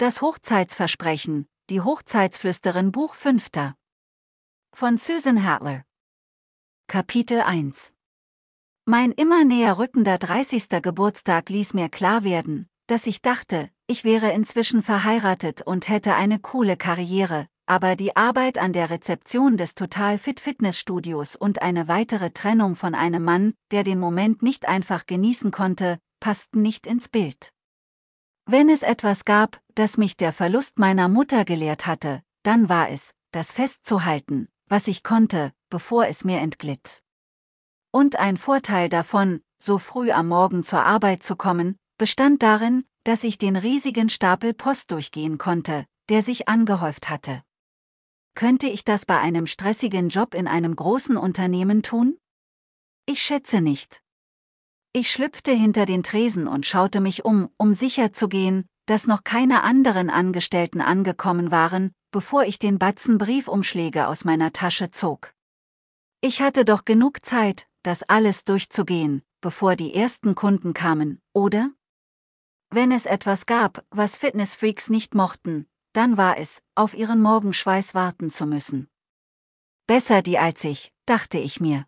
Das Hochzeitsversprechen, die Hochzeitsflüsterin Buch 5. Von Susan Hatler. Kapitel 1 Mein immer näher rückender 30. Geburtstag ließ mir klar werden, dass ich dachte, ich wäre inzwischen verheiratet und hätte eine coole Karriere, aber die Arbeit an der Rezeption des Total Fit Fitnessstudios und eine weitere Trennung von einem Mann, der den Moment nicht einfach genießen konnte, passten nicht ins Bild. Wenn es etwas gab, das mich der Verlust meiner Mutter gelehrt hatte, dann war es, das festzuhalten, was ich konnte, bevor es mir entglitt. Und ein Vorteil davon, so früh am Morgen zur Arbeit zu kommen, bestand darin, dass ich den riesigen Stapel Post durchgehen konnte, der sich angehäuft hatte. Könnte ich das bei einem stressigen Job in einem großen Unternehmen tun? Ich schätze nicht. Ich schlüpfte hinter den Tresen und schaute mich um, um sicherzugehen, dass noch keine anderen Angestellten angekommen waren, bevor ich den Batzen Briefumschläge aus meiner Tasche zog. Ich hatte doch genug Zeit, das alles durchzugehen, bevor die ersten Kunden kamen, oder? Wenn es etwas gab, was Fitnessfreaks nicht mochten, dann war es, auf ihren Morgenschweiß warten zu müssen. Besser die als ich, dachte ich mir.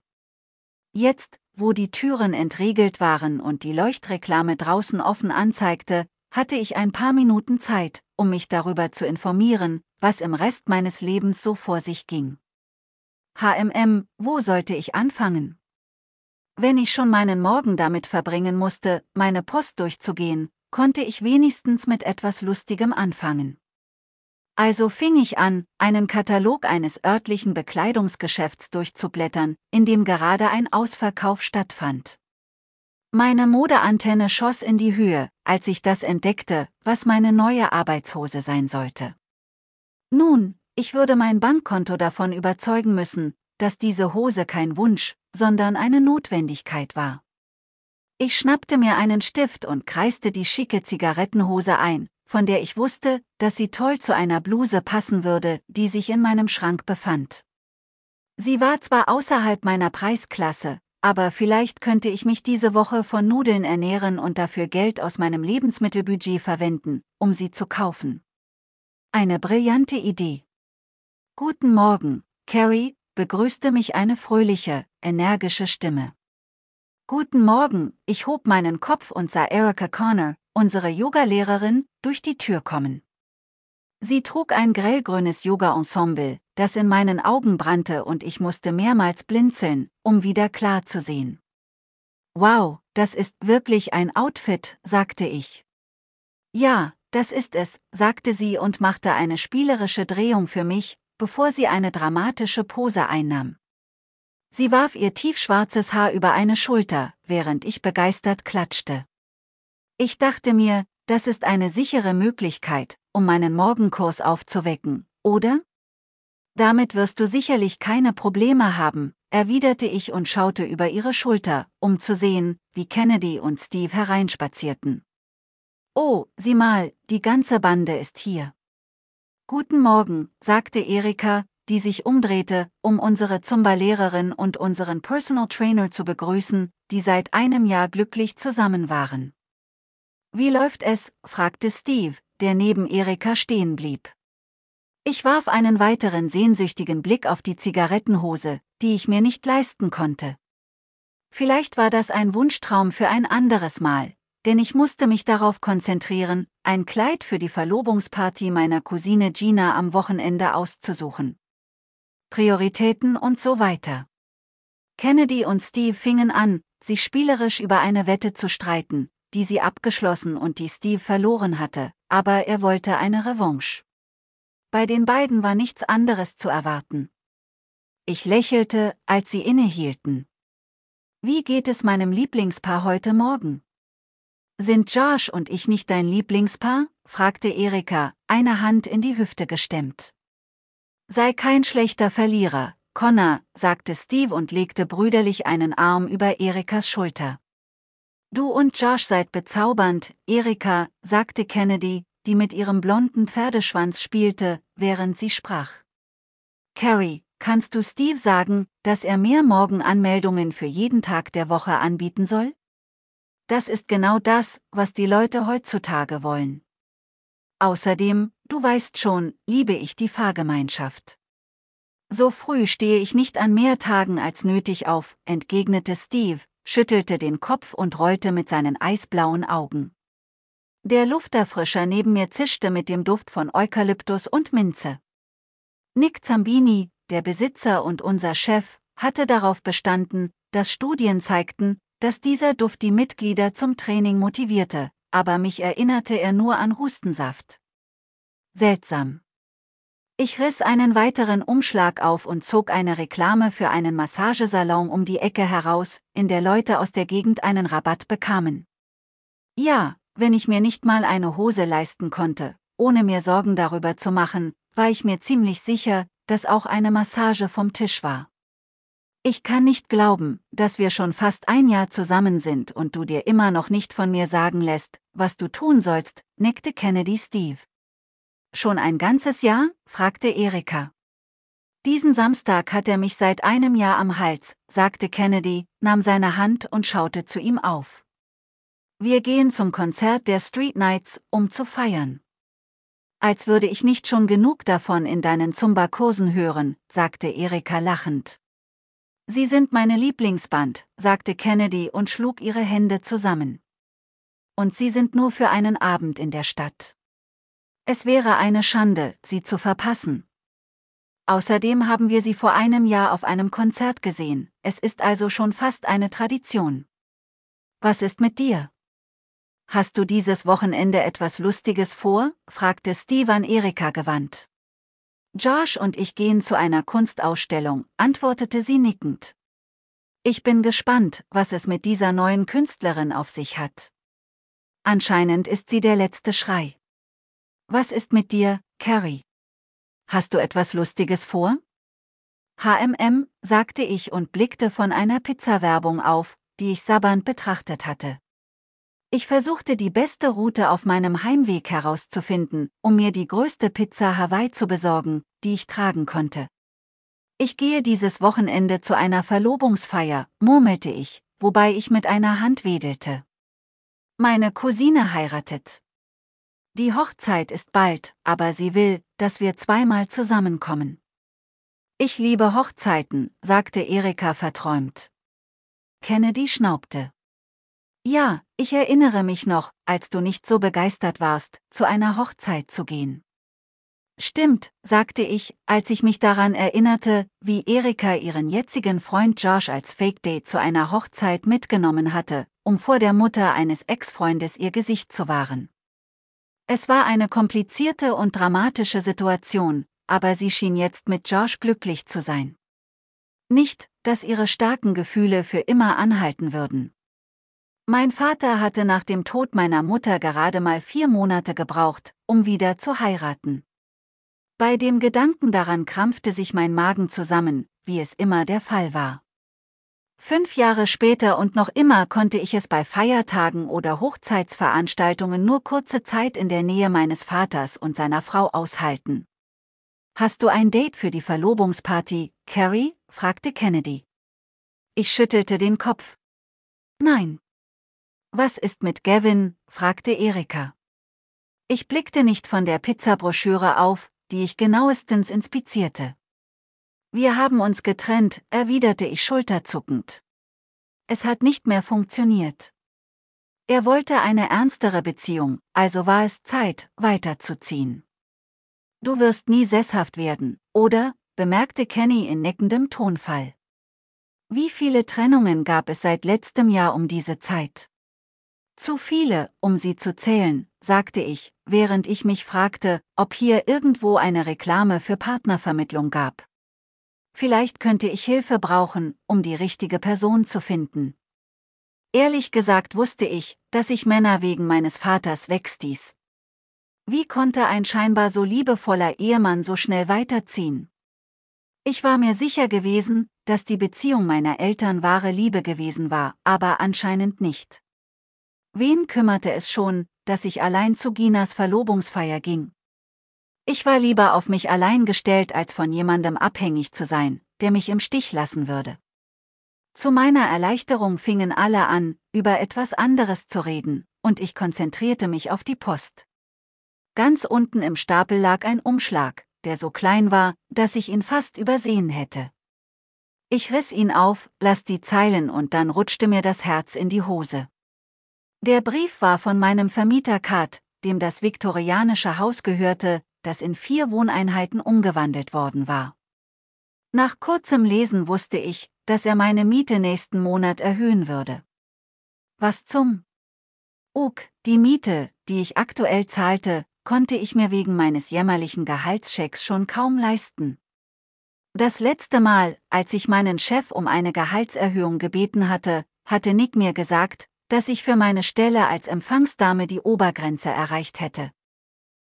Jetzt, wo die Türen entriegelt waren und die Leuchtreklame draußen offen anzeigte, hatte ich ein paar Minuten Zeit, um mich darüber zu informieren, was im Rest meines Lebens so vor sich ging. HMM, wo sollte ich anfangen? Wenn ich schon meinen Morgen damit verbringen musste, meine Post durchzugehen, konnte ich wenigstens mit etwas Lustigem anfangen. Also fing ich an, einen Katalog eines örtlichen Bekleidungsgeschäfts durchzublättern, in dem gerade ein Ausverkauf stattfand. Meine Modeantenne schoss in die Höhe, als ich das entdeckte, was meine neue Arbeitshose sein sollte. Nun, ich würde mein Bankkonto davon überzeugen müssen, dass diese Hose kein Wunsch, sondern eine Notwendigkeit war. Ich schnappte mir einen Stift und kreiste die schicke Zigarettenhose ein, von der ich wusste, dass sie toll zu einer Bluse passen würde, die sich in meinem Schrank befand. Sie war zwar außerhalb meiner Preisklasse, aber vielleicht könnte ich mich diese Woche von Nudeln ernähren und dafür Geld aus meinem Lebensmittelbudget verwenden, um sie zu kaufen. Eine brillante Idee. Guten Morgen, Carrie, begrüßte mich eine fröhliche, energische Stimme. Guten Morgen, ich hob meinen Kopf und sah Erica Connor, unsere Yogalehrerin, durch die Tür kommen. Sie trug ein grellgrünes Yoga-Ensemble, das in meinen Augen brannte und ich musste mehrmals blinzeln, um wieder klar zu sehen. Wow, das ist wirklich ein Outfit, sagte ich. Ja, das ist es, sagte sie und machte eine spielerische Drehung für mich, bevor sie eine dramatische Pose einnahm. Sie warf ihr tiefschwarzes Haar über eine Schulter, während ich begeistert klatschte. Ich dachte mir, das ist eine sichere Möglichkeit, um meinen Morgenkurs aufzuwecken, oder? Damit wirst du sicherlich keine Probleme haben, erwiderte ich und schaute über ihre Schulter, um zu sehen, wie Kennedy und Steve hereinspazierten. Oh, sieh mal, die ganze Bande ist hier. Guten Morgen, sagte Erika, die sich umdrehte, um unsere Zumba-Lehrerin und unseren Personal Trainer zu begrüßen, die seit einem Jahr glücklich zusammen waren. Wie läuft es? fragte Steve, der neben Erika stehen blieb. Ich warf einen weiteren sehnsüchtigen Blick auf die Zigarettenhose, die ich mir nicht leisten konnte. Vielleicht war das ein Wunschtraum für ein anderes Mal, denn ich musste mich darauf konzentrieren, ein Kleid für die Verlobungsparty meiner Cousine Gina am Wochenende auszusuchen. Prioritäten und so weiter. Kennedy und Steve fingen an, sich spielerisch über eine Wette zu streiten, die sie abgeschlossen und die Steve verloren hatte, aber er wollte eine Revanche. Bei den beiden war nichts anderes zu erwarten. Ich lächelte, als sie innehielten. Wie geht es meinem Lieblingspaar heute Morgen? Sind Josh und ich nicht dein Lieblingspaar? fragte Erika, eine Hand in die Hüfte gestemmt. Sei kein schlechter Verlierer, Connor, sagte Steve und legte brüderlich einen Arm über Erikas Schulter. Du und Josh seid bezaubernd, Erika, sagte Kennedy, die mit ihrem blonden Pferdeschwanz spielte, während sie sprach. Carrie, kannst du Steve sagen, dass er mehr Morgenanmeldungen für jeden Tag der Woche anbieten soll? Das ist genau das, was die Leute heutzutage wollen. Außerdem, du weißt schon, liebe ich die Fahrgemeinschaft. So früh stehe ich nicht an mehr Tagen als nötig auf, entgegnete Steve, schüttelte den Kopf und rollte mit seinen eisblauen Augen. Der Lufterfrischer neben mir zischte mit dem Duft von Eukalyptus und Minze. Nick Zambini, der Besitzer und unser Chef, hatte darauf bestanden, dass Studien zeigten, dass dieser Duft die Mitglieder zum Training motivierte, aber mich erinnerte er nur an Hustensaft. Seltsam. Ich riss einen weiteren Umschlag auf und zog eine Reklame für einen Massagesalon um die Ecke heraus, in der Leute aus der Gegend einen Rabatt bekamen. Ja, wenn ich mir nicht mal eine Hose leisten konnte, ohne mir Sorgen darüber zu machen, war ich mir ziemlich sicher, dass auch eine Massage vom Tisch war. Ich kann nicht glauben, dass wir schon fast ein Jahr zusammen sind und du dir immer noch nicht von mir sagen lässt, was du tun sollst, neckte Kennedy Steve. Schon ein ganzes Jahr? fragte Erika. Diesen Samstag hat er mich seit einem Jahr am Hals, sagte Kennedy, nahm seine Hand und schaute zu ihm auf. Wir gehen zum Konzert der Street Nights, um zu feiern. Als würde ich nicht schon genug davon in deinen Zumba-Kursen hören, sagte Erika lachend. Sie sind meine Lieblingsband, sagte Kennedy und schlug ihre Hände zusammen. Und sie sind nur für einen Abend in der Stadt. Es wäre eine Schande, sie zu verpassen. Außerdem haben wir sie vor einem Jahr auf einem Konzert gesehen, es ist also schon fast eine Tradition. Was ist mit dir? Hast du dieses Wochenende etwas Lustiges vor? fragte Steve an Erika gewandt. Josh und ich gehen zu einer Kunstausstellung, antwortete sie nickend. Ich bin gespannt, was es mit dieser neuen Künstlerin auf sich hat. Anscheinend ist sie der letzte Schrei. Was ist mit dir, Carrie? Hast du etwas Lustiges vor? HMM, sagte ich und blickte von einer Pizzawerbung auf, die ich sabbernd betrachtet hatte. Ich versuchte die beste Route auf meinem Heimweg herauszufinden, um mir die größte Pizza Hawaii zu besorgen, die ich tragen konnte. Ich gehe dieses Wochenende zu einer Verlobungsfeier, murmelte ich, wobei ich mit einer Hand wedelte. Meine Cousine heiratet. Die Hochzeit ist bald, aber sie will, dass wir zweimal zusammenkommen. Ich liebe Hochzeiten, sagte Erika verträumt. Kennedy schnaubte. Ja, ich erinnere mich noch, als du nicht so begeistert warst, zu einer Hochzeit zu gehen. Stimmt, sagte ich, als ich mich daran erinnerte, wie Erika ihren jetzigen Freund Josh als Fake Date zu einer Hochzeit mitgenommen hatte, um vor der Mutter eines Ex-Freundes ihr Gesicht zu wahren. Es war eine komplizierte und dramatische Situation, aber sie schien jetzt mit George glücklich zu sein. Nicht, dass ihre starken Gefühle für immer anhalten würden. Mein Vater hatte nach dem Tod meiner Mutter gerade mal vier Monate gebraucht, um wieder zu heiraten. Bei dem Gedanken daran krampfte sich mein Magen zusammen, wie es immer der Fall war. Fünf Jahre später und noch immer konnte ich es bei Feiertagen oder Hochzeitsveranstaltungen nur kurze Zeit in der Nähe meines Vaters und seiner Frau aushalten. Hast du ein Date für die Verlobungsparty, Carrie? fragte Kennedy. Ich schüttelte den Kopf. Nein. Was ist mit Gavin? fragte Erika. Ich blickte nicht von der Pizzabroschüre auf, die ich genauestens inspizierte. Wir haben uns getrennt, erwiderte ich schulterzuckend. Es hat nicht mehr funktioniert. Er wollte eine ernstere Beziehung, also war es Zeit, weiterzuziehen. Du wirst nie sesshaft werden, oder? bemerkte Kenny in neckendem Tonfall. Wie viele Trennungen gab es seit letztem Jahr um diese Zeit? Zu viele, um sie zu zählen, sagte ich, während ich mich fragte, ob hier irgendwo eine Reklame für Partnervermittlung gab vielleicht könnte ich Hilfe brauchen, um die richtige Person zu finden. Ehrlich gesagt wusste ich, dass ich Männer wegen meines Vaters wegstieß. Wie konnte ein scheinbar so liebevoller Ehemann so schnell weiterziehen? Ich war mir sicher gewesen, dass die Beziehung meiner Eltern wahre Liebe gewesen war, aber anscheinend nicht. Wen kümmerte es schon, dass ich allein zu Ginas Verlobungsfeier ging? Ich war lieber auf mich allein gestellt, als von jemandem abhängig zu sein, der mich im Stich lassen würde. Zu meiner Erleichterung fingen alle an, über etwas anderes zu reden, und ich konzentrierte mich auf die Post. Ganz unten im Stapel lag ein Umschlag, der so klein war, dass ich ihn fast übersehen hätte. Ich riss ihn auf, las die Zeilen und dann rutschte mir das Herz in die Hose. Der Brief war von meinem Vermieter Kat, dem das viktorianische Haus gehörte, das in vier Wohneinheiten umgewandelt worden war. Nach kurzem Lesen wusste ich, dass er meine Miete nächsten Monat erhöhen würde. Was zum? Ug, die Miete, die ich aktuell zahlte, konnte ich mir wegen meines jämmerlichen Gehaltschecks schon kaum leisten. Das letzte Mal, als ich meinen Chef um eine Gehaltserhöhung gebeten hatte, hatte Nick mir gesagt, dass ich für meine Stelle als Empfangsdame die Obergrenze erreicht hätte.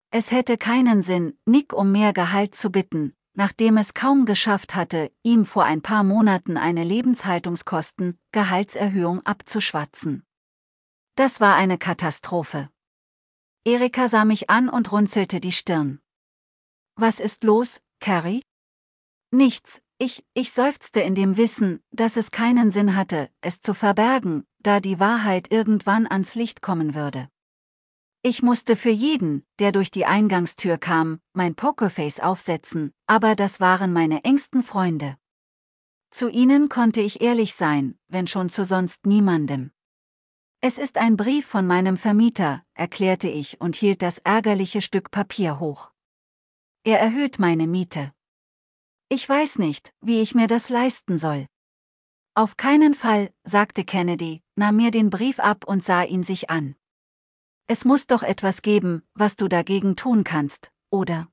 Es hätte keinen Sinn, Nick um mehr Gehalt zu bitten, nachdem es kaum geschafft hatte, ihm vor ein paar Monaten eine Lebenshaltungskosten, Gehaltserhöhung abzuschwatzen. Das war eine Katastrophe. Erika sah mich an und runzelte die Stirn. Was ist los, Carrie? Nichts, ich, ich seufzte in dem Wissen, dass es keinen Sinn hatte, es zu verbergen, da die Wahrheit irgendwann ans Licht kommen würde. Ich musste für jeden, der durch die Eingangstür kam, mein Pokerface aufsetzen, aber das waren meine engsten Freunde. Zu ihnen konnte ich ehrlich sein, wenn schon zu sonst niemandem. Es ist ein Brief von meinem Vermieter, erklärte ich und hielt das ärgerliche Stück Papier hoch. Er erhöht meine Miete. Ich weiß nicht, wie ich mir das leisten soll. Auf keinen Fall, sagte Kennedy, nahm mir den Brief ab und sah ihn sich an es muss doch etwas geben, was du dagegen tun kannst, oder?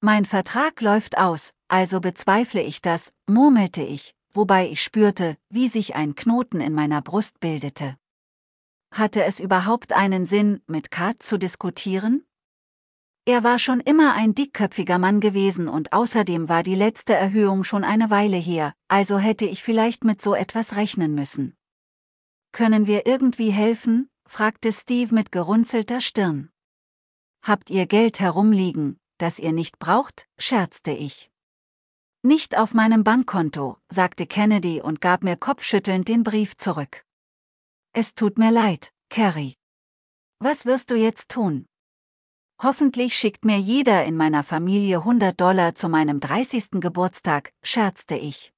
Mein Vertrag läuft aus, also bezweifle ich das, murmelte ich, wobei ich spürte, wie sich ein Knoten in meiner Brust bildete. Hatte es überhaupt einen Sinn, mit Kat zu diskutieren? Er war schon immer ein dickköpfiger Mann gewesen und außerdem war die letzte Erhöhung schon eine Weile her, also hätte ich vielleicht mit so etwas rechnen müssen. Können wir irgendwie helfen? fragte Steve mit gerunzelter Stirn. Habt ihr Geld herumliegen, das ihr nicht braucht? scherzte ich. Nicht auf meinem Bankkonto, sagte Kennedy und gab mir kopfschüttelnd den Brief zurück. Es tut mir leid, Carrie. Was wirst du jetzt tun? Hoffentlich schickt mir jeder in meiner Familie 100 Dollar zu meinem 30. Geburtstag, scherzte ich.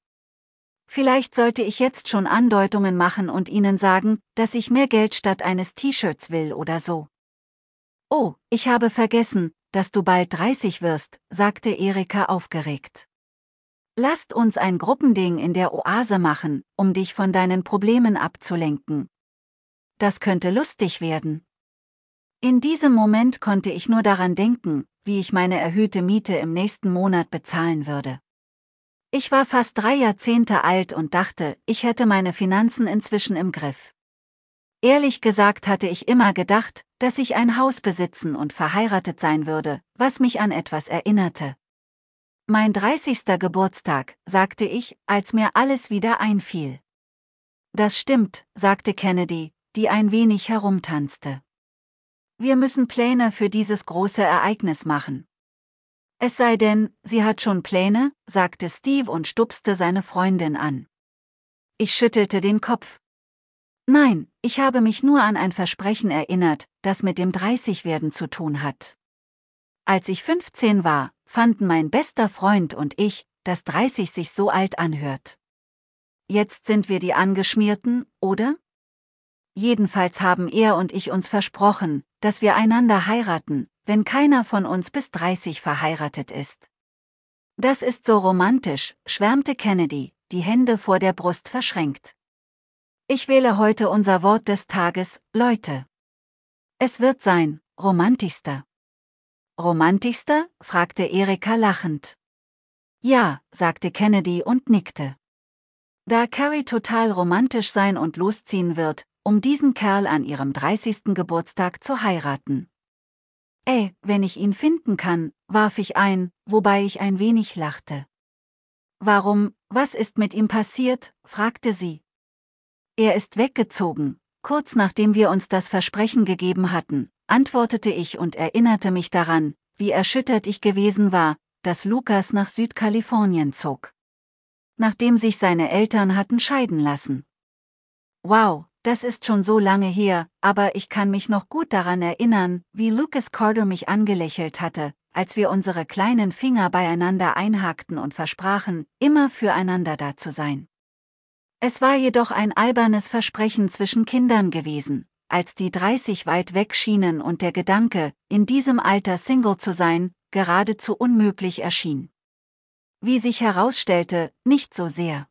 Vielleicht sollte ich jetzt schon Andeutungen machen und ihnen sagen, dass ich mehr Geld statt eines T-Shirts will oder so. Oh, ich habe vergessen, dass du bald 30 wirst, sagte Erika aufgeregt. Lasst uns ein Gruppending in der Oase machen, um dich von deinen Problemen abzulenken. Das könnte lustig werden. In diesem Moment konnte ich nur daran denken, wie ich meine erhöhte Miete im nächsten Monat bezahlen würde. Ich war fast drei Jahrzehnte alt und dachte, ich hätte meine Finanzen inzwischen im Griff. Ehrlich gesagt hatte ich immer gedacht, dass ich ein Haus besitzen und verheiratet sein würde, was mich an etwas erinnerte. Mein 30. Geburtstag, sagte ich, als mir alles wieder einfiel. Das stimmt, sagte Kennedy, die ein wenig herumtanzte. Wir müssen Pläne für dieses große Ereignis machen. Es sei denn, sie hat schon Pläne, sagte Steve und stupste seine Freundin an. Ich schüttelte den Kopf. Nein, ich habe mich nur an ein Versprechen erinnert, das mit dem 30-Werden zu tun hat. Als ich 15 war, fanden mein bester Freund und ich, dass 30 sich so alt anhört. Jetzt sind wir die Angeschmierten, oder? Jedenfalls haben er und ich uns versprochen, dass wir einander heiraten, wenn keiner von uns bis 30 verheiratet ist. Das ist so romantisch, schwärmte Kennedy, die Hände vor der Brust verschränkt. Ich wähle heute unser Wort des Tages, Leute. Es wird sein, romantischster. Romantischster? fragte Erika lachend. Ja, sagte Kennedy und nickte. Da Carrie total romantisch sein und losziehen wird, um diesen Kerl an ihrem 30. Geburtstag zu heiraten. Ey, wenn ich ihn finden kann, warf ich ein, wobei ich ein wenig lachte. Warum, was ist mit ihm passiert? fragte sie. Er ist weggezogen, kurz nachdem wir uns das Versprechen gegeben hatten, antwortete ich und erinnerte mich daran, wie erschüttert ich gewesen war, dass Lukas nach Südkalifornien zog. Nachdem sich seine Eltern hatten scheiden lassen. Wow, das ist schon so lange her, aber ich kann mich noch gut daran erinnern, wie Lucas Corder mich angelächelt hatte, als wir unsere kleinen Finger beieinander einhakten und versprachen, immer füreinander da zu sein. Es war jedoch ein albernes Versprechen zwischen Kindern gewesen, als die 30 weit weg schienen und der Gedanke, in diesem Alter Single zu sein, geradezu unmöglich erschien. Wie sich herausstellte, nicht so sehr.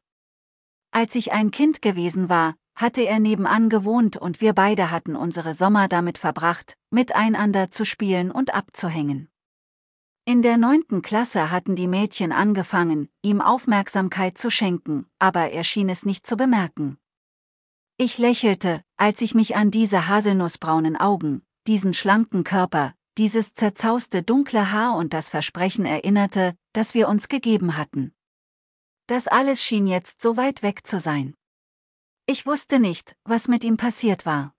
Als ich ein Kind gewesen war, hatte er nebenan gewohnt und wir beide hatten unsere Sommer damit verbracht, miteinander zu spielen und abzuhängen. In der neunten Klasse hatten die Mädchen angefangen, ihm Aufmerksamkeit zu schenken, aber er schien es nicht zu bemerken. Ich lächelte, als ich mich an diese haselnussbraunen Augen, diesen schlanken Körper, dieses zerzauste dunkle Haar und das Versprechen erinnerte, das wir uns gegeben hatten. Das alles schien jetzt so weit weg zu sein. Ich wusste nicht, was mit ihm passiert war.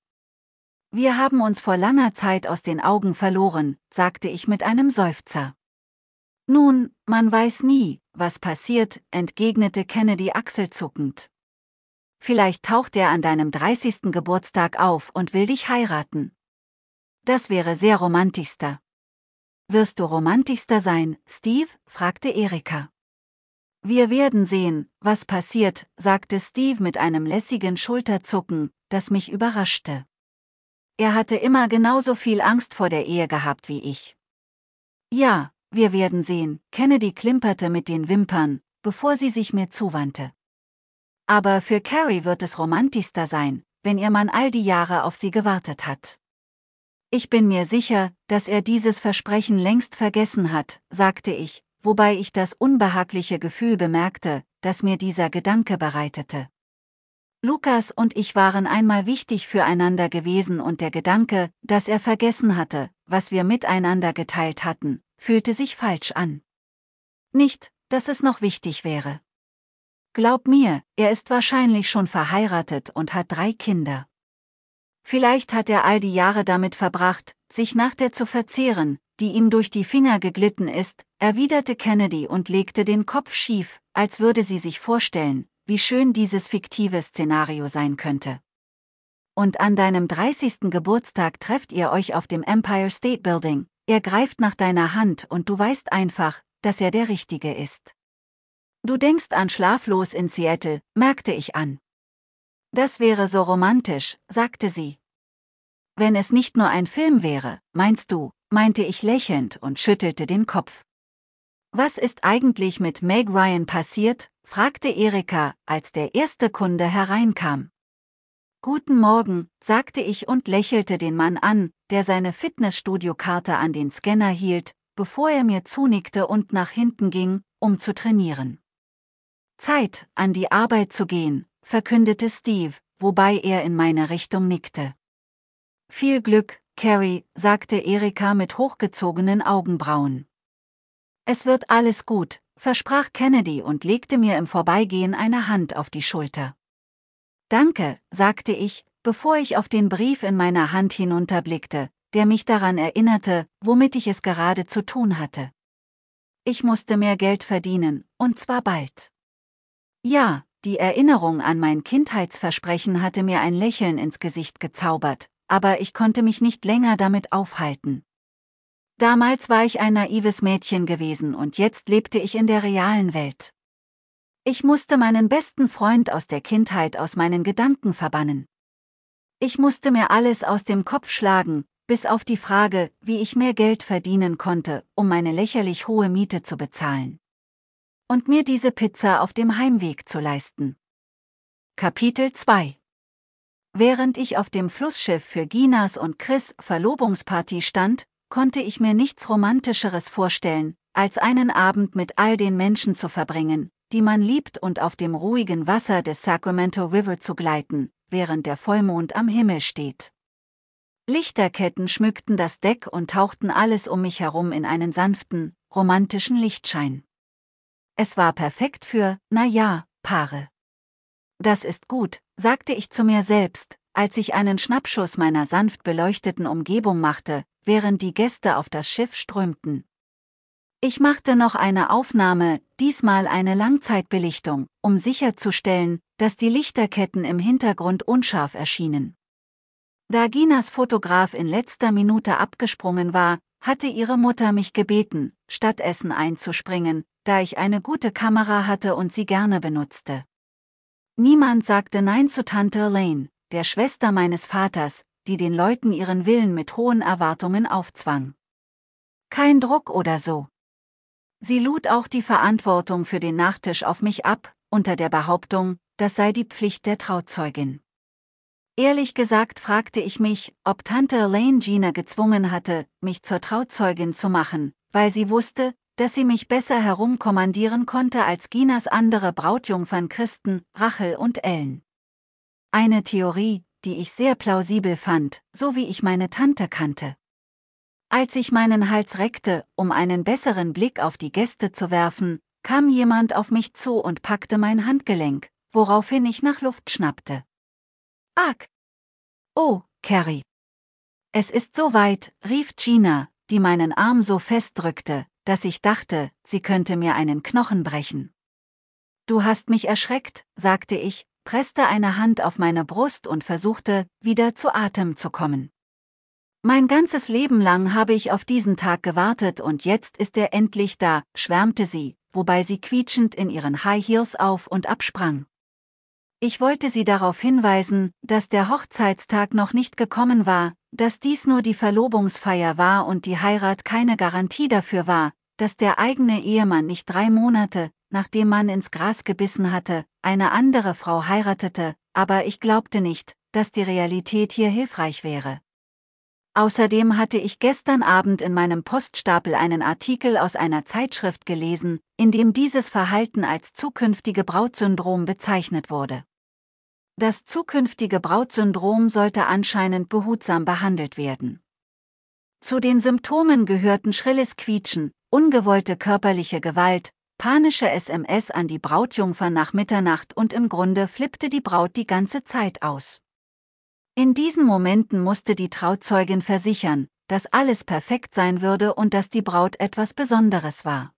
Wir haben uns vor langer Zeit aus den Augen verloren, sagte ich mit einem Seufzer. Nun, man weiß nie, was passiert, entgegnete Kennedy achselzuckend. Vielleicht taucht er an deinem 30. Geburtstag auf und will dich heiraten. Das wäre sehr romantischster. Wirst du romantischster sein, Steve? fragte Erika. Wir werden sehen, was passiert, sagte Steve mit einem lässigen Schulterzucken, das mich überraschte. Er hatte immer genauso viel Angst vor der Ehe gehabt wie ich. Ja, wir werden sehen, Kennedy klimperte mit den Wimpern, bevor sie sich mir zuwandte. Aber für Carrie wird es romantischster sein, wenn ihr Mann all die Jahre auf sie gewartet hat. Ich bin mir sicher, dass er dieses Versprechen längst vergessen hat, sagte ich, wobei ich das unbehagliche Gefühl bemerkte, das mir dieser Gedanke bereitete. Lukas und ich waren einmal wichtig füreinander gewesen und der Gedanke, dass er vergessen hatte, was wir miteinander geteilt hatten, fühlte sich falsch an. Nicht, dass es noch wichtig wäre. Glaub mir, er ist wahrscheinlich schon verheiratet und hat drei Kinder. Vielleicht hat er all die Jahre damit verbracht, sich nach der zu verzehren, die ihm durch die Finger geglitten ist, erwiderte Kennedy und legte den Kopf schief, als würde sie sich vorstellen, wie schön dieses fiktive Szenario sein könnte. Und an deinem 30. Geburtstag trefft ihr euch auf dem Empire State Building, er greift nach deiner Hand und du weißt einfach, dass er der Richtige ist. Du denkst an Schlaflos in Seattle, merkte ich an. Das wäre so romantisch, sagte sie. Wenn es nicht nur ein Film wäre, meinst du, meinte ich lächelnd und schüttelte den Kopf. Was ist eigentlich mit Meg Ryan passiert? fragte Erika, als der erste Kunde hereinkam. Guten Morgen, sagte ich und lächelte den Mann an, der seine Fitnessstudio-Karte an den Scanner hielt, bevor er mir zunickte und nach hinten ging, um zu trainieren. Zeit, an die Arbeit zu gehen, verkündete Steve, wobei er in meine Richtung nickte. Viel Glück, Carrie, sagte Erika mit hochgezogenen Augenbrauen. Es wird alles gut, versprach Kennedy und legte mir im Vorbeigehen eine Hand auf die Schulter. Danke, sagte ich, bevor ich auf den Brief in meiner Hand hinunterblickte, der mich daran erinnerte, womit ich es gerade zu tun hatte. Ich musste mehr Geld verdienen, und zwar bald. Ja, die Erinnerung an mein Kindheitsversprechen hatte mir ein Lächeln ins Gesicht gezaubert, aber ich konnte mich nicht länger damit aufhalten. Damals war ich ein naives Mädchen gewesen und jetzt lebte ich in der realen Welt. Ich musste meinen besten Freund aus der Kindheit aus meinen Gedanken verbannen. Ich musste mir alles aus dem Kopf schlagen, bis auf die Frage, wie ich mehr Geld verdienen konnte, um meine lächerlich hohe Miete zu bezahlen. Und mir diese Pizza auf dem Heimweg zu leisten. Kapitel 2 Während ich auf dem Flussschiff für Ginas und Chris Verlobungsparty stand, konnte ich mir nichts Romantischeres vorstellen, als einen Abend mit all den Menschen zu verbringen, die man liebt und auf dem ruhigen Wasser des Sacramento River zu gleiten, während der Vollmond am Himmel steht. Lichterketten schmückten das Deck und tauchten alles um mich herum in einen sanften, romantischen Lichtschein. Es war perfekt für, na ja, Paare. Das ist gut, sagte ich zu mir selbst, als ich einen Schnappschuss meiner sanft beleuchteten Umgebung machte, während die Gäste auf das Schiff strömten. Ich machte noch eine Aufnahme, diesmal eine Langzeitbelichtung, um sicherzustellen, dass die Lichterketten im Hintergrund unscharf erschienen. Da Ginas Fotograf in letzter Minute abgesprungen war, hatte ihre Mutter mich gebeten, statt Essen einzuspringen, da ich eine gute Kamera hatte und sie gerne benutzte. Niemand sagte Nein zu Tante Elaine, der Schwester meines Vaters, die den Leuten ihren Willen mit hohen Erwartungen aufzwang. Kein Druck oder so. Sie lud auch die Verantwortung für den Nachtisch auf mich ab, unter der Behauptung, das sei die Pflicht der Trauzeugin. Ehrlich gesagt fragte ich mich, ob Tante Elaine Gina gezwungen hatte, mich zur Trauzeugin zu machen, weil sie wusste, dass sie mich besser herumkommandieren konnte als Ginas andere Brautjungfern Christen, Rachel und Ellen. Eine Theorie, die ich sehr plausibel fand, so wie ich meine Tante kannte. Als ich meinen Hals reckte, um einen besseren Blick auf die Gäste zu werfen, kam jemand auf mich zu und packte mein Handgelenk, woraufhin ich nach Luft schnappte. Ag! Oh, Carrie! Es ist so weit, rief Gina, die meinen Arm so fest drückte, dass ich dachte, sie könnte mir einen Knochen brechen. Du hast mich erschreckt, sagte ich, presste eine Hand auf meine Brust und versuchte, wieder zu Atem zu kommen. Mein ganzes Leben lang habe ich auf diesen Tag gewartet und jetzt ist er endlich da, schwärmte sie, wobei sie quietschend in ihren High Heels auf und absprang. Ich wollte sie darauf hinweisen, dass der Hochzeitstag noch nicht gekommen war, dass dies nur die Verlobungsfeier war und die Heirat keine Garantie dafür war, dass der eigene Ehemann nicht drei Monate, nachdem man ins Gras gebissen hatte, eine andere Frau heiratete, aber ich glaubte nicht, dass die Realität hier hilfreich wäre. Außerdem hatte ich gestern Abend in meinem Poststapel einen Artikel aus einer Zeitschrift gelesen, in dem dieses Verhalten als zukünftige Brautsyndrom bezeichnet wurde. Das zukünftige Brautsyndrom sollte anscheinend behutsam behandelt werden. Zu den Symptomen gehörten schrilles Quietschen, ungewollte körperliche Gewalt, panische SMS an die Brautjungfer nach Mitternacht und im Grunde flippte die Braut die ganze Zeit aus. In diesen Momenten musste die Trauzeugin versichern, dass alles perfekt sein würde und dass die Braut etwas Besonderes war.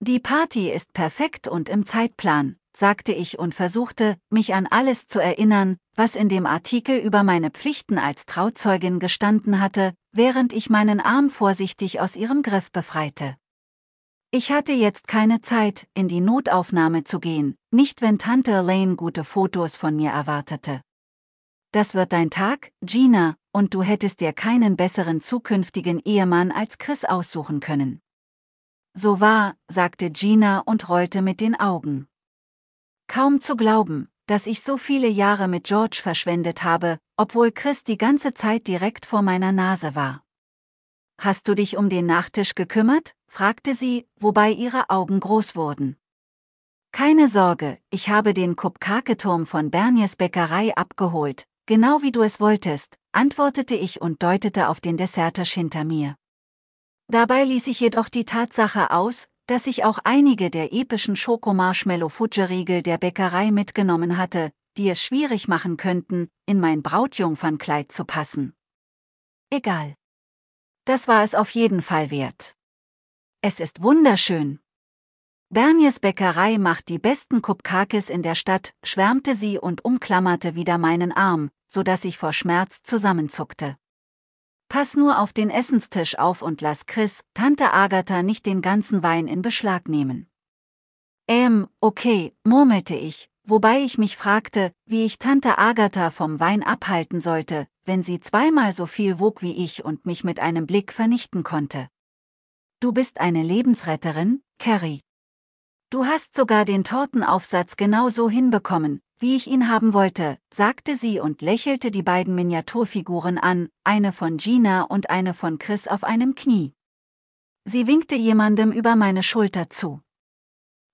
Die Party ist perfekt und im Zeitplan, sagte ich und versuchte, mich an alles zu erinnern, was in dem Artikel über meine Pflichten als Trauzeugin gestanden hatte, während ich meinen Arm vorsichtig aus ihrem Griff befreite. Ich hatte jetzt keine Zeit, in die Notaufnahme zu gehen, nicht wenn Tante Elaine gute Fotos von mir erwartete. Das wird dein Tag, Gina, und du hättest dir keinen besseren zukünftigen Ehemann als Chris aussuchen können. So wahr, sagte Gina und rollte mit den Augen. Kaum zu glauben, dass ich so viele Jahre mit George verschwendet habe, obwohl Chris die ganze Zeit direkt vor meiner Nase war. Hast du dich um den Nachtisch gekümmert? fragte sie, wobei ihre Augen groß wurden. Keine Sorge, ich habe den Kupkaketurm von Berniers Bäckerei abgeholt, genau wie du es wolltest, antwortete ich und deutete auf den Dessertisch hinter mir. Dabei ließ ich jedoch die Tatsache aus, dass ich auch einige der epischen schokomarshmallow riegel der Bäckerei mitgenommen hatte, die es schwierig machen könnten, in mein Brautjungfernkleid zu passen. Egal. Das war es auf jeden Fall wert. Es ist wunderschön. Bernies Bäckerei macht die besten Kupkakis in der Stadt, schwärmte sie und umklammerte wieder meinen Arm, so dass ich vor Schmerz zusammenzuckte. Pass nur auf den Essenstisch auf und lass Chris, Tante Agatha nicht den ganzen Wein in Beschlag nehmen. Ähm, okay, murmelte ich, wobei ich mich fragte, wie ich Tante Agatha vom Wein abhalten sollte, wenn sie zweimal so viel wog wie ich und mich mit einem Blick vernichten konnte. Du bist eine Lebensretterin, Carrie. Du hast sogar den Tortenaufsatz genau so hinbekommen, wie ich ihn haben wollte, sagte sie und lächelte die beiden Miniaturfiguren an, eine von Gina und eine von Chris auf einem Knie. Sie winkte jemandem über meine Schulter zu.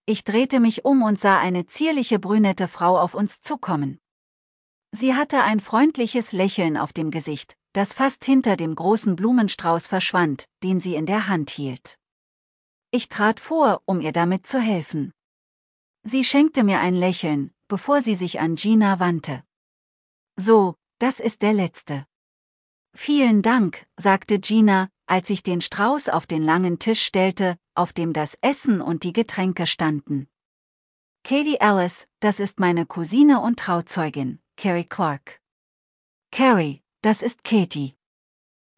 Ich drehte mich um und sah eine zierliche brünette Frau auf uns zukommen. Sie hatte ein freundliches Lächeln auf dem Gesicht, das fast hinter dem großen Blumenstrauß verschwand, den sie in der Hand hielt. Ich trat vor, um ihr damit zu helfen. Sie schenkte mir ein Lächeln, bevor sie sich an Gina wandte. So, das ist der letzte. Vielen Dank, sagte Gina, als ich den Strauß auf den langen Tisch stellte, auf dem das Essen und die Getränke standen. Katie Ellis, das ist meine Cousine und Trauzeugin, Carrie Clark. Carrie, das ist Katie.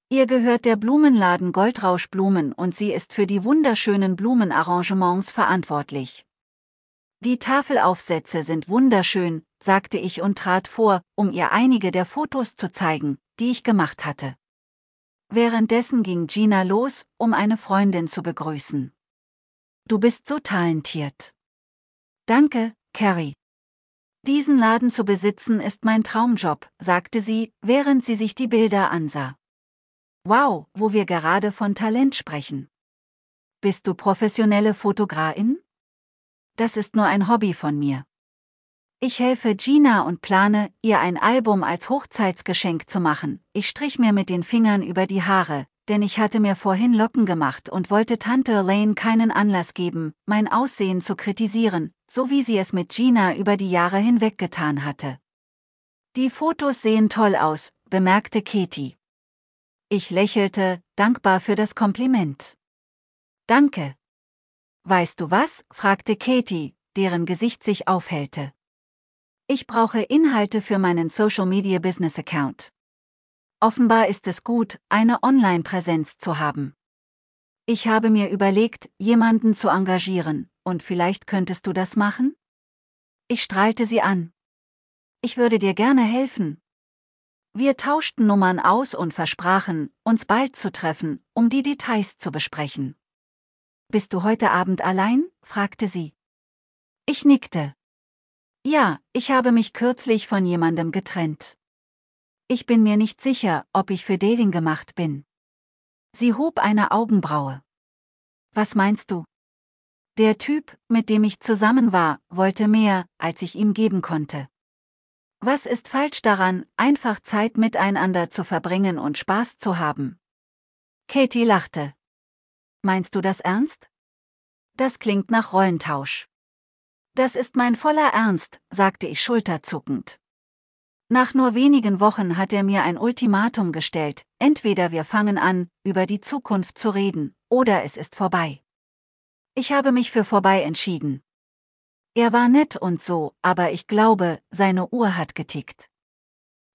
Ihr gehört der Blumenladen Goldrauschblumen und sie ist für die wunderschönen Blumenarrangements verantwortlich. Die Tafelaufsätze sind wunderschön, sagte ich und trat vor, um ihr einige der Fotos zu zeigen, die ich gemacht hatte. Währenddessen ging Gina los, um eine Freundin zu begrüßen. Du bist so talentiert. Danke, Carrie. Diesen Laden zu besitzen ist mein Traumjob, sagte sie, während sie sich die Bilder ansah. Wow, wo wir gerade von Talent sprechen. Bist du professionelle Fotografin? das ist nur ein Hobby von mir. Ich helfe Gina und plane, ihr ein Album als Hochzeitsgeschenk zu machen. Ich strich mir mit den Fingern über die Haare, denn ich hatte mir vorhin Locken gemacht und wollte Tante Elaine keinen Anlass geben, mein Aussehen zu kritisieren, so wie sie es mit Gina über die Jahre hinweg getan hatte. Die Fotos sehen toll aus, bemerkte Katie. Ich lächelte, dankbar für das Kompliment. Danke. Weißt du was? fragte Katie, deren Gesicht sich aufhellte. Ich brauche Inhalte für meinen Social Media Business Account. Offenbar ist es gut, eine Online-Präsenz zu haben. Ich habe mir überlegt, jemanden zu engagieren, und vielleicht könntest du das machen? Ich strahlte sie an. Ich würde dir gerne helfen. Wir tauschten Nummern aus und versprachen, uns bald zu treffen, um die Details zu besprechen. Bist du heute Abend allein? fragte sie. Ich nickte. Ja, ich habe mich kürzlich von jemandem getrennt. Ich bin mir nicht sicher, ob ich für Dating gemacht bin. Sie hob eine Augenbraue. Was meinst du? Der Typ, mit dem ich zusammen war, wollte mehr, als ich ihm geben konnte. Was ist falsch daran, einfach Zeit miteinander zu verbringen und Spaß zu haben? Katie lachte. Meinst du das ernst? Das klingt nach Rollentausch. Das ist mein voller Ernst, sagte ich schulterzuckend. Nach nur wenigen Wochen hat er mir ein Ultimatum gestellt, entweder wir fangen an, über die Zukunft zu reden, oder es ist vorbei. Ich habe mich für vorbei entschieden. Er war nett und so, aber ich glaube, seine Uhr hat getickt.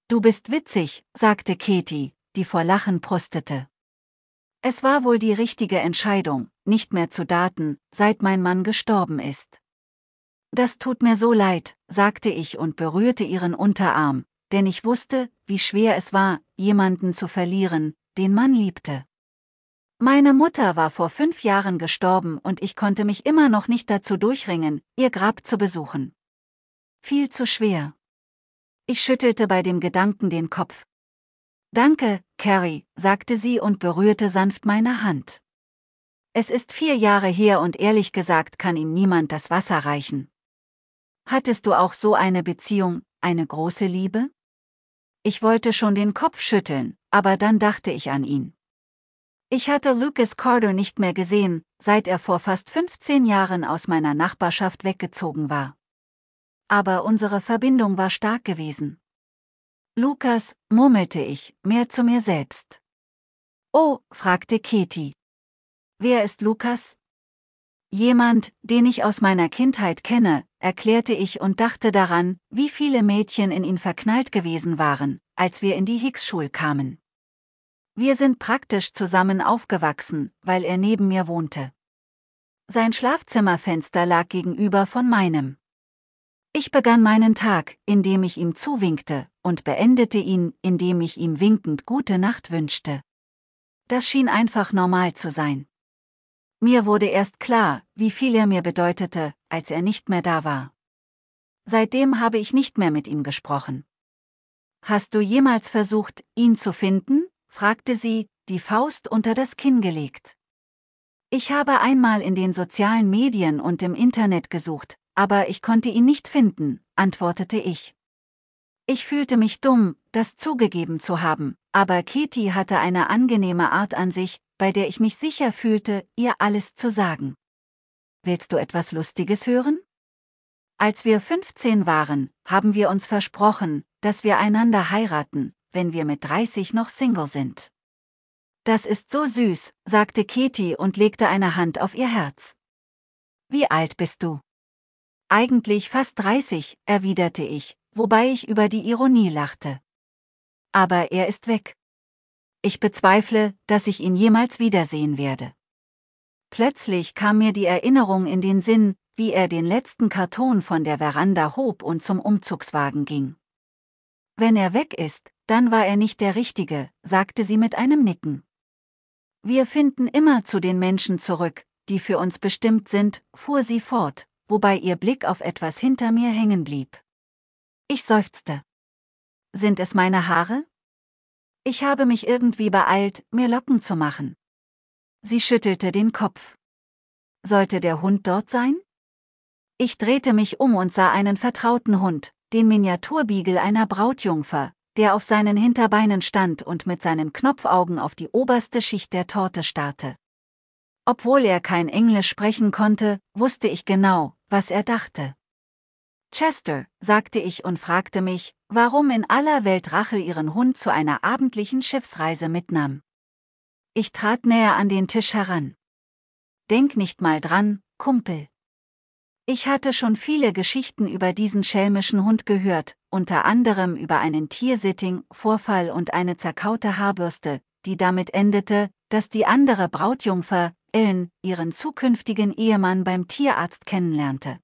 Du bist witzig, sagte Katie, die vor Lachen prustete. Es war wohl die richtige Entscheidung, nicht mehr zu daten, seit mein Mann gestorben ist. Das tut mir so leid, sagte ich und berührte ihren Unterarm, denn ich wusste, wie schwer es war, jemanden zu verlieren, den man liebte. Meine Mutter war vor fünf Jahren gestorben und ich konnte mich immer noch nicht dazu durchringen, ihr Grab zu besuchen. Viel zu schwer. Ich schüttelte bei dem Gedanken den Kopf, Danke, Carrie, sagte sie und berührte sanft meine Hand. Es ist vier Jahre her und ehrlich gesagt kann ihm niemand das Wasser reichen. Hattest du auch so eine Beziehung, eine große Liebe? Ich wollte schon den Kopf schütteln, aber dann dachte ich an ihn. Ich hatte Lucas Carter nicht mehr gesehen, seit er vor fast 15 Jahren aus meiner Nachbarschaft weggezogen war. Aber unsere Verbindung war stark gewesen. Lukas, murmelte ich, mehr zu mir selbst. Oh, fragte Katie. Wer ist Lukas? Jemand, den ich aus meiner Kindheit kenne, erklärte ich und dachte daran, wie viele Mädchen in ihn verknallt gewesen waren, als wir in die Hicks-Schule kamen. Wir sind praktisch zusammen aufgewachsen, weil er neben mir wohnte. Sein Schlafzimmerfenster lag gegenüber von meinem. Ich begann meinen Tag, indem ich ihm zuwinkte, und beendete ihn, indem ich ihm winkend gute Nacht wünschte. Das schien einfach normal zu sein. Mir wurde erst klar, wie viel er mir bedeutete, als er nicht mehr da war. Seitdem habe ich nicht mehr mit ihm gesprochen. Hast du jemals versucht, ihn zu finden? fragte sie, die Faust unter das Kinn gelegt. Ich habe einmal in den sozialen Medien und im Internet gesucht, aber ich konnte ihn nicht finden, antwortete ich. Ich fühlte mich dumm, das zugegeben zu haben, aber Katie hatte eine angenehme Art an sich, bei der ich mich sicher fühlte, ihr alles zu sagen. Willst du etwas Lustiges hören? Als wir 15 waren, haben wir uns versprochen, dass wir einander heiraten, wenn wir mit 30 noch Single sind. Das ist so süß, sagte Katie und legte eine Hand auf ihr Herz. Wie alt bist du? Eigentlich fast 30, erwiderte ich, wobei ich über die Ironie lachte. Aber er ist weg. Ich bezweifle, dass ich ihn jemals wiedersehen werde. Plötzlich kam mir die Erinnerung in den Sinn, wie er den letzten Karton von der Veranda hob und zum Umzugswagen ging. Wenn er weg ist, dann war er nicht der Richtige, sagte sie mit einem Nicken. Wir finden immer zu den Menschen zurück, die für uns bestimmt sind, fuhr sie fort, wobei ihr Blick auf etwas hinter mir hängen blieb. Ich seufzte. Sind es meine Haare? Ich habe mich irgendwie beeilt, mir Locken zu machen. Sie schüttelte den Kopf. Sollte der Hund dort sein? Ich drehte mich um und sah einen vertrauten Hund, den Miniaturbiegel einer Brautjungfer, der auf seinen Hinterbeinen stand und mit seinen Knopfaugen auf die oberste Schicht der Torte starrte. Obwohl er kein Englisch sprechen konnte, wusste ich genau, was er dachte. Chester, sagte ich und fragte mich, warum in aller Welt Rachel ihren Hund zu einer abendlichen Schiffsreise mitnahm. Ich trat näher an den Tisch heran. Denk nicht mal dran, Kumpel. Ich hatte schon viele Geschichten über diesen schelmischen Hund gehört, unter anderem über einen Tiersitting, Vorfall und eine zerkaute Haarbürste, die damit endete, dass die andere Brautjungfer, Ellen, ihren zukünftigen Ehemann beim Tierarzt kennenlernte.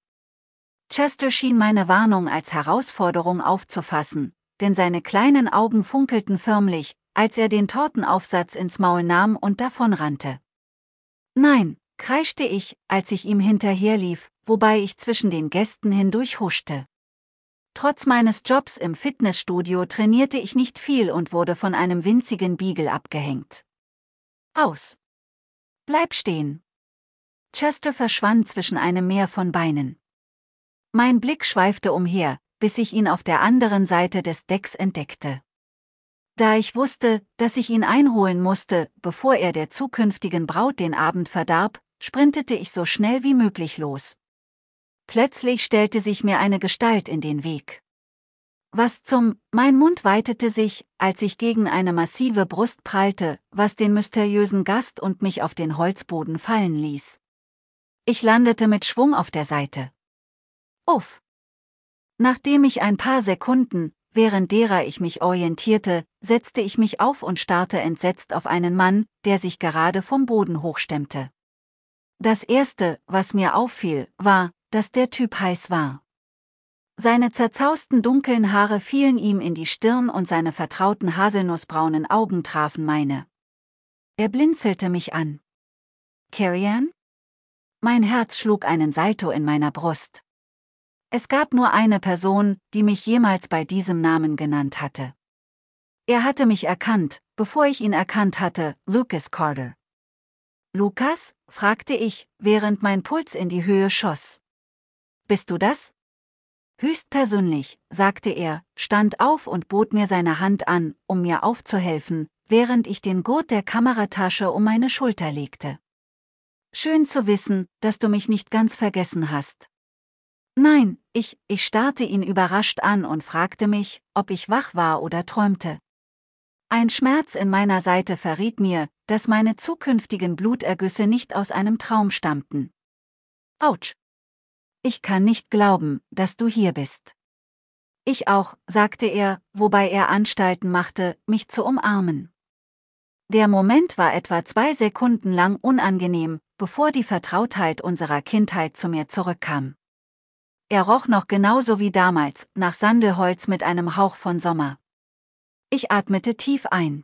Chester schien meine Warnung als Herausforderung aufzufassen, denn seine kleinen Augen funkelten förmlich, als er den Tortenaufsatz ins Maul nahm und davonrannte. Nein, kreischte ich, als ich ihm hinterherlief, wobei ich zwischen den Gästen hindurch huschte. Trotz meines Jobs im Fitnessstudio trainierte ich nicht viel und wurde von einem winzigen Beagle abgehängt. Aus. Bleib stehen. Chester verschwand zwischen einem Meer von Beinen. Mein Blick schweifte umher, bis ich ihn auf der anderen Seite des Decks entdeckte. Da ich wusste, dass ich ihn einholen musste, bevor er der zukünftigen Braut den Abend verdarb, sprintete ich so schnell wie möglich los. Plötzlich stellte sich mir eine Gestalt in den Weg. Was zum, mein Mund weitete sich, als ich gegen eine massive Brust prallte, was den mysteriösen Gast und mich auf den Holzboden fallen ließ. Ich landete mit Schwung auf der Seite. Uff. Nachdem ich ein paar Sekunden, während derer ich mich orientierte, setzte ich mich auf und starrte entsetzt auf einen Mann, der sich gerade vom Boden hochstemmte. Das Erste, was mir auffiel, war, dass der Typ heiß war. Seine zerzausten dunklen Haare fielen ihm in die Stirn und seine vertrauten haselnussbraunen Augen trafen meine. Er blinzelte mich an. Carrie Ann? Mein Herz schlug einen Salto in meiner Brust. Es gab nur eine Person, die mich jemals bei diesem Namen genannt hatte. Er hatte mich erkannt, bevor ich ihn erkannt hatte, Lucas Carter. Lukas? fragte ich, während mein Puls in die Höhe schoss. Bist du das? Höchstpersönlich, sagte er, stand auf und bot mir seine Hand an, um mir aufzuhelfen, während ich den Gurt der Kameratasche um meine Schulter legte. Schön zu wissen, dass du mich nicht ganz vergessen hast. Nein, ich, ich starrte ihn überrascht an und fragte mich, ob ich wach war oder träumte. Ein Schmerz in meiner Seite verriet mir, dass meine zukünftigen Blutergüsse nicht aus einem Traum stammten. Autsch, ich kann nicht glauben, dass du hier bist. Ich auch, sagte er, wobei er Anstalten machte, mich zu umarmen. Der Moment war etwa zwei Sekunden lang unangenehm, bevor die Vertrautheit unserer Kindheit zu mir zurückkam. Er roch noch genauso wie damals, nach Sandelholz mit einem Hauch von Sommer. Ich atmete tief ein.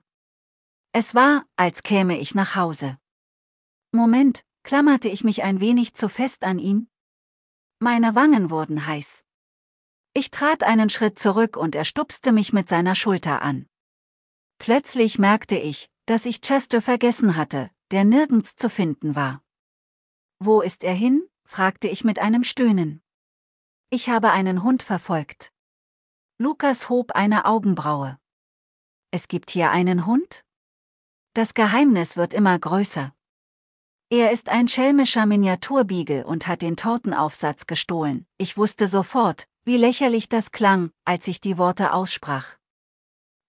Es war, als käme ich nach Hause. Moment, klammerte ich mich ein wenig zu fest an ihn, meine Wangen wurden heiß. Ich trat einen Schritt zurück und er stupste mich mit seiner Schulter an. Plötzlich merkte ich, dass ich Chester vergessen hatte, der nirgends zu finden war. Wo ist er hin? fragte ich mit einem Stöhnen. Ich habe einen Hund verfolgt. Lukas hob eine Augenbraue. Es gibt hier einen Hund? Das Geheimnis wird immer größer. Er ist ein schelmischer Miniaturbiegel und hat den Tortenaufsatz gestohlen. Ich wusste sofort, wie lächerlich das klang, als ich die Worte aussprach.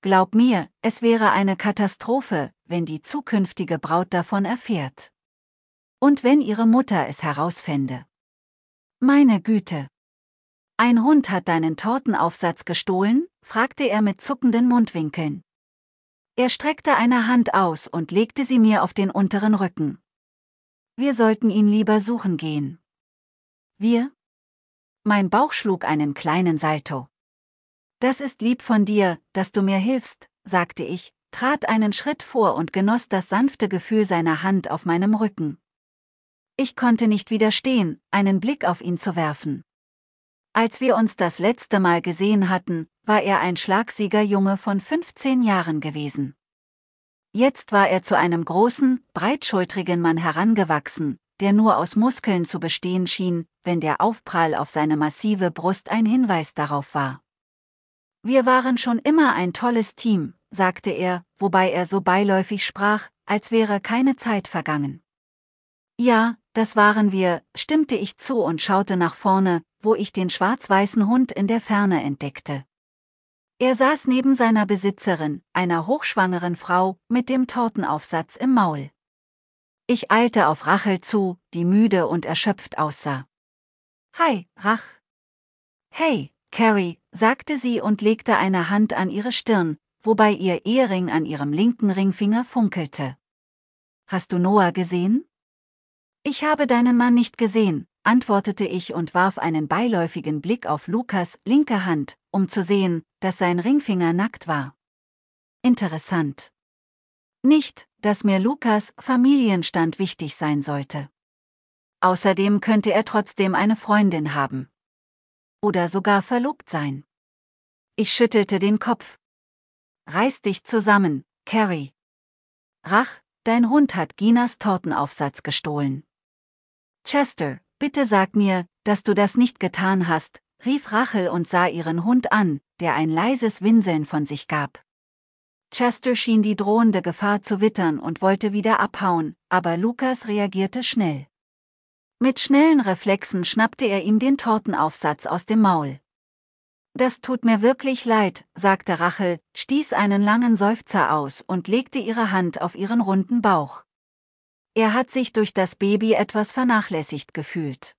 Glaub mir, es wäre eine Katastrophe, wenn die zukünftige Braut davon erfährt. Und wenn ihre Mutter es herausfände. Meine Güte. Ein Hund hat deinen Tortenaufsatz gestohlen? fragte er mit zuckenden Mundwinkeln. Er streckte eine Hand aus und legte sie mir auf den unteren Rücken. Wir sollten ihn lieber suchen gehen. Wir? Mein Bauch schlug einen kleinen Salto. Das ist lieb von dir, dass du mir hilfst, sagte ich, trat einen Schritt vor und genoss das sanfte Gefühl seiner Hand auf meinem Rücken. Ich konnte nicht widerstehen, einen Blick auf ihn zu werfen. Als wir uns das letzte Mal gesehen hatten, war er ein Schlagsiegerjunge von 15 Jahren gewesen. Jetzt war er zu einem großen, breitschultrigen Mann herangewachsen, der nur aus Muskeln zu bestehen schien, wenn der Aufprall auf seine massive Brust ein Hinweis darauf war. Wir waren schon immer ein tolles Team, sagte er, wobei er so beiläufig sprach, als wäre keine Zeit vergangen. Ja, das waren wir, stimmte ich zu und schaute nach vorne, wo ich den schwarz-weißen Hund in der Ferne entdeckte. Er saß neben seiner Besitzerin, einer hochschwangeren Frau, mit dem Tortenaufsatz im Maul. Ich eilte auf Rachel zu, die müde und erschöpft aussah. Hi, Rach. Hey, Carrie, sagte sie und legte eine Hand an ihre Stirn, wobei ihr Ehering an ihrem linken Ringfinger funkelte. Hast du Noah gesehen? Ich habe deinen Mann nicht gesehen, antwortete ich und warf einen beiläufigen Blick auf Lukas linke Hand, um zu sehen, dass sein Ringfinger nackt war. Interessant. Nicht, dass mir Lukas Familienstand wichtig sein sollte. Außerdem könnte er trotzdem eine Freundin haben. Oder sogar verlobt sein. Ich schüttelte den Kopf. Reiß dich zusammen, Carrie. Rach, dein Hund hat Ginas Tortenaufsatz gestohlen. Chester, bitte sag mir, dass du das nicht getan hast, rief Rachel und sah ihren Hund an, der ein leises Winseln von sich gab. Chester schien die drohende Gefahr zu wittern und wollte wieder abhauen, aber Lukas reagierte schnell. Mit schnellen Reflexen schnappte er ihm den Tortenaufsatz aus dem Maul. Das tut mir wirklich leid, sagte Rachel, stieß einen langen Seufzer aus und legte ihre Hand auf ihren runden Bauch. Er hat sich durch das Baby etwas vernachlässigt gefühlt.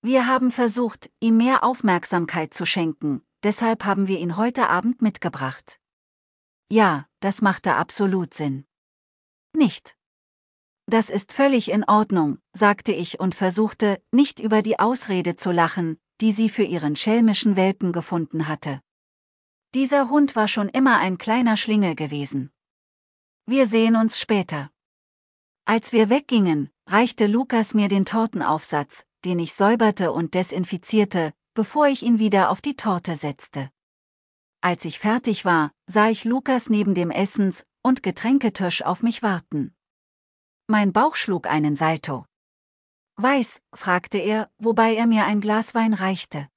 Wir haben versucht, ihm mehr Aufmerksamkeit zu schenken, deshalb haben wir ihn heute Abend mitgebracht. Ja, das machte absolut Sinn. Nicht. Das ist völlig in Ordnung, sagte ich und versuchte, nicht über die Ausrede zu lachen, die sie für ihren schelmischen Welpen gefunden hatte. Dieser Hund war schon immer ein kleiner Schlingel gewesen. Wir sehen uns später. Als wir weggingen, reichte Lukas mir den Tortenaufsatz, den ich säuberte und desinfizierte, bevor ich ihn wieder auf die Torte setzte. Als ich fertig war, sah ich Lukas neben dem Essens- und Getränketisch auf mich warten. Mein Bauch schlug einen Salto. Weiß, fragte er, wobei er mir ein Glas Wein reichte.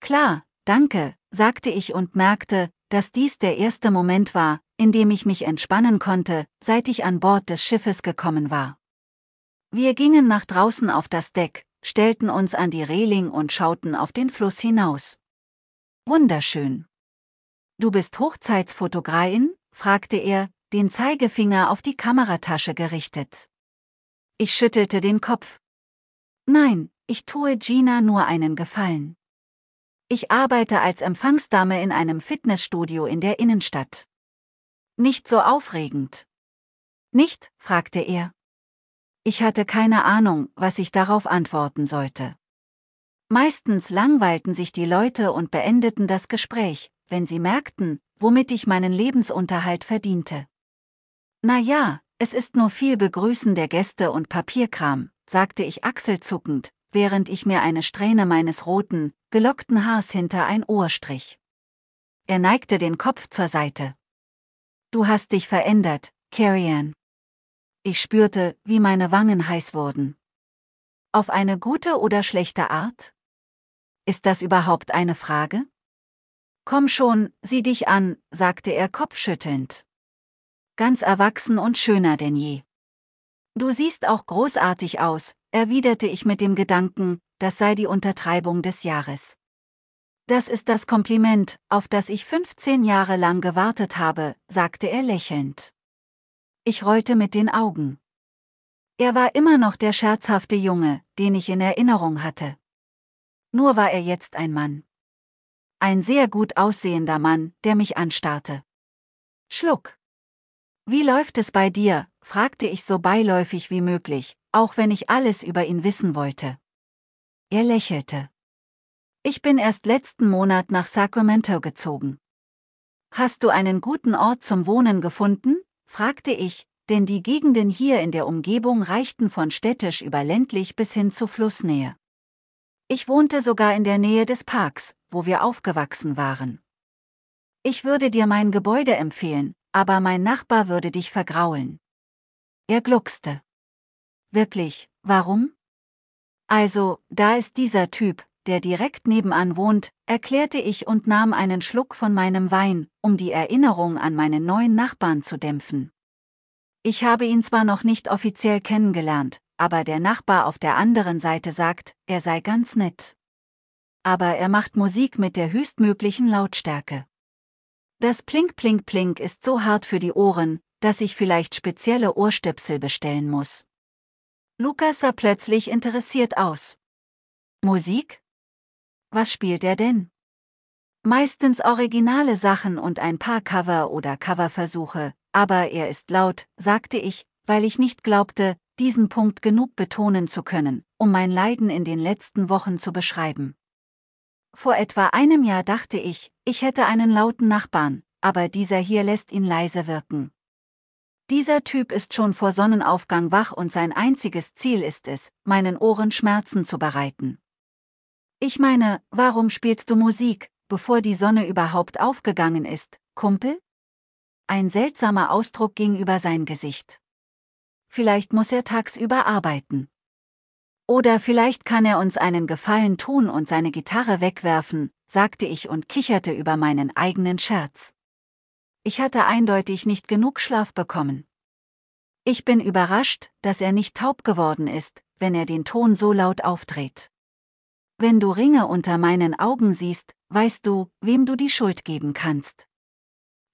Klar, danke, sagte ich und merkte, dass dies der erste Moment war, in dem ich mich entspannen konnte, seit ich an Bord des Schiffes gekommen war. Wir gingen nach draußen auf das Deck, stellten uns an die Reling und schauten auf den Fluss hinaus. Wunderschön. Du bist Hochzeitsfotografin? fragte er, den Zeigefinger auf die Kameratasche gerichtet. Ich schüttelte den Kopf. Nein, ich tue Gina nur einen Gefallen. Ich arbeite als Empfangsdame in einem Fitnessstudio in der Innenstadt. Nicht so aufregend. Nicht? fragte er. Ich hatte keine Ahnung, was ich darauf antworten sollte. Meistens langweilten sich die Leute und beendeten das Gespräch, wenn sie merkten, womit ich meinen Lebensunterhalt verdiente. Na ja, es ist nur viel Begrüßen der Gäste und Papierkram, sagte ich achselzuckend, während ich mir eine Strähne meines roten, gelockten Haars hinter ein Ohr strich. Er neigte den Kopf zur Seite. Du hast dich verändert, Carrie Ann ich spürte, wie meine Wangen heiß wurden. Auf eine gute oder schlechte Art? Ist das überhaupt eine Frage? Komm schon, sieh dich an, sagte er kopfschüttelnd. Ganz erwachsen und schöner denn je. Du siehst auch großartig aus, erwiderte ich mit dem Gedanken, das sei die Untertreibung des Jahres. Das ist das Kompliment, auf das ich 15 Jahre lang gewartet habe, sagte er lächelnd ich rollte mit den Augen. Er war immer noch der scherzhafte Junge, den ich in Erinnerung hatte. Nur war er jetzt ein Mann. Ein sehr gut aussehender Mann, der mich anstarrte. Schluck. Wie läuft es bei dir? fragte ich so beiläufig wie möglich, auch wenn ich alles über ihn wissen wollte. Er lächelte. Ich bin erst letzten Monat nach Sacramento gezogen. Hast du einen guten Ort zum Wohnen gefunden? fragte ich, denn die Gegenden hier in der Umgebung reichten von städtisch über ländlich bis hin zu Flussnähe. Ich wohnte sogar in der Nähe des Parks, wo wir aufgewachsen waren. Ich würde dir mein Gebäude empfehlen, aber mein Nachbar würde dich vergraulen. Er gluckste. Wirklich, warum? Also, da ist dieser Typ, der direkt nebenan wohnt, erklärte ich und nahm einen Schluck von meinem Wein, um die Erinnerung an meinen neuen Nachbarn zu dämpfen. Ich habe ihn zwar noch nicht offiziell kennengelernt, aber der Nachbar auf der anderen Seite sagt, er sei ganz nett. Aber er macht Musik mit der höchstmöglichen Lautstärke. Das Plink Plink Plink ist so hart für die Ohren, dass ich vielleicht spezielle Ohrstöpsel bestellen muss. Lukas sah plötzlich interessiert aus. Musik? Was spielt er denn? Meistens originale Sachen und ein paar Cover- oder Coverversuche, aber er ist laut, sagte ich, weil ich nicht glaubte, diesen Punkt genug betonen zu können, um mein Leiden in den letzten Wochen zu beschreiben. Vor etwa einem Jahr dachte ich, ich hätte einen lauten Nachbarn, aber dieser hier lässt ihn leise wirken. Dieser Typ ist schon vor Sonnenaufgang wach und sein einziges Ziel ist es, meinen Ohren Schmerzen zu bereiten. Ich meine, warum spielst du Musik, bevor die Sonne überhaupt aufgegangen ist, Kumpel? Ein seltsamer Ausdruck ging über sein Gesicht. Vielleicht muss er tagsüber arbeiten. Oder vielleicht kann er uns einen Gefallen tun und seine Gitarre wegwerfen, sagte ich und kicherte über meinen eigenen Scherz. Ich hatte eindeutig nicht genug Schlaf bekommen. Ich bin überrascht, dass er nicht taub geworden ist, wenn er den Ton so laut aufdreht wenn du Ringe unter meinen Augen siehst, weißt du, wem du die Schuld geben kannst.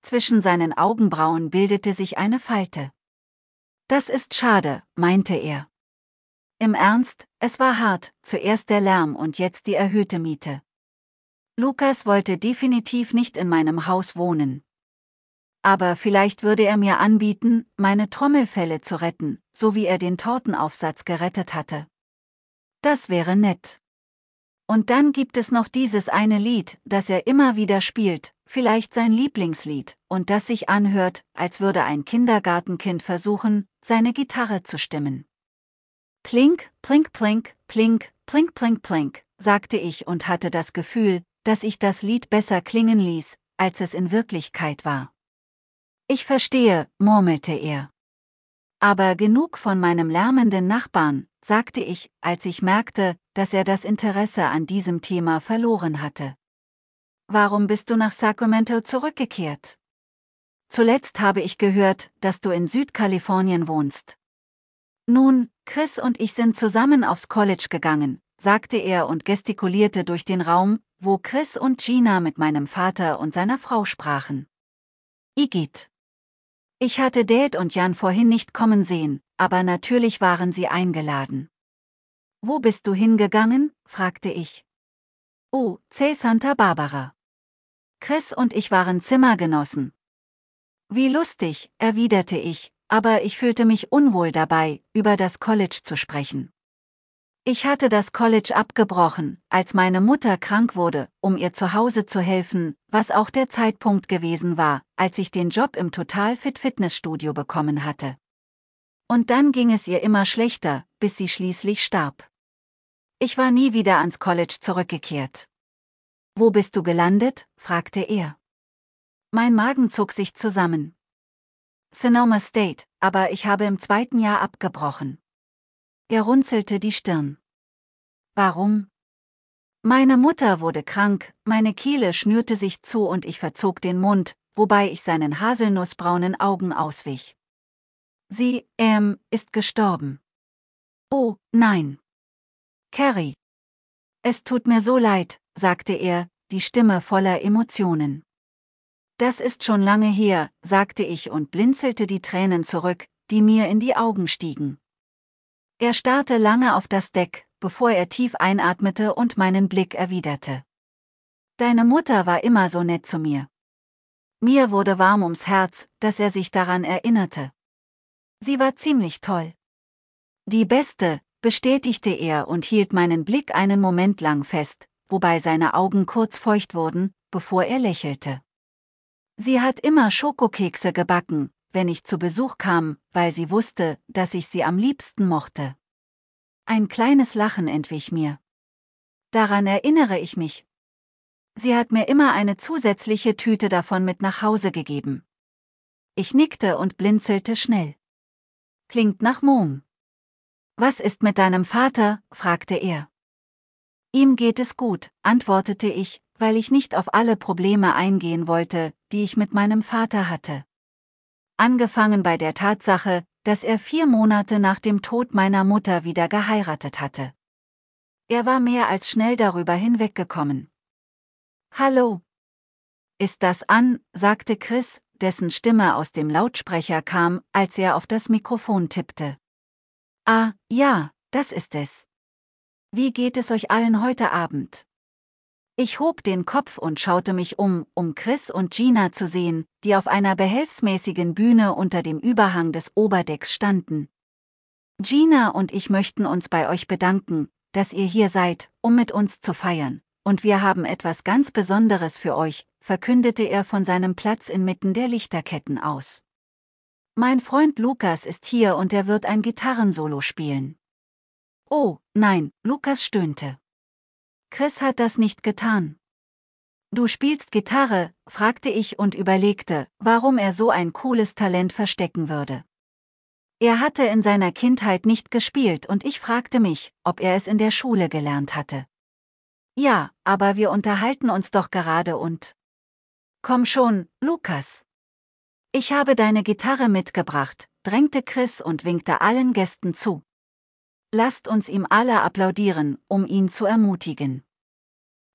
Zwischen seinen Augenbrauen bildete sich eine Falte. Das ist schade, meinte er. Im Ernst, es war hart, zuerst der Lärm und jetzt die erhöhte Miete. Lukas wollte definitiv nicht in meinem Haus wohnen. Aber vielleicht würde er mir anbieten, meine Trommelfelle zu retten, so wie er den Tortenaufsatz gerettet hatte. Das wäre nett. Und dann gibt es noch dieses eine Lied, das er immer wieder spielt, vielleicht sein Lieblingslied, und das sich anhört, als würde ein Kindergartenkind versuchen, seine Gitarre zu stimmen. Plink, plink, plink, plink, plink, plink, plink, sagte ich und hatte das Gefühl, dass ich das Lied besser klingen ließ, als es in Wirklichkeit war. Ich verstehe, murmelte er. Aber genug von meinem lärmenden Nachbarn, sagte ich, als ich merkte, dass er das Interesse an diesem Thema verloren hatte. Warum bist du nach Sacramento zurückgekehrt? Zuletzt habe ich gehört, dass du in Südkalifornien wohnst. Nun, Chris und ich sind zusammen aufs College gegangen, sagte er und gestikulierte durch den Raum, wo Chris und Gina mit meinem Vater und seiner Frau sprachen. Igitt. Ich hatte Dad und Jan vorhin nicht kommen sehen, aber natürlich waren sie eingeladen. Wo bist du hingegangen? fragte ich. Oh, C. Santa Barbara. Chris und ich waren Zimmergenossen. Wie lustig, erwiderte ich, aber ich fühlte mich unwohl dabei, über das College zu sprechen. Ich hatte das College abgebrochen, als meine Mutter krank wurde, um ihr zu Hause zu helfen, was auch der Zeitpunkt gewesen war, als ich den Job im Total Fit Fitnessstudio bekommen hatte. Und dann ging es ihr immer schlechter, bis sie schließlich starb. Ich war nie wieder ans College zurückgekehrt. Wo bist du gelandet? fragte er. Mein Magen zog sich zusammen. Sonoma State, aber ich habe im zweiten Jahr abgebrochen. Er runzelte die Stirn. Warum? Meine Mutter wurde krank, meine Kehle schnürte sich zu und ich verzog den Mund, wobei ich seinen haselnussbraunen Augen auswich. Sie, ähm, ist gestorben. Oh, nein. Carrie. Es tut mir so leid, sagte er, die Stimme voller Emotionen. Das ist schon lange her, sagte ich und blinzelte die Tränen zurück, die mir in die Augen stiegen. Er starrte lange auf das Deck, bevor er tief einatmete und meinen Blick erwiderte. Deine Mutter war immer so nett zu mir. Mir wurde warm ums Herz, dass er sich daran erinnerte. Sie war ziemlich toll. Die beste, bestätigte er und hielt meinen Blick einen Moment lang fest, wobei seine Augen kurz feucht wurden, bevor er lächelte. Sie hat immer Schokokekse gebacken, wenn ich zu Besuch kam, weil sie wusste, dass ich sie am liebsten mochte. Ein kleines Lachen entwich mir. Daran erinnere ich mich. Sie hat mir immer eine zusätzliche Tüte davon mit nach Hause gegeben. Ich nickte und blinzelte schnell. Klingt nach Mom. Was ist mit deinem Vater? fragte er. Ihm geht es gut, antwortete ich, weil ich nicht auf alle Probleme eingehen wollte, die ich mit meinem Vater hatte angefangen bei der Tatsache, dass er vier Monate nach dem Tod meiner Mutter wieder geheiratet hatte. Er war mehr als schnell darüber hinweggekommen. Hallo. Ist das an, sagte Chris, dessen Stimme aus dem Lautsprecher kam, als er auf das Mikrofon tippte. Ah, ja, das ist es. Wie geht es euch allen heute Abend? Ich hob den Kopf und schaute mich um, um Chris und Gina zu sehen, die auf einer behelfsmäßigen Bühne unter dem Überhang des Oberdecks standen. Gina und ich möchten uns bei euch bedanken, dass ihr hier seid, um mit uns zu feiern, und wir haben etwas ganz Besonderes für euch, verkündete er von seinem Platz inmitten der Lichterketten aus. Mein Freund Lukas ist hier und er wird ein Gitarrensolo spielen. Oh, nein, Lukas stöhnte. Chris hat das nicht getan. Du spielst Gitarre, fragte ich und überlegte, warum er so ein cooles Talent verstecken würde. Er hatte in seiner Kindheit nicht gespielt und ich fragte mich, ob er es in der Schule gelernt hatte. Ja, aber wir unterhalten uns doch gerade und... Komm schon, Lukas. Ich habe deine Gitarre mitgebracht, drängte Chris und winkte allen Gästen zu. Lasst uns ihm alle applaudieren, um ihn zu ermutigen.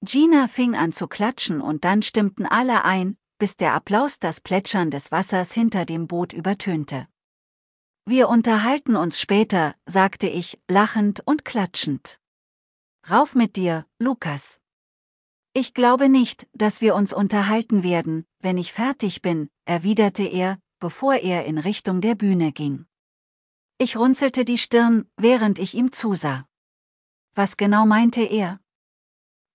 Gina fing an zu klatschen und dann stimmten alle ein, bis der Applaus das Plätschern des Wassers hinter dem Boot übertönte. Wir unterhalten uns später, sagte ich, lachend und klatschend. Rauf mit dir, Lukas. Ich glaube nicht, dass wir uns unterhalten werden, wenn ich fertig bin, erwiderte er, bevor er in Richtung der Bühne ging. Ich runzelte die Stirn, während ich ihm zusah. Was genau meinte er?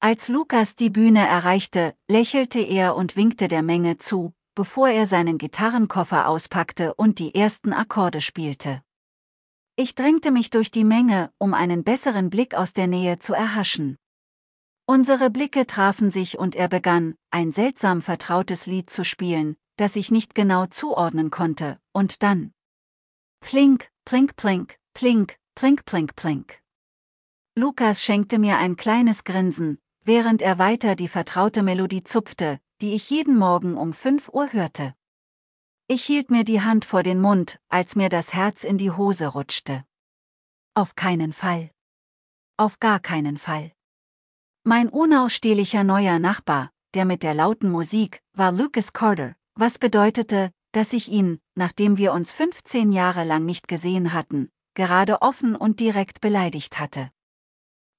Als Lukas die Bühne erreichte, lächelte er und winkte der Menge zu, bevor er seinen Gitarrenkoffer auspackte und die ersten Akkorde spielte. Ich drängte mich durch die Menge, um einen besseren Blick aus der Nähe zu erhaschen. Unsere Blicke trafen sich und er begann, ein seltsam vertrautes Lied zu spielen, das ich nicht genau zuordnen konnte, und dann Plink, plink, plink, plink, plink, plink, plink. Lukas schenkte mir ein kleines Grinsen, während er weiter die vertraute Melodie zupfte, die ich jeden Morgen um 5 Uhr hörte. Ich hielt mir die Hand vor den Mund, als mir das Herz in die Hose rutschte. Auf keinen Fall. Auf gar keinen Fall. Mein unausstehlicher neuer Nachbar, der mit der lauten Musik, war Lucas Carter, was bedeutete, dass ich ihn, nachdem wir uns 15 Jahre lang nicht gesehen hatten, gerade offen und direkt beleidigt hatte.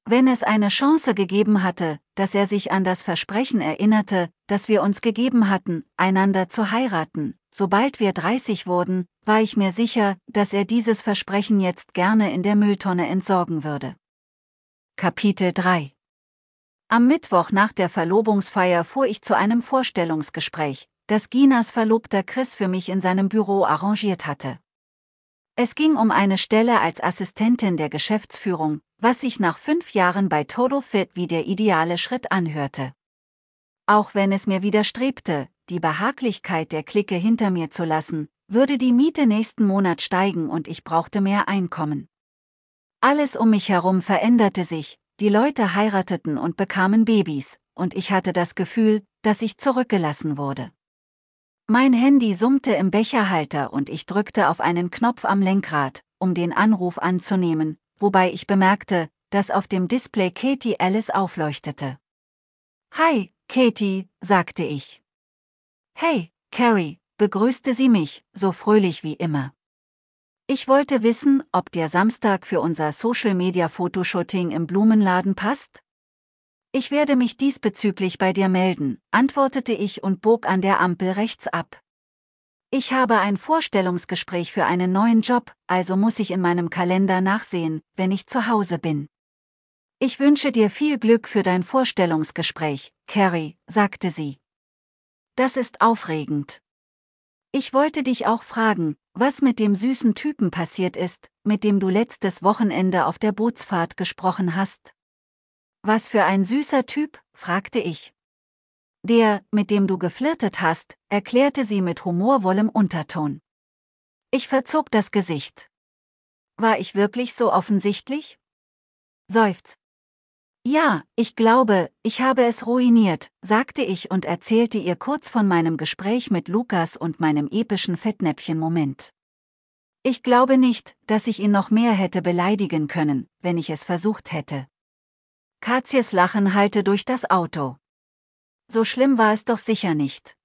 Wenn es eine Chance gegeben hatte, dass er sich an das Versprechen erinnerte, das wir uns gegeben hatten, einander zu heiraten, sobald wir 30 wurden, war ich mir sicher, dass er dieses Versprechen jetzt gerne in der Mülltonne entsorgen würde. Kapitel 3 Am Mittwoch nach der Verlobungsfeier fuhr ich zu einem Vorstellungsgespräch, das Ginas Verlobter Chris für mich in seinem Büro arrangiert hatte. Es ging um eine Stelle als Assistentin der Geschäftsführung, was sich nach fünf Jahren bei Total Fit wie der ideale Schritt anhörte. Auch wenn es mir widerstrebte, die Behaglichkeit der Clique hinter mir zu lassen, würde die Miete nächsten Monat steigen und ich brauchte mehr Einkommen. Alles um mich herum veränderte sich, die Leute heirateten und bekamen Babys, und ich hatte das Gefühl, dass ich zurückgelassen wurde. Mein Handy summte im Becherhalter und ich drückte auf einen Knopf am Lenkrad, um den Anruf anzunehmen, wobei ich bemerkte, dass auf dem Display Katie Alice aufleuchtete. Hi, Katie, sagte ich. Hey, Carrie, begrüßte sie mich, so fröhlich wie immer. Ich wollte wissen, ob der Samstag für unser Social-Media-Fotoshooting im Blumenladen passt? Ich werde mich diesbezüglich bei dir melden, antwortete ich und bog an der Ampel rechts ab. Ich habe ein Vorstellungsgespräch für einen neuen Job, also muss ich in meinem Kalender nachsehen, wenn ich zu Hause bin. Ich wünsche dir viel Glück für dein Vorstellungsgespräch, Carrie, sagte sie. Das ist aufregend. Ich wollte dich auch fragen, was mit dem süßen Typen passiert ist, mit dem du letztes Wochenende auf der Bootsfahrt gesprochen hast. Was für ein süßer Typ, fragte ich. Der, mit dem du geflirtet hast, erklärte sie mit humorvollem Unterton. Ich verzog das Gesicht. War ich wirklich so offensichtlich? Seufz. Ja, ich glaube, ich habe es ruiniert, sagte ich und erzählte ihr kurz von meinem Gespräch mit Lukas und meinem epischen Fettnäpfchen-Moment. Ich glaube nicht, dass ich ihn noch mehr hätte beleidigen können, wenn ich es versucht hätte. Kazies Lachen hallte durch das Auto. So schlimm war es doch sicher nicht.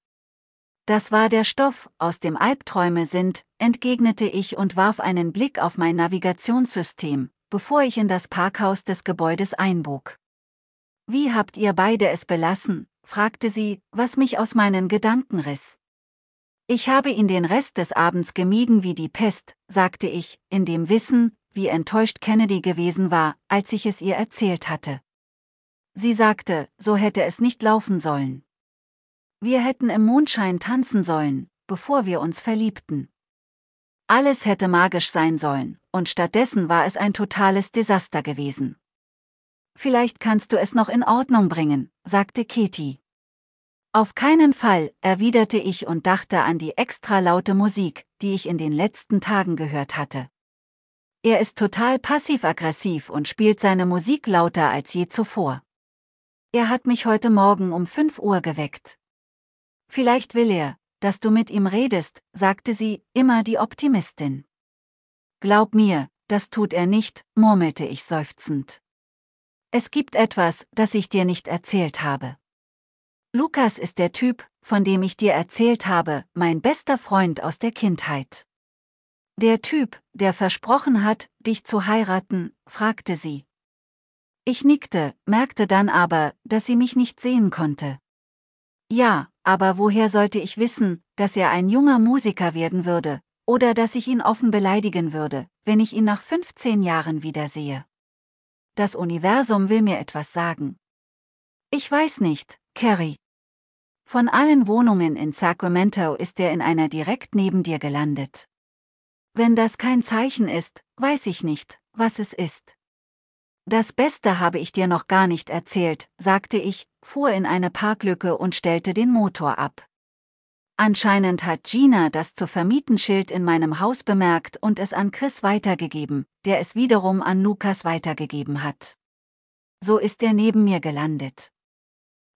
Das war der Stoff, aus dem Albträume sind, entgegnete ich und warf einen Blick auf mein Navigationssystem, bevor ich in das Parkhaus des Gebäudes einbog. Wie habt ihr beide es belassen? fragte sie, was mich aus meinen Gedanken riss. Ich habe ihn den Rest des Abends gemieden wie die Pest, sagte ich, in dem Wissen, wie enttäuscht Kennedy gewesen war, als ich es ihr erzählt hatte. Sie sagte, so hätte es nicht laufen sollen. Wir hätten im Mondschein tanzen sollen, bevor wir uns verliebten. Alles hätte magisch sein sollen, und stattdessen war es ein totales Desaster gewesen. Vielleicht kannst du es noch in Ordnung bringen, sagte Katie. Auf keinen Fall, erwiderte ich und dachte an die extra laute Musik, die ich in den letzten Tagen gehört hatte. Er ist total passiv-aggressiv und spielt seine Musik lauter als je zuvor. Er hat mich heute Morgen um fünf Uhr geweckt. Vielleicht will er, dass du mit ihm redest, sagte sie, immer die Optimistin. Glaub mir, das tut er nicht, murmelte ich seufzend. Es gibt etwas, das ich dir nicht erzählt habe. Lukas ist der Typ, von dem ich dir erzählt habe, mein bester Freund aus der Kindheit. Der Typ, der versprochen hat, dich zu heiraten, fragte sie. Ich nickte, merkte dann aber, dass sie mich nicht sehen konnte. Ja, aber woher sollte ich wissen, dass er ein junger Musiker werden würde, oder dass ich ihn offen beleidigen würde, wenn ich ihn nach 15 Jahren wiedersehe? Das Universum will mir etwas sagen. Ich weiß nicht, Carrie. Von allen Wohnungen in Sacramento ist er in einer direkt neben dir gelandet. Wenn das kein Zeichen ist, weiß ich nicht, was es ist. Das Beste habe ich dir noch gar nicht erzählt, sagte ich, fuhr in eine Parklücke und stellte den Motor ab. Anscheinend hat Gina das zu vermieten Schild in meinem Haus bemerkt und es an Chris weitergegeben, der es wiederum an Lukas weitergegeben hat. So ist er neben mir gelandet.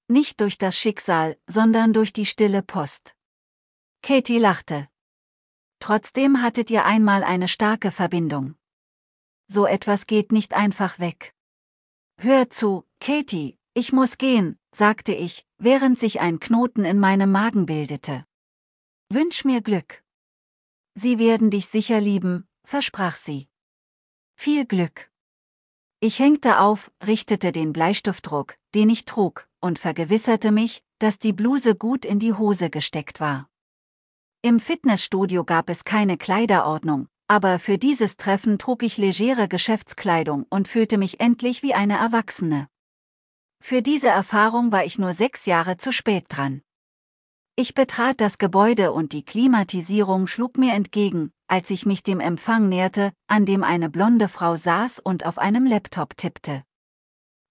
Nicht durch das Schicksal, sondern durch die stille Post. Katie lachte. Trotzdem hattet ihr einmal eine starke Verbindung so etwas geht nicht einfach weg. Hör zu, Katie, ich muss gehen, sagte ich, während sich ein Knoten in meinem Magen bildete. Wünsch mir Glück. Sie werden dich sicher lieben, versprach sie. Viel Glück. Ich hängte auf, richtete den Bleistiftdruck, den ich trug, und vergewisserte mich, dass die Bluse gut in die Hose gesteckt war. Im Fitnessstudio gab es keine Kleiderordnung, aber für dieses Treffen trug ich legere Geschäftskleidung und fühlte mich endlich wie eine Erwachsene. Für diese Erfahrung war ich nur sechs Jahre zu spät dran. Ich betrat das Gebäude und die Klimatisierung schlug mir entgegen, als ich mich dem Empfang näherte, an dem eine blonde Frau saß und auf einem Laptop tippte.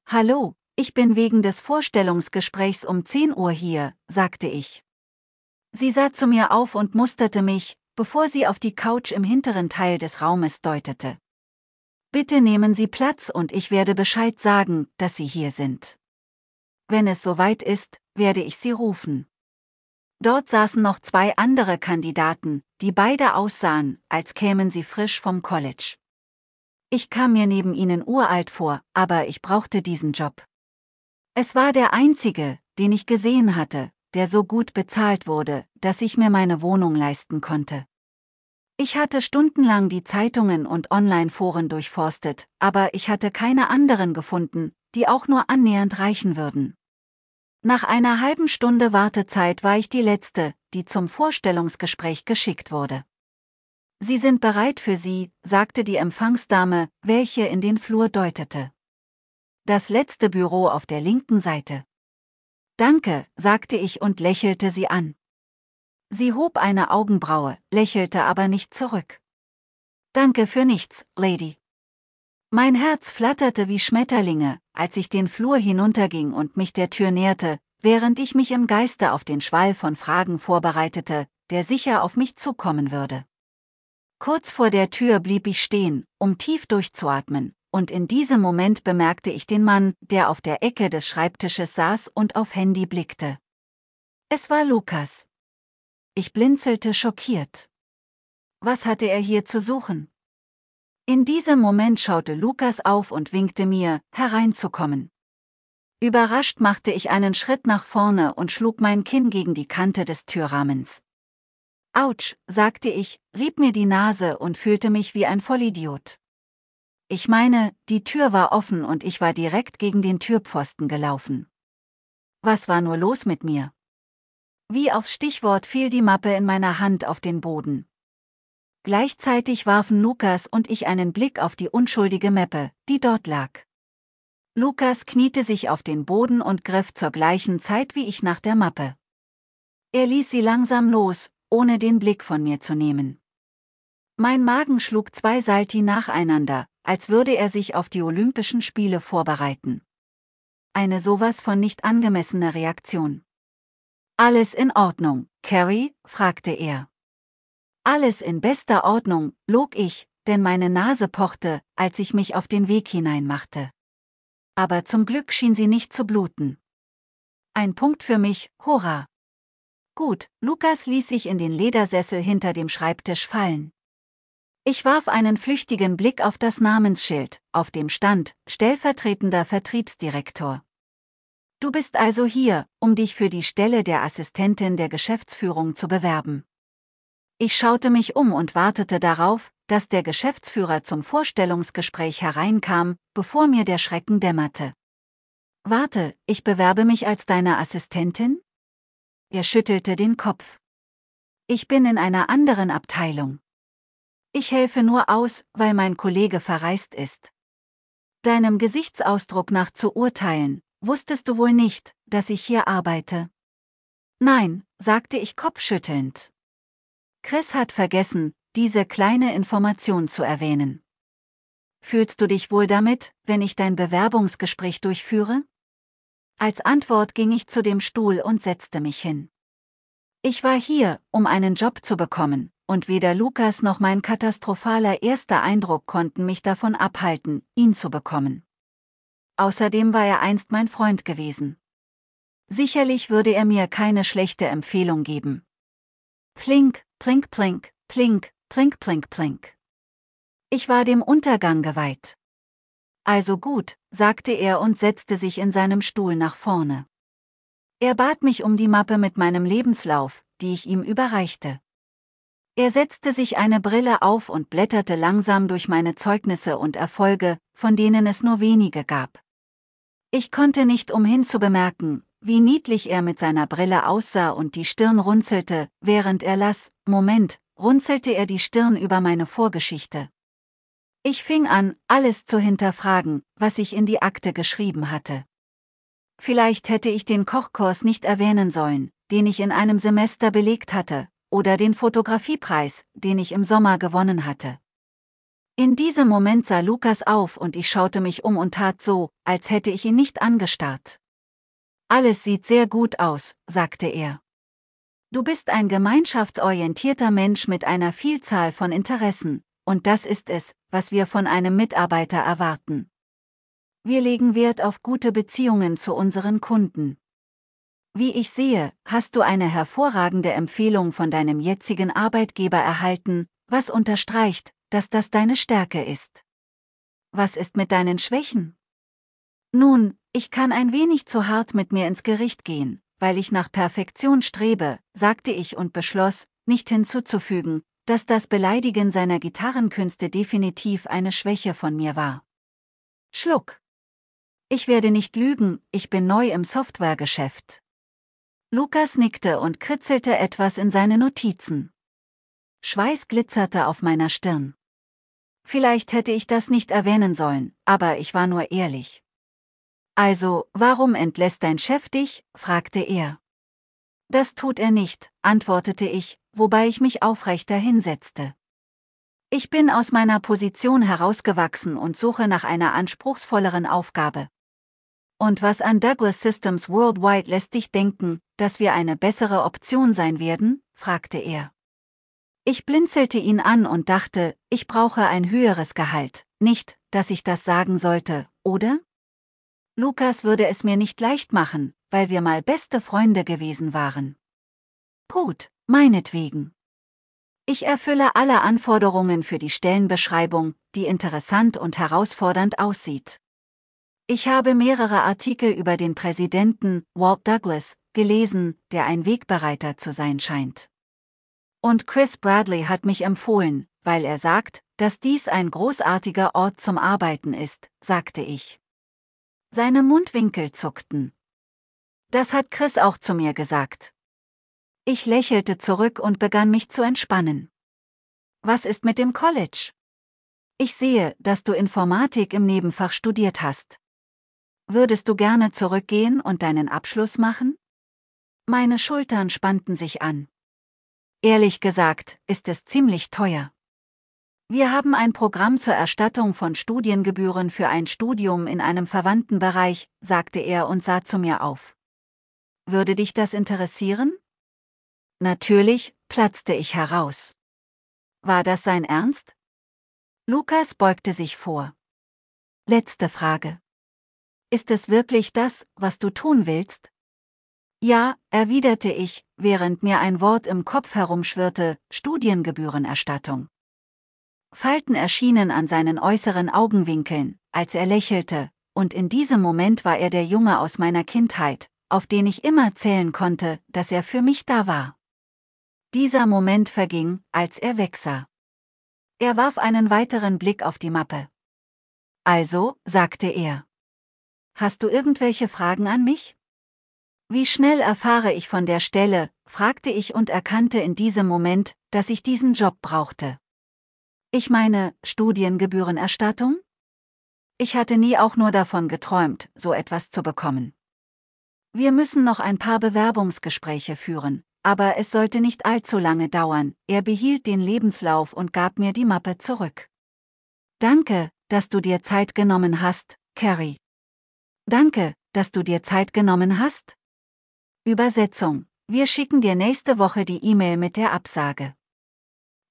Hallo, ich bin wegen des Vorstellungsgesprächs um 10 Uhr hier, sagte ich. Sie sah zu mir auf und musterte mich, bevor sie auf die Couch im hinteren Teil des Raumes deutete. Bitte nehmen Sie Platz und ich werde Bescheid sagen, dass Sie hier sind. Wenn es soweit ist, werde ich Sie rufen. Dort saßen noch zwei andere Kandidaten, die beide aussahen, als kämen sie frisch vom College. Ich kam mir neben ihnen uralt vor, aber ich brauchte diesen Job. Es war der einzige, den ich gesehen hatte, der so gut bezahlt wurde, dass ich mir meine Wohnung leisten konnte. Ich hatte stundenlang die Zeitungen und Online-Foren durchforstet, aber ich hatte keine anderen gefunden, die auch nur annähernd reichen würden. Nach einer halben Stunde Wartezeit war ich die Letzte, die zum Vorstellungsgespräch geschickt wurde. Sie sind bereit für Sie, sagte die Empfangsdame, welche in den Flur deutete. Das letzte Büro auf der linken Seite. Danke, sagte ich und lächelte sie an. Sie hob eine Augenbraue, lächelte aber nicht zurück. Danke für nichts, Lady. Mein Herz flatterte wie Schmetterlinge, als ich den Flur hinunterging und mich der Tür näherte, während ich mich im Geiste auf den Schwall von Fragen vorbereitete, der sicher auf mich zukommen würde. Kurz vor der Tür blieb ich stehen, um tief durchzuatmen, und in diesem Moment bemerkte ich den Mann, der auf der Ecke des Schreibtisches saß und auf Handy blickte. Es war Lukas. Ich blinzelte schockiert. Was hatte er hier zu suchen? In diesem Moment schaute Lukas auf und winkte mir, hereinzukommen. Überrascht machte ich einen Schritt nach vorne und schlug mein Kinn gegen die Kante des Türrahmens. Autsch, sagte ich, rieb mir die Nase und fühlte mich wie ein Vollidiot. Ich meine, die Tür war offen und ich war direkt gegen den Türpfosten gelaufen. Was war nur los mit mir? Wie aufs Stichwort fiel die Mappe in meiner Hand auf den Boden. Gleichzeitig warfen Lukas und ich einen Blick auf die unschuldige Mappe, die dort lag. Lukas kniete sich auf den Boden und griff zur gleichen Zeit wie ich nach der Mappe. Er ließ sie langsam los, ohne den Blick von mir zu nehmen. Mein Magen schlug zwei Salti nacheinander, als würde er sich auf die Olympischen Spiele vorbereiten. Eine sowas von nicht angemessene Reaktion. Alles in Ordnung, Carrie? fragte er. Alles in bester Ordnung, log ich, denn meine Nase pochte, als ich mich auf den Weg hineinmachte. Aber zum Glück schien sie nicht zu bluten. Ein Punkt für mich, hurra! Gut, Lukas ließ sich in den Ledersessel hinter dem Schreibtisch fallen. Ich warf einen flüchtigen Blick auf das Namensschild, auf dem stand stellvertretender Vertriebsdirektor. Du bist also hier, um dich für die Stelle der Assistentin der Geschäftsführung zu bewerben. Ich schaute mich um und wartete darauf, dass der Geschäftsführer zum Vorstellungsgespräch hereinkam, bevor mir der Schrecken dämmerte. Warte, ich bewerbe mich als deine Assistentin? Er schüttelte den Kopf. Ich bin in einer anderen Abteilung. Ich helfe nur aus, weil mein Kollege verreist ist. Deinem Gesichtsausdruck nach zu urteilen, wusstest du wohl nicht, dass ich hier arbeite. Nein, sagte ich kopfschüttelnd. Chris hat vergessen, diese kleine Information zu erwähnen. Fühlst du dich wohl damit, wenn ich dein Bewerbungsgespräch durchführe? Als Antwort ging ich zu dem Stuhl und setzte mich hin. Ich war hier, um einen Job zu bekommen, und weder Lukas noch mein katastrophaler erster Eindruck konnten mich davon abhalten, ihn zu bekommen. Außerdem war er einst mein Freund gewesen. Sicherlich würde er mir keine schlechte Empfehlung geben. Plink, plink, plink, plink, plink, plink, plink. Ich war dem Untergang geweiht. Also gut, sagte er und setzte sich in seinem Stuhl nach vorne. Er bat mich um die Mappe mit meinem Lebenslauf, die ich ihm überreichte. Er setzte sich eine Brille auf und blätterte langsam durch meine Zeugnisse und Erfolge, von denen es nur wenige gab. Ich konnte nicht umhin zu bemerken, wie niedlich er mit seiner Brille aussah und die Stirn runzelte, während er las, Moment, runzelte er die Stirn über meine Vorgeschichte. Ich fing an, alles zu hinterfragen, was ich in die Akte geschrieben hatte. Vielleicht hätte ich den Kochkurs nicht erwähnen sollen, den ich in einem Semester belegt hatte, oder den Fotografiepreis, den ich im Sommer gewonnen hatte. In diesem Moment sah Lukas auf und ich schaute mich um und tat so, als hätte ich ihn nicht angestarrt. Alles sieht sehr gut aus, sagte er. Du bist ein gemeinschaftsorientierter Mensch mit einer Vielzahl von Interessen, und das ist es, was wir von einem Mitarbeiter erwarten. Wir legen Wert auf gute Beziehungen zu unseren Kunden. Wie ich sehe, hast du eine hervorragende Empfehlung von deinem jetzigen Arbeitgeber erhalten, was unterstreicht, dass das deine Stärke ist. Was ist mit deinen Schwächen? Nun, ich kann ein wenig zu hart mit mir ins Gericht gehen, weil ich nach Perfektion strebe, sagte ich und beschloss, nicht hinzuzufügen, dass das Beleidigen seiner Gitarrenkünste definitiv eine Schwäche von mir war. Schluck. Ich werde nicht lügen, ich bin neu im Softwaregeschäft. Lukas nickte und kritzelte etwas in seine Notizen. Schweiß glitzerte auf meiner Stirn. Vielleicht hätte ich das nicht erwähnen sollen, aber ich war nur ehrlich. Also, warum entlässt dein Chef dich? fragte er. Das tut er nicht, antwortete ich, wobei ich mich aufrechter hinsetzte. Ich bin aus meiner Position herausgewachsen und suche nach einer anspruchsvolleren Aufgabe. Und was an Douglas Systems Worldwide lässt dich denken, dass wir eine bessere Option sein werden? fragte er. Ich blinzelte ihn an und dachte, ich brauche ein höheres Gehalt, nicht, dass ich das sagen sollte, oder? Lukas würde es mir nicht leicht machen, weil wir mal beste Freunde gewesen waren. Gut, meinetwegen. Ich erfülle alle Anforderungen für die Stellenbeschreibung, die interessant und herausfordernd aussieht. Ich habe mehrere Artikel über den Präsidenten, Walt Douglas, gelesen, der ein Wegbereiter zu sein scheint. Und Chris Bradley hat mich empfohlen, weil er sagt, dass dies ein großartiger Ort zum Arbeiten ist, sagte ich. Seine Mundwinkel zuckten. Das hat Chris auch zu mir gesagt. Ich lächelte zurück und begann mich zu entspannen. Was ist mit dem College? Ich sehe, dass du Informatik im Nebenfach studiert hast. Würdest du gerne zurückgehen und deinen Abschluss machen? Meine Schultern spannten sich an. Ehrlich gesagt, ist es ziemlich teuer. Wir haben ein Programm zur Erstattung von Studiengebühren für ein Studium in einem verwandten Bereich, sagte er und sah zu mir auf. Würde dich das interessieren? Natürlich, platzte ich heraus. War das sein Ernst? Lukas beugte sich vor. Letzte Frage ist es wirklich das, was du tun willst? Ja, erwiderte ich, während mir ein Wort im Kopf herumschwirrte, Studiengebührenerstattung. Falten erschienen an seinen äußeren Augenwinkeln, als er lächelte, und in diesem Moment war er der Junge aus meiner Kindheit, auf den ich immer zählen konnte, dass er für mich da war. Dieser Moment verging, als er wegsah. Er warf einen weiteren Blick auf die Mappe. Also, sagte er. Hast du irgendwelche Fragen an mich? Wie schnell erfahre ich von der Stelle, fragte ich und erkannte in diesem Moment, dass ich diesen Job brauchte. Ich meine, Studiengebührenerstattung? Ich hatte nie auch nur davon geträumt, so etwas zu bekommen. Wir müssen noch ein paar Bewerbungsgespräche führen, aber es sollte nicht allzu lange dauern, er behielt den Lebenslauf und gab mir die Mappe zurück. Danke, dass du dir Zeit genommen hast, Carrie. Danke, dass du dir Zeit genommen hast. Übersetzung. Wir schicken dir nächste Woche die E-Mail mit der Absage.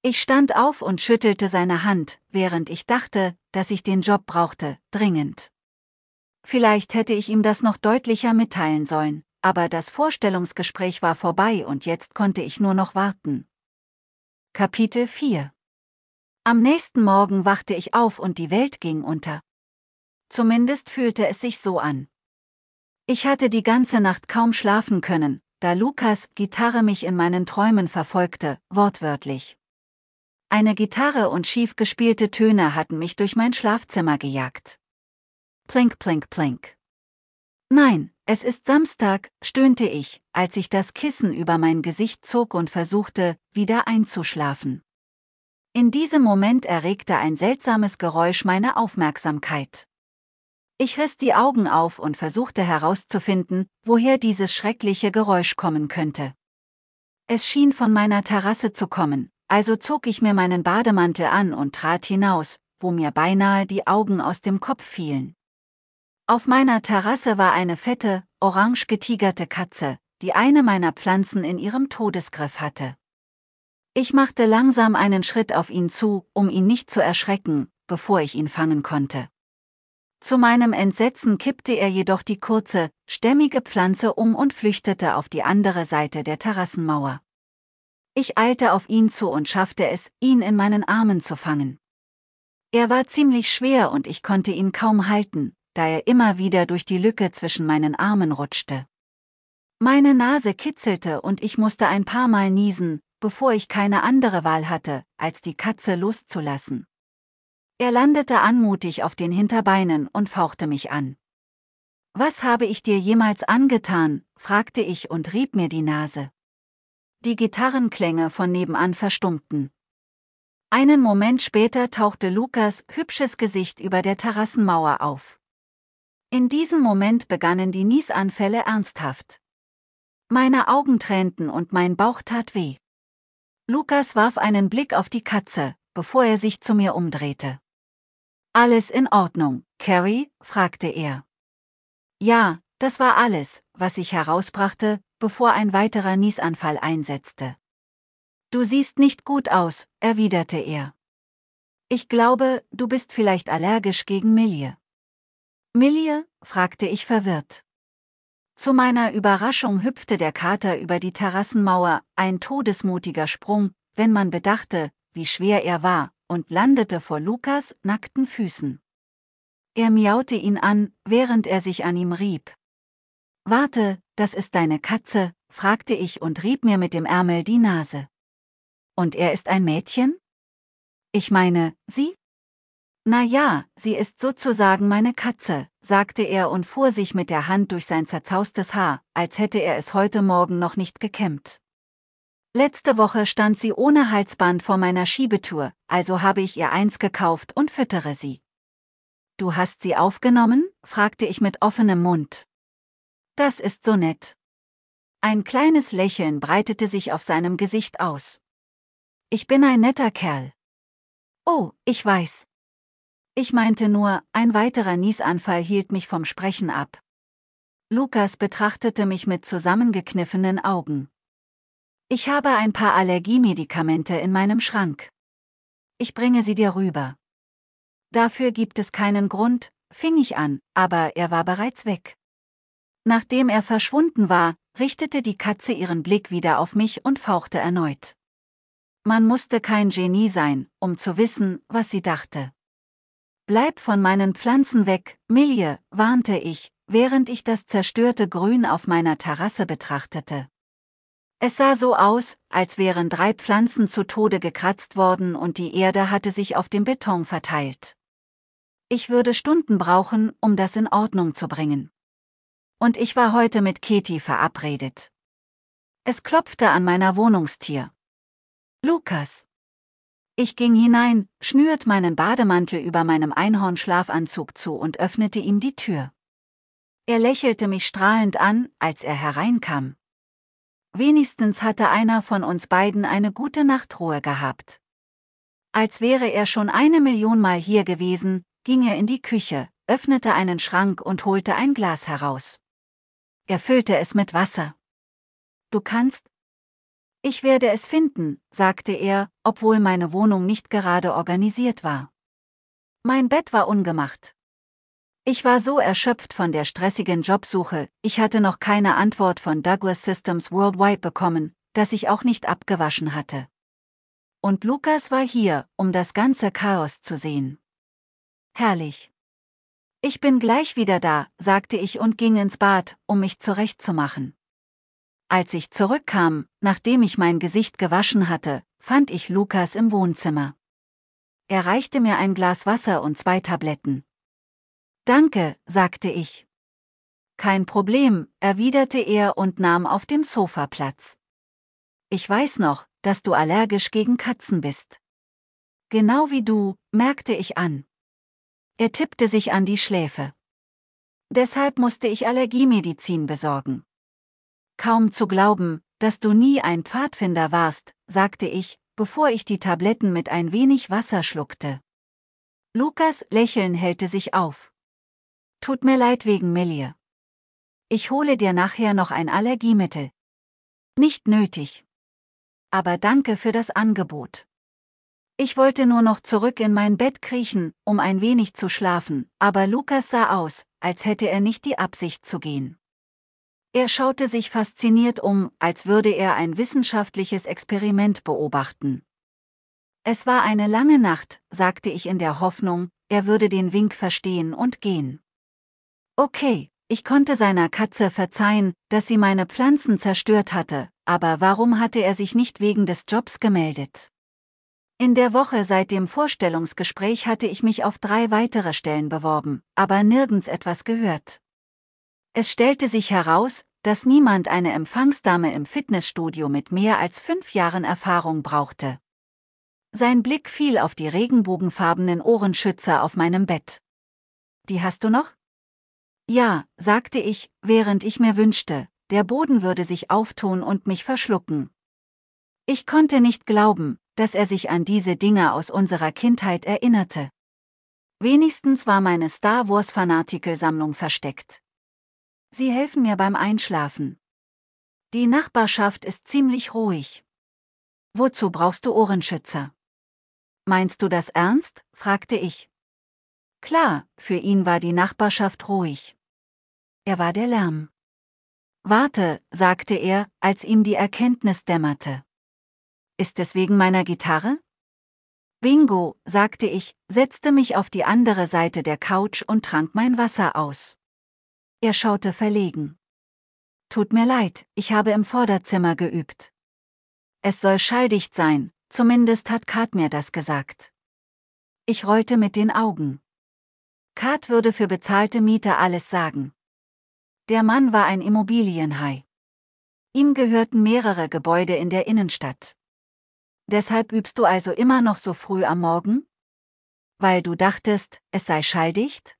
Ich stand auf und schüttelte seine Hand, während ich dachte, dass ich den Job brauchte, dringend. Vielleicht hätte ich ihm das noch deutlicher mitteilen sollen, aber das Vorstellungsgespräch war vorbei und jetzt konnte ich nur noch warten. Kapitel 4 Am nächsten Morgen wachte ich auf und die Welt ging unter. Zumindest fühlte es sich so an. Ich hatte die ganze Nacht kaum schlafen können, da Lukas Gitarre mich in meinen Träumen verfolgte, wortwörtlich. Eine Gitarre und schief gespielte Töne hatten mich durch mein Schlafzimmer gejagt. Plink, plink, plink. Nein, es ist Samstag, stöhnte ich, als ich das Kissen über mein Gesicht zog und versuchte, wieder einzuschlafen. In diesem Moment erregte ein seltsames Geräusch meine Aufmerksamkeit. Ich riss die Augen auf und versuchte herauszufinden, woher dieses schreckliche Geräusch kommen könnte. Es schien von meiner Terrasse zu kommen, also zog ich mir meinen Bademantel an und trat hinaus, wo mir beinahe die Augen aus dem Kopf fielen. Auf meiner Terrasse war eine fette, orange getigerte Katze, die eine meiner Pflanzen in ihrem Todesgriff hatte. Ich machte langsam einen Schritt auf ihn zu, um ihn nicht zu erschrecken, bevor ich ihn fangen konnte. Zu meinem Entsetzen kippte er jedoch die kurze, stämmige Pflanze um und flüchtete auf die andere Seite der Terrassenmauer. Ich eilte auf ihn zu und schaffte es, ihn in meinen Armen zu fangen. Er war ziemlich schwer und ich konnte ihn kaum halten, da er immer wieder durch die Lücke zwischen meinen Armen rutschte. Meine Nase kitzelte und ich musste ein paar Mal niesen, bevor ich keine andere Wahl hatte, als die Katze loszulassen. Er landete anmutig auf den Hinterbeinen und fauchte mich an. Was habe ich dir jemals angetan? fragte ich und rieb mir die Nase. Die Gitarrenklänge von nebenan verstummten. Einen Moment später tauchte Lukas hübsches Gesicht über der Terrassenmauer auf. In diesem Moment begannen die Niesanfälle ernsthaft. Meine Augen tränten und mein Bauch tat weh. Lukas warf einen Blick auf die Katze, bevor er sich zu mir umdrehte. Alles in Ordnung, Carrie? fragte er. Ja, das war alles, was ich herausbrachte, bevor ein weiterer Niesanfall einsetzte. Du siehst nicht gut aus, erwiderte er. Ich glaube, du bist vielleicht allergisch gegen Millie. Millie? fragte ich verwirrt. Zu meiner Überraschung hüpfte der Kater über die Terrassenmauer, ein todesmutiger Sprung, wenn man bedachte, wie schwer er war, und landete vor Lukas nackten Füßen. Er miaute ihn an, während er sich an ihm rieb. Warte, das ist deine Katze, fragte ich und rieb mir mit dem Ärmel die Nase. Und er ist ein Mädchen? Ich meine, sie? Na ja, sie ist sozusagen meine Katze, sagte er und fuhr sich mit der Hand durch sein zerzaustes Haar, als hätte er es heute Morgen noch nicht gekämmt. Letzte Woche stand sie ohne Halsband vor meiner Schiebetour, also habe ich ihr eins gekauft und füttere sie. Du hast sie aufgenommen? fragte ich mit offenem Mund. Das ist so nett. Ein kleines Lächeln breitete sich auf seinem Gesicht aus. Ich bin ein netter Kerl. Oh, ich weiß. Ich meinte nur, ein weiterer Niesanfall hielt mich vom Sprechen ab. Lukas betrachtete mich mit zusammengekniffenen Augen. Ich habe ein paar Allergiemedikamente in meinem Schrank. Ich bringe sie dir rüber. Dafür gibt es keinen Grund, fing ich an, aber er war bereits weg. Nachdem er verschwunden war, richtete die Katze ihren Blick wieder auf mich und fauchte erneut. Man musste kein Genie sein, um zu wissen, was sie dachte. Bleib von meinen Pflanzen weg, Milje, warnte ich, während ich das zerstörte Grün auf meiner Terrasse betrachtete. Es sah so aus, als wären drei Pflanzen zu Tode gekratzt worden und die Erde hatte sich auf dem Beton verteilt. Ich würde Stunden brauchen, um das in Ordnung zu bringen. Und ich war heute mit Katie verabredet. Es klopfte an meiner Wohnungstier. Lukas. Ich ging hinein, schnürt meinen Bademantel über meinem Einhornschlafanzug zu und öffnete ihm die Tür. Er lächelte mich strahlend an, als er hereinkam. Wenigstens hatte einer von uns beiden eine gute Nachtruhe gehabt. Als wäre er schon eine Million Mal hier gewesen, ging er in die Küche, öffnete einen Schrank und holte ein Glas heraus. Er füllte es mit Wasser. Du kannst? Ich werde es finden, sagte er, obwohl meine Wohnung nicht gerade organisiert war. Mein Bett war ungemacht. Ich war so erschöpft von der stressigen Jobsuche, ich hatte noch keine Antwort von Douglas Systems Worldwide bekommen, dass ich auch nicht abgewaschen hatte. Und Lukas war hier, um das ganze Chaos zu sehen. Herrlich. Ich bin gleich wieder da, sagte ich und ging ins Bad, um mich zurechtzumachen. Als ich zurückkam, nachdem ich mein Gesicht gewaschen hatte, fand ich Lukas im Wohnzimmer. Er reichte mir ein Glas Wasser und zwei Tabletten. Danke, sagte ich. Kein Problem, erwiderte er und nahm auf dem Sofa Platz. Ich weiß noch, dass du allergisch gegen Katzen bist. Genau wie du, merkte ich an. Er tippte sich an die Schläfe. Deshalb musste ich Allergiemedizin besorgen. Kaum zu glauben, dass du nie ein Pfadfinder warst, sagte ich, bevor ich die Tabletten mit ein wenig Wasser schluckte. Lukas Lächeln hellte sich auf. Tut mir leid wegen Millie. Ich hole dir nachher noch ein Allergiemittel. Nicht nötig. Aber danke für das Angebot. Ich wollte nur noch zurück in mein Bett kriechen, um ein wenig zu schlafen, aber Lukas sah aus, als hätte er nicht die Absicht zu gehen. Er schaute sich fasziniert um, als würde er ein wissenschaftliches Experiment beobachten. Es war eine lange Nacht, sagte ich in der Hoffnung, er würde den Wink verstehen und gehen. Okay, ich konnte seiner Katze verzeihen, dass sie meine Pflanzen zerstört hatte, aber warum hatte er sich nicht wegen des Jobs gemeldet? In der Woche seit dem Vorstellungsgespräch hatte ich mich auf drei weitere Stellen beworben, aber nirgends etwas gehört. Es stellte sich heraus, dass niemand eine Empfangsdame im Fitnessstudio mit mehr als fünf Jahren Erfahrung brauchte. Sein Blick fiel auf die regenbogenfarbenen Ohrenschützer auf meinem Bett. Die hast du noch? Ja, sagte ich, während ich mir wünschte, der Boden würde sich auftun und mich verschlucken. Ich konnte nicht glauben, dass er sich an diese Dinge aus unserer Kindheit erinnerte. Wenigstens war meine Star wars Fanatikelsammlung versteckt. Sie helfen mir beim Einschlafen. Die Nachbarschaft ist ziemlich ruhig. Wozu brauchst du Ohrenschützer? Meinst du das ernst? fragte ich. Klar, für ihn war die Nachbarschaft ruhig. Er war der Lärm. Warte, sagte er, als ihm die Erkenntnis dämmerte. Ist es wegen meiner Gitarre? Bingo, sagte ich, setzte mich auf die andere Seite der Couch und trank mein Wasser aus. Er schaute verlegen. Tut mir leid, ich habe im Vorderzimmer geübt. Es soll schalldicht sein, zumindest hat Kat mir das gesagt. Ich rollte mit den Augen. Kat würde für bezahlte Mieter alles sagen. Der Mann war ein Immobilienhai. Ihm gehörten mehrere Gebäude in der Innenstadt. Deshalb übst du also immer noch so früh am Morgen? Weil du dachtest, es sei schalldicht?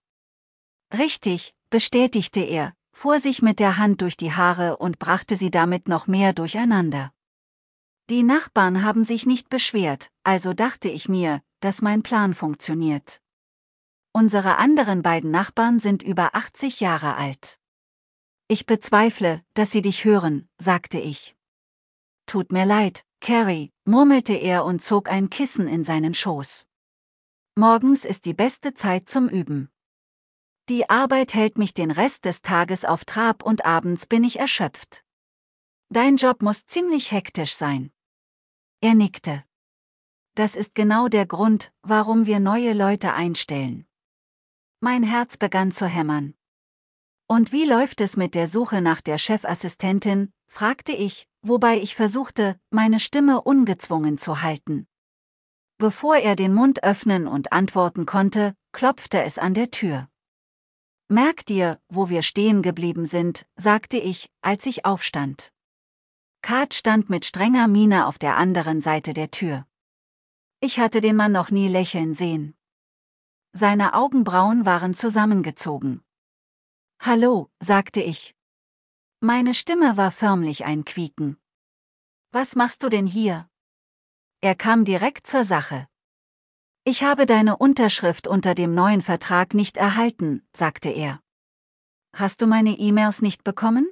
Richtig, bestätigte er, fuhr sich mit der Hand durch die Haare und brachte sie damit noch mehr durcheinander. Die Nachbarn haben sich nicht beschwert, also dachte ich mir, dass mein Plan funktioniert. Unsere anderen beiden Nachbarn sind über 80 Jahre alt. Ich bezweifle, dass sie dich hören, sagte ich. Tut mir leid, Carrie, murmelte er und zog ein Kissen in seinen Schoß. Morgens ist die beste Zeit zum Üben. Die Arbeit hält mich den Rest des Tages auf Trab und abends bin ich erschöpft. Dein Job muss ziemlich hektisch sein. Er nickte. Das ist genau der Grund, warum wir neue Leute einstellen. Mein Herz begann zu hämmern. Und wie läuft es mit der Suche nach der Chefassistentin, fragte ich, wobei ich versuchte, meine Stimme ungezwungen zu halten. Bevor er den Mund öffnen und antworten konnte, klopfte es an der Tür. Merk dir, wo wir stehen geblieben sind, sagte ich, als ich aufstand. Kat stand mit strenger Miene auf der anderen Seite der Tür. Ich hatte den Mann noch nie lächeln sehen. Seine Augenbrauen waren zusammengezogen. Hallo, sagte ich. Meine Stimme war förmlich ein Quieken. Was machst du denn hier? Er kam direkt zur Sache. Ich habe deine Unterschrift unter dem neuen Vertrag nicht erhalten, sagte er. Hast du meine E-Mails nicht bekommen?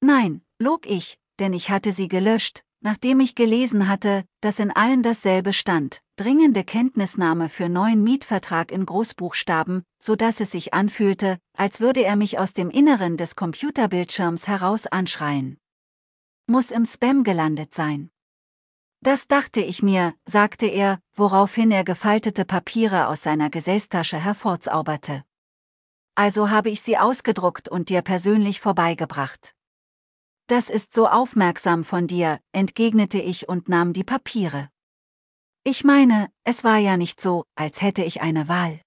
Nein, log ich, denn ich hatte sie gelöscht, Nachdem ich gelesen hatte, dass in allen dasselbe stand, dringende Kenntnisnahme für neuen Mietvertrag in Großbuchstaben, so dass es sich anfühlte, als würde er mich aus dem Inneren des Computerbildschirms heraus anschreien. Muss im Spam gelandet sein. Das dachte ich mir, sagte er, woraufhin er gefaltete Papiere aus seiner Gesäßtasche hervorzauberte. Also habe ich sie ausgedruckt und dir persönlich vorbeigebracht. Das ist so aufmerksam von dir, entgegnete ich und nahm die Papiere. Ich meine, es war ja nicht so, als hätte ich eine Wahl.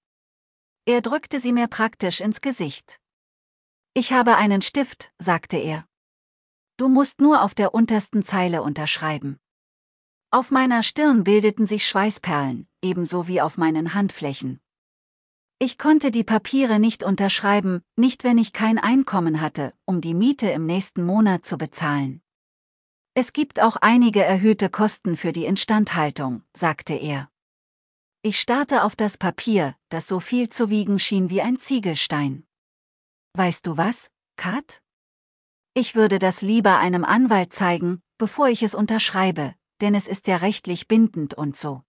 Er drückte sie mir praktisch ins Gesicht. Ich habe einen Stift, sagte er. Du musst nur auf der untersten Zeile unterschreiben. Auf meiner Stirn bildeten sich Schweißperlen, ebenso wie auf meinen Handflächen. Ich konnte die Papiere nicht unterschreiben, nicht wenn ich kein Einkommen hatte, um die Miete im nächsten Monat zu bezahlen. Es gibt auch einige erhöhte Kosten für die Instandhaltung, sagte er. Ich starrte auf das Papier, das so viel zu wiegen schien wie ein Ziegelstein. Weißt du was, Kat? Ich würde das lieber einem Anwalt zeigen, bevor ich es unterschreibe, denn es ist ja rechtlich bindend und so.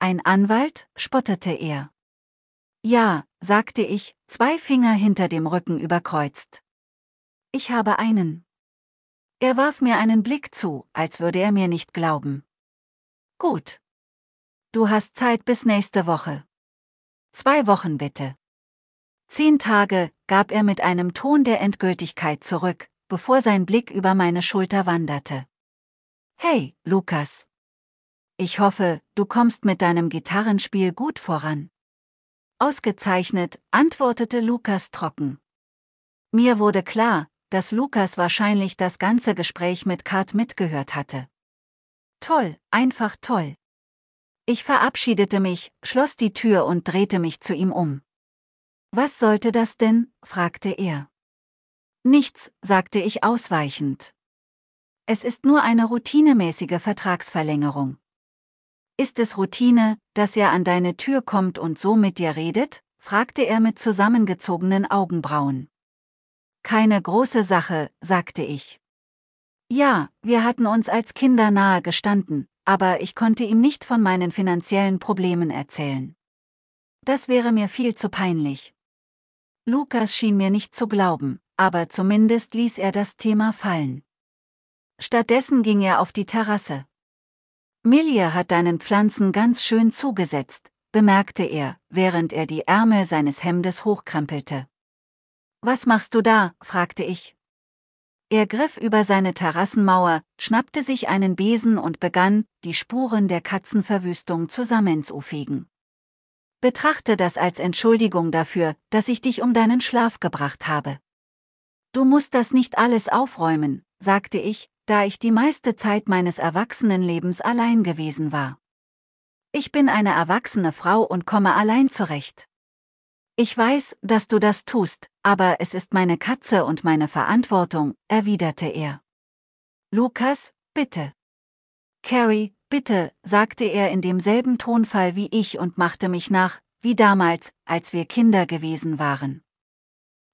Ein Anwalt? spottete er. Ja, sagte ich, zwei Finger hinter dem Rücken überkreuzt. Ich habe einen. Er warf mir einen Blick zu, als würde er mir nicht glauben. Gut. Du hast Zeit bis nächste Woche. Zwei Wochen bitte. Zehn Tage, gab er mit einem Ton der Endgültigkeit zurück, bevor sein Blick über meine Schulter wanderte. Hey, Lukas. Ich hoffe, du kommst mit deinem Gitarrenspiel gut voran. Ausgezeichnet, antwortete Lukas trocken. Mir wurde klar, dass Lukas wahrscheinlich das ganze Gespräch mit Kat mitgehört hatte. Toll, einfach toll. Ich verabschiedete mich, schloss die Tür und drehte mich zu ihm um. Was sollte das denn? fragte er. Nichts, sagte ich ausweichend. Es ist nur eine routinemäßige Vertragsverlängerung. Ist es Routine, dass er an deine Tür kommt und so mit dir redet? fragte er mit zusammengezogenen Augenbrauen. Keine große Sache, sagte ich. Ja, wir hatten uns als Kinder nahe gestanden, aber ich konnte ihm nicht von meinen finanziellen Problemen erzählen. Das wäre mir viel zu peinlich. Lukas schien mir nicht zu glauben, aber zumindest ließ er das Thema fallen. Stattdessen ging er auf die Terrasse. Milje hat deinen Pflanzen ganz schön zugesetzt, bemerkte er, während er die Ärmel seines Hemdes hochkrempelte. Was machst du da? fragte ich. Er griff über seine Terrassenmauer, schnappte sich einen Besen und begann, die Spuren der Katzenverwüstung zusammenzufegen. Betrachte das als Entschuldigung dafür, dass ich dich um deinen Schlaf gebracht habe. Du musst das nicht alles aufräumen, sagte ich, da ich die meiste Zeit meines Erwachsenenlebens allein gewesen war. Ich bin eine erwachsene Frau und komme allein zurecht. Ich weiß, dass du das tust, aber es ist meine Katze und meine Verantwortung, erwiderte er. Lukas, bitte. Carrie, bitte, sagte er in demselben Tonfall wie ich und machte mich nach, wie damals, als wir Kinder gewesen waren.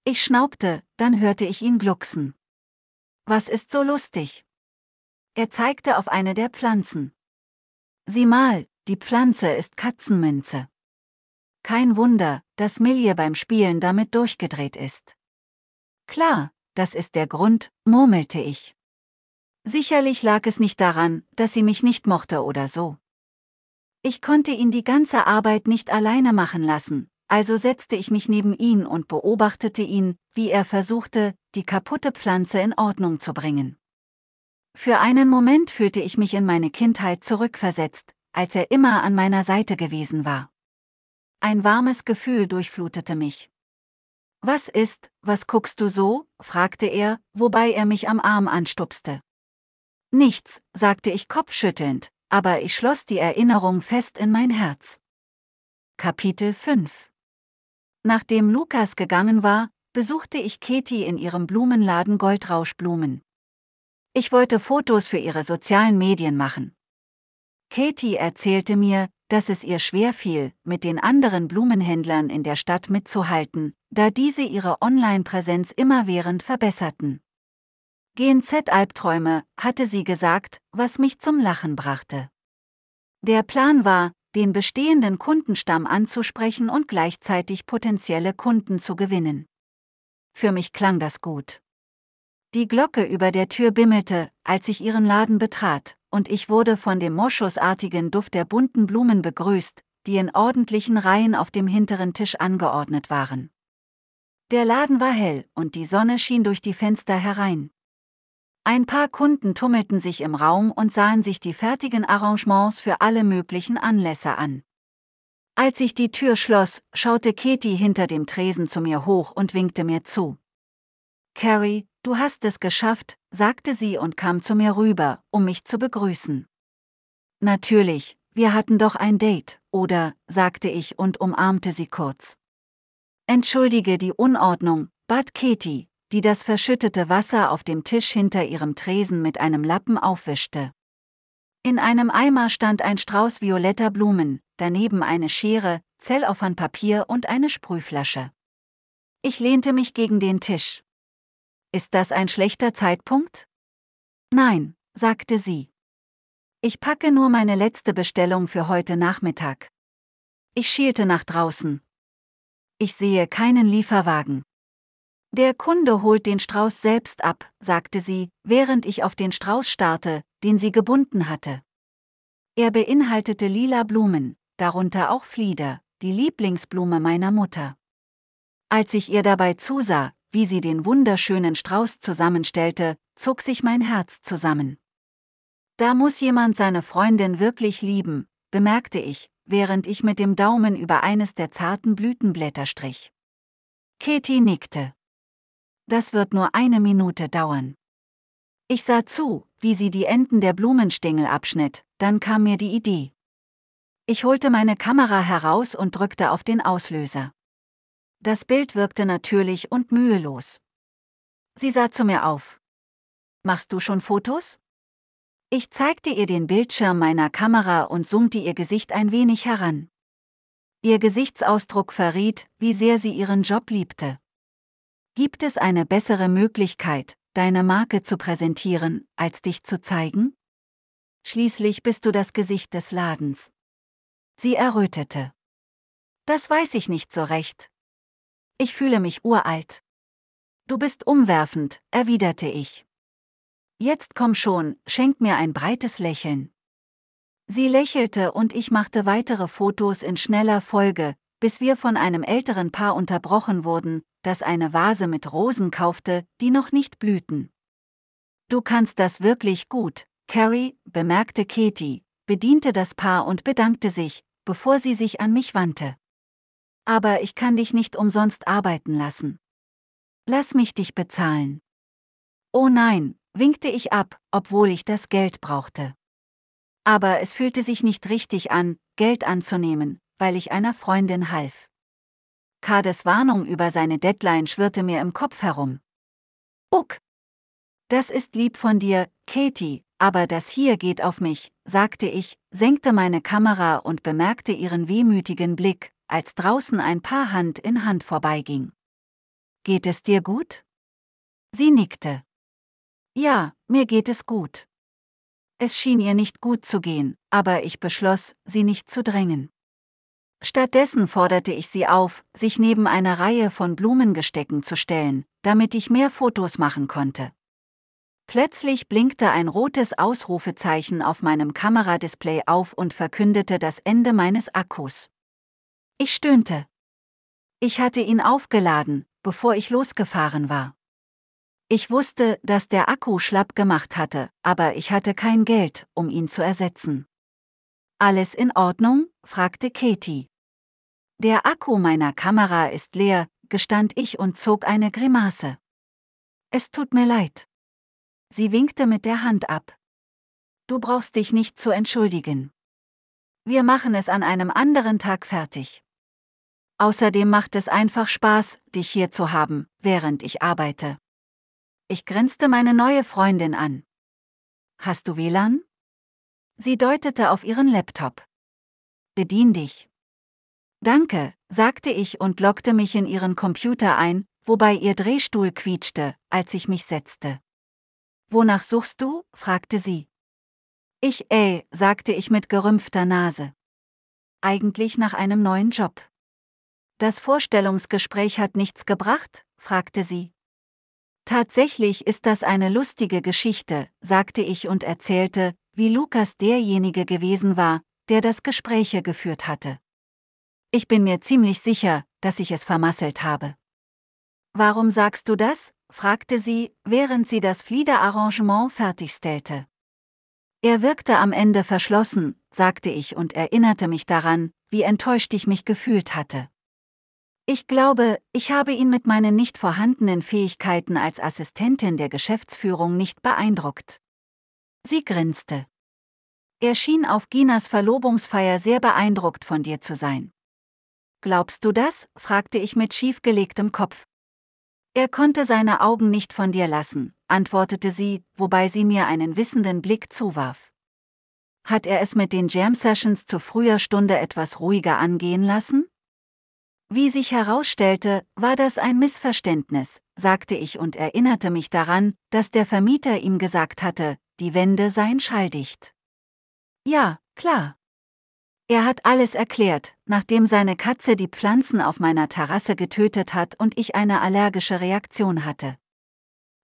Ich schnaubte, dann hörte ich ihn glucksen. Was ist so lustig? Er zeigte auf eine der Pflanzen. Sieh mal, die Pflanze ist Katzenminze. Kein Wunder, dass Milje beim Spielen damit durchgedreht ist. Klar, das ist der Grund, murmelte ich. Sicherlich lag es nicht daran, dass sie mich nicht mochte oder so. Ich konnte ihn die ganze Arbeit nicht alleine machen lassen, also setzte ich mich neben ihn und beobachtete ihn, wie er versuchte, die kaputte Pflanze in Ordnung zu bringen. Für einen Moment fühlte ich mich in meine Kindheit zurückversetzt, als er immer an meiner Seite gewesen war. Ein warmes Gefühl durchflutete mich. Was ist, was guckst du so? fragte er, wobei er mich am Arm anstupste. Nichts, sagte ich kopfschüttelnd, aber ich schloss die Erinnerung fest in mein Herz. Kapitel 5 Nachdem Lukas gegangen war, besuchte ich Katie in ihrem Blumenladen Goldrauschblumen. Ich wollte Fotos für ihre sozialen Medien machen. Katie erzählte mir, dass es ihr schwer fiel, mit den anderen Blumenhändlern in der Stadt mitzuhalten, da diese ihre Online-Präsenz immerwährend verbesserten. GNZ-Albträume, hatte sie gesagt, was mich zum Lachen brachte. Der Plan war, den bestehenden Kundenstamm anzusprechen und gleichzeitig potenzielle Kunden zu gewinnen. Für mich klang das gut. Die Glocke über der Tür bimmelte, als ich ihren Laden betrat, und ich wurde von dem moschusartigen Duft der bunten Blumen begrüßt, die in ordentlichen Reihen auf dem hinteren Tisch angeordnet waren. Der Laden war hell, und die Sonne schien durch die Fenster herein. Ein paar Kunden tummelten sich im Raum und sahen sich die fertigen Arrangements für alle möglichen Anlässe an. Als ich die Tür schloss, schaute Katie hinter dem Tresen zu mir hoch und winkte mir zu. Carrie, Du hast es geschafft, sagte sie und kam zu mir rüber, um mich zu begrüßen. Natürlich, wir hatten doch ein Date, oder, sagte ich und umarmte sie kurz. Entschuldige die Unordnung, bat Katie, die das verschüttete Wasser auf dem Tisch hinter ihrem Tresen mit einem Lappen aufwischte. In einem Eimer stand ein Strauß violetter Blumen, daneben eine Schere, Zellophan und eine Sprühflasche. Ich lehnte mich gegen den Tisch. Ist das ein schlechter Zeitpunkt? Nein, sagte sie. Ich packe nur meine letzte Bestellung für heute Nachmittag. Ich schielte nach draußen. Ich sehe keinen Lieferwagen. Der Kunde holt den Strauß selbst ab, sagte sie, während ich auf den Strauß starrte, den sie gebunden hatte. Er beinhaltete lila Blumen, darunter auch Flieder, die Lieblingsblume meiner Mutter. Als ich ihr dabei zusah, wie sie den wunderschönen Strauß zusammenstellte, zog sich mein Herz zusammen. Da muss jemand seine Freundin wirklich lieben, bemerkte ich, während ich mit dem Daumen über eines der zarten Blütenblätter strich. Katie nickte. Das wird nur eine Minute dauern. Ich sah zu, wie sie die Enden der Blumenstängel abschnitt, dann kam mir die Idee. Ich holte meine Kamera heraus und drückte auf den Auslöser. Das Bild wirkte natürlich und mühelos. Sie sah zu mir auf. Machst du schon Fotos? Ich zeigte ihr den Bildschirm meiner Kamera und summte ihr Gesicht ein wenig heran. Ihr Gesichtsausdruck verriet, wie sehr sie ihren Job liebte. Gibt es eine bessere Möglichkeit, deine Marke zu präsentieren, als dich zu zeigen? Schließlich bist du das Gesicht des Ladens. Sie errötete. Das weiß ich nicht so recht ich fühle mich uralt. Du bist umwerfend, erwiderte ich. Jetzt komm schon, schenk mir ein breites Lächeln. Sie lächelte und ich machte weitere Fotos in schneller Folge, bis wir von einem älteren Paar unterbrochen wurden, das eine Vase mit Rosen kaufte, die noch nicht blühten. Du kannst das wirklich gut, Carrie, bemerkte Katie, bediente das Paar und bedankte sich, bevor sie sich an mich wandte aber ich kann dich nicht umsonst arbeiten lassen. Lass mich dich bezahlen. Oh nein, winkte ich ab, obwohl ich das Geld brauchte. Aber es fühlte sich nicht richtig an, Geld anzunehmen, weil ich einer Freundin half. Kades Warnung über seine Deadline schwirrte mir im Kopf herum. Uck! Das ist lieb von dir, Katie, aber das hier geht auf mich, sagte ich, senkte meine Kamera und bemerkte ihren wehmütigen Blick, als draußen ein Paar Hand in Hand vorbeiging. Geht es dir gut? Sie nickte. Ja, mir geht es gut. Es schien ihr nicht gut zu gehen, aber ich beschloss, sie nicht zu drängen. Stattdessen forderte ich sie auf, sich neben einer Reihe von Blumengestecken zu stellen, damit ich mehr Fotos machen konnte. Plötzlich blinkte ein rotes Ausrufezeichen auf meinem Kameradisplay auf und verkündete das Ende meines Akkus. Ich stöhnte. Ich hatte ihn aufgeladen, bevor ich losgefahren war. Ich wusste, dass der Akku schlapp gemacht hatte, aber ich hatte kein Geld, um ihn zu ersetzen. Alles in Ordnung? fragte Katie. Der Akku meiner Kamera ist leer, gestand ich und zog eine Grimasse. Es tut mir leid. Sie winkte mit der Hand ab. Du brauchst dich nicht zu entschuldigen. Wir machen es an einem anderen Tag fertig. Außerdem macht es einfach Spaß, dich hier zu haben, während ich arbeite. Ich grinste meine neue Freundin an. Hast du WLAN? Sie deutete auf ihren Laptop. Bedien dich. Danke, sagte ich und lockte mich in ihren Computer ein, wobei ihr Drehstuhl quietschte, als ich mich setzte. Wonach suchst du? fragte sie. Ich, äh, sagte ich mit gerümpfter Nase. Eigentlich nach einem neuen Job. Das Vorstellungsgespräch hat nichts gebracht? fragte sie. Tatsächlich ist das eine lustige Geschichte, sagte ich und erzählte, wie Lukas derjenige gewesen war, der das Gespräche geführt hatte. Ich bin mir ziemlich sicher, dass ich es vermasselt habe. Warum sagst du das? fragte sie, während sie das Fliederarrangement fertigstellte. Er wirkte am Ende verschlossen, sagte ich und erinnerte mich daran, wie enttäuscht ich mich gefühlt hatte. Ich glaube, ich habe ihn mit meinen nicht vorhandenen Fähigkeiten als Assistentin der Geschäftsführung nicht beeindruckt. Sie grinste. Er schien auf Ginas Verlobungsfeier sehr beeindruckt von dir zu sein. Glaubst du das? fragte ich mit schiefgelegtem Kopf. Er konnte seine Augen nicht von dir lassen, antwortete sie, wobei sie mir einen wissenden Blick zuwarf. Hat er es mit den Jam Sessions zu früher Stunde etwas ruhiger angehen lassen? Wie sich herausstellte, war das ein Missverständnis, sagte ich und erinnerte mich daran, dass der Vermieter ihm gesagt hatte, die Wände seien schalldicht. Ja, klar. Er hat alles erklärt, nachdem seine Katze die Pflanzen auf meiner Terrasse getötet hat und ich eine allergische Reaktion hatte.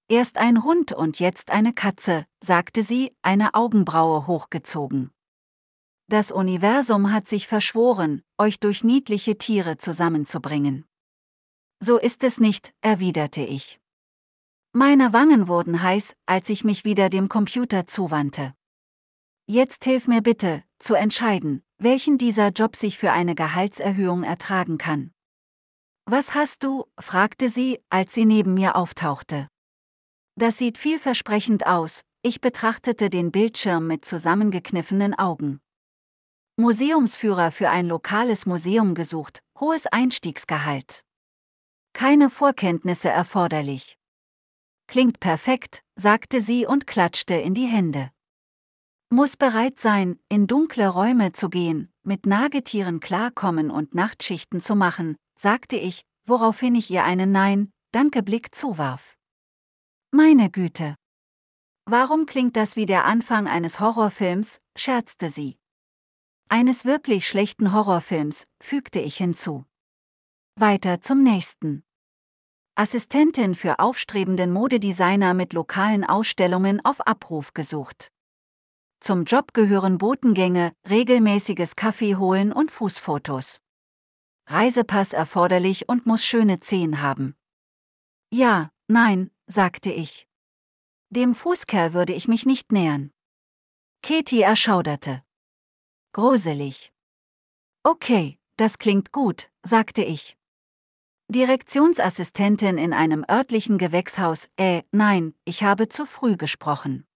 Erst ein Hund und jetzt eine Katze, sagte sie, eine Augenbraue hochgezogen. Das Universum hat sich verschworen, euch durch niedliche Tiere zusammenzubringen. So ist es nicht, erwiderte ich. Meine Wangen wurden heiß, als ich mich wieder dem Computer zuwandte. Jetzt hilf mir bitte, zu entscheiden, welchen dieser Job sich für eine Gehaltserhöhung ertragen kann. Was hast du? fragte sie, als sie neben mir auftauchte. Das sieht vielversprechend aus, ich betrachtete den Bildschirm mit zusammengekniffenen Augen. Museumsführer für ein lokales Museum gesucht, hohes Einstiegsgehalt. Keine Vorkenntnisse erforderlich. Klingt perfekt, sagte sie und klatschte in die Hände. Muss bereit sein, in dunkle Räume zu gehen, mit Nagetieren klarkommen und Nachtschichten zu machen, sagte ich, woraufhin ich ihr einen Nein, danke Blick zuwarf. Meine Güte. Warum klingt das wie der Anfang eines Horrorfilms, scherzte sie eines wirklich schlechten Horrorfilms, fügte ich hinzu. Weiter zum nächsten. Assistentin für aufstrebenden Modedesigner mit lokalen Ausstellungen auf Abruf gesucht. Zum Job gehören Botengänge, regelmäßiges Kaffee holen und Fußfotos. Reisepass erforderlich und muss schöne Zehen haben. Ja, nein, sagte ich. Dem Fußkerl würde ich mich nicht nähern. Katie erschauderte. Gruselig. Okay, das klingt gut, sagte ich. Direktionsassistentin in einem örtlichen Gewächshaus, äh, nein, ich habe zu früh gesprochen.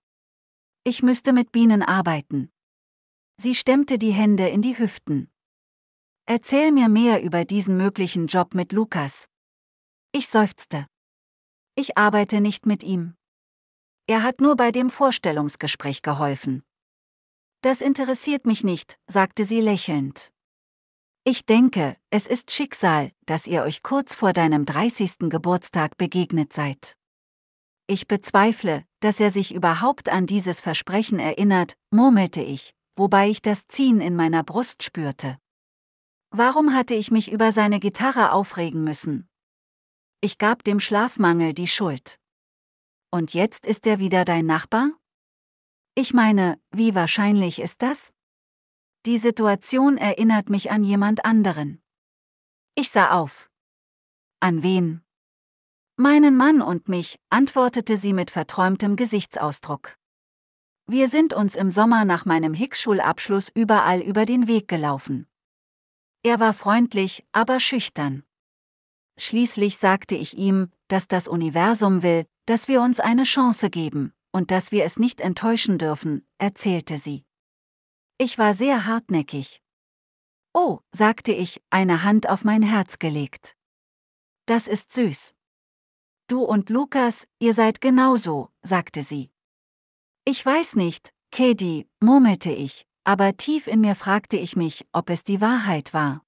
Ich müsste mit Bienen arbeiten. Sie stemmte die Hände in die Hüften. Erzähl mir mehr über diesen möglichen Job mit Lukas. Ich seufzte. Ich arbeite nicht mit ihm. Er hat nur bei dem Vorstellungsgespräch geholfen. Das interessiert mich nicht, sagte sie lächelnd. Ich denke, es ist Schicksal, dass ihr euch kurz vor deinem 30. Geburtstag begegnet seid. Ich bezweifle, dass er sich überhaupt an dieses Versprechen erinnert, murmelte ich, wobei ich das Ziehen in meiner Brust spürte. Warum hatte ich mich über seine Gitarre aufregen müssen? Ich gab dem Schlafmangel die Schuld. Und jetzt ist er wieder dein Nachbar? Ich meine, wie wahrscheinlich ist das? Die Situation erinnert mich an jemand anderen. Ich sah auf. An wen? Meinen Mann und mich, antwortete sie mit verträumtem Gesichtsausdruck. Wir sind uns im Sommer nach meinem Hickschulabschluss überall über den Weg gelaufen. Er war freundlich, aber schüchtern. Schließlich sagte ich ihm, dass das Universum will, dass wir uns eine Chance geben und dass wir es nicht enttäuschen dürfen, erzählte sie. Ich war sehr hartnäckig. Oh, sagte ich, eine Hand auf mein Herz gelegt. Das ist süß. Du und Lukas, ihr seid genauso, sagte sie. Ich weiß nicht, Katie, murmelte ich, aber tief in mir fragte ich mich, ob es die Wahrheit war.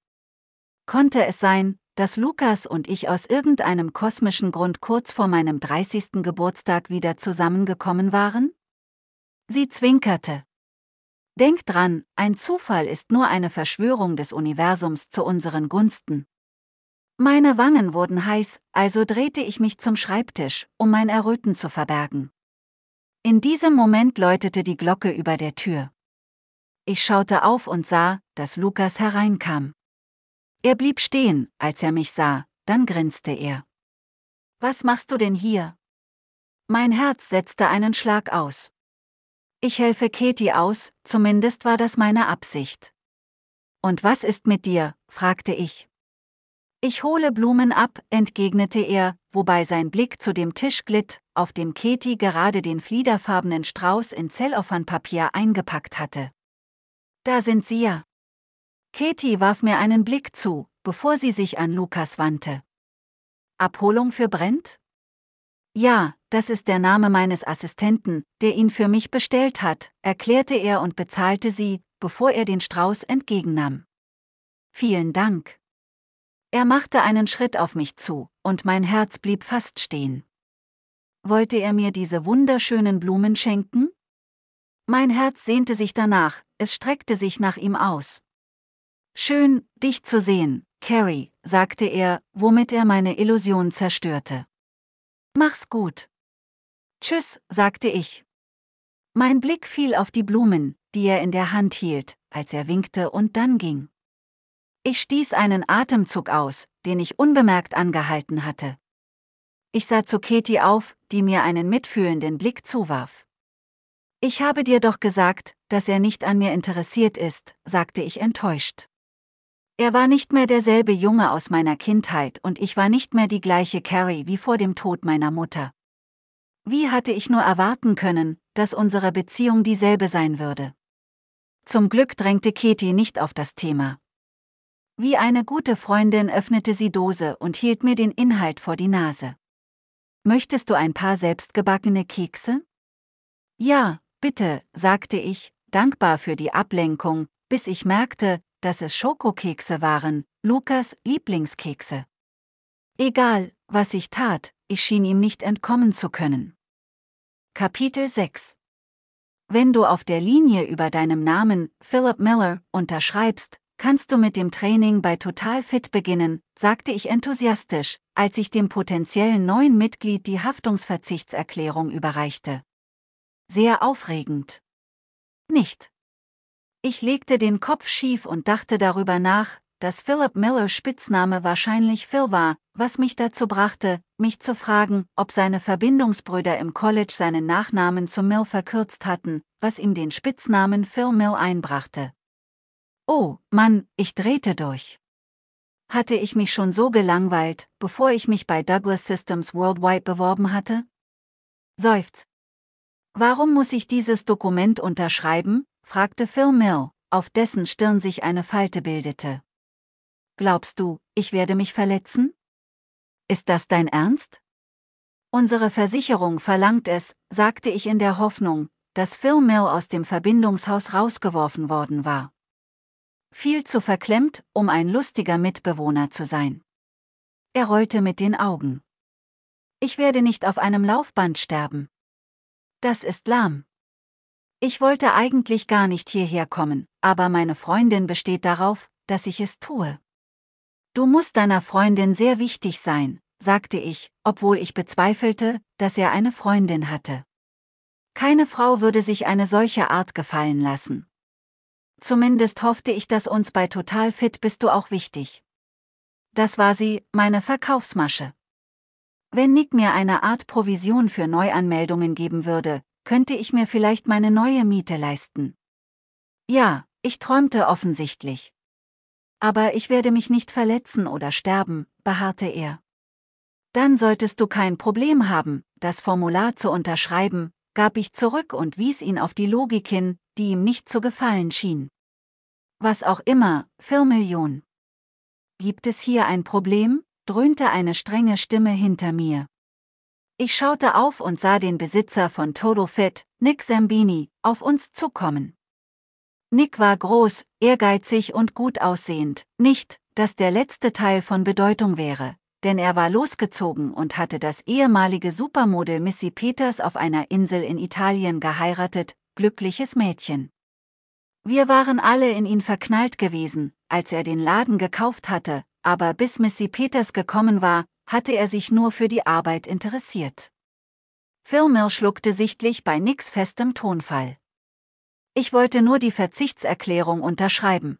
Konnte es sein, dass Lukas und ich aus irgendeinem kosmischen Grund kurz vor meinem 30. Geburtstag wieder zusammengekommen waren? Sie zwinkerte. Denk dran, ein Zufall ist nur eine Verschwörung des Universums zu unseren Gunsten. Meine Wangen wurden heiß, also drehte ich mich zum Schreibtisch, um mein Erröten zu verbergen. In diesem Moment läutete die Glocke über der Tür. Ich schaute auf und sah, dass Lukas hereinkam. Er blieb stehen, als er mich sah, dann grinste er. Was machst du denn hier? Mein Herz setzte einen Schlag aus. Ich helfe Katie aus, zumindest war das meine Absicht. Und was ist mit dir? fragte ich. Ich hole Blumen ab, entgegnete er, wobei sein Blick zu dem Tisch glitt, auf dem Katie gerade den fliederfarbenen Strauß in Zellophanpapier eingepackt hatte. Da sind sie ja. Katie warf mir einen Blick zu, bevor sie sich an Lukas wandte. Abholung für Brent? Ja, das ist der Name meines Assistenten, der ihn für mich bestellt hat, erklärte er und bezahlte sie, bevor er den Strauß entgegennahm. Vielen Dank. Er machte einen Schritt auf mich zu, und mein Herz blieb fast stehen. Wollte er mir diese wunderschönen Blumen schenken? Mein Herz sehnte sich danach, es streckte sich nach ihm aus. Schön, dich zu sehen, Carrie, sagte er, womit er meine Illusion zerstörte. Mach's gut. Tschüss, sagte ich. Mein Blick fiel auf die Blumen, die er in der Hand hielt, als er winkte und dann ging. Ich stieß einen Atemzug aus, den ich unbemerkt angehalten hatte. Ich sah zu Katie auf, die mir einen mitfühlenden Blick zuwarf. Ich habe dir doch gesagt, dass er nicht an mir interessiert ist, sagte ich enttäuscht. Er war nicht mehr derselbe Junge aus meiner Kindheit und ich war nicht mehr die gleiche Carrie wie vor dem Tod meiner Mutter. Wie hatte ich nur erwarten können, dass unsere Beziehung dieselbe sein würde? Zum Glück drängte Katie nicht auf das Thema. Wie eine gute Freundin öffnete sie Dose und hielt mir den Inhalt vor die Nase. Möchtest du ein paar selbstgebackene Kekse? Ja, bitte, sagte ich, dankbar für die Ablenkung, bis ich merkte, dass es Schokokekse waren, Lukas Lieblingskekse. Egal, was ich tat, ich schien ihm nicht entkommen zu können. Kapitel 6 Wenn du auf der Linie über deinem Namen, Philip Miller, unterschreibst, kannst du mit dem Training bei Total Fit beginnen, sagte ich enthusiastisch, als ich dem potenziellen neuen Mitglied die Haftungsverzichtserklärung überreichte. Sehr aufregend. Nicht. Ich legte den Kopf schief und dachte darüber nach, dass Philip Miller Spitzname wahrscheinlich Phil war, was mich dazu brachte, mich zu fragen, ob seine Verbindungsbrüder im College seinen Nachnamen zu Mill verkürzt hatten, was ihm den Spitznamen Phil Mill einbrachte. Oh, Mann, ich drehte durch. Hatte ich mich schon so gelangweilt, bevor ich mich bei Douglas Systems Worldwide beworben hatte? Seufz. Warum muss ich dieses Dokument unterschreiben? fragte Phil Mill, auf dessen Stirn sich eine Falte bildete. Glaubst du, ich werde mich verletzen? Ist das dein Ernst? Unsere Versicherung verlangt es, sagte ich in der Hoffnung, dass Phil Mill aus dem Verbindungshaus rausgeworfen worden war. Viel zu verklemmt, um ein lustiger Mitbewohner zu sein. Er rollte mit den Augen. Ich werde nicht auf einem Laufband sterben. Das ist lahm. Ich wollte eigentlich gar nicht hierher kommen, aber meine Freundin besteht darauf, dass ich es tue. Du musst deiner Freundin sehr wichtig sein, sagte ich, obwohl ich bezweifelte, dass er eine Freundin hatte. Keine Frau würde sich eine solche Art gefallen lassen. Zumindest hoffte ich, dass uns bei Total Fit bist du auch wichtig. Das war sie, meine Verkaufsmasche. Wenn Nick mir eine Art Provision für Neuanmeldungen geben würde, könnte ich mir vielleicht meine neue Miete leisten. Ja, ich träumte offensichtlich. Aber ich werde mich nicht verletzen oder sterben, beharrte er. Dann solltest du kein Problem haben, das Formular zu unterschreiben, gab ich zurück und wies ihn auf die Logik hin, die ihm nicht zu gefallen schien. Was auch immer, Firmillion. Gibt es hier ein Problem? dröhnte eine strenge Stimme hinter mir. Ich schaute auf und sah den Besitzer von Todo Fit, Nick Zambini, auf uns zukommen. Nick war groß, ehrgeizig und gut aussehend, nicht, dass der letzte Teil von Bedeutung wäre, denn er war losgezogen und hatte das ehemalige Supermodel Missy Peters auf einer Insel in Italien geheiratet, glückliches Mädchen. Wir waren alle in ihn verknallt gewesen, als er den Laden gekauft hatte, aber bis Missy Peters gekommen war, hatte er sich nur für die Arbeit interessiert. Firmer schluckte sichtlich bei Nicks festem Tonfall. Ich wollte nur die Verzichtserklärung unterschreiben.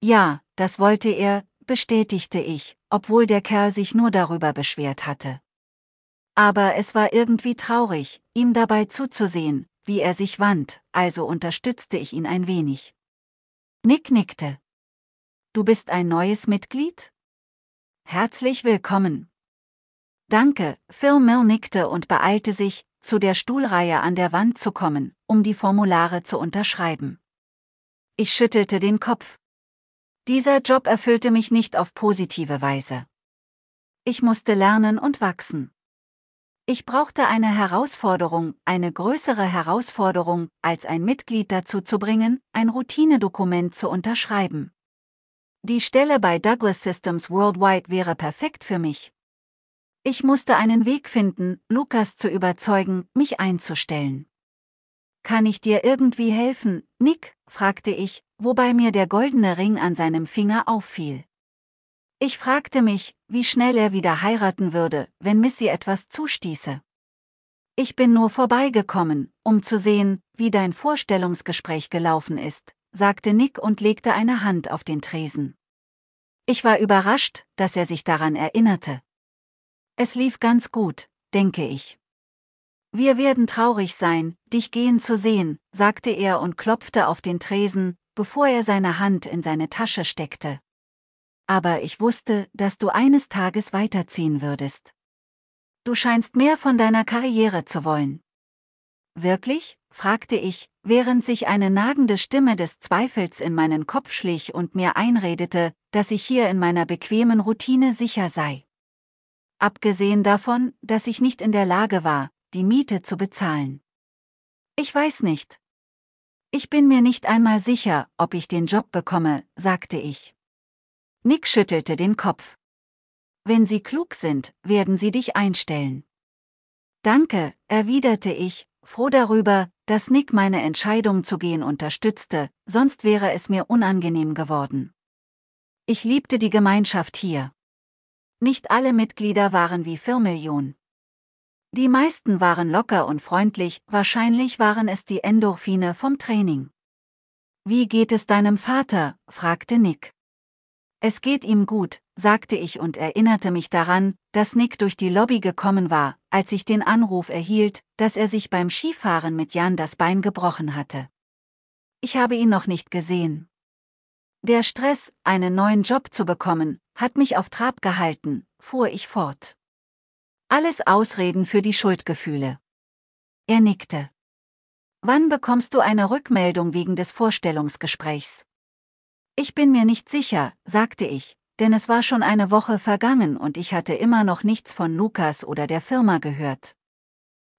Ja, das wollte er, bestätigte ich, obwohl der Kerl sich nur darüber beschwert hatte. Aber es war irgendwie traurig, ihm dabei zuzusehen, wie er sich wand, also unterstützte ich ihn ein wenig. Nick nickte. Du bist ein neues Mitglied? Herzlich willkommen. Danke, Phil Mill nickte und beeilte sich, zu der Stuhlreihe an der Wand zu kommen, um die Formulare zu unterschreiben. Ich schüttelte den Kopf. Dieser Job erfüllte mich nicht auf positive Weise. Ich musste lernen und wachsen. Ich brauchte eine Herausforderung, eine größere Herausforderung, als ein Mitglied dazu zu bringen, ein Routinedokument zu unterschreiben. Die Stelle bei Douglas Systems Worldwide wäre perfekt für mich. Ich musste einen Weg finden, Lukas zu überzeugen, mich einzustellen. Kann ich dir irgendwie helfen, Nick? fragte ich, wobei mir der goldene Ring an seinem Finger auffiel. Ich fragte mich, wie schnell er wieder heiraten würde, wenn Missy etwas zustieße. Ich bin nur vorbeigekommen, um zu sehen, wie dein Vorstellungsgespräch gelaufen ist, sagte Nick und legte eine Hand auf den Tresen. Ich war überrascht, dass er sich daran erinnerte. Es lief ganz gut, denke ich. Wir werden traurig sein, dich gehen zu sehen, sagte er und klopfte auf den Tresen, bevor er seine Hand in seine Tasche steckte. Aber ich wusste, dass du eines Tages weiterziehen würdest. Du scheinst mehr von deiner Karriere zu wollen. Wirklich? fragte ich, während sich eine nagende Stimme des Zweifels in meinen Kopf schlich und mir einredete, dass ich hier in meiner bequemen Routine sicher sei. Abgesehen davon, dass ich nicht in der Lage war, die Miete zu bezahlen. Ich weiß nicht. Ich bin mir nicht einmal sicher, ob ich den Job bekomme, sagte ich. Nick schüttelte den Kopf. Wenn Sie klug sind, werden Sie dich einstellen. Danke, erwiderte ich, froh darüber, dass Nick meine Entscheidung zu gehen unterstützte, sonst wäre es mir unangenehm geworden. Ich liebte die Gemeinschaft hier. Nicht alle Mitglieder waren wie Firmillion. Die meisten waren locker und freundlich, wahrscheinlich waren es die Endorphine vom Training. Wie geht es deinem Vater? fragte Nick. Es geht ihm gut, sagte ich und erinnerte mich daran, dass Nick durch die Lobby gekommen war, als ich den Anruf erhielt, dass er sich beim Skifahren mit Jan das Bein gebrochen hatte. Ich habe ihn noch nicht gesehen. Der Stress, einen neuen Job zu bekommen, hat mich auf Trab gehalten, fuhr ich fort. Alles Ausreden für die Schuldgefühle. Er nickte. Wann bekommst du eine Rückmeldung wegen des Vorstellungsgesprächs? Ich bin mir nicht sicher, sagte ich, denn es war schon eine Woche vergangen und ich hatte immer noch nichts von Lukas oder der Firma gehört.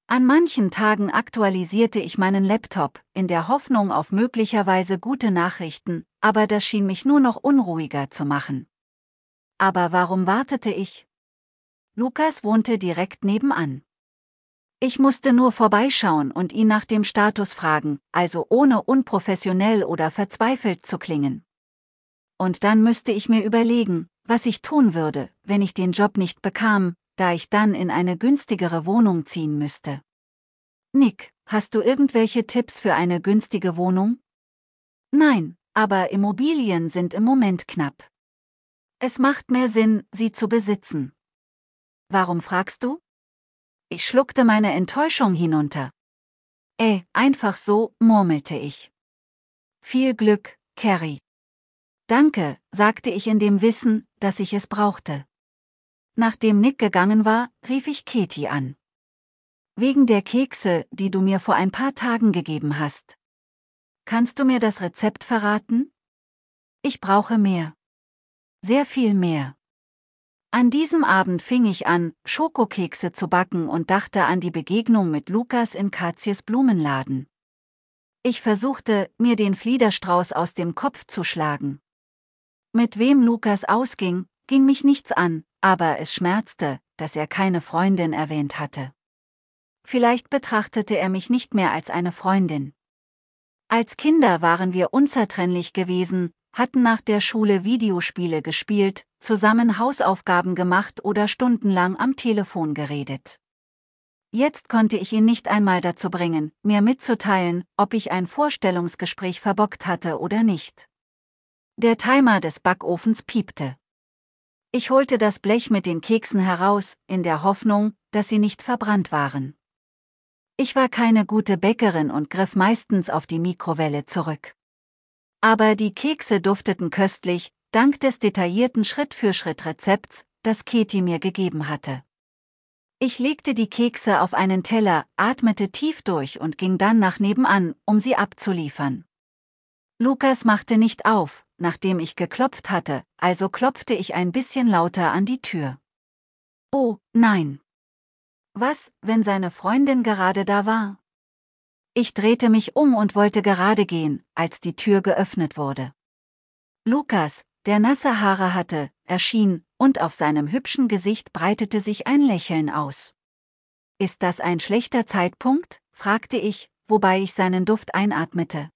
An manchen Tagen aktualisierte ich meinen Laptop, in der Hoffnung auf möglicherweise gute Nachrichten, aber das schien mich nur noch unruhiger zu machen. Aber warum wartete ich? Lukas wohnte direkt nebenan. Ich musste nur vorbeischauen und ihn nach dem Status fragen, also ohne unprofessionell oder verzweifelt zu klingen und dann müsste ich mir überlegen, was ich tun würde, wenn ich den Job nicht bekam, da ich dann in eine günstigere Wohnung ziehen müsste. Nick, hast du irgendwelche Tipps für eine günstige Wohnung? Nein, aber Immobilien sind im Moment knapp. Es macht mehr Sinn, sie zu besitzen. Warum fragst du? Ich schluckte meine Enttäuschung hinunter. Äh, einfach so, murmelte ich. Viel Glück, Carrie. Danke, sagte ich in dem Wissen, dass ich es brauchte. Nachdem Nick gegangen war, rief ich Katie an. Wegen der Kekse, die du mir vor ein paar Tagen gegeben hast. Kannst du mir das Rezept verraten? Ich brauche mehr. Sehr viel mehr. An diesem Abend fing ich an, Schokokekse zu backen und dachte an die Begegnung mit Lukas in Katies Blumenladen. Ich versuchte, mir den Fliederstrauß aus dem Kopf zu schlagen. Mit wem Lukas ausging, ging mich nichts an, aber es schmerzte, dass er keine Freundin erwähnt hatte. Vielleicht betrachtete er mich nicht mehr als eine Freundin. Als Kinder waren wir unzertrennlich gewesen, hatten nach der Schule Videospiele gespielt, zusammen Hausaufgaben gemacht oder stundenlang am Telefon geredet. Jetzt konnte ich ihn nicht einmal dazu bringen, mir mitzuteilen, ob ich ein Vorstellungsgespräch verbockt hatte oder nicht. Der Timer des Backofens piepte. Ich holte das Blech mit den Keksen heraus, in der Hoffnung, dass sie nicht verbrannt waren. Ich war keine gute Bäckerin und griff meistens auf die Mikrowelle zurück. Aber die Kekse dufteten köstlich, dank des detaillierten Schritt-für-Schritt-Rezepts, das Katie mir gegeben hatte. Ich legte die Kekse auf einen Teller, atmete tief durch und ging dann nach nebenan, um sie abzuliefern. Lukas machte nicht auf, nachdem ich geklopft hatte, also klopfte ich ein bisschen lauter an die Tür. Oh, nein. Was, wenn seine Freundin gerade da war? Ich drehte mich um und wollte gerade gehen, als die Tür geöffnet wurde. Lukas, der nasse Haare hatte, erschien, und auf seinem hübschen Gesicht breitete sich ein Lächeln aus. Ist das ein schlechter Zeitpunkt? fragte ich, wobei ich seinen Duft einatmete.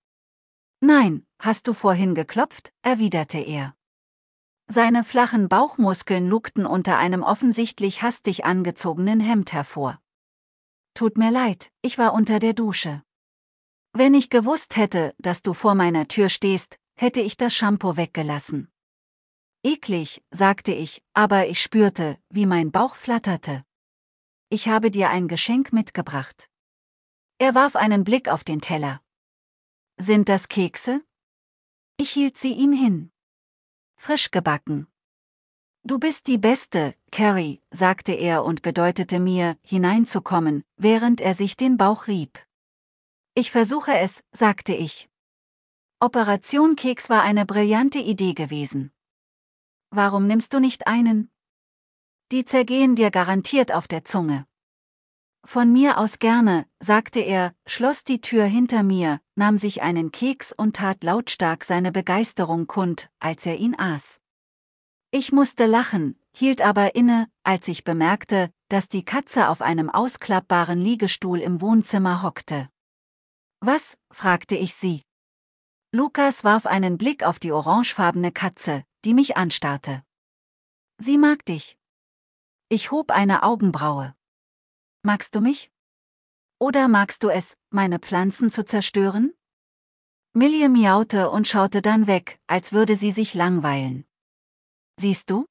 Nein, hast du vorhin geklopft, erwiderte er. Seine flachen Bauchmuskeln lugten unter einem offensichtlich hastig angezogenen Hemd hervor. Tut mir leid, ich war unter der Dusche. Wenn ich gewusst hätte, dass du vor meiner Tür stehst, hätte ich das Shampoo weggelassen. Eklig, sagte ich, aber ich spürte, wie mein Bauch flatterte. Ich habe dir ein Geschenk mitgebracht. Er warf einen Blick auf den Teller. Sind das Kekse? Ich hielt sie ihm hin. Frisch gebacken. Du bist die Beste, Carrie, sagte er und bedeutete mir, hineinzukommen, während er sich den Bauch rieb. Ich versuche es, sagte ich. Operation Keks war eine brillante Idee gewesen. Warum nimmst du nicht einen? Die zergehen dir garantiert auf der Zunge. Von mir aus gerne, sagte er, schloss die Tür hinter mir, nahm sich einen Keks und tat lautstark seine Begeisterung kund, als er ihn aß. Ich musste lachen, hielt aber inne, als ich bemerkte, dass die Katze auf einem ausklappbaren Liegestuhl im Wohnzimmer hockte. Was? fragte ich sie. Lukas warf einen Blick auf die orangefarbene Katze, die mich anstarrte. Sie mag dich. Ich hob eine Augenbraue. Magst du mich? Oder magst du es, meine Pflanzen zu zerstören? Millie miaute und schaute dann weg, als würde sie sich langweilen. Siehst du?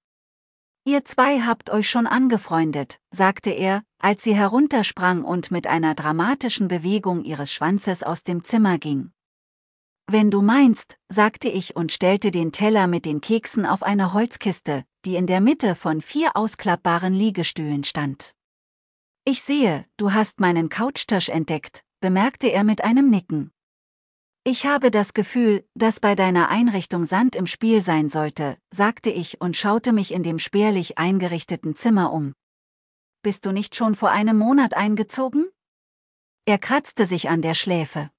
Ihr zwei habt euch schon angefreundet, sagte er, als sie heruntersprang und mit einer dramatischen Bewegung ihres Schwanzes aus dem Zimmer ging. Wenn du meinst, sagte ich und stellte den Teller mit den Keksen auf eine Holzkiste, die in der Mitte von vier ausklappbaren Liegestühlen stand. Ich sehe, du hast meinen Couchtisch entdeckt, bemerkte er mit einem Nicken. Ich habe das Gefühl, dass bei deiner Einrichtung Sand im Spiel sein sollte, sagte ich und schaute mich in dem spärlich eingerichteten Zimmer um. Bist du nicht schon vor einem Monat eingezogen? Er kratzte sich an der Schläfe.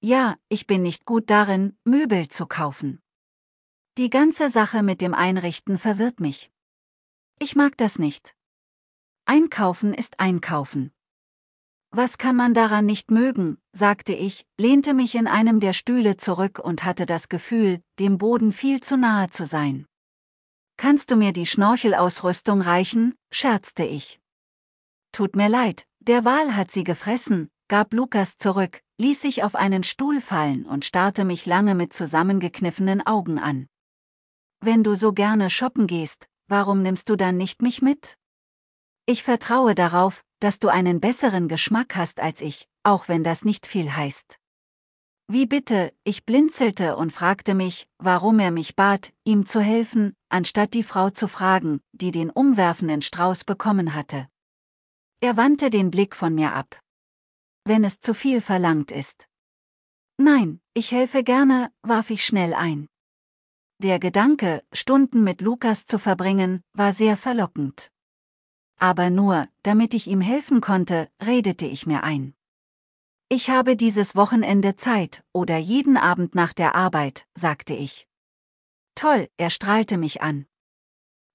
Ja, ich bin nicht gut darin, Möbel zu kaufen. Die ganze Sache mit dem Einrichten verwirrt mich. Ich mag das nicht. Einkaufen ist Einkaufen. Was kann man daran nicht mögen, sagte ich, lehnte mich in einem der Stühle zurück und hatte das Gefühl, dem Boden viel zu nahe zu sein. Kannst du mir die Schnorchelausrüstung reichen? scherzte ich. Tut mir leid, der Wal hat sie gefressen, gab Lukas zurück, ließ sich auf einen Stuhl fallen und starrte mich lange mit zusammengekniffenen Augen an. Wenn du so gerne shoppen gehst, warum nimmst du dann nicht mich mit? Ich vertraue darauf, dass du einen besseren Geschmack hast als ich, auch wenn das nicht viel heißt. Wie bitte, ich blinzelte und fragte mich, warum er mich bat, ihm zu helfen, anstatt die Frau zu fragen, die den umwerfenden Strauß bekommen hatte. Er wandte den Blick von mir ab. Wenn es zu viel verlangt ist. Nein, ich helfe gerne, warf ich schnell ein. Der Gedanke, Stunden mit Lukas zu verbringen, war sehr verlockend. Aber nur, damit ich ihm helfen konnte, redete ich mir ein. Ich habe dieses Wochenende Zeit oder jeden Abend nach der Arbeit, sagte ich. Toll, er strahlte mich an.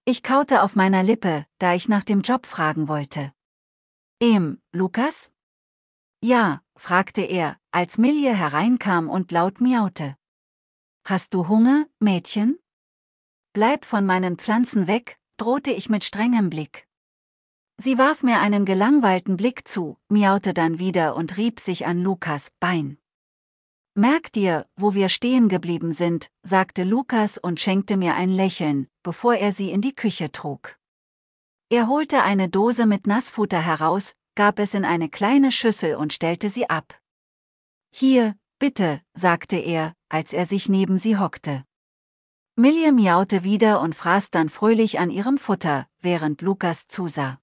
Ich kaute auf meiner Lippe, da ich nach dem Job fragen wollte. Ehm, Lukas? Ja, fragte er, als Milje hereinkam und laut miaute. Hast du Hunger, Mädchen? Bleib von meinen Pflanzen weg, drohte ich mit strengem Blick. Sie warf mir einen gelangweilten Blick zu, miaute dann wieder und rieb sich an Lukas Bein. Merk dir, wo wir stehen geblieben sind, sagte Lukas und schenkte mir ein Lächeln, bevor er sie in die Küche trug. Er holte eine Dose mit Nassfutter heraus, gab es in eine kleine Schüssel und stellte sie ab. Hier, bitte, sagte er, als er sich neben sie hockte. Millie miaute wieder und fraß dann fröhlich an ihrem Futter, während Lukas zusah.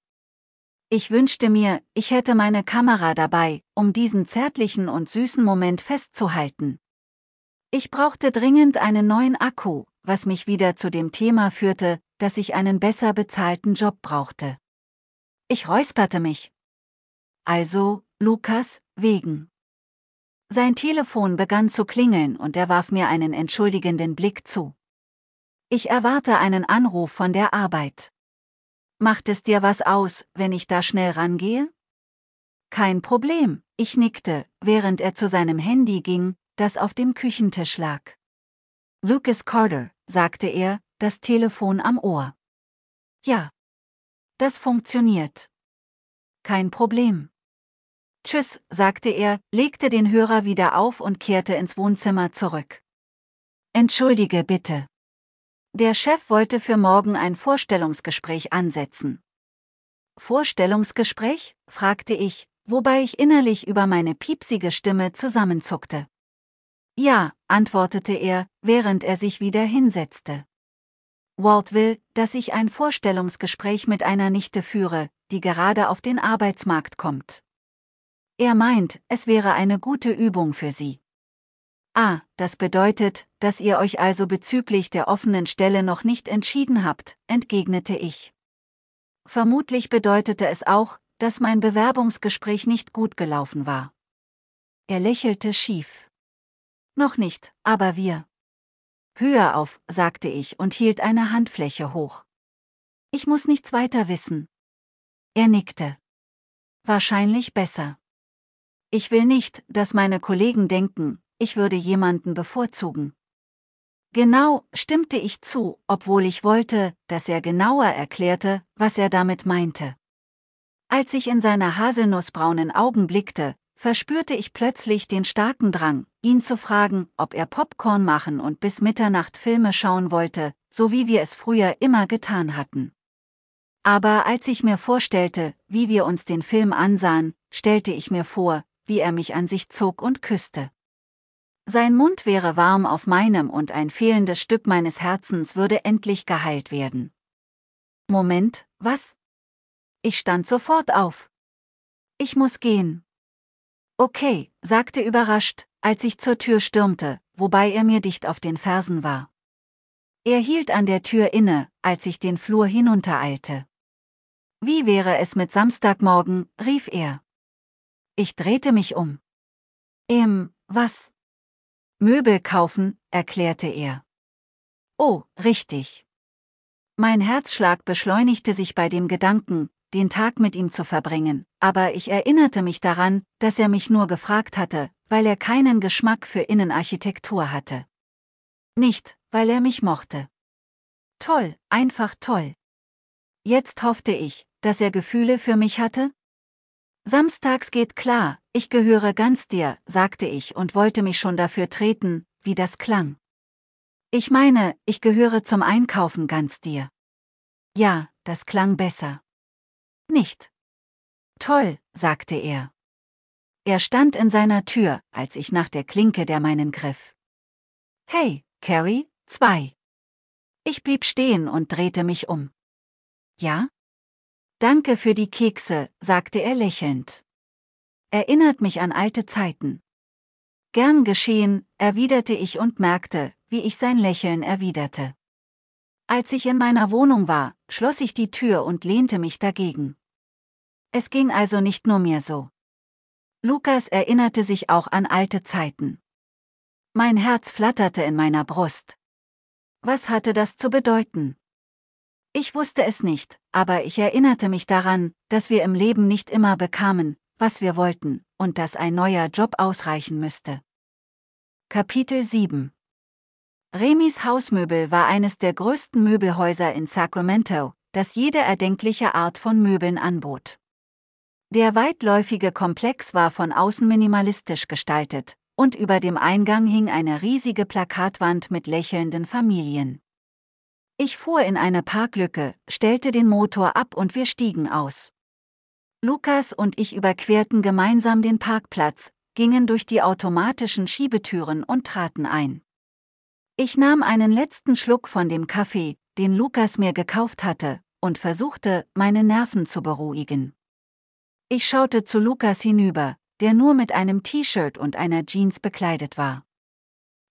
Ich wünschte mir, ich hätte meine Kamera dabei, um diesen zärtlichen und süßen Moment festzuhalten. Ich brauchte dringend einen neuen Akku, was mich wieder zu dem Thema führte, dass ich einen besser bezahlten Job brauchte. Ich räusperte mich. Also, Lukas, wegen. Sein Telefon begann zu klingeln und er warf mir einen entschuldigenden Blick zu. Ich erwarte einen Anruf von der Arbeit. Macht es dir was aus, wenn ich da schnell rangehe? Kein Problem, ich nickte, während er zu seinem Handy ging, das auf dem Küchentisch lag. Lucas Carter, sagte er, das Telefon am Ohr. Ja. Das funktioniert. Kein Problem. Tschüss, sagte er, legte den Hörer wieder auf und kehrte ins Wohnzimmer zurück. Entschuldige bitte. Der Chef wollte für morgen ein Vorstellungsgespräch ansetzen. Vorstellungsgespräch? fragte ich, wobei ich innerlich über meine piepsige Stimme zusammenzuckte. Ja, antwortete er, während er sich wieder hinsetzte. Walt will, dass ich ein Vorstellungsgespräch mit einer Nichte führe, die gerade auf den Arbeitsmarkt kommt. Er meint, es wäre eine gute Übung für sie. Ah, das bedeutet, dass ihr euch also bezüglich der offenen Stelle noch nicht entschieden habt, entgegnete ich. Vermutlich bedeutete es auch, dass mein Bewerbungsgespräch nicht gut gelaufen war. Er lächelte schief. Noch nicht, aber wir. Höher auf, sagte ich und hielt eine Handfläche hoch. Ich muss nichts weiter wissen. Er nickte. Wahrscheinlich besser. Ich will nicht, dass meine Kollegen denken, ich würde jemanden bevorzugen. Genau stimmte ich zu, obwohl ich wollte, dass er genauer erklärte, was er damit meinte. Als ich in seine haselnussbraunen Augen blickte, verspürte ich plötzlich den starken Drang, ihn zu fragen, ob er Popcorn machen und bis Mitternacht Filme schauen wollte, so wie wir es früher immer getan hatten. Aber als ich mir vorstellte, wie wir uns den Film ansahen, stellte ich mir vor, wie er mich an sich zog und küsste. Sein Mund wäre warm auf meinem und ein fehlendes Stück meines Herzens würde endlich geheilt werden. Moment, was? Ich stand sofort auf. Ich muss gehen. Okay, sagte überrascht, als ich zur Tür stürmte, wobei er mir dicht auf den Fersen war. Er hielt an der Tür inne, als ich den Flur hinuntereilte. Wie wäre es mit Samstagmorgen, rief er. Ich drehte mich um. Im, was? Möbel kaufen, erklärte er. Oh, richtig. Mein Herzschlag beschleunigte sich bei dem Gedanken, den Tag mit ihm zu verbringen, aber ich erinnerte mich daran, dass er mich nur gefragt hatte, weil er keinen Geschmack für Innenarchitektur hatte. Nicht, weil er mich mochte. Toll, einfach toll. Jetzt hoffte ich, dass er Gefühle für mich hatte, Samstags geht klar, ich gehöre ganz dir, sagte ich und wollte mich schon dafür treten, wie das klang. Ich meine, ich gehöre zum Einkaufen ganz dir. Ja, das klang besser. Nicht. Toll, sagte er. Er stand in seiner Tür, als ich nach der Klinke der meinen griff. Hey, Carrie, zwei. Ich blieb stehen und drehte mich um. Ja? Danke für die Kekse, sagte er lächelnd. Erinnert mich an alte Zeiten. Gern geschehen, erwiderte ich und merkte, wie ich sein Lächeln erwiderte. Als ich in meiner Wohnung war, schloss ich die Tür und lehnte mich dagegen. Es ging also nicht nur mir so. Lukas erinnerte sich auch an alte Zeiten. Mein Herz flatterte in meiner Brust. Was hatte das zu bedeuten? Ich wusste es nicht, aber ich erinnerte mich daran, dass wir im Leben nicht immer bekamen, was wir wollten, und dass ein neuer Job ausreichen müsste. Kapitel 7 Remis Hausmöbel war eines der größten Möbelhäuser in Sacramento, das jede erdenkliche Art von Möbeln anbot. Der weitläufige Komplex war von außen minimalistisch gestaltet, und über dem Eingang hing eine riesige Plakatwand mit lächelnden Familien. Ich fuhr in eine Parklücke, stellte den Motor ab und wir stiegen aus. Lukas und ich überquerten gemeinsam den Parkplatz, gingen durch die automatischen Schiebetüren und traten ein. Ich nahm einen letzten Schluck von dem Kaffee, den Lukas mir gekauft hatte, und versuchte, meine Nerven zu beruhigen. Ich schaute zu Lukas hinüber, der nur mit einem T-Shirt und einer Jeans bekleidet war.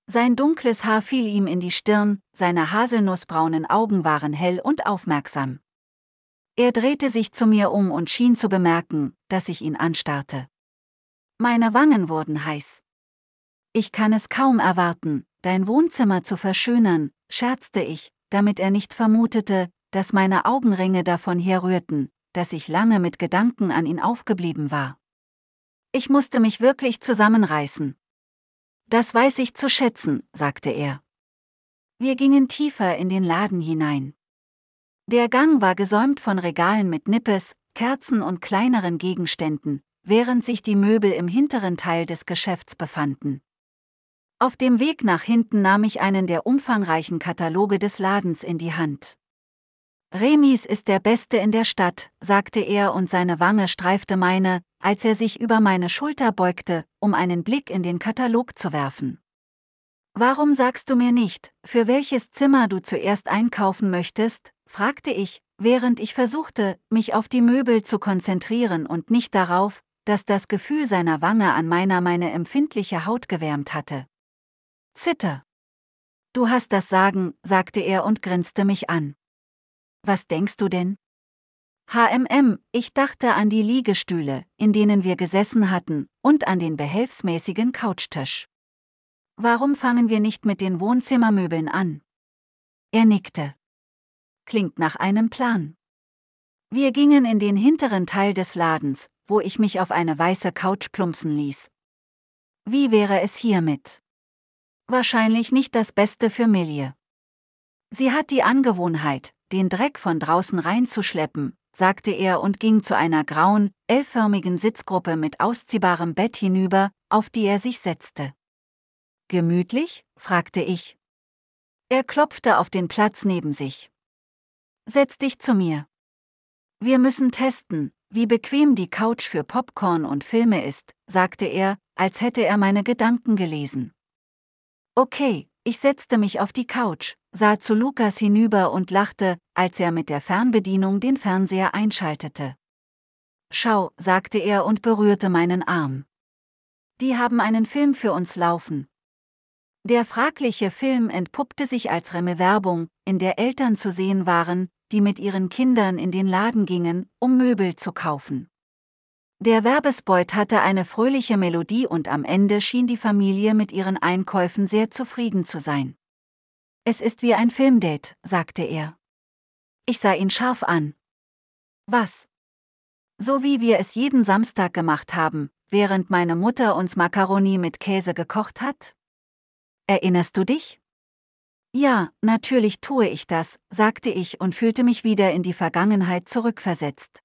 Sein dunkles Haar fiel ihm in die Stirn, seine haselnussbraunen Augen waren hell und aufmerksam. Er drehte sich zu mir um und schien zu bemerken, dass ich ihn anstarrte. Meine Wangen wurden heiß. Ich kann es kaum erwarten, dein Wohnzimmer zu verschönern, scherzte ich, damit er nicht vermutete, dass meine Augenringe davon herrührten, dass ich lange mit Gedanken an ihn aufgeblieben war. Ich musste mich wirklich zusammenreißen. Das weiß ich zu schätzen, sagte er. Wir gingen tiefer in den Laden hinein. Der Gang war gesäumt von Regalen mit Nippes, Kerzen und kleineren Gegenständen, während sich die Möbel im hinteren Teil des Geschäfts befanden. Auf dem Weg nach hinten nahm ich einen der umfangreichen Kataloge des Ladens in die Hand. Remis ist der Beste in der Stadt, sagte er und seine Wange streifte meine, als er sich über meine Schulter beugte, um einen Blick in den Katalog zu werfen. Warum sagst du mir nicht, für welches Zimmer du zuerst einkaufen möchtest? fragte ich, während ich versuchte, mich auf die Möbel zu konzentrieren und nicht darauf, dass das Gefühl seiner Wange an meiner meine empfindliche Haut gewärmt hatte. Zitter. Du hast das Sagen, sagte er und grinste mich an was denkst du denn? HMM, ich dachte an die Liegestühle, in denen wir gesessen hatten, und an den behelfsmäßigen Couchtisch. Warum fangen wir nicht mit den Wohnzimmermöbeln an? Er nickte. Klingt nach einem Plan. Wir gingen in den hinteren Teil des Ladens, wo ich mich auf eine weiße Couch plumpsen ließ. Wie wäre es hiermit? Wahrscheinlich nicht das Beste für Millie. Sie hat die Angewohnheit, den Dreck von draußen reinzuschleppen, sagte er und ging zu einer grauen, L-förmigen Sitzgruppe mit ausziehbarem Bett hinüber, auf die er sich setzte. Gemütlich? fragte ich. Er klopfte auf den Platz neben sich. Setz dich zu mir. Wir müssen testen, wie bequem die Couch für Popcorn und Filme ist, sagte er, als hätte er meine Gedanken gelesen. Okay, ich setzte mich auf die Couch, sah zu Lukas hinüber und lachte, als er mit der Fernbedienung den Fernseher einschaltete. Schau, sagte er und berührte meinen Arm. Die haben einen Film für uns laufen. Der fragliche Film entpuppte sich als remme Werbung, in der Eltern zu sehen waren, die mit ihren Kindern in den Laden gingen, um Möbel zu kaufen. Der Werbespot hatte eine fröhliche Melodie und am Ende schien die Familie mit ihren Einkäufen sehr zufrieden zu sein. Es ist wie ein Filmdate, sagte er. Ich sah ihn scharf an. Was? So wie wir es jeden Samstag gemacht haben, während meine Mutter uns Makaroni mit Käse gekocht hat? Erinnerst du dich? Ja, natürlich tue ich das, sagte ich und fühlte mich wieder in die Vergangenheit zurückversetzt.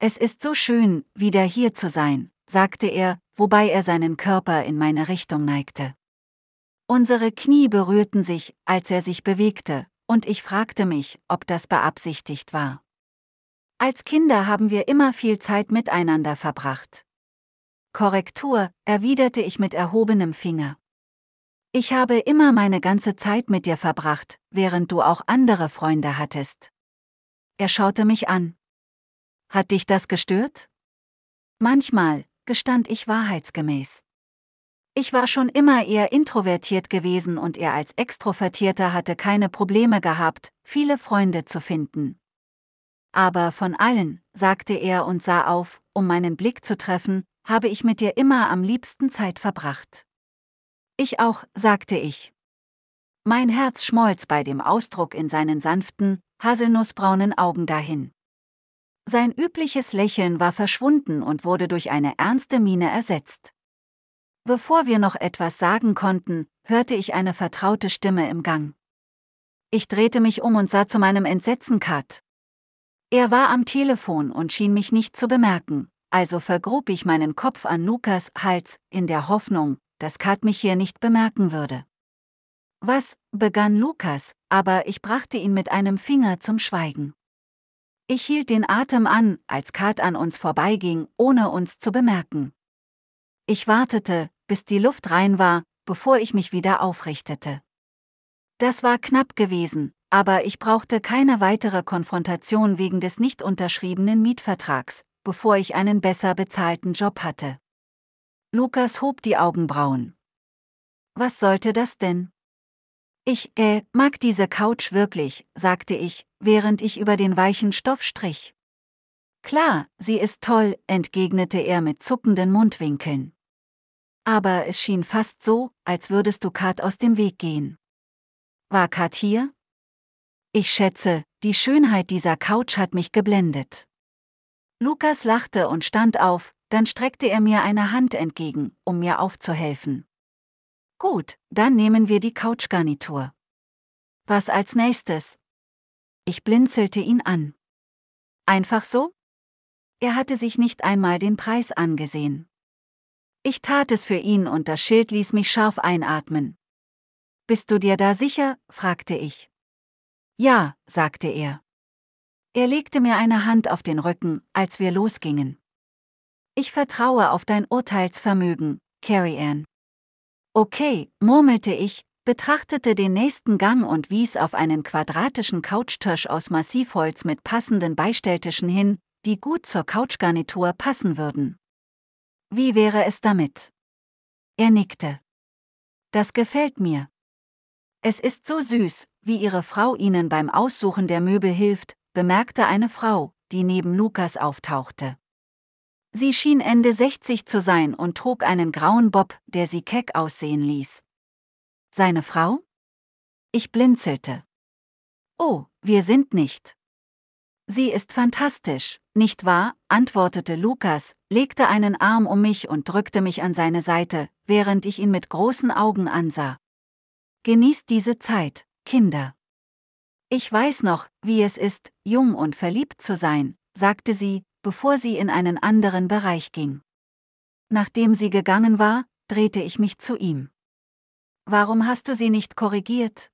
Es ist so schön, wieder hier zu sein, sagte er, wobei er seinen Körper in meine Richtung neigte. Unsere Knie berührten sich, als er sich bewegte, und ich fragte mich, ob das beabsichtigt war. Als Kinder haben wir immer viel Zeit miteinander verbracht. Korrektur, erwiderte ich mit erhobenem Finger. Ich habe immer meine ganze Zeit mit dir verbracht, während du auch andere Freunde hattest. Er schaute mich an. Hat dich das gestört? Manchmal, gestand ich wahrheitsgemäß. Ich war schon immer eher introvertiert gewesen und er als Extrovertierter hatte keine Probleme gehabt, viele Freunde zu finden. Aber von allen, sagte er und sah auf, um meinen Blick zu treffen, habe ich mit dir immer am liebsten Zeit verbracht. Ich auch, sagte ich. Mein Herz schmolz bei dem Ausdruck in seinen sanften, haselnussbraunen Augen dahin. Sein übliches Lächeln war verschwunden und wurde durch eine ernste Miene ersetzt. Bevor wir noch etwas sagen konnten, hörte ich eine vertraute Stimme im Gang. Ich drehte mich um und sah zu meinem Entsetzen Kat. Er war am Telefon und schien mich nicht zu bemerken, also vergrub ich meinen Kopf an Lukas Hals, in der Hoffnung, dass Kat mich hier nicht bemerken würde. Was, begann Lukas, aber ich brachte ihn mit einem Finger zum Schweigen. Ich hielt den Atem an, als Kat an uns vorbeiging, ohne uns zu bemerken. Ich wartete, bis die Luft rein war, bevor ich mich wieder aufrichtete. Das war knapp gewesen, aber ich brauchte keine weitere Konfrontation wegen des nicht unterschriebenen Mietvertrags, bevor ich einen besser bezahlten Job hatte. Lukas hob die Augenbrauen. Was sollte das denn? Ich, äh, mag diese Couch wirklich, sagte ich, während ich über den weichen Stoff strich. Klar, sie ist toll, entgegnete er mit zuckenden Mundwinkeln aber es schien fast so, als würdest du Kat aus dem Weg gehen. War Kat hier? Ich schätze, die Schönheit dieser Couch hat mich geblendet. Lukas lachte und stand auf, dann streckte er mir eine Hand entgegen, um mir aufzuhelfen. Gut, dann nehmen wir die Couchgarnitur. Was als nächstes? Ich blinzelte ihn an. Einfach so? Er hatte sich nicht einmal den Preis angesehen. Ich tat es für ihn und das Schild ließ mich scharf einatmen. Bist du dir da sicher? fragte ich. Ja, sagte er. Er legte mir eine Hand auf den Rücken, als wir losgingen. Ich vertraue auf dein Urteilsvermögen, Carrie Ann. Okay, murmelte ich, betrachtete den nächsten Gang und wies auf einen quadratischen Couchtisch aus Massivholz mit passenden Beistelltischen hin, die gut zur Couchgarnitur passen würden. Wie wäre es damit? Er nickte. Das gefällt mir. Es ist so süß, wie Ihre Frau Ihnen beim Aussuchen der Möbel hilft, bemerkte eine Frau, die neben Lukas auftauchte. Sie schien Ende 60 zu sein und trug einen grauen Bob, der sie keck aussehen ließ. Seine Frau? Ich blinzelte. Oh, wir sind nicht. Sie ist fantastisch, nicht wahr? antwortete Lukas, legte einen Arm um mich und drückte mich an seine Seite, während ich ihn mit großen Augen ansah. Genießt diese Zeit, Kinder. Ich weiß noch, wie es ist, jung und verliebt zu sein, sagte sie, bevor sie in einen anderen Bereich ging. Nachdem sie gegangen war, drehte ich mich zu ihm. Warum hast du sie nicht korrigiert?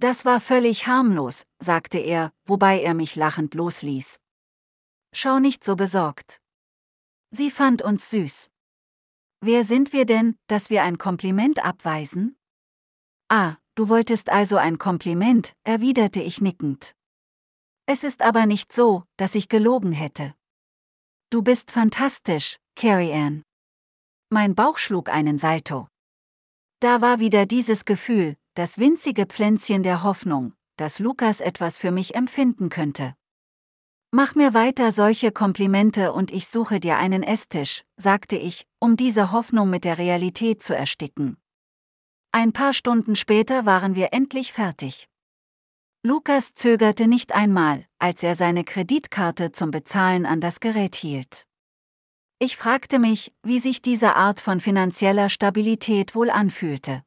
Das war völlig harmlos, sagte er, wobei er mich lachend losließ. Schau nicht so besorgt. Sie fand uns süß. Wer sind wir denn, dass wir ein Kompliment abweisen? Ah, du wolltest also ein Kompliment, erwiderte ich nickend. Es ist aber nicht so, dass ich gelogen hätte. Du bist fantastisch, Carrie Ann. Mein Bauch schlug einen Salto. Da war wieder dieses Gefühl, das winzige Pflänzchen der Hoffnung, dass Lukas etwas für mich empfinden könnte. Mach mir weiter solche Komplimente und ich suche dir einen Esstisch, sagte ich, um diese Hoffnung mit der Realität zu ersticken. Ein paar Stunden später waren wir endlich fertig. Lukas zögerte nicht einmal, als er seine Kreditkarte zum Bezahlen an das Gerät hielt. Ich fragte mich, wie sich diese Art von finanzieller Stabilität wohl anfühlte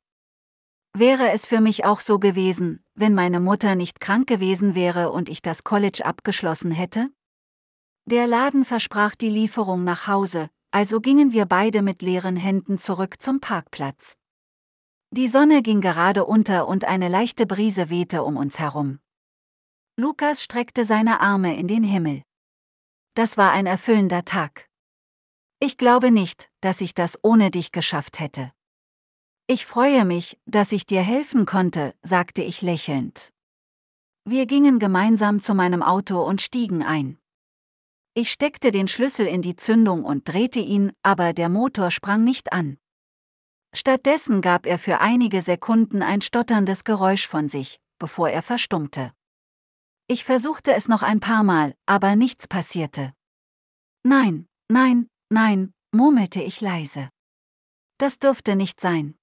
wäre es für mich auch so gewesen, wenn meine Mutter nicht krank gewesen wäre und ich das College abgeschlossen hätte? Der Laden versprach die Lieferung nach Hause, also gingen wir beide mit leeren Händen zurück zum Parkplatz. Die Sonne ging gerade unter und eine leichte Brise wehte um uns herum. Lukas streckte seine Arme in den Himmel. Das war ein erfüllender Tag. Ich glaube nicht, dass ich das ohne dich geschafft hätte. Ich freue mich, dass ich dir helfen konnte, sagte ich lächelnd. Wir gingen gemeinsam zu meinem Auto und stiegen ein. Ich steckte den Schlüssel in die Zündung und drehte ihn, aber der Motor sprang nicht an. Stattdessen gab er für einige Sekunden ein stotterndes Geräusch von sich, bevor er verstummte. Ich versuchte es noch ein paar Mal, aber nichts passierte. Nein, nein, nein, murmelte ich leise. Das dürfte nicht sein.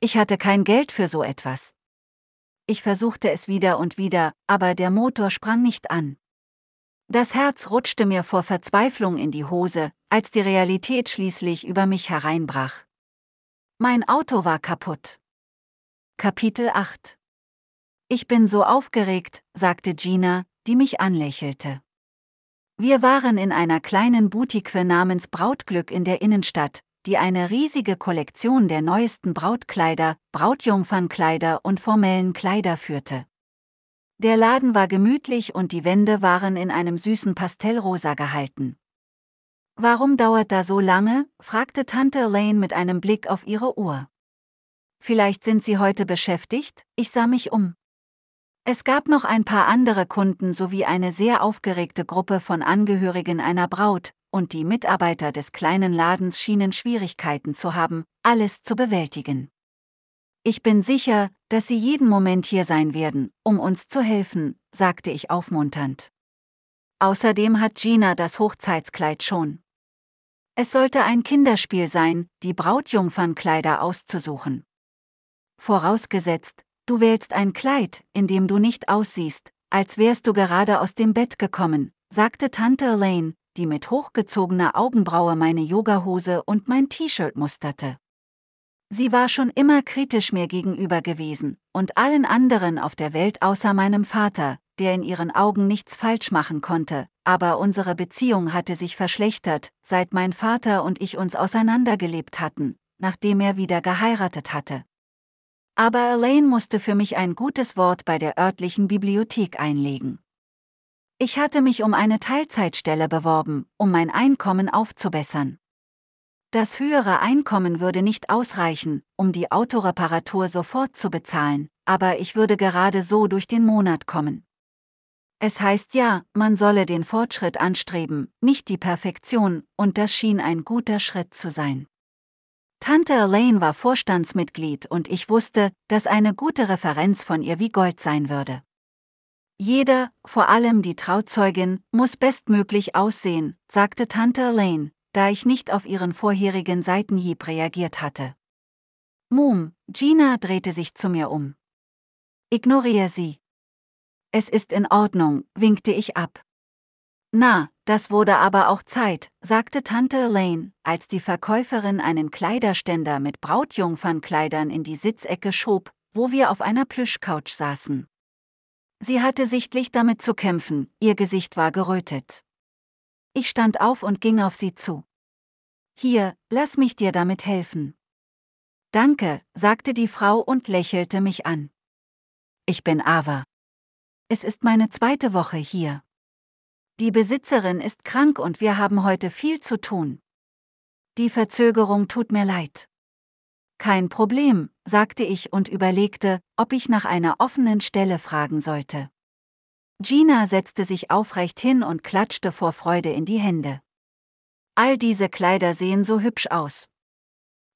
Ich hatte kein Geld für so etwas. Ich versuchte es wieder und wieder, aber der Motor sprang nicht an. Das Herz rutschte mir vor Verzweiflung in die Hose, als die Realität schließlich über mich hereinbrach. Mein Auto war kaputt. Kapitel 8 Ich bin so aufgeregt, sagte Gina, die mich anlächelte. Wir waren in einer kleinen Boutique namens Brautglück in der Innenstadt, die eine riesige Kollektion der neuesten Brautkleider, Brautjungfernkleider und formellen Kleider führte. Der Laden war gemütlich und die Wände waren in einem süßen Pastellrosa gehalten. Warum dauert da so lange? fragte Tante Elaine mit einem Blick auf ihre Uhr. Vielleicht sind Sie heute beschäftigt, ich sah mich um. Es gab noch ein paar andere Kunden sowie eine sehr aufgeregte Gruppe von Angehörigen einer Braut, und die Mitarbeiter des kleinen Ladens schienen Schwierigkeiten zu haben, alles zu bewältigen. Ich bin sicher, dass Sie jeden Moment hier sein werden, um uns zu helfen, sagte ich aufmunternd. Außerdem hat Gina das Hochzeitskleid schon. Es sollte ein Kinderspiel sein, die Brautjungfernkleider auszusuchen. Vorausgesetzt, du wählst ein Kleid, in dem du nicht aussiehst, als wärst du gerade aus dem Bett gekommen, sagte Tante Elaine, die mit hochgezogener Augenbraue meine Yogahose und mein T-Shirt musterte. Sie war schon immer kritisch mir gegenüber gewesen und allen anderen auf der Welt außer meinem Vater, der in ihren Augen nichts falsch machen konnte, aber unsere Beziehung hatte sich verschlechtert, seit mein Vater und ich uns auseinandergelebt hatten, nachdem er wieder geheiratet hatte. Aber Elaine musste für mich ein gutes Wort bei der örtlichen Bibliothek einlegen. Ich hatte mich um eine Teilzeitstelle beworben, um mein Einkommen aufzubessern. Das höhere Einkommen würde nicht ausreichen, um die Autoreparatur sofort zu bezahlen, aber ich würde gerade so durch den Monat kommen. Es heißt ja, man solle den Fortschritt anstreben, nicht die Perfektion, und das schien ein guter Schritt zu sein. Tante Elaine war Vorstandsmitglied und ich wusste, dass eine gute Referenz von ihr wie Gold sein würde. Jeder, vor allem die Trauzeugin, muss bestmöglich aussehen, sagte Tante Elaine, da ich nicht auf ihren vorherigen Seitenhieb reagiert hatte. Mum, Gina drehte sich zu mir um. Ignoriere sie. Es ist in Ordnung, winkte ich ab. Na, das wurde aber auch Zeit, sagte Tante Elaine, als die Verkäuferin einen Kleiderständer mit Brautjungfernkleidern in die Sitzecke schob, wo wir auf einer Plüschcouch saßen. Sie hatte sichtlich damit zu kämpfen, ihr Gesicht war gerötet. Ich stand auf und ging auf sie zu. Hier, lass mich dir damit helfen. Danke, sagte die Frau und lächelte mich an. Ich bin Ava. Es ist meine zweite Woche hier. Die Besitzerin ist krank und wir haben heute viel zu tun. Die Verzögerung tut mir leid. Kein Problem, sagte ich und überlegte, ob ich nach einer offenen Stelle fragen sollte. Gina setzte sich aufrecht hin und klatschte vor Freude in die Hände. All diese Kleider sehen so hübsch aus.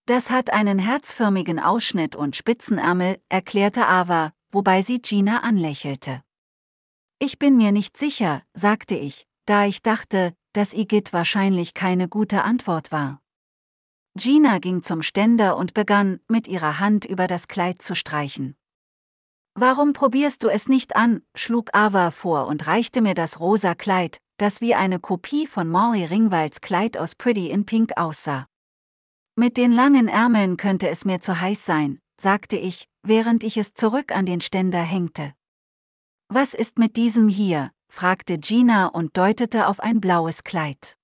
Das hat einen herzförmigen Ausschnitt und Spitzenärmel, erklärte Ava, wobei sie Gina anlächelte. Ich bin mir nicht sicher, sagte ich, da ich dachte, dass Igitt wahrscheinlich keine gute Antwort war. Gina ging zum Ständer und begann, mit ihrer Hand über das Kleid zu streichen. Warum probierst du es nicht an? schlug Ava vor und reichte mir das rosa Kleid, das wie eine Kopie von Maury Ringwalds Kleid aus Pretty in Pink aussah. Mit den langen Ärmeln könnte es mir zu heiß sein, sagte ich, während ich es zurück an den Ständer hängte. Was ist mit diesem hier? fragte Gina und deutete auf ein blaues Kleid.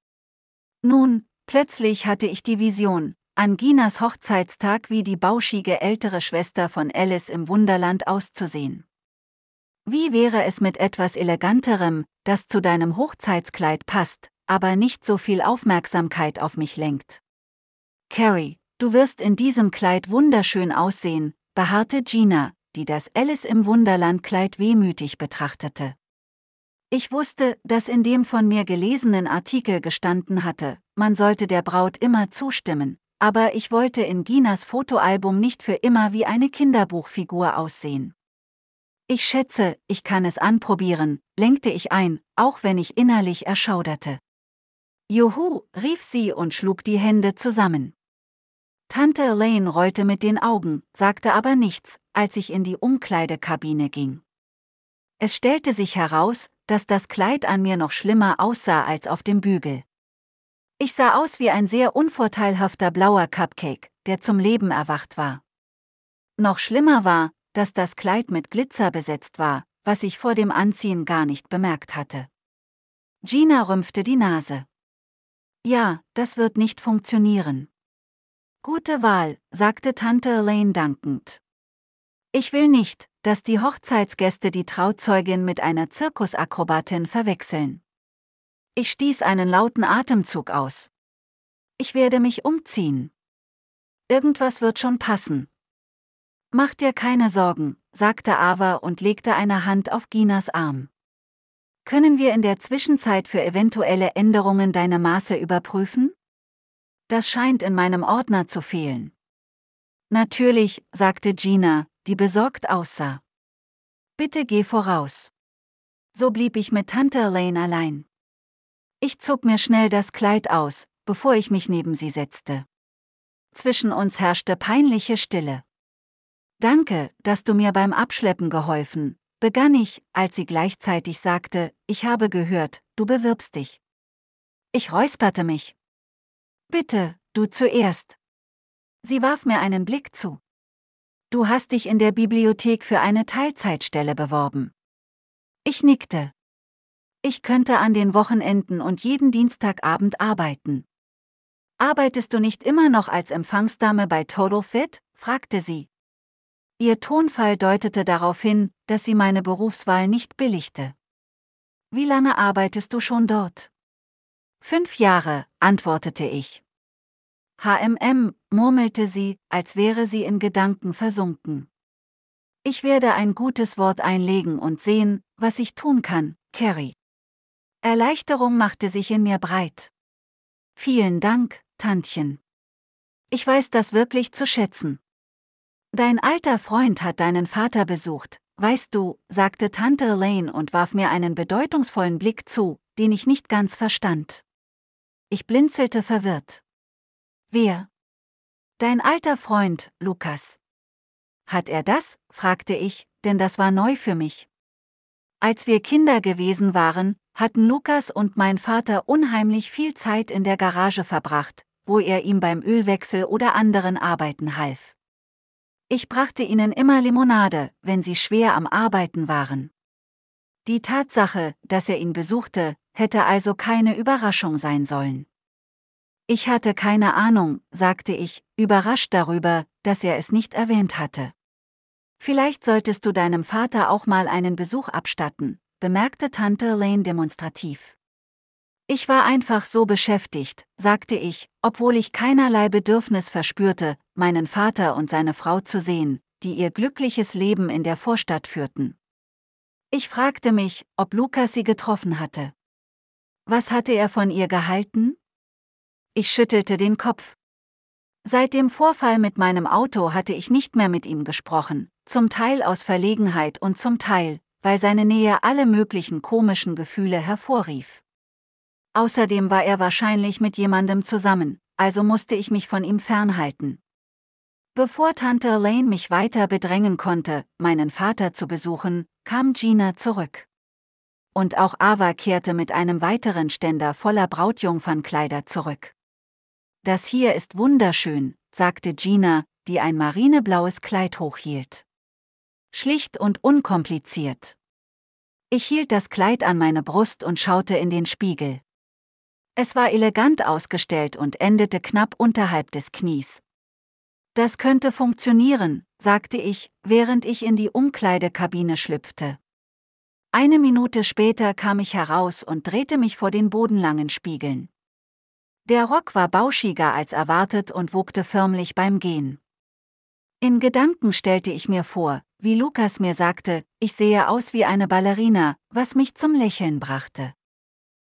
Nun, Plötzlich hatte ich die Vision, an Ginas Hochzeitstag wie die bauschige ältere Schwester von Alice im Wunderland auszusehen. Wie wäre es mit etwas Eleganterem, das zu deinem Hochzeitskleid passt, aber nicht so viel Aufmerksamkeit auf mich lenkt? Carrie, du wirst in diesem Kleid wunderschön aussehen, beharrte Gina, die das Alice im Wunderland Kleid wehmütig betrachtete. Ich wusste, dass in dem von mir gelesenen Artikel gestanden hatte, man sollte der Braut immer zustimmen, aber ich wollte in Ginas Fotoalbum nicht für immer wie eine Kinderbuchfigur aussehen. Ich schätze, ich kann es anprobieren, lenkte ich ein, auch wenn ich innerlich erschauderte. Juhu, rief sie und schlug die Hände zusammen. Tante Elaine rollte mit den Augen, sagte aber nichts, als ich in die Umkleidekabine ging. Es stellte sich heraus, dass das Kleid an mir noch schlimmer aussah als auf dem Bügel. Ich sah aus wie ein sehr unvorteilhafter blauer Cupcake, der zum Leben erwacht war. Noch schlimmer war, dass das Kleid mit Glitzer besetzt war, was ich vor dem Anziehen gar nicht bemerkt hatte. Gina rümpfte die Nase. Ja, das wird nicht funktionieren. Gute Wahl, sagte Tante Elaine dankend. Ich will nicht, dass die Hochzeitsgäste die Trauzeugin mit einer Zirkusakrobatin verwechseln. Ich stieß einen lauten Atemzug aus. Ich werde mich umziehen. Irgendwas wird schon passen. Mach dir keine Sorgen, sagte Ava und legte eine Hand auf Ginas Arm. Können wir in der Zwischenzeit für eventuelle Änderungen deine Maße überprüfen? Das scheint in meinem Ordner zu fehlen. Natürlich, sagte Gina, die besorgt aussah. Bitte geh voraus. So blieb ich mit Tante Elaine allein. Ich zog mir schnell das Kleid aus, bevor ich mich neben sie setzte. Zwischen uns herrschte peinliche Stille. Danke, dass du mir beim Abschleppen geholfen, begann ich, als sie gleichzeitig sagte, ich habe gehört, du bewirbst dich. Ich räusperte mich. Bitte, du zuerst. Sie warf mir einen Blick zu du hast dich in der Bibliothek für eine Teilzeitstelle beworben. Ich nickte. Ich könnte an den Wochenenden und jeden Dienstagabend arbeiten. Arbeitest du nicht immer noch als Empfangsdame bei Total Fit? fragte sie. Ihr Tonfall deutete darauf hin, dass sie meine Berufswahl nicht billigte. Wie lange arbeitest du schon dort? Fünf Jahre, antwortete ich. HMM, murmelte sie, als wäre sie in Gedanken versunken. Ich werde ein gutes Wort einlegen und sehen, was ich tun kann, Carrie. Erleichterung machte sich in mir breit. Vielen Dank, Tantchen. Ich weiß das wirklich zu schätzen. Dein alter Freund hat deinen Vater besucht, weißt du, sagte Tante Elaine und warf mir einen bedeutungsvollen Blick zu, den ich nicht ganz verstand. Ich blinzelte verwirrt. Wer? Dein alter Freund, Lukas. Hat er das? fragte ich, denn das war neu für mich. Als wir Kinder gewesen waren, hatten Lukas und mein Vater unheimlich viel Zeit in der Garage verbracht, wo er ihm beim Ölwechsel oder anderen Arbeiten half. Ich brachte ihnen immer Limonade, wenn sie schwer am Arbeiten waren. Die Tatsache, dass er ihn besuchte, hätte also keine Überraschung sein sollen. Ich hatte keine Ahnung, sagte ich, überrascht darüber, dass er es nicht erwähnt hatte. Vielleicht solltest du deinem Vater auch mal einen Besuch abstatten, bemerkte Tante Lane demonstrativ. Ich war einfach so beschäftigt, sagte ich, obwohl ich keinerlei Bedürfnis verspürte, meinen Vater und seine Frau zu sehen, die ihr glückliches Leben in der Vorstadt führten. Ich fragte mich, ob Lukas sie getroffen hatte. Was hatte er von ihr gehalten? Ich schüttelte den Kopf. Seit dem Vorfall mit meinem Auto hatte ich nicht mehr mit ihm gesprochen, zum Teil aus Verlegenheit und zum Teil, weil seine Nähe alle möglichen komischen Gefühle hervorrief. Außerdem war er wahrscheinlich mit jemandem zusammen, also musste ich mich von ihm fernhalten. Bevor Tante Elaine mich weiter bedrängen konnte, meinen Vater zu besuchen, kam Gina zurück. Und auch Ava kehrte mit einem weiteren Ständer voller Brautjungfernkleider zurück. Das hier ist wunderschön, sagte Gina, die ein marineblaues Kleid hochhielt. Schlicht und unkompliziert. Ich hielt das Kleid an meine Brust und schaute in den Spiegel. Es war elegant ausgestellt und endete knapp unterhalb des Knies. Das könnte funktionieren, sagte ich, während ich in die Umkleidekabine schlüpfte. Eine Minute später kam ich heraus und drehte mich vor den bodenlangen Spiegeln. Der Rock war bauschiger als erwartet und wogte förmlich beim Gehen. In Gedanken stellte ich mir vor, wie Lukas mir sagte, ich sehe aus wie eine Ballerina, was mich zum Lächeln brachte.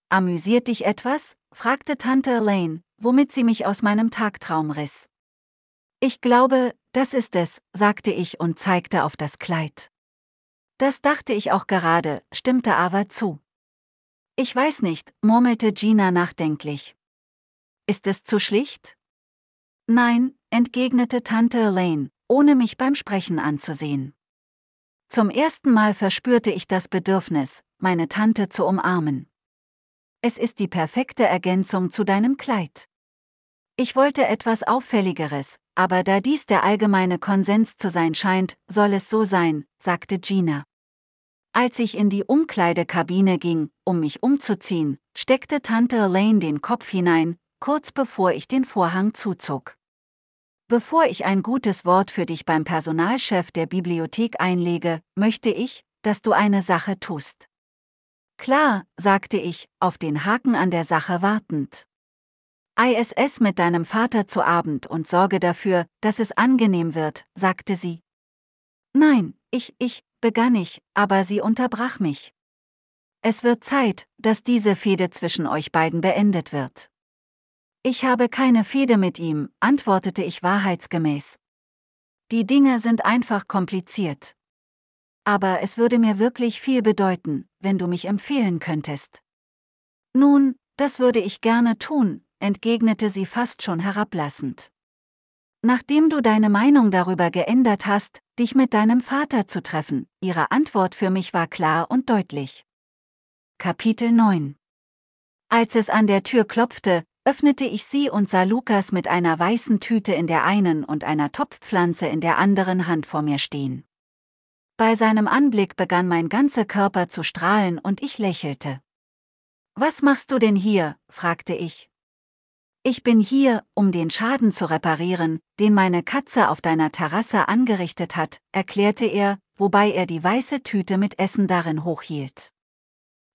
Amüsiert dich etwas? fragte Tante Elaine, womit sie mich aus meinem Tagtraum riss. Ich glaube, das ist es, sagte ich und zeigte auf das Kleid. Das dachte ich auch gerade, stimmte aber zu. Ich weiß nicht, murmelte Gina nachdenklich. Ist es zu schlicht? Nein, entgegnete Tante Elaine, ohne mich beim Sprechen anzusehen. Zum ersten Mal verspürte ich das Bedürfnis, meine Tante zu umarmen. Es ist die perfekte Ergänzung zu deinem Kleid. Ich wollte etwas Auffälligeres, aber da dies der allgemeine Konsens zu sein scheint, soll es so sein, sagte Gina. Als ich in die Umkleidekabine ging, um mich umzuziehen, steckte Tante Elaine den Kopf hinein, kurz bevor ich den Vorhang zuzog. Bevor ich ein gutes Wort für dich beim Personalchef der Bibliothek einlege, möchte ich, dass du eine Sache tust. Klar, sagte ich, auf den Haken an der Sache wartend. ISS mit deinem Vater zu Abend und sorge dafür, dass es angenehm wird, sagte sie. Nein, ich, ich, begann ich, aber sie unterbrach mich. Es wird Zeit, dass diese Fehde zwischen euch beiden beendet wird. Ich habe keine Fehde mit ihm, antwortete ich wahrheitsgemäß. Die Dinge sind einfach kompliziert. Aber es würde mir wirklich viel bedeuten, wenn du mich empfehlen könntest. Nun, das würde ich gerne tun, entgegnete sie fast schon herablassend. Nachdem du deine Meinung darüber geändert hast, dich mit deinem Vater zu treffen, ihre Antwort für mich war klar und deutlich. Kapitel 9 Als es an der Tür klopfte, öffnete ich sie und sah Lukas mit einer weißen Tüte in der einen und einer Topfpflanze in der anderen Hand vor mir stehen. Bei seinem Anblick begann mein ganzer Körper zu strahlen und ich lächelte. Was machst du denn hier? fragte ich. Ich bin hier, um den Schaden zu reparieren, den meine Katze auf deiner Terrasse angerichtet hat, erklärte er, wobei er die weiße Tüte mit Essen darin hochhielt.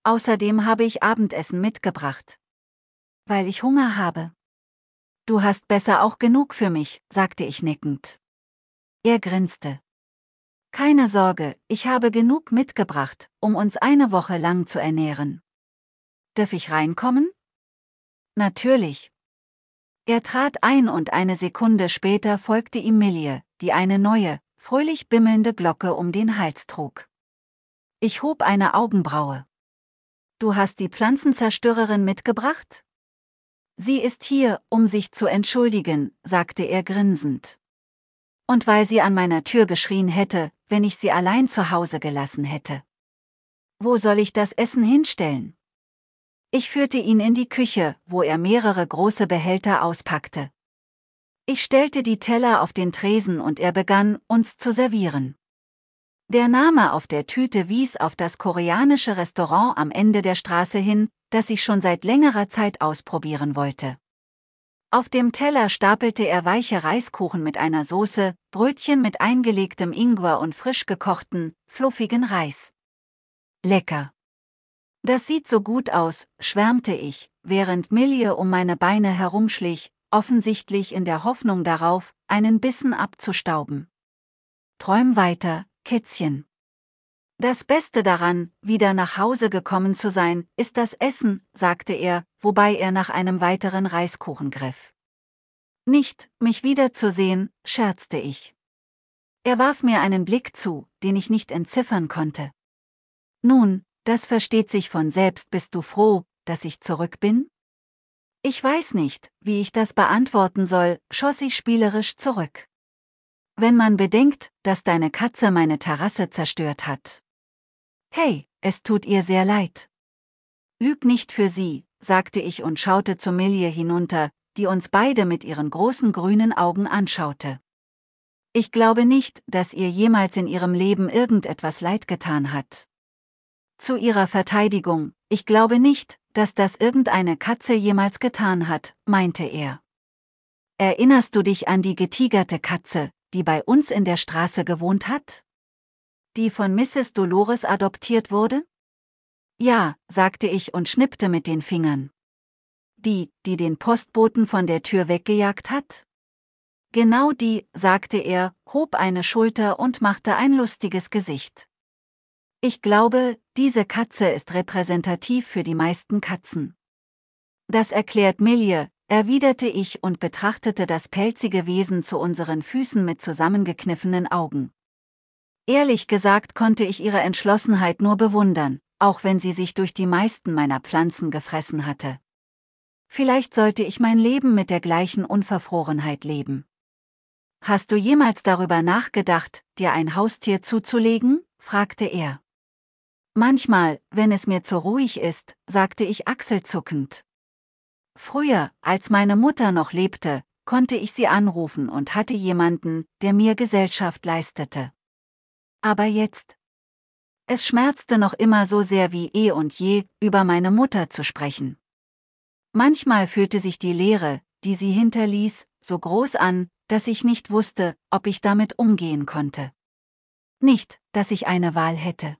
Außerdem habe ich Abendessen mitgebracht weil ich Hunger habe. Du hast besser auch genug für mich, sagte ich nickend. Er grinste. Keine Sorge, ich habe genug mitgebracht, um uns eine Woche lang zu ernähren. Darf ich reinkommen? Natürlich. Er trat ein und eine Sekunde später folgte ihm Millie, die eine neue, fröhlich bimmelnde Glocke um den Hals trug. Ich hob eine Augenbraue. Du hast die Pflanzenzerstörerin mitgebracht? Sie ist hier, um sich zu entschuldigen, sagte er grinsend. Und weil sie an meiner Tür geschrien hätte, wenn ich sie allein zu Hause gelassen hätte. Wo soll ich das Essen hinstellen? Ich führte ihn in die Küche, wo er mehrere große Behälter auspackte. Ich stellte die Teller auf den Tresen und er begann, uns zu servieren. Der Name auf der Tüte wies auf das koreanische Restaurant am Ende der Straße hin, das ich schon seit längerer Zeit ausprobieren wollte. Auf dem Teller stapelte er weiche Reiskuchen mit einer Soße, Brötchen mit eingelegtem Ingwer und frisch gekochten, fluffigen Reis. Lecker. Das sieht so gut aus, schwärmte ich, während Milje um meine Beine herumschlich, offensichtlich in der Hoffnung darauf, einen Bissen abzustauben. Träum weiter, Kätzchen. Das Beste daran, wieder nach Hause gekommen zu sein, ist das Essen, sagte er, wobei er nach einem weiteren Reiskuchen griff. Nicht, mich wiederzusehen, scherzte ich. Er warf mir einen Blick zu, den ich nicht entziffern konnte. Nun, das versteht sich von selbst, bist du froh, dass ich zurück bin? Ich weiß nicht, wie ich das beantworten soll, schoss ich spielerisch zurück wenn man bedenkt, dass deine Katze meine Terrasse zerstört hat. Hey, es tut ihr sehr leid. Lüg nicht für sie, sagte ich und schaute zu Millie hinunter, die uns beide mit ihren großen grünen Augen anschaute. Ich glaube nicht, dass ihr jemals in ihrem Leben irgendetwas leid getan hat. Zu ihrer Verteidigung, ich glaube nicht, dass das irgendeine Katze jemals getan hat, meinte er. Erinnerst du dich an die getigerte Katze, die bei uns in der Straße gewohnt hat? Die von Mrs. Dolores adoptiert wurde? Ja, sagte ich und schnippte mit den Fingern. Die, die den Postboten von der Tür weggejagt hat? Genau die, sagte er, hob eine Schulter und machte ein lustiges Gesicht. Ich glaube, diese Katze ist repräsentativ für die meisten Katzen. Das erklärt Milje, erwiderte ich und betrachtete das pelzige Wesen zu unseren Füßen mit zusammengekniffenen Augen. Ehrlich gesagt konnte ich ihre Entschlossenheit nur bewundern, auch wenn sie sich durch die meisten meiner Pflanzen gefressen hatte. Vielleicht sollte ich mein Leben mit der gleichen Unverfrorenheit leben. Hast du jemals darüber nachgedacht, dir ein Haustier zuzulegen? fragte er. Manchmal, wenn es mir zu ruhig ist, sagte ich achselzuckend. Früher, als meine Mutter noch lebte, konnte ich sie anrufen und hatte jemanden, der mir Gesellschaft leistete. Aber jetzt. Es schmerzte noch immer so sehr wie eh und je, über meine Mutter zu sprechen. Manchmal fühlte sich die Leere, die sie hinterließ, so groß an, dass ich nicht wusste, ob ich damit umgehen konnte. Nicht, dass ich eine Wahl hätte.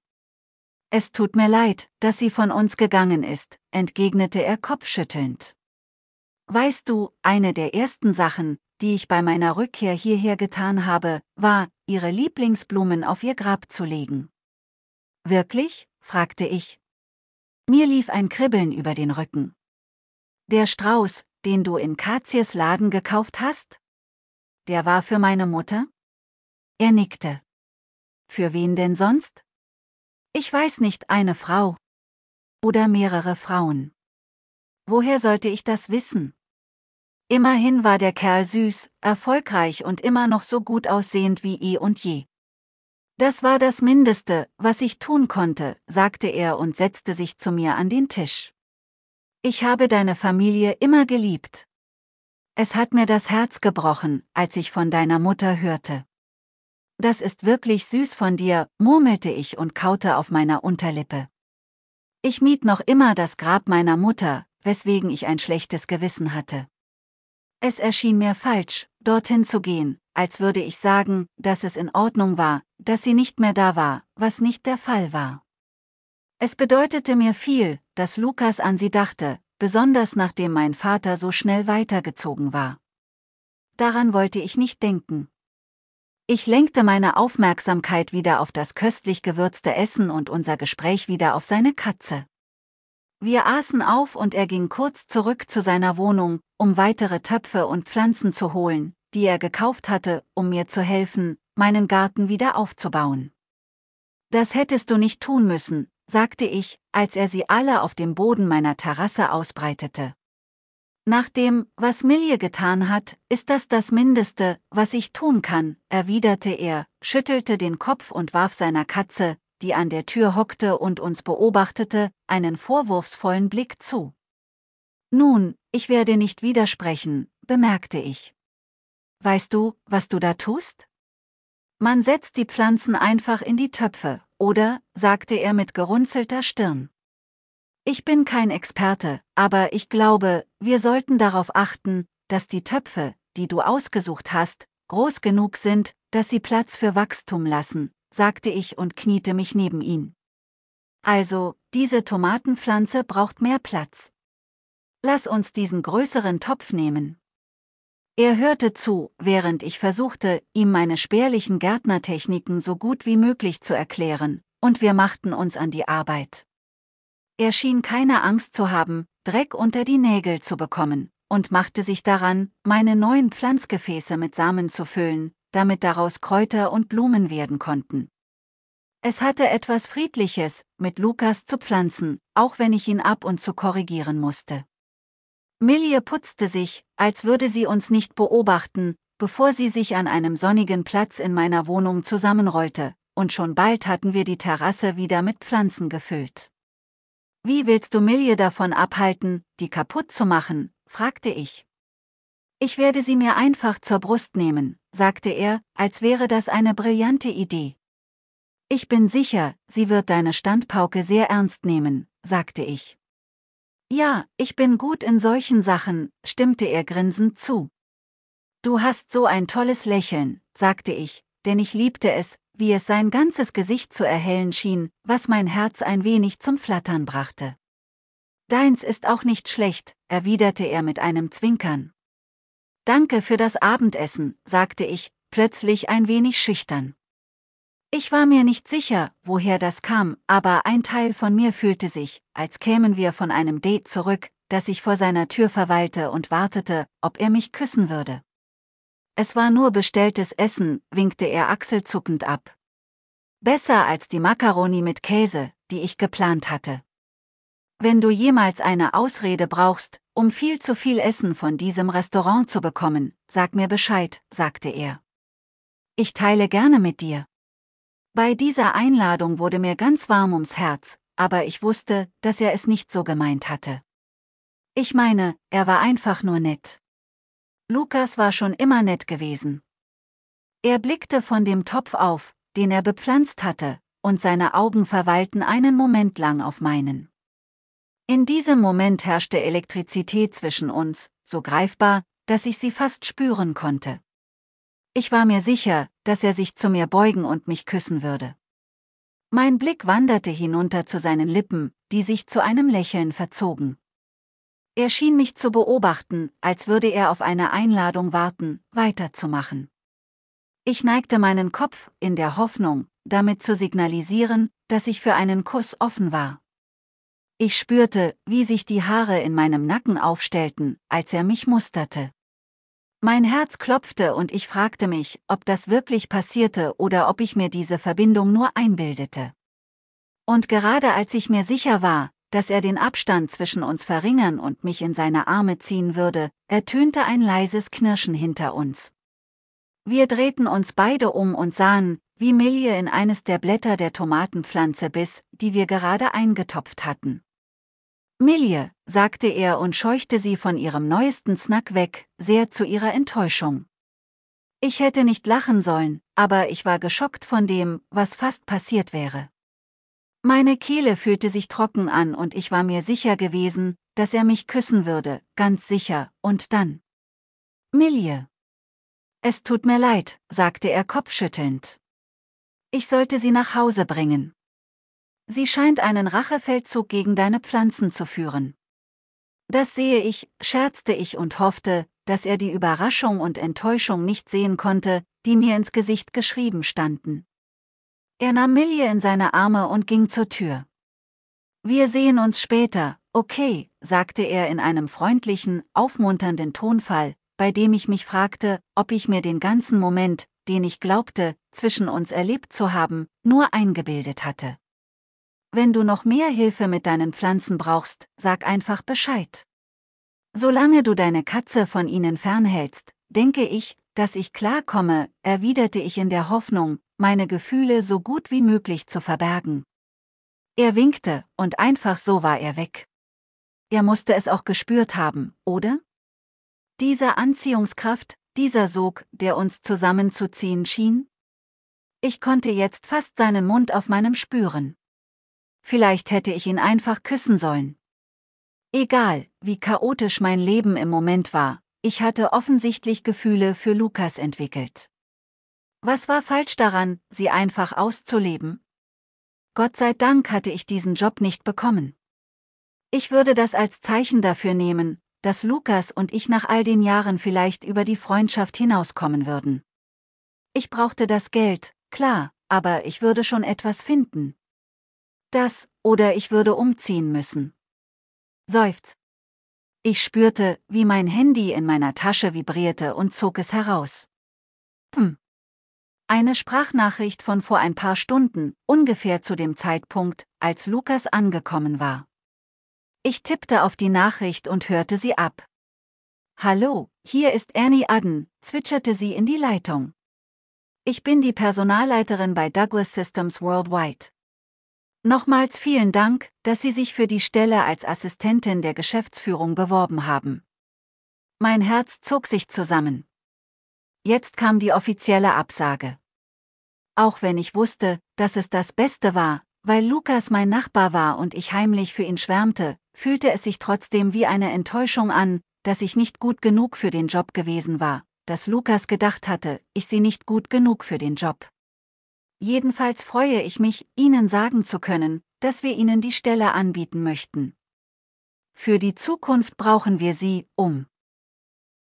Es tut mir leid, dass sie von uns gegangen ist, entgegnete er kopfschüttelnd. Weißt du, eine der ersten Sachen, die ich bei meiner Rückkehr hierher getan habe, war, ihre Lieblingsblumen auf ihr Grab zu legen. Wirklich? fragte ich. Mir lief ein Kribbeln über den Rücken. Der Strauß, den du in Kaziers Laden gekauft hast? Der war für meine Mutter? Er nickte. Für wen denn sonst? Ich weiß nicht, eine Frau. Oder mehrere Frauen. Woher sollte ich das wissen? Immerhin war der Kerl süß, erfolgreich und immer noch so gut aussehend wie eh und je. Das war das Mindeste, was ich tun konnte, sagte er und setzte sich zu mir an den Tisch. Ich habe deine Familie immer geliebt. Es hat mir das Herz gebrochen, als ich von deiner Mutter hörte. Das ist wirklich süß von dir, murmelte ich und kaute auf meiner Unterlippe. Ich mied noch immer das Grab meiner Mutter, weswegen ich ein schlechtes Gewissen hatte. Es erschien mir falsch, dorthin zu gehen, als würde ich sagen, dass es in Ordnung war, dass sie nicht mehr da war, was nicht der Fall war. Es bedeutete mir viel, dass Lukas an sie dachte, besonders nachdem mein Vater so schnell weitergezogen war. Daran wollte ich nicht denken. Ich lenkte meine Aufmerksamkeit wieder auf das köstlich gewürzte Essen und unser Gespräch wieder auf seine Katze. Wir aßen auf und er ging kurz zurück zu seiner Wohnung, um weitere Töpfe und Pflanzen zu holen, die er gekauft hatte, um mir zu helfen, meinen Garten wieder aufzubauen. Das hättest du nicht tun müssen, sagte ich, als er sie alle auf dem Boden meiner Terrasse ausbreitete. Nach dem, was Milje getan hat, ist das das Mindeste, was ich tun kann, erwiderte er, schüttelte den Kopf und warf seiner Katze, die an der Tür hockte und uns beobachtete, einen vorwurfsvollen Blick zu. Nun, ich werde nicht widersprechen, bemerkte ich. Weißt du, was du da tust? Man setzt die Pflanzen einfach in die Töpfe, oder? sagte er mit gerunzelter Stirn. Ich bin kein Experte, aber ich glaube, wir sollten darauf achten, dass die Töpfe, die du ausgesucht hast, groß genug sind, dass sie Platz für Wachstum lassen, sagte ich und kniete mich neben ihn. Also, diese Tomatenpflanze braucht mehr Platz. Lass uns diesen größeren Topf nehmen. Er hörte zu, während ich versuchte, ihm meine spärlichen Gärtnertechniken so gut wie möglich zu erklären, und wir machten uns an die Arbeit. Er schien keine Angst zu haben, Dreck unter die Nägel zu bekommen, und machte sich daran, meine neuen Pflanzgefäße mit Samen zu füllen, damit daraus Kräuter und Blumen werden konnten. Es hatte etwas Friedliches, mit Lukas zu pflanzen, auch wenn ich ihn ab und zu korrigieren musste. Millie putzte sich, als würde sie uns nicht beobachten, bevor sie sich an einem sonnigen Platz in meiner Wohnung zusammenrollte, und schon bald hatten wir die Terrasse wieder mit Pflanzen gefüllt. Wie willst du Millie davon abhalten, die kaputt zu machen? fragte ich. Ich werde sie mir einfach zur Brust nehmen, sagte er, als wäre das eine brillante Idee. Ich bin sicher, sie wird deine Standpauke sehr ernst nehmen, sagte ich. Ja, ich bin gut in solchen Sachen, stimmte er grinsend zu. Du hast so ein tolles Lächeln, sagte ich, denn ich liebte es, wie es sein ganzes Gesicht zu erhellen schien, was mein Herz ein wenig zum Flattern brachte. Deins ist auch nicht schlecht, erwiderte er mit einem Zwinkern. Danke für das Abendessen, sagte ich, plötzlich ein wenig schüchtern. Ich war mir nicht sicher, woher das kam, aber ein Teil von mir fühlte sich, als kämen wir von einem Date zurück, das ich vor seiner Tür verweilte und wartete, ob er mich küssen würde. Es war nur bestelltes Essen, winkte er achselzuckend ab. Besser als die Makaroni mit Käse, die ich geplant hatte wenn du jemals eine Ausrede brauchst, um viel zu viel Essen von diesem Restaurant zu bekommen, sag mir Bescheid, sagte er. Ich teile gerne mit dir. Bei dieser Einladung wurde mir ganz warm ums Herz, aber ich wusste, dass er es nicht so gemeint hatte. Ich meine, er war einfach nur nett. Lukas war schon immer nett gewesen. Er blickte von dem Topf auf, den er bepflanzt hatte, und seine Augen verweilten einen Moment lang auf meinen. In diesem Moment herrschte Elektrizität zwischen uns, so greifbar, dass ich sie fast spüren konnte. Ich war mir sicher, dass er sich zu mir beugen und mich küssen würde. Mein Blick wanderte hinunter zu seinen Lippen, die sich zu einem Lächeln verzogen. Er schien mich zu beobachten, als würde er auf eine Einladung warten, weiterzumachen. Ich neigte meinen Kopf, in der Hoffnung, damit zu signalisieren, dass ich für einen Kuss offen war. Ich spürte, wie sich die Haare in meinem Nacken aufstellten, als er mich musterte. Mein Herz klopfte und ich fragte mich, ob das wirklich passierte oder ob ich mir diese Verbindung nur einbildete. Und gerade als ich mir sicher war, dass er den Abstand zwischen uns verringern und mich in seine Arme ziehen würde, ertönte ein leises Knirschen hinter uns. Wir drehten uns beide um und sahen, wie Milje in eines der Blätter der Tomatenpflanze biss, die wir gerade eingetopft hatten. Milje, sagte er und scheuchte sie von ihrem neuesten Snack weg, sehr zu ihrer Enttäuschung. Ich hätte nicht lachen sollen, aber ich war geschockt von dem, was fast passiert wäre. Meine Kehle fühlte sich trocken an und ich war mir sicher gewesen, dass er mich küssen würde, ganz sicher, und dann. Milje. Es tut mir leid, sagte er kopfschüttelnd. Ich sollte sie nach Hause bringen. Sie scheint einen Rachefeldzug gegen deine Pflanzen zu führen. Das sehe ich, scherzte ich und hoffte, dass er die Überraschung und Enttäuschung nicht sehen konnte, die mir ins Gesicht geschrieben standen. Er nahm Millie in seine Arme und ging zur Tür. Wir sehen uns später, okay, sagte er in einem freundlichen, aufmunternden Tonfall, bei dem ich mich fragte, ob ich mir den ganzen Moment, den ich glaubte, zwischen uns erlebt zu haben, nur eingebildet hatte. Wenn du noch mehr Hilfe mit deinen Pflanzen brauchst, sag einfach Bescheid. Solange du deine Katze von ihnen fernhältst, denke ich, dass ich klarkomme, erwiderte ich in der Hoffnung, meine Gefühle so gut wie möglich zu verbergen. Er winkte, und einfach so war er weg. Er musste es auch gespürt haben, oder? Diese Anziehungskraft, dieser Sog, der uns zusammenzuziehen schien? Ich konnte jetzt fast seinen Mund auf meinem spüren vielleicht hätte ich ihn einfach küssen sollen. Egal, wie chaotisch mein Leben im Moment war, ich hatte offensichtlich Gefühle für Lukas entwickelt. Was war falsch daran, sie einfach auszuleben? Gott sei Dank hatte ich diesen Job nicht bekommen. Ich würde das als Zeichen dafür nehmen, dass Lukas und ich nach all den Jahren vielleicht über die Freundschaft hinauskommen würden. Ich brauchte das Geld, klar, aber ich würde schon etwas finden das, oder ich würde umziehen müssen. Seufz. Ich spürte, wie mein Handy in meiner Tasche vibrierte und zog es heraus. Hm. Eine Sprachnachricht von vor ein paar Stunden, ungefähr zu dem Zeitpunkt, als Lukas angekommen war. Ich tippte auf die Nachricht und hörte sie ab. Hallo, hier ist Ernie Adden, zwitscherte sie in die Leitung. Ich bin die Personalleiterin bei Douglas Systems Worldwide. Nochmals vielen Dank, dass Sie sich für die Stelle als Assistentin der Geschäftsführung beworben haben. Mein Herz zog sich zusammen. Jetzt kam die offizielle Absage. Auch wenn ich wusste, dass es das Beste war, weil Lukas mein Nachbar war und ich heimlich für ihn schwärmte, fühlte es sich trotzdem wie eine Enttäuschung an, dass ich nicht gut genug für den Job gewesen war, dass Lukas gedacht hatte, ich sie nicht gut genug für den Job. Jedenfalls freue ich mich, Ihnen sagen zu können, dass wir Ihnen die Stelle anbieten möchten. Für die Zukunft brauchen wir Sie, um.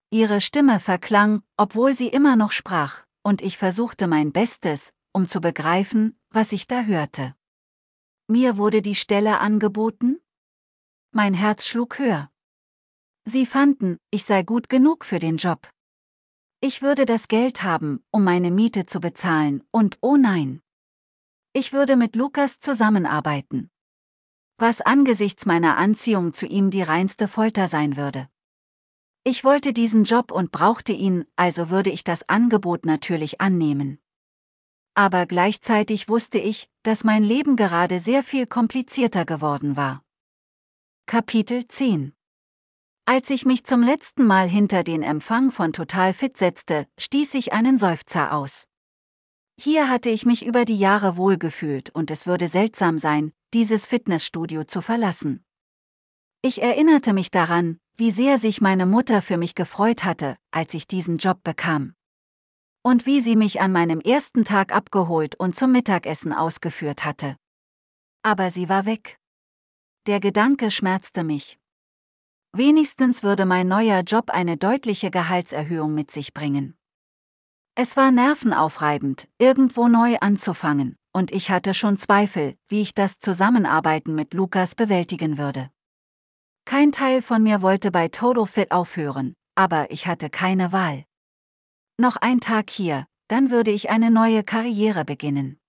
Ihre Stimme verklang, obwohl sie immer noch sprach, und ich versuchte mein Bestes, um zu begreifen, was ich da hörte. Mir wurde die Stelle angeboten? Mein Herz schlug höher. Sie fanden, ich sei gut genug für den Job. Ich würde das Geld haben, um meine Miete zu bezahlen, und oh nein. Ich würde mit Lukas zusammenarbeiten. Was angesichts meiner Anziehung zu ihm die reinste Folter sein würde. Ich wollte diesen Job und brauchte ihn, also würde ich das Angebot natürlich annehmen. Aber gleichzeitig wusste ich, dass mein Leben gerade sehr viel komplizierter geworden war. Kapitel 10 als ich mich zum letzten Mal hinter den Empfang von Total Fit setzte, stieß ich einen Seufzer aus. Hier hatte ich mich über die Jahre wohlgefühlt und es würde seltsam sein, dieses Fitnessstudio zu verlassen. Ich erinnerte mich daran, wie sehr sich meine Mutter für mich gefreut hatte, als ich diesen Job bekam. Und wie sie mich an meinem ersten Tag abgeholt und zum Mittagessen ausgeführt hatte. Aber sie war weg. Der Gedanke schmerzte mich. Wenigstens würde mein neuer Job eine deutliche Gehaltserhöhung mit sich bringen. Es war nervenaufreibend, irgendwo neu anzufangen, und ich hatte schon Zweifel, wie ich das Zusammenarbeiten mit Lukas bewältigen würde. Kein Teil von mir wollte bei Todo Fit aufhören, aber ich hatte keine Wahl. Noch ein Tag hier, dann würde ich eine neue Karriere beginnen.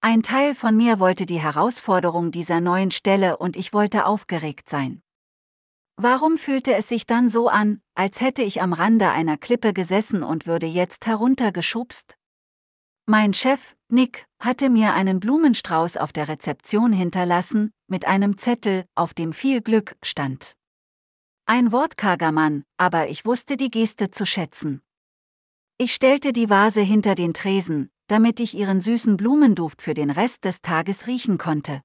Ein Teil von mir wollte die Herausforderung dieser neuen Stelle und ich wollte aufgeregt sein. Warum fühlte es sich dann so an, als hätte ich am Rande einer Klippe gesessen und würde jetzt heruntergeschubst? Mein Chef, Nick, hatte mir einen Blumenstrauß auf der Rezeption hinterlassen, mit einem Zettel, auf dem viel Glück stand. Ein wortkarger Mann, aber ich wusste die Geste zu schätzen. Ich stellte die Vase hinter den Tresen, damit ich ihren süßen Blumenduft für den Rest des Tages riechen konnte.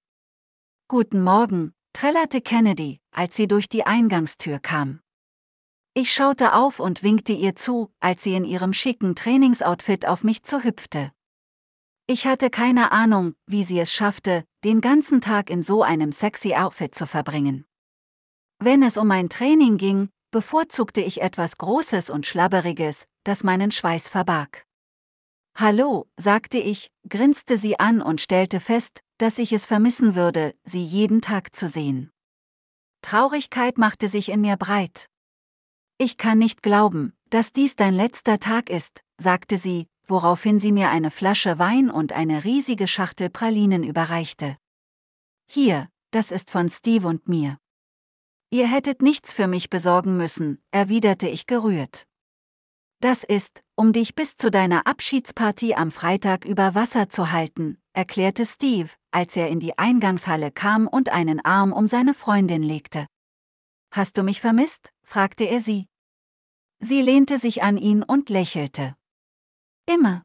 Guten Morgen, trällerte Kennedy, als sie durch die Eingangstür kam. Ich schaute auf und winkte ihr zu, als sie in ihrem schicken Trainingsoutfit auf mich zuhüpfte. Ich hatte keine Ahnung, wie sie es schaffte, den ganzen Tag in so einem sexy Outfit zu verbringen. Wenn es um mein Training ging, bevorzugte ich etwas Großes und Schlabberiges, das meinen Schweiß verbarg. Hallo, sagte ich, grinste sie an und stellte fest, dass ich es vermissen würde, sie jeden Tag zu sehen. Traurigkeit machte sich in mir breit. Ich kann nicht glauben, dass dies dein letzter Tag ist, sagte sie, woraufhin sie mir eine Flasche Wein und eine riesige Schachtel Pralinen überreichte. Hier, das ist von Steve und mir. Ihr hättet nichts für mich besorgen müssen, erwiderte ich gerührt. Das ist, um dich bis zu deiner Abschiedsparty am Freitag über Wasser zu halten, erklärte Steve, als er in die Eingangshalle kam und einen Arm um seine Freundin legte. Hast du mich vermisst? fragte er sie. Sie lehnte sich an ihn und lächelte. Immer.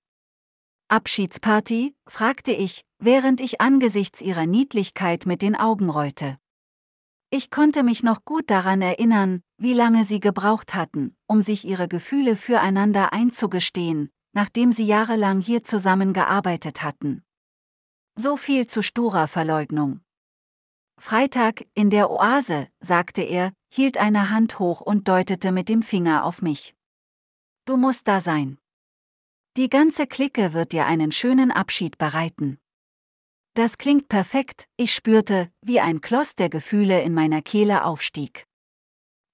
Abschiedsparty? fragte ich, während ich angesichts ihrer Niedlichkeit mit den Augen rollte. Ich konnte mich noch gut daran erinnern, wie lange sie gebraucht hatten, um sich ihre Gefühle füreinander einzugestehen, nachdem sie jahrelang hier zusammengearbeitet hatten. So viel zu sturer Verleugnung. Freitag, in der Oase, sagte er, hielt eine Hand hoch und deutete mit dem Finger auf mich. Du musst da sein. Die ganze Clique wird dir einen schönen Abschied bereiten. Das klingt perfekt, ich spürte, wie ein Kloss der Gefühle in meiner Kehle aufstieg.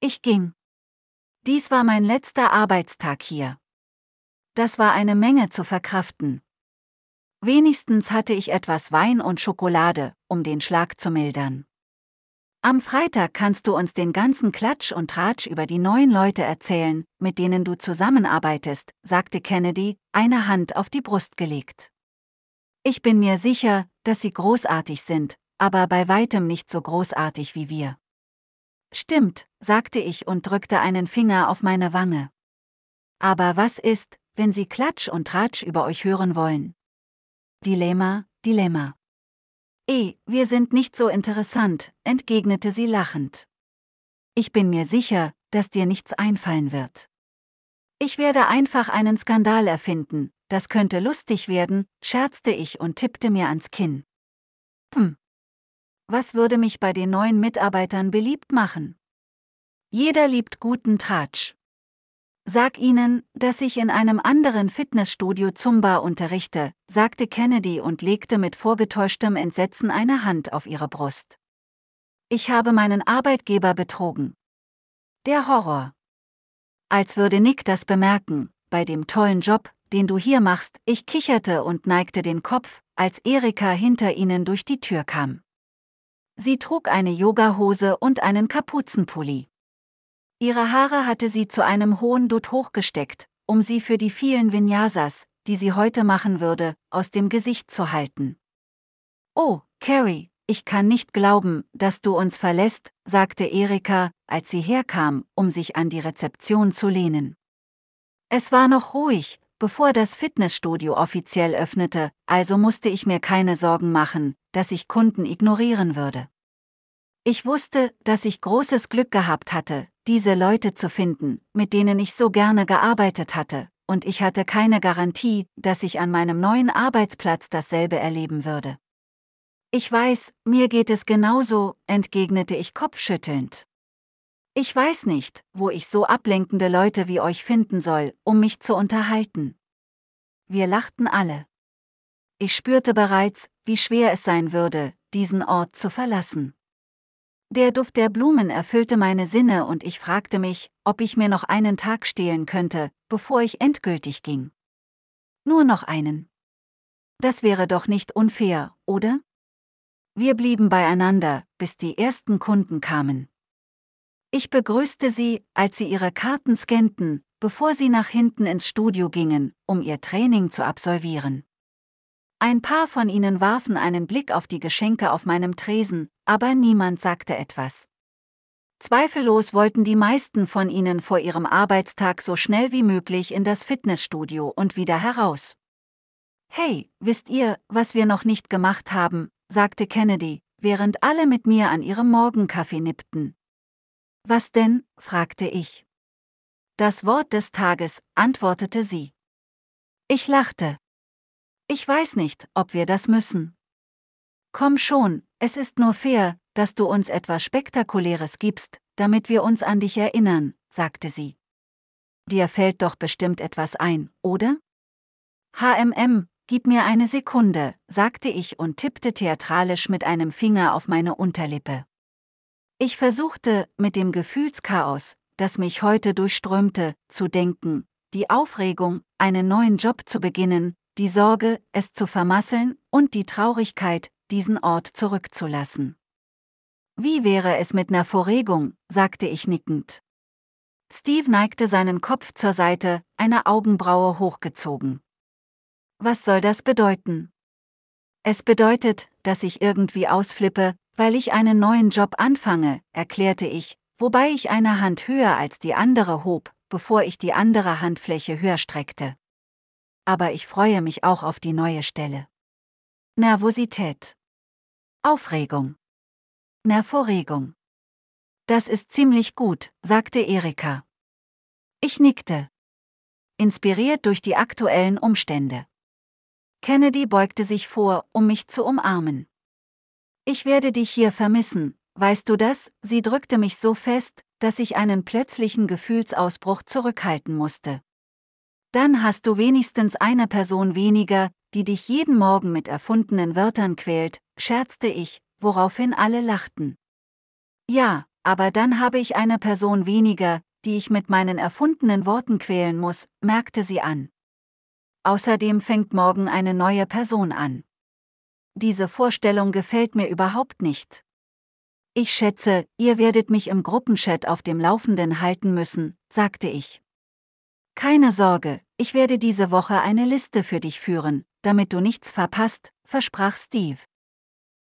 Ich ging. Dies war mein letzter Arbeitstag hier. Das war eine Menge zu verkraften. Wenigstens hatte ich etwas Wein und Schokolade, um den Schlag zu mildern. Am Freitag kannst du uns den ganzen Klatsch und Tratsch über die neuen Leute erzählen, mit denen du zusammenarbeitest, sagte Kennedy, eine Hand auf die Brust gelegt. Ich bin mir sicher, dass sie großartig sind, aber bei weitem nicht so großartig wie wir. Stimmt, sagte ich und drückte einen Finger auf meine Wange. Aber was ist, wenn sie Klatsch und Tratsch über euch hören wollen? Dilemma, Dilemma. Eh, wir sind nicht so interessant, entgegnete sie lachend. Ich bin mir sicher, dass dir nichts einfallen wird. Ich werde einfach einen Skandal erfinden, das könnte lustig werden, scherzte ich und tippte mir ans Kinn. Hm. Was würde mich bei den neuen Mitarbeitern beliebt machen? Jeder liebt guten Tratsch. Sag ihnen, dass ich in einem anderen Fitnessstudio Zumba unterrichte, sagte Kennedy und legte mit vorgetäuschtem Entsetzen eine Hand auf ihre Brust. Ich habe meinen Arbeitgeber betrogen. Der Horror. Als würde Nick das bemerken, bei dem tollen Job, den du hier machst, ich kicherte und neigte den Kopf, als Erika hinter ihnen durch die Tür kam. Sie trug eine Yogahose und einen Kapuzenpulli. Ihre Haare hatte sie zu einem hohen Dutt hochgesteckt, um sie für die vielen Vinyasas, die sie heute machen würde, aus dem Gesicht zu halten. Oh, Carrie, ich kann nicht glauben, dass du uns verlässt, sagte Erika, als sie herkam, um sich an die Rezeption zu lehnen. Es war noch ruhig, bevor das Fitnessstudio offiziell öffnete, also musste ich mir keine Sorgen machen, dass ich Kunden ignorieren würde. Ich wusste, dass ich großes Glück gehabt hatte, diese Leute zu finden, mit denen ich so gerne gearbeitet hatte, und ich hatte keine Garantie, dass ich an meinem neuen Arbeitsplatz dasselbe erleben würde. Ich weiß, mir geht es genauso, entgegnete ich kopfschüttelnd. Ich weiß nicht, wo ich so ablenkende Leute wie euch finden soll, um mich zu unterhalten. Wir lachten alle. Ich spürte bereits, wie schwer es sein würde, diesen Ort zu verlassen. Der Duft der Blumen erfüllte meine Sinne und ich fragte mich, ob ich mir noch einen Tag stehlen könnte, bevor ich endgültig ging. Nur noch einen. Das wäre doch nicht unfair, oder? Wir blieben beieinander, bis die ersten Kunden kamen. Ich begrüßte sie, als sie ihre Karten scannten, bevor sie nach hinten ins Studio gingen, um ihr Training zu absolvieren. Ein paar von ihnen warfen einen Blick auf die Geschenke auf meinem Tresen, aber niemand sagte etwas. Zweifellos wollten die meisten von ihnen vor ihrem Arbeitstag so schnell wie möglich in das Fitnessstudio und wieder heraus. Hey, wisst ihr, was wir noch nicht gemacht haben, sagte Kennedy, während alle mit mir an ihrem Morgenkaffee nippten. Was denn? fragte ich. Das Wort des Tages, antwortete sie. Ich lachte. Ich weiß nicht, ob wir das müssen. Komm schon, es ist nur fair, dass du uns etwas Spektakuläres gibst, damit wir uns an dich erinnern, sagte sie. Dir fällt doch bestimmt etwas ein, oder? HMM, gib mir eine Sekunde, sagte ich und tippte theatralisch mit einem Finger auf meine Unterlippe. Ich versuchte, mit dem Gefühlschaos, das mich heute durchströmte, zu denken, die Aufregung, einen neuen Job zu beginnen, die Sorge, es zu vermasseln, und die Traurigkeit, diesen Ort zurückzulassen. Wie wäre es mit einer Vorregung, sagte ich nickend. Steve neigte seinen Kopf zur Seite, eine Augenbraue hochgezogen. Was soll das bedeuten? Es bedeutet, dass ich irgendwie ausflippe, weil ich einen neuen Job anfange, erklärte ich, wobei ich eine Hand höher als die andere hob, bevor ich die andere Handfläche höher streckte. Aber ich freue mich auch auf die neue Stelle. Nervosität. Aufregung. Nervorregung. Das ist ziemlich gut, sagte Erika. Ich nickte. Inspiriert durch die aktuellen Umstände. Kennedy beugte sich vor, um mich zu umarmen. Ich werde dich hier vermissen, weißt du das? Sie drückte mich so fest, dass ich einen plötzlichen Gefühlsausbruch zurückhalten musste. Dann hast du wenigstens eine Person weniger, die dich jeden Morgen mit erfundenen Wörtern quält, scherzte ich, woraufhin alle lachten. Ja, aber dann habe ich eine Person weniger, die ich mit meinen erfundenen Worten quälen muss, merkte sie an. Außerdem fängt morgen eine neue Person an. Diese Vorstellung gefällt mir überhaupt nicht. Ich schätze, ihr werdet mich im Gruppenchat auf dem Laufenden halten müssen, sagte ich. Keine Sorge, ich werde diese Woche eine Liste für dich führen, damit du nichts verpasst, versprach Steve.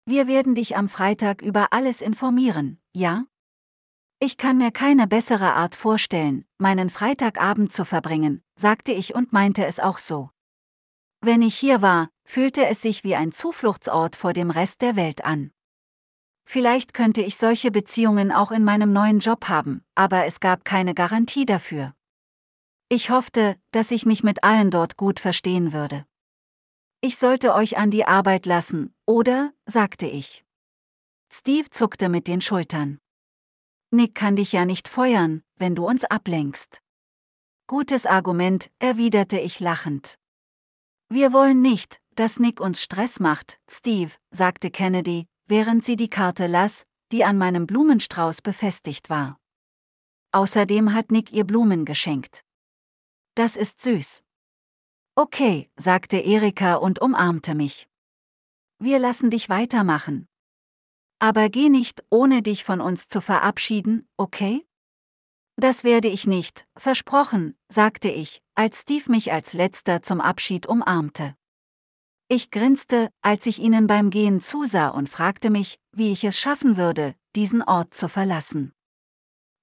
Wir werden dich am Freitag über alles informieren, ja? Ich kann mir keine bessere Art vorstellen, meinen Freitagabend zu verbringen, sagte ich und meinte es auch so. Wenn ich hier war, fühlte es sich wie ein Zufluchtsort vor dem Rest der Welt an. Vielleicht könnte ich solche Beziehungen auch in meinem neuen Job haben, aber es gab keine Garantie dafür. Ich hoffte, dass ich mich mit allen dort gut verstehen würde ich sollte euch an die Arbeit lassen, oder? sagte ich. Steve zuckte mit den Schultern. Nick kann dich ja nicht feuern, wenn du uns ablenkst. Gutes Argument, erwiderte ich lachend. Wir wollen nicht, dass Nick uns Stress macht, Steve, sagte Kennedy, während sie die Karte las, die an meinem Blumenstrauß befestigt war. Außerdem hat Nick ihr Blumen geschenkt. Das ist süß. Okay, sagte Erika und umarmte mich. Wir lassen dich weitermachen. Aber geh nicht, ohne dich von uns zu verabschieden, okay? Das werde ich nicht, versprochen, sagte ich, als Steve mich als letzter zum Abschied umarmte. Ich grinste, als ich ihnen beim Gehen zusah und fragte mich, wie ich es schaffen würde, diesen Ort zu verlassen.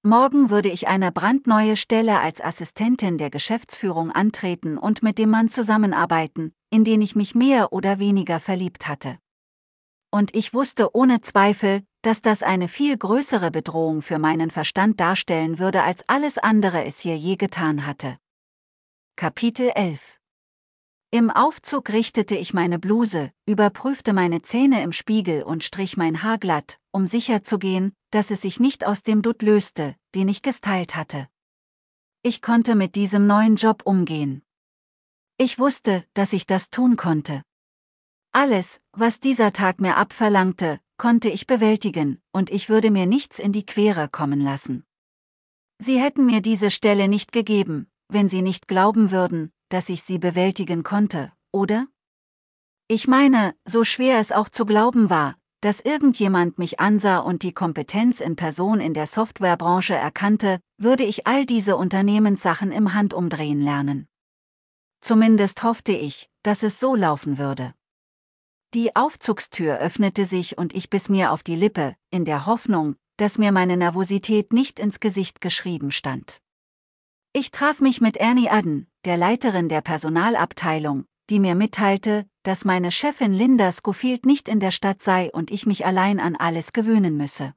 Morgen würde ich eine brandneue Stelle als Assistentin der Geschäftsführung antreten und mit dem Mann zusammenarbeiten, in den ich mich mehr oder weniger verliebt hatte. Und ich wusste ohne Zweifel, dass das eine viel größere Bedrohung für meinen Verstand darstellen würde, als alles andere es hier je getan hatte. Kapitel 11 Im Aufzug richtete ich meine Bluse, überprüfte meine Zähne im Spiegel und strich mein Haar glatt, um sicherzugehen, dass es sich nicht aus dem Dutt löste, den ich gesteilt hatte. Ich konnte mit diesem neuen Job umgehen. Ich wusste, dass ich das tun konnte. Alles, was dieser Tag mir abverlangte, konnte ich bewältigen, und ich würde mir nichts in die Quere kommen lassen. Sie hätten mir diese Stelle nicht gegeben, wenn sie nicht glauben würden, dass ich sie bewältigen konnte, oder? Ich meine, so schwer es auch zu glauben war, dass irgendjemand mich ansah und die Kompetenz in Person in der Softwarebranche erkannte, würde ich all diese Unternehmenssachen im Handumdrehen lernen. Zumindest hoffte ich, dass es so laufen würde. Die Aufzugstür öffnete sich und ich biss mir auf die Lippe, in der Hoffnung, dass mir meine Nervosität nicht ins Gesicht geschrieben stand. Ich traf mich mit Ernie Adden, der Leiterin der Personalabteilung, die mir mitteilte, dass meine Chefin Linda Schofield nicht in der Stadt sei und ich mich allein an alles gewöhnen müsse.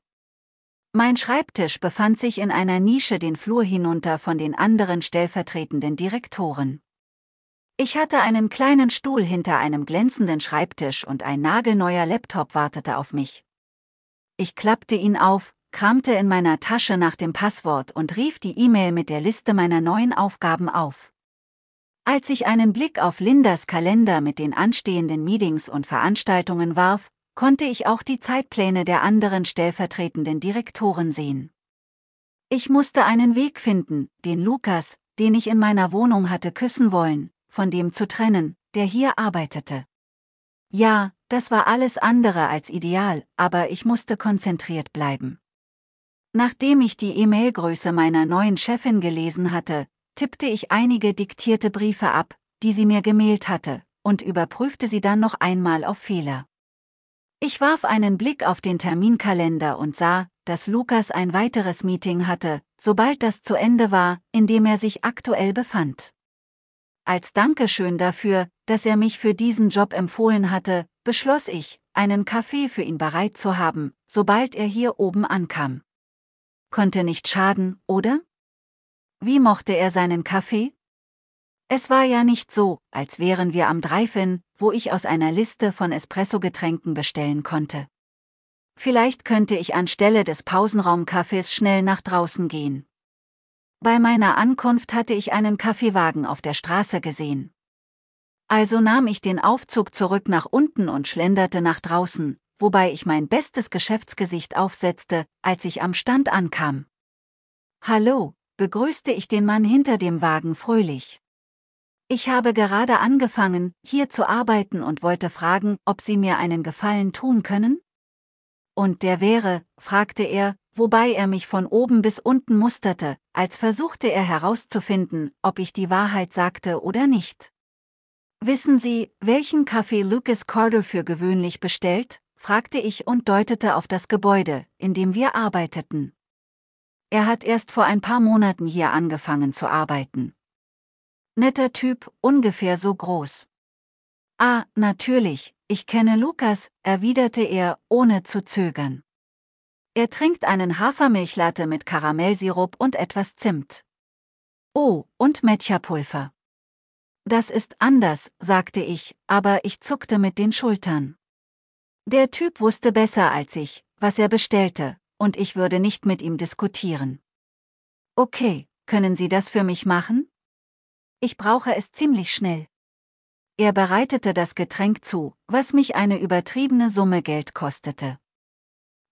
Mein Schreibtisch befand sich in einer Nische den Flur hinunter von den anderen stellvertretenden Direktoren. Ich hatte einen kleinen Stuhl hinter einem glänzenden Schreibtisch und ein nagelneuer Laptop wartete auf mich. Ich klappte ihn auf, kramte in meiner Tasche nach dem Passwort und rief die E-Mail mit der Liste meiner neuen Aufgaben auf. Als ich einen Blick auf Lindas Kalender mit den anstehenden Meetings und Veranstaltungen warf, konnte ich auch die Zeitpläne der anderen stellvertretenden Direktoren sehen. Ich musste einen Weg finden, den Lukas, den ich in meiner Wohnung hatte küssen wollen, von dem zu trennen, der hier arbeitete. Ja, das war alles andere als ideal, aber ich musste konzentriert bleiben. Nachdem ich die E-Mail-Größe meiner neuen Chefin gelesen hatte, tippte ich einige diktierte Briefe ab, die sie mir gemailt hatte, und überprüfte sie dann noch einmal auf Fehler. Ich warf einen Blick auf den Terminkalender und sah, dass Lukas ein weiteres Meeting hatte, sobald das zu Ende war, in dem er sich aktuell befand. Als Dankeschön dafür, dass er mich für diesen Job empfohlen hatte, beschloss ich, einen Kaffee für ihn bereit zu haben, sobald er hier oben ankam. Konnte nicht schaden, oder? Wie mochte er seinen Kaffee? Es war ja nicht so, als wären wir am Dreifin, wo ich aus einer Liste von Espresso-Getränken bestellen konnte. Vielleicht könnte ich anstelle des Pausenraumkaffees schnell nach draußen gehen. Bei meiner Ankunft hatte ich einen Kaffeewagen auf der Straße gesehen. Also nahm ich den Aufzug zurück nach unten und schlenderte nach draußen, wobei ich mein bestes Geschäftsgesicht aufsetzte, als ich am Stand ankam. Hallo, begrüßte ich den Mann hinter dem Wagen fröhlich. Ich habe gerade angefangen, hier zu arbeiten und wollte fragen, ob Sie mir einen Gefallen tun können? Und der wäre, fragte er, wobei er mich von oben bis unten musterte, als versuchte er herauszufinden, ob ich die Wahrheit sagte oder nicht. Wissen Sie, welchen Kaffee Lucas Carter für gewöhnlich bestellt? fragte ich und deutete auf das Gebäude, in dem wir arbeiteten. Er hat erst vor ein paar Monaten hier angefangen zu arbeiten. Netter Typ, ungefähr so groß. Ah, natürlich, ich kenne Lukas, erwiderte er, ohne zu zögern. Er trinkt einen Hafermilchlatte mit Karamellsirup und etwas Zimt. Oh, und Matcha-Pulver. Das ist anders, sagte ich, aber ich zuckte mit den Schultern. Der Typ wusste besser als ich, was er bestellte, und ich würde nicht mit ihm diskutieren. Okay, können Sie das für mich machen? Ich brauche es ziemlich schnell. Er bereitete das Getränk zu, was mich eine übertriebene Summe Geld kostete.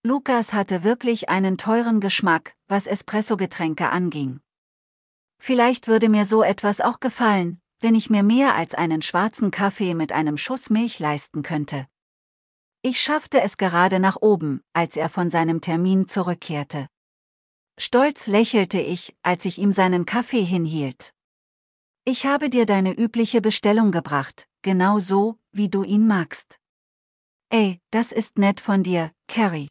Lukas hatte wirklich einen teuren Geschmack, was Espresso-Getränke anging. Vielleicht würde mir so etwas auch gefallen, wenn ich mir mehr als einen schwarzen Kaffee mit einem Schuss Milch leisten könnte. Ich schaffte es gerade nach oben, als er von seinem Termin zurückkehrte. Stolz lächelte ich, als ich ihm seinen Kaffee hinhielt. Ich habe dir deine übliche Bestellung gebracht, genau so, wie du ihn magst. Ey, das ist nett von dir, Carrie.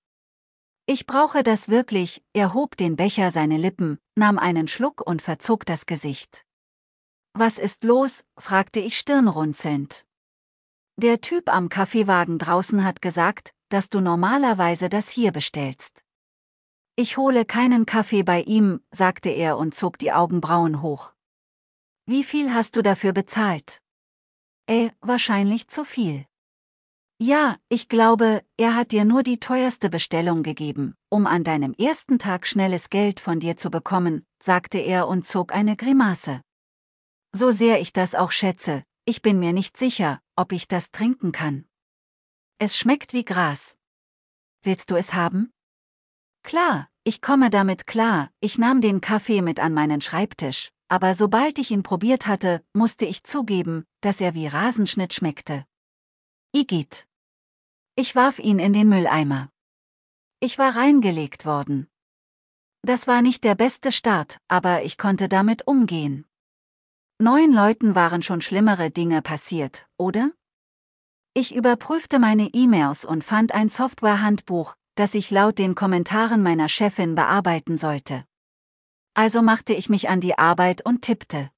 Ich brauche das wirklich, er hob den Becher seine Lippen, nahm einen Schluck und verzog das Gesicht. Was ist los? fragte ich stirnrunzelnd. Der Typ am Kaffeewagen draußen hat gesagt, dass du normalerweise das hier bestellst. Ich hole keinen Kaffee bei ihm, sagte er und zog die Augenbrauen hoch. Wie viel hast du dafür bezahlt? Äh, wahrscheinlich zu viel. Ja, ich glaube, er hat dir nur die teuerste Bestellung gegeben, um an deinem ersten Tag schnelles Geld von dir zu bekommen, sagte er und zog eine Grimasse. So sehr ich das auch schätze, ich bin mir nicht sicher, ob ich das trinken kann. Es schmeckt wie Gras. Willst du es haben? Klar, ich komme damit klar, ich nahm den Kaffee mit an meinen Schreibtisch, aber sobald ich ihn probiert hatte, musste ich zugeben, dass er wie Rasenschnitt schmeckte. Igit. Ich warf ihn in den Mülleimer. Ich war reingelegt worden. Das war nicht der beste Start, aber ich konnte damit umgehen. Neun Leuten waren schon schlimmere Dinge passiert, oder? Ich überprüfte meine E-Mails und fand ein Software-Handbuch, das ich laut den Kommentaren meiner Chefin bearbeiten sollte. Also machte ich mich an die Arbeit und tippte.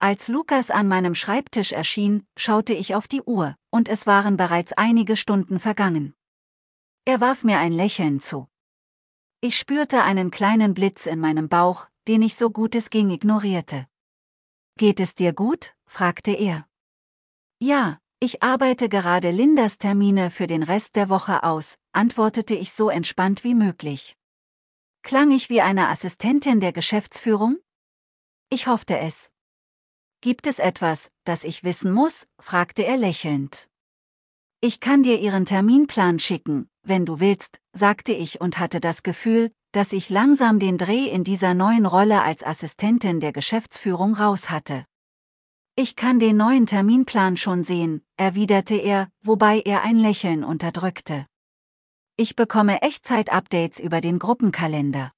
Als Lukas an meinem Schreibtisch erschien, schaute ich auf die Uhr, und es waren bereits einige Stunden vergangen. Er warf mir ein Lächeln zu. Ich spürte einen kleinen Blitz in meinem Bauch, den ich so gut es ging ignorierte. Geht es dir gut? fragte er. Ja, ich arbeite gerade Lindas Termine für den Rest der Woche aus, antwortete ich so entspannt wie möglich. Klang ich wie eine Assistentin der Geschäftsführung? Ich hoffte es. Gibt es etwas, das ich wissen muss? fragte er lächelnd. Ich kann dir ihren Terminplan schicken, wenn du willst, sagte ich und hatte das Gefühl, dass ich langsam den Dreh in dieser neuen Rolle als Assistentin der Geschäftsführung raus hatte. Ich kann den neuen Terminplan schon sehen, erwiderte er, wobei er ein Lächeln unterdrückte. Ich bekomme Echtzeit-Updates über den Gruppenkalender.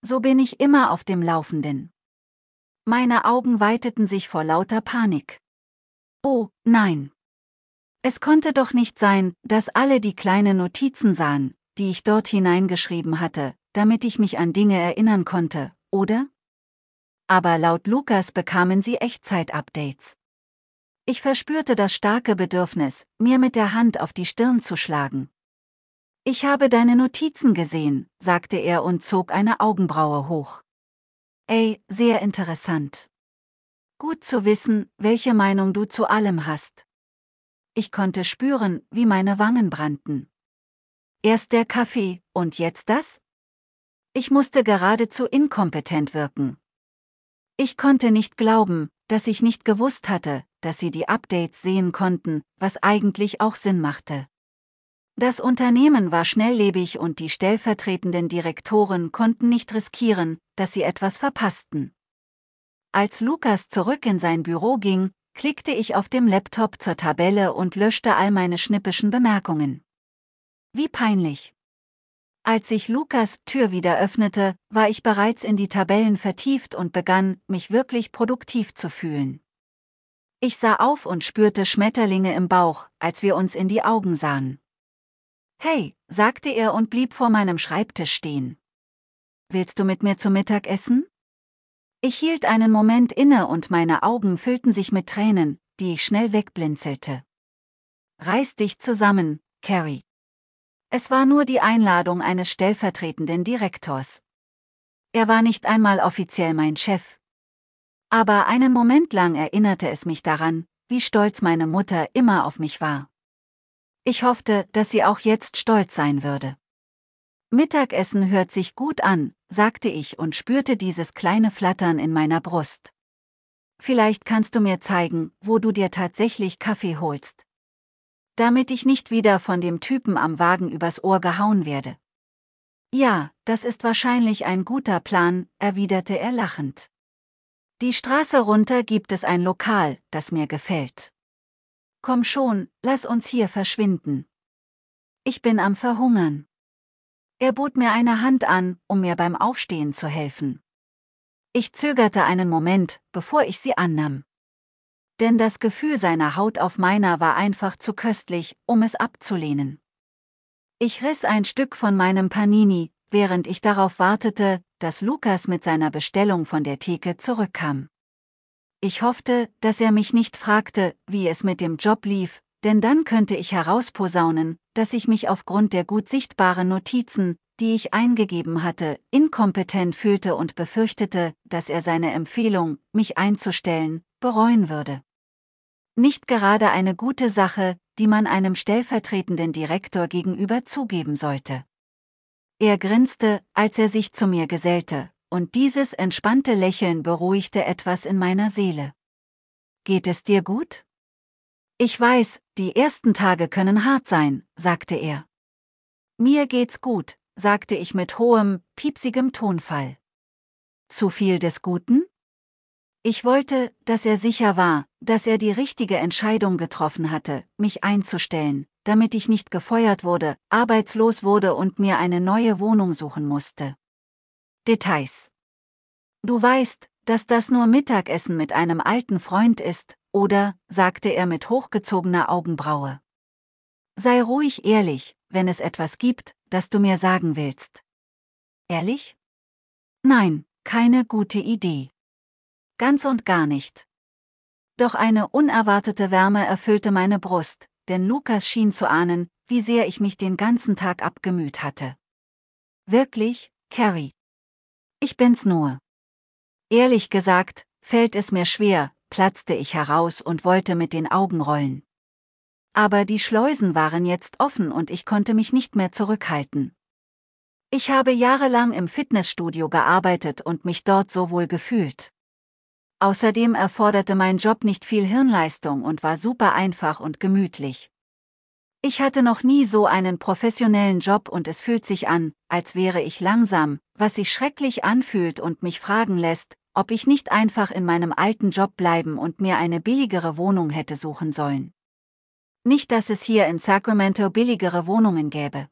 So bin ich immer auf dem Laufenden. Meine Augen weiteten sich vor lauter Panik. Oh, nein. Es konnte doch nicht sein, dass alle die kleinen Notizen sahen, die ich dort hineingeschrieben hatte, damit ich mich an Dinge erinnern konnte, oder? Aber laut Lukas bekamen sie Echtzeit-Updates. Ich verspürte das starke Bedürfnis, mir mit der Hand auf die Stirn zu schlagen. Ich habe deine Notizen gesehen, sagte er und zog eine Augenbraue hoch. Ey, sehr interessant. Gut zu wissen, welche Meinung du zu allem hast. Ich konnte spüren, wie meine Wangen brannten. Erst der Kaffee, und jetzt das? Ich musste geradezu inkompetent wirken. Ich konnte nicht glauben, dass ich nicht gewusst hatte, dass sie die Updates sehen konnten, was eigentlich auch Sinn machte. Das Unternehmen war schnelllebig und die stellvertretenden Direktoren konnten nicht riskieren, dass sie etwas verpassten. Als Lukas zurück in sein Büro ging, klickte ich auf dem Laptop zur Tabelle und löschte all meine schnippischen Bemerkungen. Wie peinlich. Als sich Lukas Tür wieder öffnete, war ich bereits in die Tabellen vertieft und begann, mich wirklich produktiv zu fühlen. Ich sah auf und spürte Schmetterlinge im Bauch, als wir uns in die Augen sahen. Hey, sagte er und blieb vor meinem Schreibtisch stehen. Willst du mit mir zu Mittag essen? Ich hielt einen Moment inne und meine Augen füllten sich mit Tränen, die ich schnell wegblinzelte. Reiß dich zusammen, Carrie. Es war nur die Einladung eines stellvertretenden Direktors. Er war nicht einmal offiziell mein Chef. Aber einen Moment lang erinnerte es mich daran, wie stolz meine Mutter immer auf mich war. Ich hoffte, dass sie auch jetzt stolz sein würde. Mittagessen hört sich gut an, sagte ich und spürte dieses kleine Flattern in meiner Brust. Vielleicht kannst du mir zeigen, wo du dir tatsächlich Kaffee holst damit ich nicht wieder von dem Typen am Wagen übers Ohr gehauen werde. Ja, das ist wahrscheinlich ein guter Plan, erwiderte er lachend. Die Straße runter gibt es ein Lokal, das mir gefällt. Komm schon, lass uns hier verschwinden. Ich bin am Verhungern. Er bot mir eine Hand an, um mir beim Aufstehen zu helfen. Ich zögerte einen Moment, bevor ich sie annahm denn das Gefühl seiner Haut auf meiner war einfach zu köstlich, um es abzulehnen. Ich riss ein Stück von meinem Panini, während ich darauf wartete, dass Lukas mit seiner Bestellung von der Theke zurückkam. Ich hoffte, dass er mich nicht fragte, wie es mit dem Job lief, denn dann könnte ich herausposaunen, dass ich mich aufgrund der gut sichtbaren Notizen, die ich eingegeben hatte, inkompetent fühlte und befürchtete, dass er seine Empfehlung, mich einzustellen, bereuen würde. Nicht gerade eine gute Sache, die man einem stellvertretenden Direktor gegenüber zugeben sollte. Er grinste, als er sich zu mir gesellte, und dieses entspannte Lächeln beruhigte etwas in meiner Seele. Geht es dir gut? Ich weiß, die ersten Tage können hart sein, sagte er. Mir geht's gut, sagte ich mit hohem, piepsigem Tonfall. Zu viel des Guten? Ich wollte, dass er sicher war, dass er die richtige Entscheidung getroffen hatte, mich einzustellen, damit ich nicht gefeuert wurde, arbeitslos wurde und mir eine neue Wohnung suchen musste. Details. Du weißt, dass das nur Mittagessen mit einem alten Freund ist, oder, sagte er mit hochgezogener Augenbraue. Sei ruhig ehrlich, wenn es etwas gibt, das du mir sagen willst. Ehrlich? Nein, keine gute Idee ganz und gar nicht. Doch eine unerwartete Wärme erfüllte meine Brust, denn Lukas schien zu ahnen, wie sehr ich mich den ganzen Tag abgemüht hatte. Wirklich, Carrie. Ich bin's nur. Ehrlich gesagt, fällt es mir schwer, platzte ich heraus und wollte mit den Augen rollen. Aber die Schleusen waren jetzt offen und ich konnte mich nicht mehr zurückhalten. Ich habe jahrelang im Fitnessstudio gearbeitet und mich dort so wohl gefühlt. Außerdem erforderte mein Job nicht viel Hirnleistung und war super einfach und gemütlich. Ich hatte noch nie so einen professionellen Job und es fühlt sich an, als wäre ich langsam, was sich schrecklich anfühlt und mich fragen lässt, ob ich nicht einfach in meinem alten Job bleiben und mir eine billigere Wohnung hätte suchen sollen. Nicht, dass es hier in Sacramento billigere Wohnungen gäbe.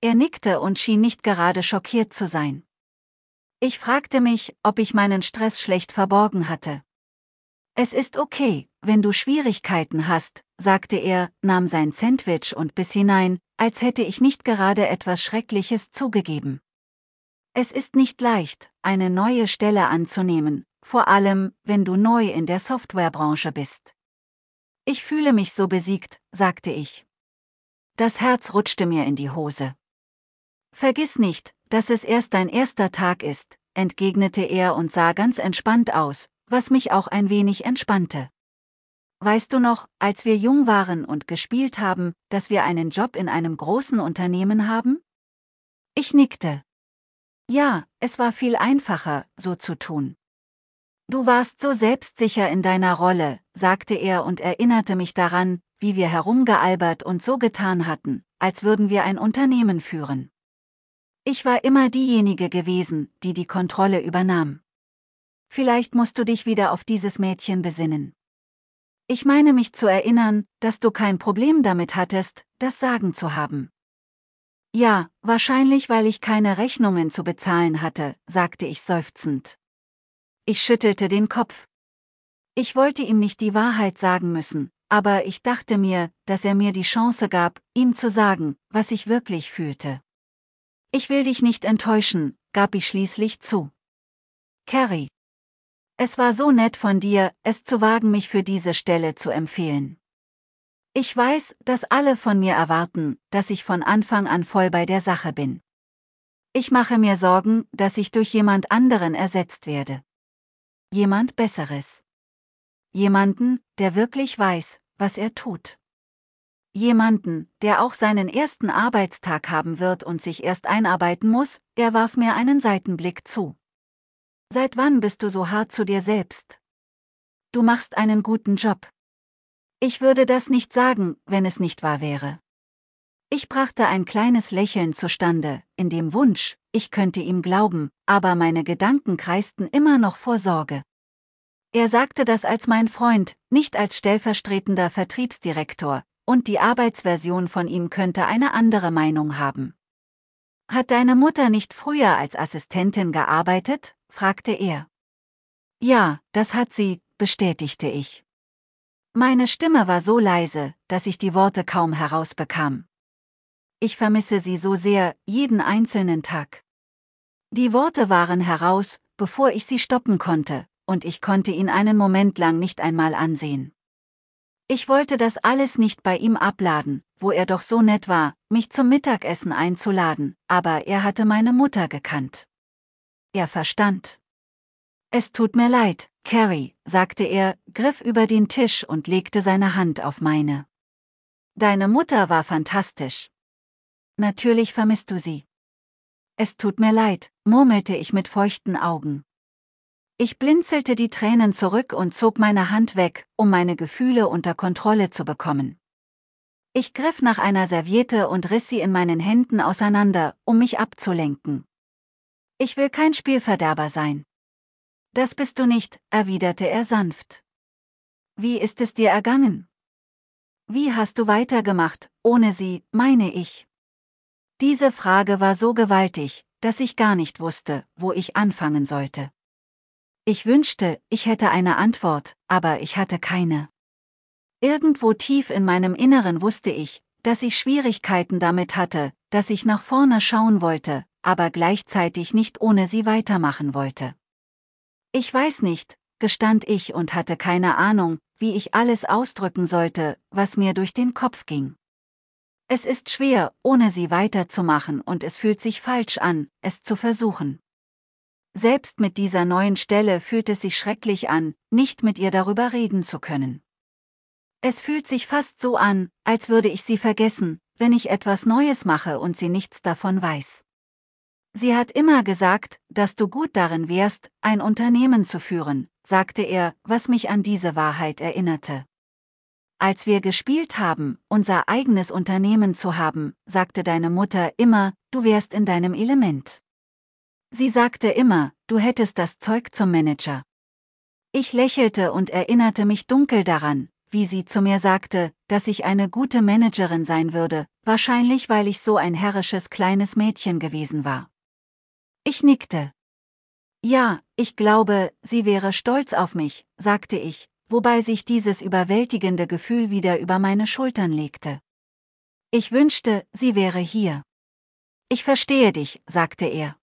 Er nickte und schien nicht gerade schockiert zu sein. Ich fragte mich, ob ich meinen Stress schlecht verborgen hatte. Es ist okay, wenn du Schwierigkeiten hast, sagte er, nahm sein Sandwich und biss hinein, als hätte ich nicht gerade etwas Schreckliches zugegeben. Es ist nicht leicht, eine neue Stelle anzunehmen, vor allem, wenn du neu in der Softwarebranche bist. Ich fühle mich so besiegt, sagte ich. Das Herz rutschte mir in die Hose. Vergiss nicht, dass es erst dein erster Tag ist, entgegnete er und sah ganz entspannt aus, was mich auch ein wenig entspannte. Weißt du noch, als wir jung waren und gespielt haben, dass wir einen Job in einem großen Unternehmen haben? Ich nickte. Ja, es war viel einfacher, so zu tun. Du warst so selbstsicher in deiner Rolle, sagte er und erinnerte mich daran, wie wir herumgealbert und so getan hatten, als würden wir ein Unternehmen führen. Ich war immer diejenige gewesen, die die Kontrolle übernahm. Vielleicht musst du dich wieder auf dieses Mädchen besinnen. Ich meine mich zu erinnern, dass du kein Problem damit hattest, das Sagen zu haben. Ja, wahrscheinlich weil ich keine Rechnungen zu bezahlen hatte, sagte ich seufzend. Ich schüttelte den Kopf. Ich wollte ihm nicht die Wahrheit sagen müssen, aber ich dachte mir, dass er mir die Chance gab, ihm zu sagen, was ich wirklich fühlte. Ich will dich nicht enttäuschen, gab ich schließlich zu. Carrie. Es war so nett von dir, es zu wagen, mich für diese Stelle zu empfehlen. Ich weiß, dass alle von mir erwarten, dass ich von Anfang an voll bei der Sache bin. Ich mache mir Sorgen, dass ich durch jemand anderen ersetzt werde. Jemand Besseres. Jemanden, der wirklich weiß, was er tut. Jemanden, der auch seinen ersten Arbeitstag haben wird und sich erst einarbeiten muss, er warf mir einen Seitenblick zu. Seit wann bist du so hart zu dir selbst? Du machst einen guten Job. Ich würde das nicht sagen, wenn es nicht wahr wäre. Ich brachte ein kleines Lächeln zustande, in dem Wunsch, ich könnte ihm glauben, aber meine Gedanken kreisten immer noch vor Sorge. Er sagte das als mein Freund, nicht als stellvertretender Vertriebsdirektor, und die Arbeitsversion von ihm könnte eine andere Meinung haben. Hat deine Mutter nicht früher als Assistentin gearbeitet? fragte er. Ja, das hat sie, bestätigte ich. Meine Stimme war so leise, dass ich die Worte kaum herausbekam. Ich vermisse sie so sehr, jeden einzelnen Tag. Die Worte waren heraus, bevor ich sie stoppen konnte, und ich konnte ihn einen Moment lang nicht einmal ansehen. Ich wollte das alles nicht bei ihm abladen, wo er doch so nett war, mich zum Mittagessen einzuladen, aber er hatte meine Mutter gekannt. Er verstand. Es tut mir leid, Carrie, sagte er, griff über den Tisch und legte seine Hand auf meine. Deine Mutter war fantastisch. Natürlich vermisst du sie. Es tut mir leid, murmelte ich mit feuchten Augen. Ich blinzelte die Tränen zurück und zog meine Hand weg, um meine Gefühle unter Kontrolle zu bekommen. Ich griff nach einer Serviette und riss sie in meinen Händen auseinander, um mich abzulenken. Ich will kein Spielverderber sein. Das bist du nicht, erwiderte er sanft. Wie ist es dir ergangen? Wie hast du weitergemacht, ohne sie, meine ich? Diese Frage war so gewaltig, dass ich gar nicht wusste, wo ich anfangen sollte. Ich wünschte, ich hätte eine Antwort, aber ich hatte keine. Irgendwo tief in meinem Inneren wusste ich, dass ich Schwierigkeiten damit hatte, dass ich nach vorne schauen wollte, aber gleichzeitig nicht ohne sie weitermachen wollte. Ich weiß nicht, gestand ich und hatte keine Ahnung, wie ich alles ausdrücken sollte, was mir durch den Kopf ging. Es ist schwer, ohne sie weiterzumachen und es fühlt sich falsch an, es zu versuchen. Selbst mit dieser neuen Stelle fühlt es sich schrecklich an, nicht mit ihr darüber reden zu können. Es fühlt sich fast so an, als würde ich sie vergessen, wenn ich etwas Neues mache und sie nichts davon weiß. Sie hat immer gesagt, dass du gut darin wärst, ein Unternehmen zu führen, sagte er, was mich an diese Wahrheit erinnerte. Als wir gespielt haben, unser eigenes Unternehmen zu haben, sagte deine Mutter immer, du wärst in deinem Element. Sie sagte immer, du hättest das Zeug zum Manager. Ich lächelte und erinnerte mich dunkel daran, wie sie zu mir sagte, dass ich eine gute Managerin sein würde, wahrscheinlich weil ich so ein herrisches kleines Mädchen gewesen war. Ich nickte. Ja, ich glaube, sie wäre stolz auf mich, sagte ich, wobei sich dieses überwältigende Gefühl wieder über meine Schultern legte. Ich wünschte, sie wäre hier. Ich verstehe dich, sagte er.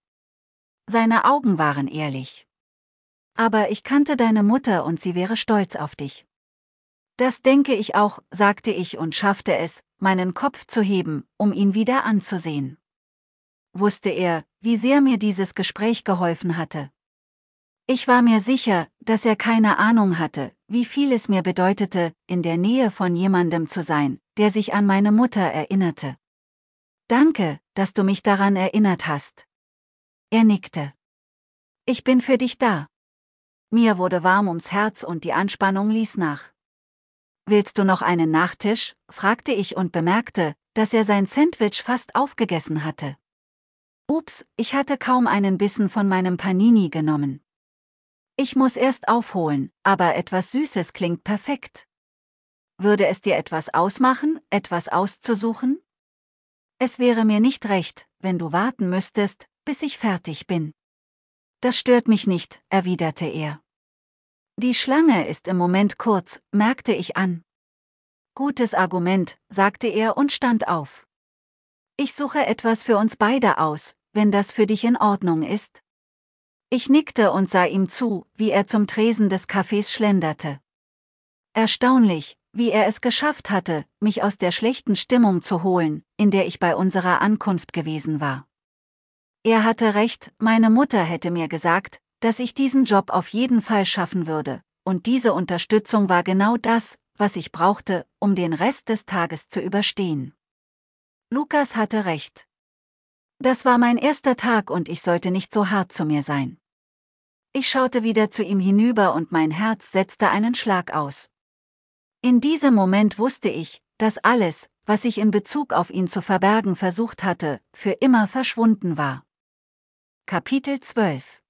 Seine Augen waren ehrlich. Aber ich kannte deine Mutter und sie wäre stolz auf dich. Das denke ich auch, sagte ich und schaffte es, meinen Kopf zu heben, um ihn wieder anzusehen. Wusste er, wie sehr mir dieses Gespräch geholfen hatte. Ich war mir sicher, dass er keine Ahnung hatte, wie viel es mir bedeutete, in der Nähe von jemandem zu sein, der sich an meine Mutter erinnerte. Danke, dass du mich daran erinnert hast. Er nickte. Ich bin für dich da. Mir wurde warm ums Herz und die Anspannung ließ nach. Willst du noch einen Nachtisch? fragte ich und bemerkte, dass er sein Sandwich fast aufgegessen hatte. Ups, ich hatte kaum einen Bissen von meinem Panini genommen. Ich muss erst aufholen, aber etwas Süßes klingt perfekt. Würde es dir etwas ausmachen, etwas auszusuchen? Es wäre mir nicht recht, wenn du warten müsstest, bis ich fertig bin. Das stört mich nicht, erwiderte er. Die Schlange ist im Moment kurz, merkte ich an. Gutes Argument, sagte er und stand auf. Ich suche etwas für uns beide aus, wenn das für dich in Ordnung ist. Ich nickte und sah ihm zu, wie er zum Tresen des Cafés schlenderte. Erstaunlich, wie er es geschafft hatte, mich aus der schlechten Stimmung zu holen, in der ich bei unserer Ankunft gewesen war. Er hatte recht, meine Mutter hätte mir gesagt, dass ich diesen Job auf jeden Fall schaffen würde, und diese Unterstützung war genau das, was ich brauchte, um den Rest des Tages zu überstehen. Lukas hatte recht. Das war mein erster Tag und ich sollte nicht so hart zu mir sein. Ich schaute wieder zu ihm hinüber und mein Herz setzte einen Schlag aus. In diesem Moment wusste ich, dass alles, was ich in Bezug auf ihn zu verbergen versucht hatte, für immer verschwunden war. Kapitel 12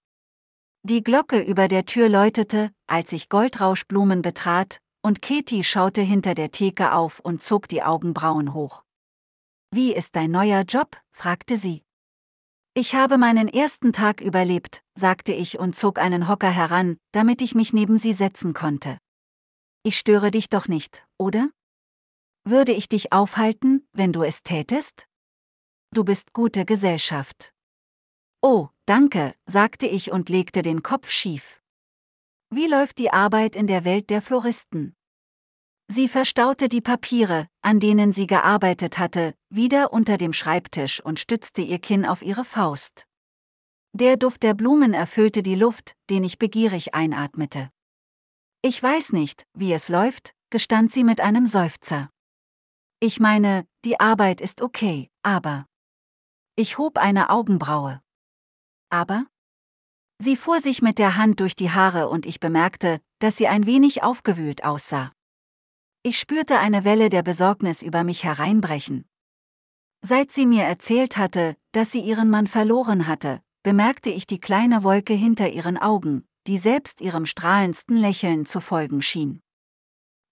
Die Glocke über der Tür läutete, als ich Goldrauschblumen betrat, und Katie schaute hinter der Theke auf und zog die Augenbrauen hoch. Wie ist dein neuer Job? fragte sie. Ich habe meinen ersten Tag überlebt, sagte ich und zog einen Hocker heran, damit ich mich neben sie setzen konnte. Ich störe dich doch nicht, oder? Würde ich dich aufhalten, wenn du es tätest? Du bist gute Gesellschaft. Oh, danke, sagte ich und legte den Kopf schief. Wie läuft die Arbeit in der Welt der Floristen? Sie verstaute die Papiere, an denen sie gearbeitet hatte, wieder unter dem Schreibtisch und stützte ihr Kinn auf ihre Faust. Der Duft der Blumen erfüllte die Luft, den ich begierig einatmete. Ich weiß nicht, wie es läuft, gestand sie mit einem Seufzer. Ich meine, die Arbeit ist okay, aber. Ich hob eine Augenbraue aber? Sie fuhr sich mit der Hand durch die Haare und ich bemerkte, dass sie ein wenig aufgewühlt aussah. Ich spürte eine Welle der Besorgnis über mich hereinbrechen. Seit sie mir erzählt hatte, dass sie ihren Mann verloren hatte, bemerkte ich die kleine Wolke hinter ihren Augen, die selbst ihrem strahlendsten Lächeln zu folgen schien.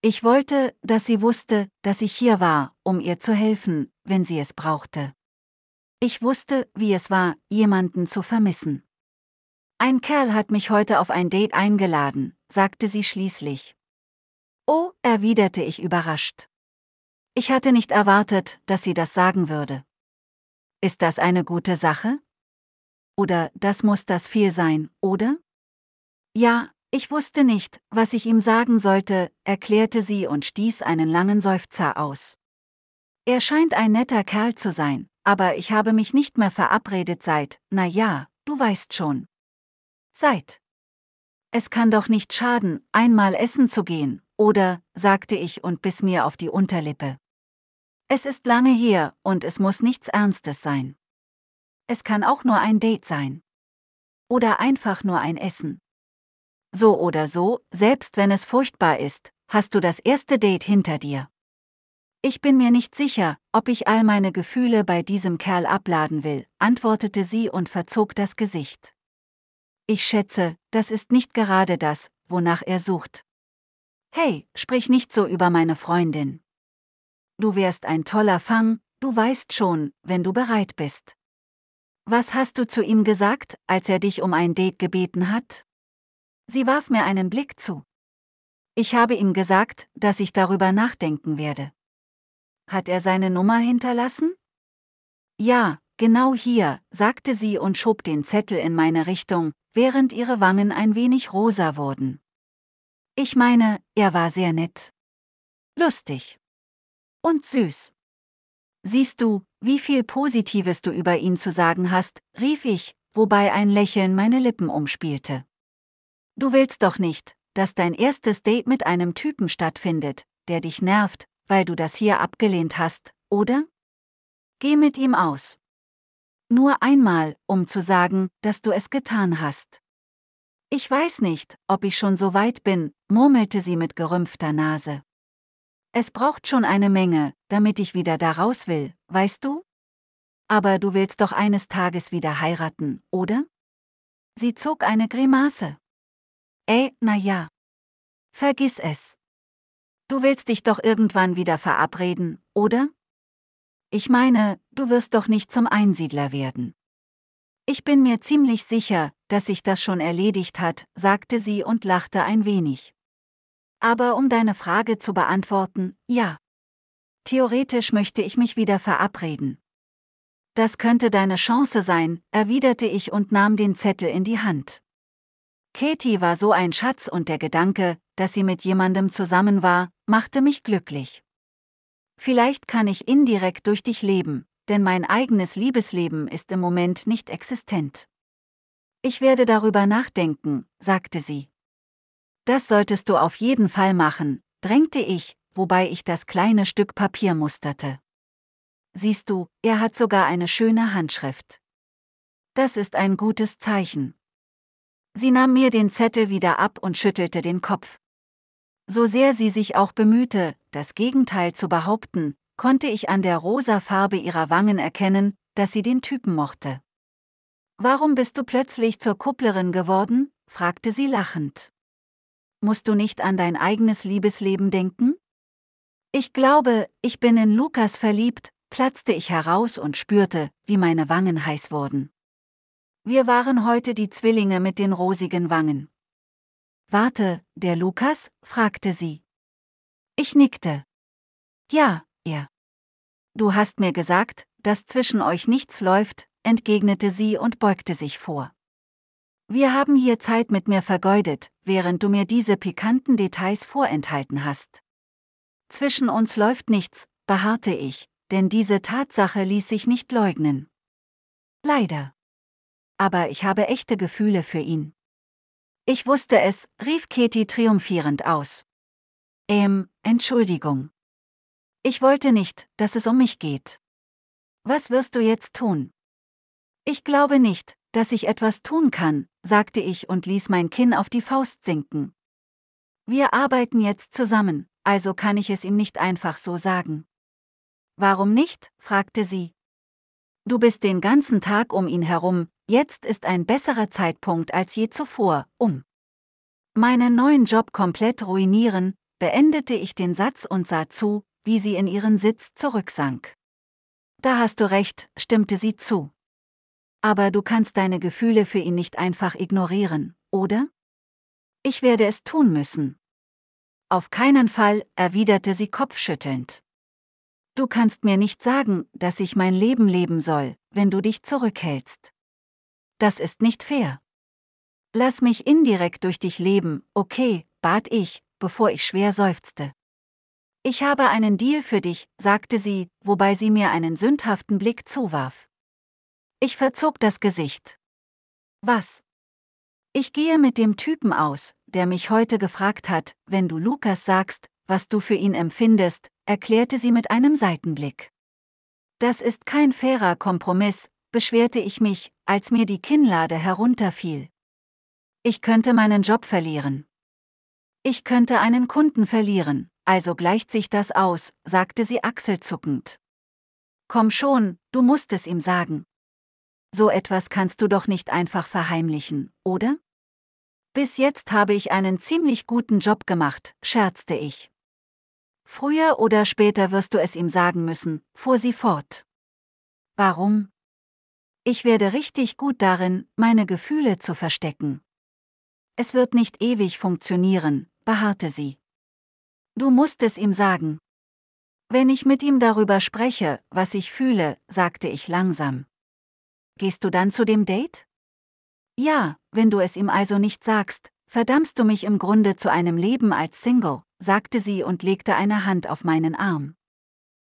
Ich wollte, dass sie wusste, dass ich hier war, um ihr zu helfen, wenn sie es brauchte. Ich wusste, wie es war, jemanden zu vermissen. Ein Kerl hat mich heute auf ein Date eingeladen, sagte sie schließlich. Oh, erwiderte ich überrascht. Ich hatte nicht erwartet, dass sie das sagen würde. Ist das eine gute Sache? Oder das muss das viel sein, oder? Ja, ich wusste nicht, was ich ihm sagen sollte, erklärte sie und stieß einen langen Seufzer aus. Er scheint ein netter Kerl zu sein, aber ich habe mich nicht mehr verabredet seit, na ja, du weißt schon. Seit. Es kann doch nicht schaden, einmal essen zu gehen, oder, sagte ich und biss mir auf die Unterlippe. Es ist lange hier, und es muss nichts Ernstes sein. Es kann auch nur ein Date sein. Oder einfach nur ein Essen. So oder so, selbst wenn es furchtbar ist, hast du das erste Date hinter dir. Ich bin mir nicht sicher, ob ich all meine Gefühle bei diesem Kerl abladen will, antwortete sie und verzog das Gesicht. Ich schätze, das ist nicht gerade das, wonach er sucht. Hey, sprich nicht so über meine Freundin. Du wärst ein toller Fang, du weißt schon, wenn du bereit bist. Was hast du zu ihm gesagt, als er dich um ein Date gebeten hat? Sie warf mir einen Blick zu. Ich habe ihm gesagt, dass ich darüber nachdenken werde. Hat er seine Nummer hinterlassen? Ja, genau hier, sagte sie und schob den Zettel in meine Richtung, während ihre Wangen ein wenig rosa wurden. Ich meine, er war sehr nett. Lustig. Und süß. Siehst du, wie viel Positives du über ihn zu sagen hast, rief ich, wobei ein Lächeln meine Lippen umspielte. Du willst doch nicht, dass dein erstes Date mit einem Typen stattfindet, der dich nervt, weil du das hier abgelehnt hast, oder? Geh mit ihm aus. Nur einmal, um zu sagen, dass du es getan hast. Ich weiß nicht, ob ich schon so weit bin, murmelte sie mit gerümpfter Nase. Es braucht schon eine Menge, damit ich wieder da raus will, weißt du? Aber du willst doch eines Tages wieder heiraten, oder? Sie zog eine Grimasse. Äh, na ja. Vergiss es. Du willst dich doch irgendwann wieder verabreden, oder? Ich meine, du wirst doch nicht zum Einsiedler werden. Ich bin mir ziemlich sicher, dass sich das schon erledigt hat, sagte sie und lachte ein wenig. Aber um deine Frage zu beantworten, ja. Theoretisch möchte ich mich wieder verabreden. Das könnte deine Chance sein, erwiderte ich und nahm den Zettel in die Hand. Katie war so ein Schatz und der Gedanke, dass sie mit jemandem zusammen war, machte mich glücklich. Vielleicht kann ich indirekt durch dich leben, denn mein eigenes Liebesleben ist im Moment nicht existent. Ich werde darüber nachdenken, sagte sie. Das solltest du auf jeden Fall machen, drängte ich, wobei ich das kleine Stück Papier musterte. Siehst du, er hat sogar eine schöne Handschrift. Das ist ein gutes Zeichen. Sie nahm mir den Zettel wieder ab und schüttelte den Kopf. So sehr sie sich auch bemühte, das Gegenteil zu behaupten, konnte ich an der rosa Farbe ihrer Wangen erkennen, dass sie den Typen mochte. Warum bist du plötzlich zur Kupplerin geworden? fragte sie lachend. Musst du nicht an dein eigenes Liebesleben denken? Ich glaube, ich bin in Lukas verliebt, platzte ich heraus und spürte, wie meine Wangen heiß wurden. Wir waren heute die Zwillinge mit den rosigen Wangen. Warte, der Lukas? fragte sie. Ich nickte. Ja, er. Du hast mir gesagt, dass zwischen euch nichts läuft, entgegnete sie und beugte sich vor. Wir haben hier Zeit mit mir vergeudet, während du mir diese pikanten Details vorenthalten hast. Zwischen uns läuft nichts, beharrte ich, denn diese Tatsache ließ sich nicht leugnen. Leider. Aber ich habe echte Gefühle für ihn. Ich wusste es, rief Katie triumphierend aus. Ähm, Entschuldigung. Ich wollte nicht, dass es um mich geht. Was wirst du jetzt tun? Ich glaube nicht, dass ich etwas tun kann, sagte ich und ließ mein Kinn auf die Faust sinken. Wir arbeiten jetzt zusammen, also kann ich es ihm nicht einfach so sagen. Warum nicht? fragte sie. Du bist den ganzen Tag um ihn herum, Jetzt ist ein besserer Zeitpunkt als je zuvor, um meinen neuen Job komplett ruinieren, beendete ich den Satz und sah zu, wie sie in ihren Sitz zurücksank. Da hast du recht, stimmte sie zu. Aber du kannst deine Gefühle für ihn nicht einfach ignorieren, oder? Ich werde es tun müssen. Auf keinen Fall, erwiderte sie kopfschüttelnd. Du kannst mir nicht sagen, dass ich mein Leben leben soll, wenn du dich zurückhältst. Das ist nicht fair. Lass mich indirekt durch dich leben, okay, bat ich, bevor ich schwer seufzte. Ich habe einen Deal für dich, sagte sie, wobei sie mir einen sündhaften Blick zuwarf. Ich verzog das Gesicht. Was? Ich gehe mit dem Typen aus, der mich heute gefragt hat, wenn du Lukas sagst, was du für ihn empfindest, erklärte sie mit einem Seitenblick. Das ist kein fairer Kompromiss, beschwerte ich mich, als mir die Kinnlade herunterfiel. Ich könnte meinen Job verlieren. Ich könnte einen Kunden verlieren, also gleicht sich das aus, sagte sie achselzuckend. Komm schon, du musst es ihm sagen. So etwas kannst du doch nicht einfach verheimlichen, oder? Bis jetzt habe ich einen ziemlich guten Job gemacht, scherzte ich. Früher oder später wirst du es ihm sagen müssen, fuhr sie fort. Warum? Ich werde richtig gut darin, meine Gefühle zu verstecken. Es wird nicht ewig funktionieren, beharrte sie. Du musst es ihm sagen. Wenn ich mit ihm darüber spreche, was ich fühle, sagte ich langsam. Gehst du dann zu dem Date? Ja, wenn du es ihm also nicht sagst, verdammst du mich im Grunde zu einem Leben als Single, sagte sie und legte eine Hand auf meinen Arm.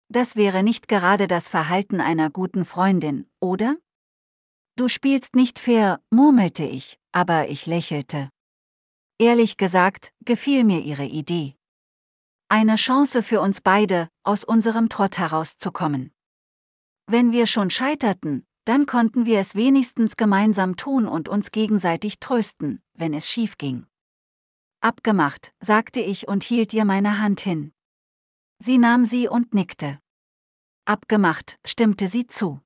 Das wäre nicht gerade das Verhalten einer guten Freundin, oder? Du spielst nicht fair, murmelte ich, aber ich lächelte. Ehrlich gesagt, gefiel mir ihre Idee. Eine Chance für uns beide, aus unserem Trott herauszukommen. Wenn wir schon scheiterten, dann konnten wir es wenigstens gemeinsam tun und uns gegenseitig trösten, wenn es schief ging. Abgemacht, sagte ich und hielt ihr meine Hand hin. Sie nahm sie und nickte. Abgemacht, stimmte sie zu.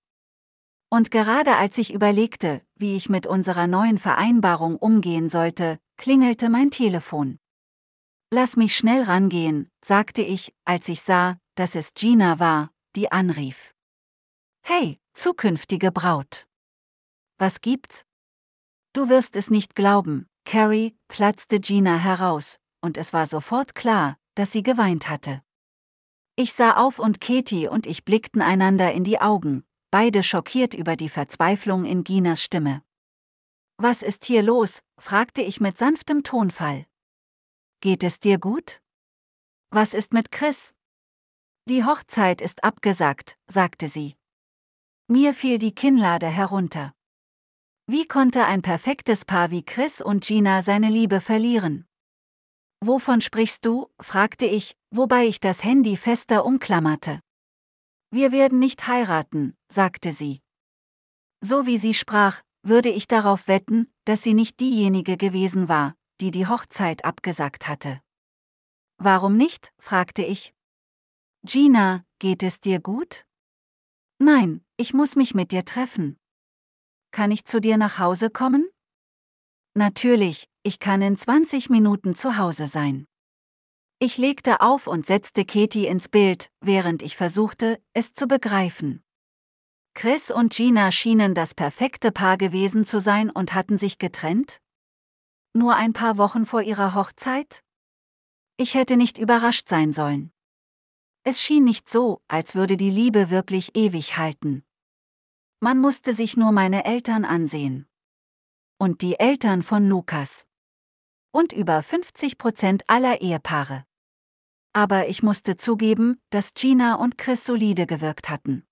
Und gerade als ich überlegte, wie ich mit unserer neuen Vereinbarung umgehen sollte, klingelte mein Telefon. Lass mich schnell rangehen, sagte ich, als ich sah, dass es Gina war, die anrief. Hey, zukünftige Braut. Was gibt's? Du wirst es nicht glauben, Carrie, platzte Gina heraus, und es war sofort klar, dass sie geweint hatte. Ich sah auf und Katie und ich blickten einander in die Augen, beide schockiert über die Verzweiflung in Ginas Stimme. Was ist hier los? fragte ich mit sanftem Tonfall. Geht es dir gut? Was ist mit Chris? Die Hochzeit ist abgesagt, sagte sie. Mir fiel die Kinnlade herunter. Wie konnte ein perfektes Paar wie Chris und Gina seine Liebe verlieren? Wovon sprichst du? fragte ich, wobei ich das Handy fester umklammerte. Wir werden nicht heiraten, sagte sie. So wie sie sprach, würde ich darauf wetten, dass sie nicht diejenige gewesen war, die die Hochzeit abgesagt hatte. Warum nicht? fragte ich. Gina, geht es dir gut? Nein, ich muss mich mit dir treffen. Kann ich zu dir nach Hause kommen? Natürlich, ich kann in 20 Minuten zu Hause sein. Ich legte auf und setzte Katie ins Bild, während ich versuchte, es zu begreifen. Chris und Gina schienen das perfekte Paar gewesen zu sein und hatten sich getrennt? Nur ein paar Wochen vor ihrer Hochzeit? Ich hätte nicht überrascht sein sollen. Es schien nicht so, als würde die Liebe wirklich ewig halten. Man musste sich nur meine Eltern ansehen. Und die Eltern von Lukas. Und über 50 Prozent aller Ehepaare aber ich musste zugeben, dass Gina und Chris solide gewirkt hatten.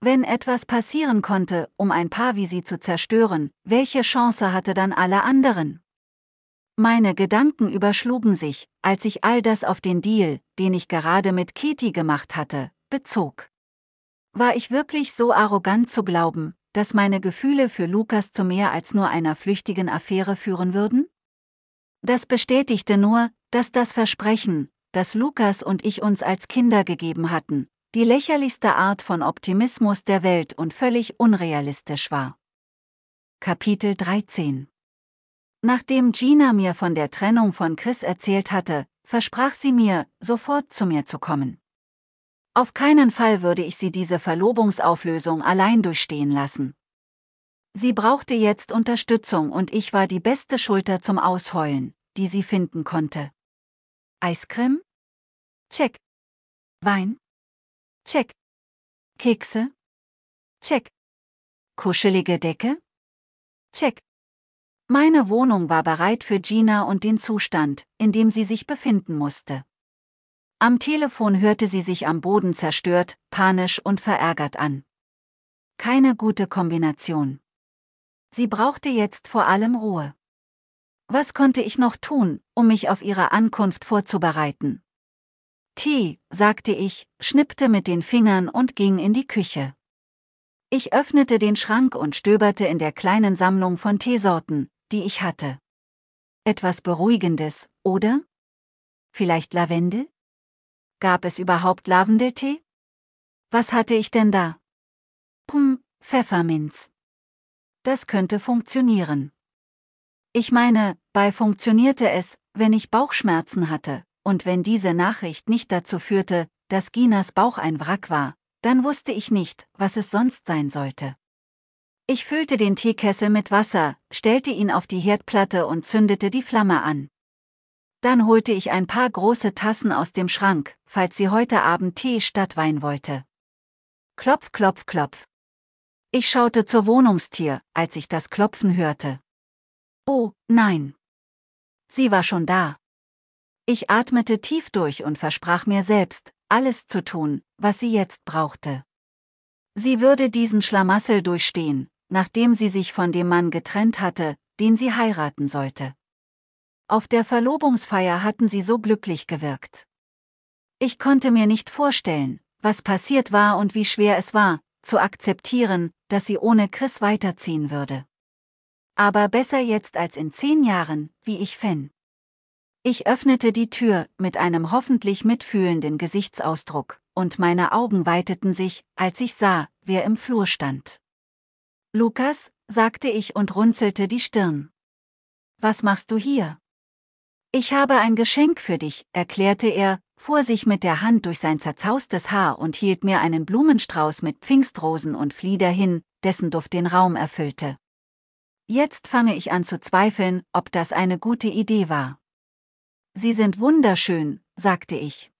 Wenn etwas passieren konnte, um ein Paar wie sie zu zerstören, welche Chance hatte dann alle anderen? Meine Gedanken überschlugen sich, als ich all das auf den Deal, den ich gerade mit Katie gemacht hatte, bezog. War ich wirklich so arrogant zu glauben, dass meine Gefühle für Lukas zu mehr als nur einer flüchtigen Affäre führen würden? Das bestätigte nur, dass das Versprechen, das Lukas und ich uns als Kinder gegeben hatten, die lächerlichste Art von Optimismus der Welt und völlig unrealistisch war. Kapitel 13 Nachdem Gina mir von der Trennung von Chris erzählt hatte, versprach sie mir, sofort zu mir zu kommen. Auf keinen Fall würde ich sie diese Verlobungsauflösung allein durchstehen lassen. Sie brauchte jetzt Unterstützung und ich war die beste Schulter zum Ausheulen, die sie finden konnte. Eiscreme? Check. Wein. Check. Kekse. Check. Kuschelige Decke. Check. Meine Wohnung war bereit für Gina und den Zustand, in dem sie sich befinden musste. Am Telefon hörte sie sich am Boden zerstört, panisch und verärgert an. Keine gute Kombination. Sie brauchte jetzt vor allem Ruhe. Was konnte ich noch tun, um mich auf ihre Ankunft vorzubereiten? Tee, sagte ich, schnippte mit den Fingern und ging in die Küche. Ich öffnete den Schrank und stöberte in der kleinen Sammlung von Teesorten, die ich hatte. Etwas Beruhigendes, oder? Vielleicht Lavendel? Gab es überhaupt Lavendeltee? Was hatte ich denn da? Hm, Pfefferminz. Das könnte funktionieren. Ich meine, bei funktionierte es, wenn ich Bauchschmerzen hatte, und wenn diese Nachricht nicht dazu führte, dass Ginas Bauch ein Wrack war, dann wusste ich nicht, was es sonst sein sollte. Ich füllte den Teekessel mit Wasser, stellte ihn auf die Herdplatte und zündete die Flamme an. Dann holte ich ein paar große Tassen aus dem Schrank, falls sie heute Abend Tee statt Wein wollte. Klopf, klopf, klopf. Ich schaute zur Wohnungstier, als ich das Klopfen hörte. Oh, nein. Sie war schon da. Ich atmete tief durch und versprach mir selbst, alles zu tun, was sie jetzt brauchte. Sie würde diesen Schlamassel durchstehen, nachdem sie sich von dem Mann getrennt hatte, den sie heiraten sollte. Auf der Verlobungsfeier hatten sie so glücklich gewirkt. Ich konnte mir nicht vorstellen, was passiert war und wie schwer es war, zu akzeptieren, dass sie ohne Chris weiterziehen würde. Aber besser jetzt als in zehn Jahren, wie ich fände. Ich öffnete die Tür mit einem hoffentlich mitfühlenden Gesichtsausdruck, und meine Augen weiteten sich, als ich sah, wer im Flur stand. Lukas, sagte ich und runzelte die Stirn. Was machst du hier? Ich habe ein Geschenk für dich, erklärte er, fuhr sich mit der Hand durch sein zerzaustes Haar und hielt mir einen Blumenstrauß mit Pfingstrosen und Flieder hin, dessen Duft den Raum erfüllte. Jetzt fange ich an zu zweifeln, ob das eine gute Idee war. Sie sind wunderschön, sagte ich.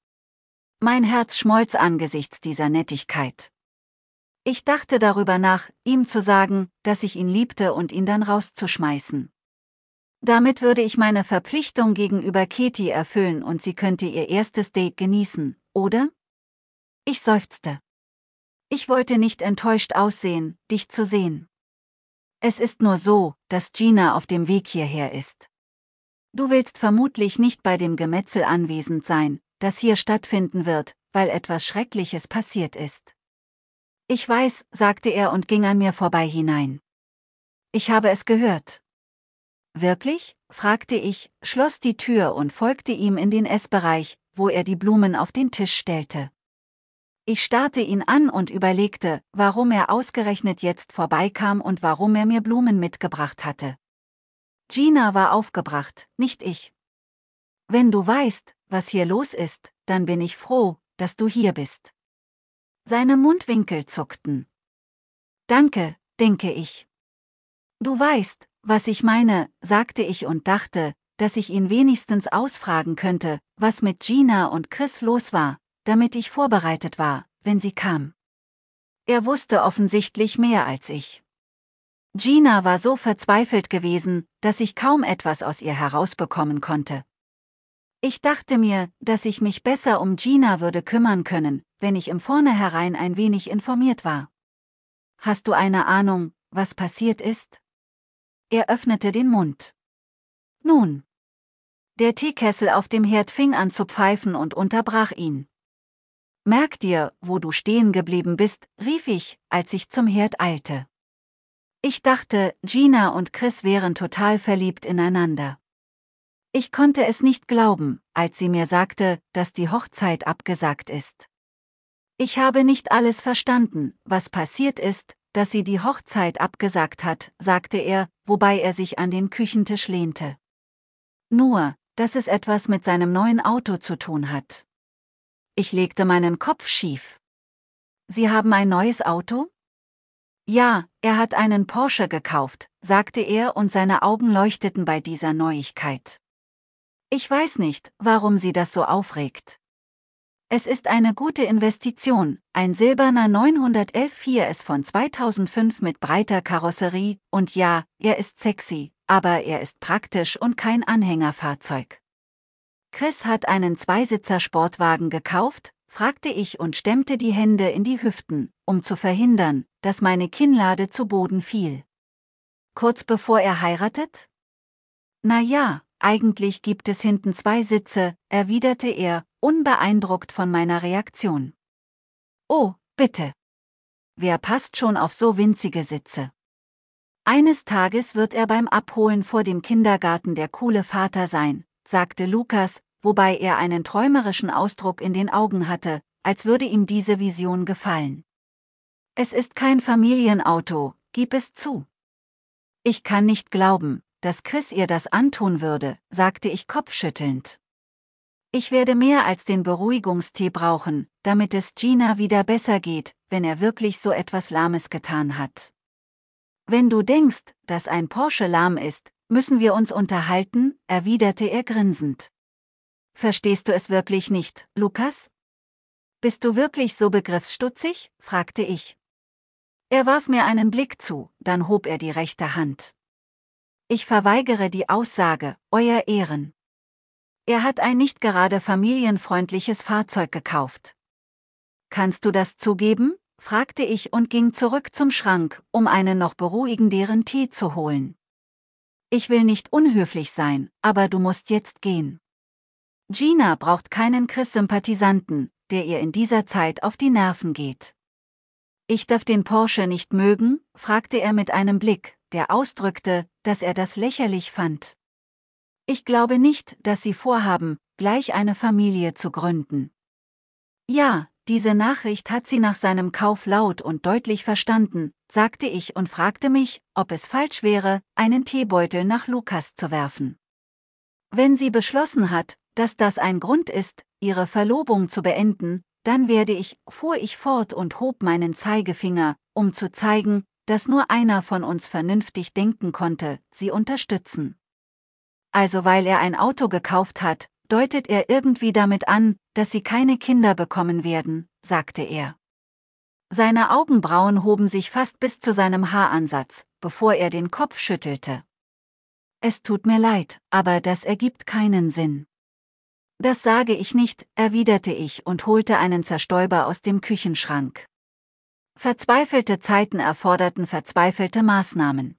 Mein Herz schmolz angesichts dieser Nettigkeit. Ich dachte darüber nach, ihm zu sagen, dass ich ihn liebte und ihn dann rauszuschmeißen. Damit würde ich meine Verpflichtung gegenüber Katie erfüllen und sie könnte ihr erstes Date genießen, oder? Ich seufzte. Ich wollte nicht enttäuscht aussehen, dich zu sehen. Es ist nur so, dass Gina auf dem Weg hierher ist. Du willst vermutlich nicht bei dem Gemetzel anwesend sein, das hier stattfinden wird, weil etwas Schreckliches passiert ist. Ich weiß, sagte er und ging an mir vorbei hinein. Ich habe es gehört. Wirklich? fragte ich, schloss die Tür und folgte ihm in den Essbereich, wo er die Blumen auf den Tisch stellte. Ich starrte ihn an und überlegte, warum er ausgerechnet jetzt vorbeikam und warum er mir Blumen mitgebracht hatte. Gina war aufgebracht, nicht ich. Wenn du weißt, was hier los ist, dann bin ich froh, dass du hier bist. Seine Mundwinkel zuckten. Danke, denke ich. Du weißt, was ich meine, sagte ich und dachte, dass ich ihn wenigstens ausfragen könnte, was mit Gina und Chris los war, damit ich vorbereitet war, wenn sie kam. Er wusste offensichtlich mehr als ich. Gina war so verzweifelt gewesen, dass ich kaum etwas aus ihr herausbekommen konnte. Ich dachte mir, dass ich mich besser um Gina würde kümmern können, wenn ich im Vorneherein ein wenig informiert war. Hast du eine Ahnung, was passiert ist? Er öffnete den Mund. Nun. Der Teekessel auf dem Herd fing an zu pfeifen und unterbrach ihn. Merk dir, wo du stehen geblieben bist, rief ich, als ich zum Herd eilte. Ich dachte, Gina und Chris wären total verliebt ineinander. Ich konnte es nicht glauben, als sie mir sagte, dass die Hochzeit abgesagt ist. Ich habe nicht alles verstanden, was passiert ist, dass sie die Hochzeit abgesagt hat, sagte er, wobei er sich an den Küchentisch lehnte. Nur, dass es etwas mit seinem neuen Auto zu tun hat. Ich legte meinen Kopf schief. Sie haben ein neues Auto? Ja, er hat einen Porsche gekauft, sagte er und seine Augen leuchteten bei dieser Neuigkeit. Ich weiß nicht, warum sie das so aufregt. Es ist eine gute Investition, ein silberner 911 4S von 2005 mit breiter Karosserie, und ja, er ist sexy, aber er ist praktisch und kein Anhängerfahrzeug. Chris hat einen Zweisitzer-Sportwagen gekauft, fragte ich und stemmte die Hände in die Hüften, um zu verhindern, dass meine Kinnlade zu Boden fiel. Kurz bevor er heiratet? Na ja, eigentlich gibt es hinten zwei Sitze, erwiderte er, unbeeindruckt von meiner Reaktion. Oh, bitte. Wer passt schon auf so winzige Sitze? Eines Tages wird er beim Abholen vor dem Kindergarten der coole Vater sein, sagte Lukas, wobei er einen träumerischen Ausdruck in den Augen hatte, als würde ihm diese Vision gefallen. Es ist kein Familienauto, gib es zu. Ich kann nicht glauben, dass Chris ihr das antun würde, sagte ich kopfschüttelnd. Ich werde mehr als den Beruhigungstee brauchen, damit es Gina wieder besser geht, wenn er wirklich so etwas Lahmes getan hat. Wenn du denkst, dass ein Porsche lahm ist, müssen wir uns unterhalten, erwiderte er grinsend. Verstehst du es wirklich nicht, Lukas? Bist du wirklich so begriffsstutzig? fragte ich. Er warf mir einen Blick zu, dann hob er die rechte Hand. Ich verweigere die Aussage, Euer Ehren. Er hat ein nicht gerade familienfreundliches Fahrzeug gekauft. Kannst du das zugeben? fragte ich und ging zurück zum Schrank, um einen noch beruhigenderen Tee zu holen. Ich will nicht unhöflich sein, aber du musst jetzt gehen. Gina braucht keinen Chris-Sympathisanten, der ihr in dieser Zeit auf die Nerven geht. Ich darf den Porsche nicht mögen? fragte er mit einem Blick, der ausdrückte, dass er das lächerlich fand. Ich glaube nicht, dass sie vorhaben, gleich eine Familie zu gründen. Ja, diese Nachricht hat sie nach seinem Kauf laut und deutlich verstanden, sagte ich und fragte mich, ob es falsch wäre, einen Teebeutel nach Lukas zu werfen. Wenn sie beschlossen hat, dass das ein Grund ist, ihre Verlobung zu beenden, dann werde ich, fuhr ich fort und hob meinen Zeigefinger, um zu zeigen, dass nur einer von uns vernünftig denken konnte, sie unterstützen. Also weil er ein Auto gekauft hat, deutet er irgendwie damit an, dass sie keine Kinder bekommen werden, sagte er. Seine Augenbrauen hoben sich fast bis zu seinem Haaransatz, bevor er den Kopf schüttelte. Es tut mir leid, aber das ergibt keinen Sinn. Das sage ich nicht, erwiderte ich und holte einen Zerstäuber aus dem Küchenschrank. Verzweifelte Zeiten erforderten verzweifelte Maßnahmen.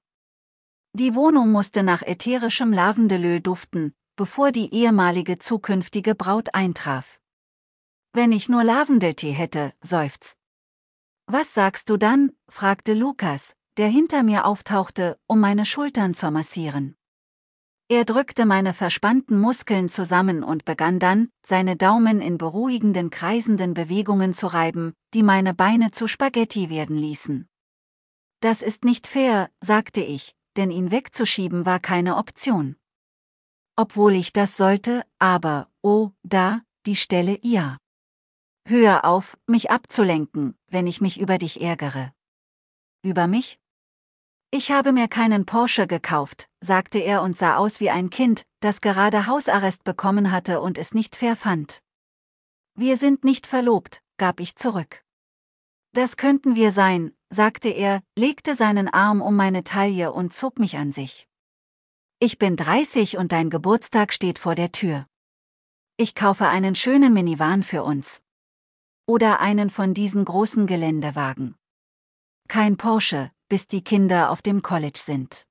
Die Wohnung musste nach ätherischem Lavendelöl duften, bevor die ehemalige zukünftige Braut eintraf. Wenn ich nur Lavendeltee hätte, seufzt. Was sagst du dann? fragte Lukas, der hinter mir auftauchte, um meine Schultern zu massieren. Er drückte meine verspannten Muskeln zusammen und begann dann, seine Daumen in beruhigenden kreisenden Bewegungen zu reiben, die meine Beine zu Spaghetti werden ließen. Das ist nicht fair, sagte ich, denn ihn wegzuschieben war keine Option. Obwohl ich das sollte, aber, oh, da, die Stelle ja. Hör auf, mich abzulenken, wenn ich mich über dich ärgere. Über mich? Ich habe mir keinen Porsche gekauft, sagte er und sah aus wie ein Kind, das gerade Hausarrest bekommen hatte und es nicht fair fand. Wir sind nicht verlobt, gab ich zurück. Das könnten wir sein, sagte er, legte seinen Arm um meine Taille und zog mich an sich. Ich bin 30 und dein Geburtstag steht vor der Tür. Ich kaufe einen schönen Minivan für uns. Oder einen von diesen großen Geländewagen. Kein Porsche, bis die Kinder auf dem College sind.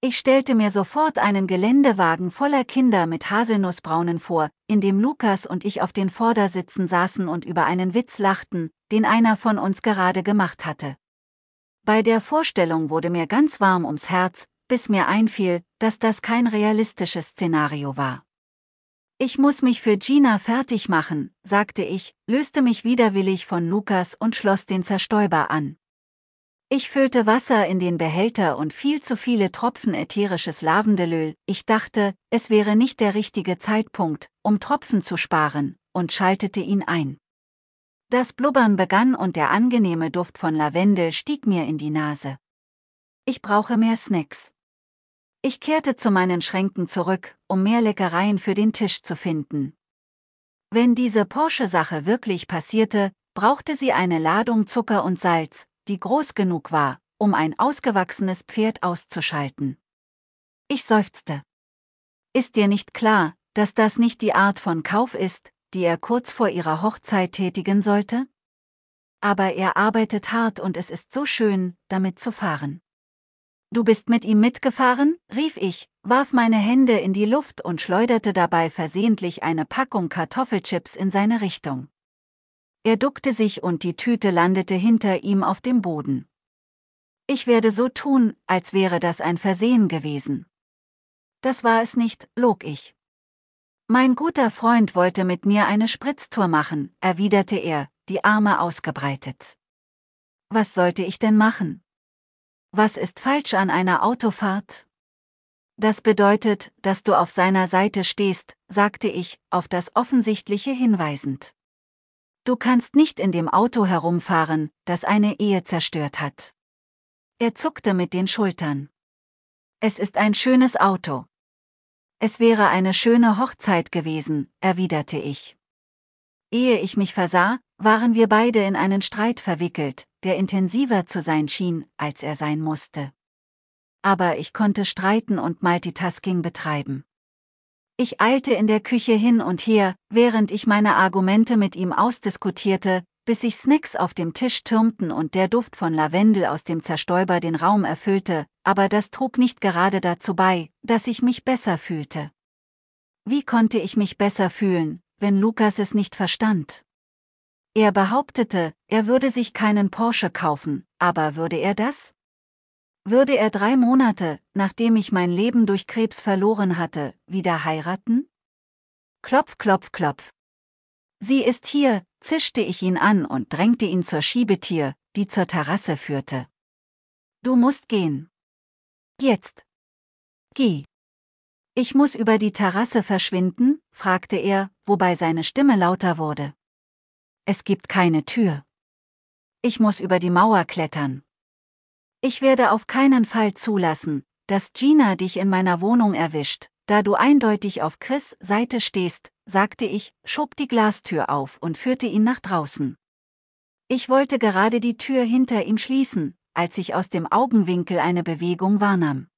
Ich stellte mir sofort einen Geländewagen voller Kinder mit Haselnussbraunen vor, in dem Lukas und ich auf den Vordersitzen saßen und über einen Witz lachten, den einer von uns gerade gemacht hatte. Bei der Vorstellung wurde mir ganz warm ums Herz, bis mir einfiel, dass das kein realistisches Szenario war. Ich muss mich für Gina fertig machen, sagte ich, löste mich widerwillig von Lukas und schloss den Zerstäuber an. Ich füllte Wasser in den Behälter und viel zu viele Tropfen ätherisches Lavendelöl. Ich dachte, es wäre nicht der richtige Zeitpunkt, um Tropfen zu sparen, und schaltete ihn ein. Das Blubbern begann und der angenehme Duft von Lavendel stieg mir in die Nase. Ich brauche mehr Snacks. Ich kehrte zu meinen Schränken zurück, um mehr Leckereien für den Tisch zu finden. Wenn diese Porsche-Sache wirklich passierte, brauchte sie eine Ladung Zucker und Salz, die groß genug war, um ein ausgewachsenes Pferd auszuschalten. Ich seufzte. Ist dir nicht klar, dass das nicht die Art von Kauf ist, die er kurz vor ihrer Hochzeit tätigen sollte? Aber er arbeitet hart und es ist so schön, damit zu fahren. Du bist mit ihm mitgefahren? rief ich, warf meine Hände in die Luft und schleuderte dabei versehentlich eine Packung Kartoffelchips in seine Richtung. Er duckte sich und die Tüte landete hinter ihm auf dem Boden. Ich werde so tun, als wäre das ein Versehen gewesen. Das war es nicht, log ich. Mein guter Freund wollte mit mir eine Spritztour machen, erwiderte er, die Arme ausgebreitet. Was sollte ich denn machen? Was ist falsch an einer Autofahrt? Das bedeutet, dass du auf seiner Seite stehst, sagte ich, auf das Offensichtliche hinweisend. Du kannst nicht in dem Auto herumfahren, das eine Ehe zerstört hat. Er zuckte mit den Schultern. Es ist ein schönes Auto. Es wäre eine schöne Hochzeit gewesen, erwiderte ich. Ehe ich mich versah, waren wir beide in einen Streit verwickelt, der intensiver zu sein schien, als er sein musste. Aber ich konnte streiten und Multitasking betreiben. Ich eilte in der Küche hin und her, während ich meine Argumente mit ihm ausdiskutierte, bis sich Snacks auf dem Tisch türmten und der Duft von Lavendel aus dem Zerstäuber den Raum erfüllte, aber das trug nicht gerade dazu bei, dass ich mich besser fühlte. Wie konnte ich mich besser fühlen, wenn Lukas es nicht verstand? Er behauptete, er würde sich keinen Porsche kaufen, aber würde er das? Würde er drei Monate, nachdem ich mein Leben durch Krebs verloren hatte, wieder heiraten? Klopf, klopf, klopf. Sie ist hier, zischte ich ihn an und drängte ihn zur Schiebetier, die zur Terrasse führte. Du musst gehen. Jetzt. Geh. Ich muss über die Terrasse verschwinden? fragte er, wobei seine Stimme lauter wurde. Es gibt keine Tür. Ich muss über die Mauer klettern. Ich werde auf keinen Fall zulassen, dass Gina dich in meiner Wohnung erwischt, da du eindeutig auf Chris Seite stehst, sagte ich, schob die Glastür auf und führte ihn nach draußen. Ich wollte gerade die Tür hinter ihm schließen, als ich aus dem Augenwinkel eine Bewegung wahrnahm.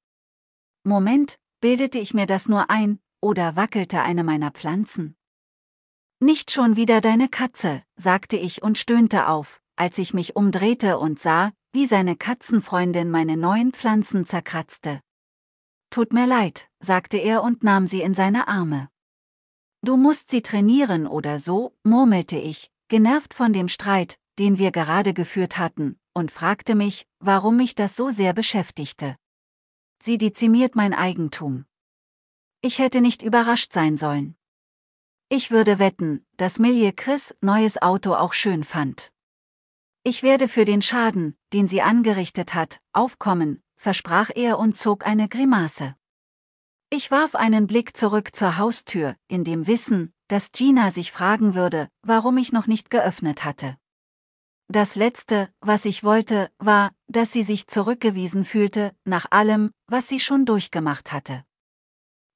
Moment, bildete ich mir das nur ein, oder wackelte eine meiner Pflanzen? Nicht schon wieder deine Katze, sagte ich und stöhnte auf, als ich mich umdrehte und sah, wie seine Katzenfreundin meine neuen Pflanzen zerkratzte. Tut mir leid, sagte er und nahm sie in seine Arme. Du musst sie trainieren oder so, murmelte ich, genervt von dem Streit, den wir gerade geführt hatten, und fragte mich, warum mich das so sehr beschäftigte. Sie dezimiert mein Eigentum. Ich hätte nicht überrascht sein sollen. Ich würde wetten, dass Milje Chris neues Auto auch schön fand. Ich werde für den Schaden, den sie angerichtet hat, aufkommen, versprach er und zog eine Grimasse. Ich warf einen Blick zurück zur Haustür, in dem Wissen, dass Gina sich fragen würde, warum ich noch nicht geöffnet hatte. Das Letzte, was ich wollte, war, dass sie sich zurückgewiesen fühlte, nach allem, was sie schon durchgemacht hatte.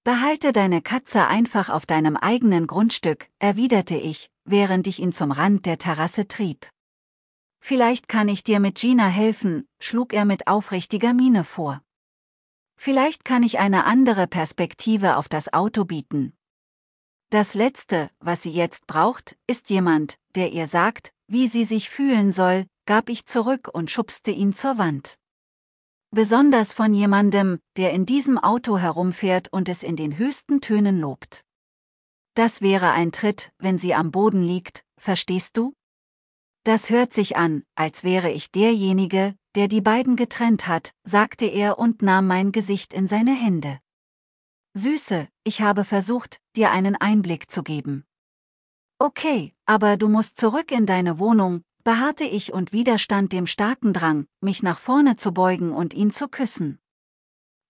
Behalte deine Katze einfach auf deinem eigenen Grundstück, erwiderte ich, während ich ihn zum Rand der Terrasse trieb. Vielleicht kann ich dir mit Gina helfen, schlug er mit aufrichtiger Miene vor. Vielleicht kann ich eine andere Perspektive auf das Auto bieten. Das Letzte, was sie jetzt braucht, ist jemand, der ihr sagt, wie sie sich fühlen soll, gab ich zurück und schubste ihn zur Wand. Besonders von jemandem, der in diesem Auto herumfährt und es in den höchsten Tönen lobt. Das wäre ein Tritt, wenn sie am Boden liegt, verstehst du? Das hört sich an, als wäre ich derjenige, der die beiden getrennt hat, sagte er und nahm mein Gesicht in seine Hände. Süße, ich habe versucht, dir einen Einblick zu geben. Okay, aber du musst zurück in deine Wohnung, beharrte ich und widerstand dem starken Drang, mich nach vorne zu beugen und ihn zu küssen.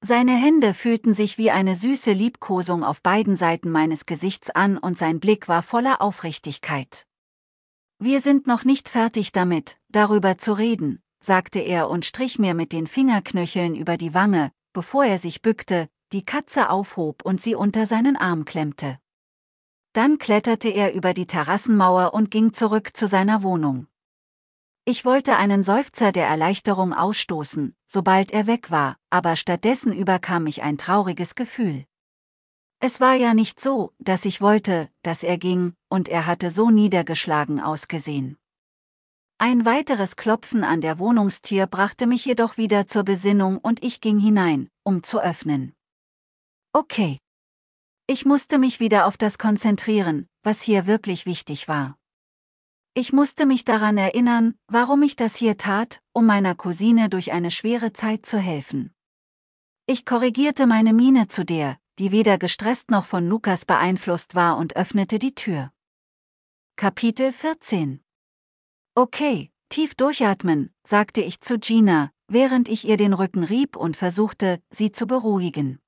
Seine Hände fühlten sich wie eine süße Liebkosung auf beiden Seiten meines Gesichts an und sein Blick war voller Aufrichtigkeit. Wir sind noch nicht fertig damit, darüber zu reden, sagte er und strich mir mit den Fingerknöcheln über die Wange, bevor er sich bückte, die Katze aufhob und sie unter seinen Arm klemmte. Dann kletterte er über die Terrassenmauer und ging zurück zu seiner Wohnung. Ich wollte einen Seufzer der Erleichterung ausstoßen, sobald er weg war, aber stattdessen überkam mich ein trauriges Gefühl. Es war ja nicht so, dass ich wollte, dass er ging, und er hatte so niedergeschlagen ausgesehen. Ein weiteres Klopfen an der Wohnungstier brachte mich jedoch wieder zur Besinnung und ich ging hinein, um zu öffnen. Okay. Ich musste mich wieder auf das konzentrieren, was hier wirklich wichtig war. Ich musste mich daran erinnern, warum ich das hier tat, um meiner Cousine durch eine schwere Zeit zu helfen. Ich korrigierte meine Miene zu der, die weder gestresst noch von Lukas beeinflusst war und öffnete die Tür. Kapitel 14 Okay, tief durchatmen, sagte ich zu Gina, während ich ihr den Rücken rieb und versuchte, sie zu beruhigen.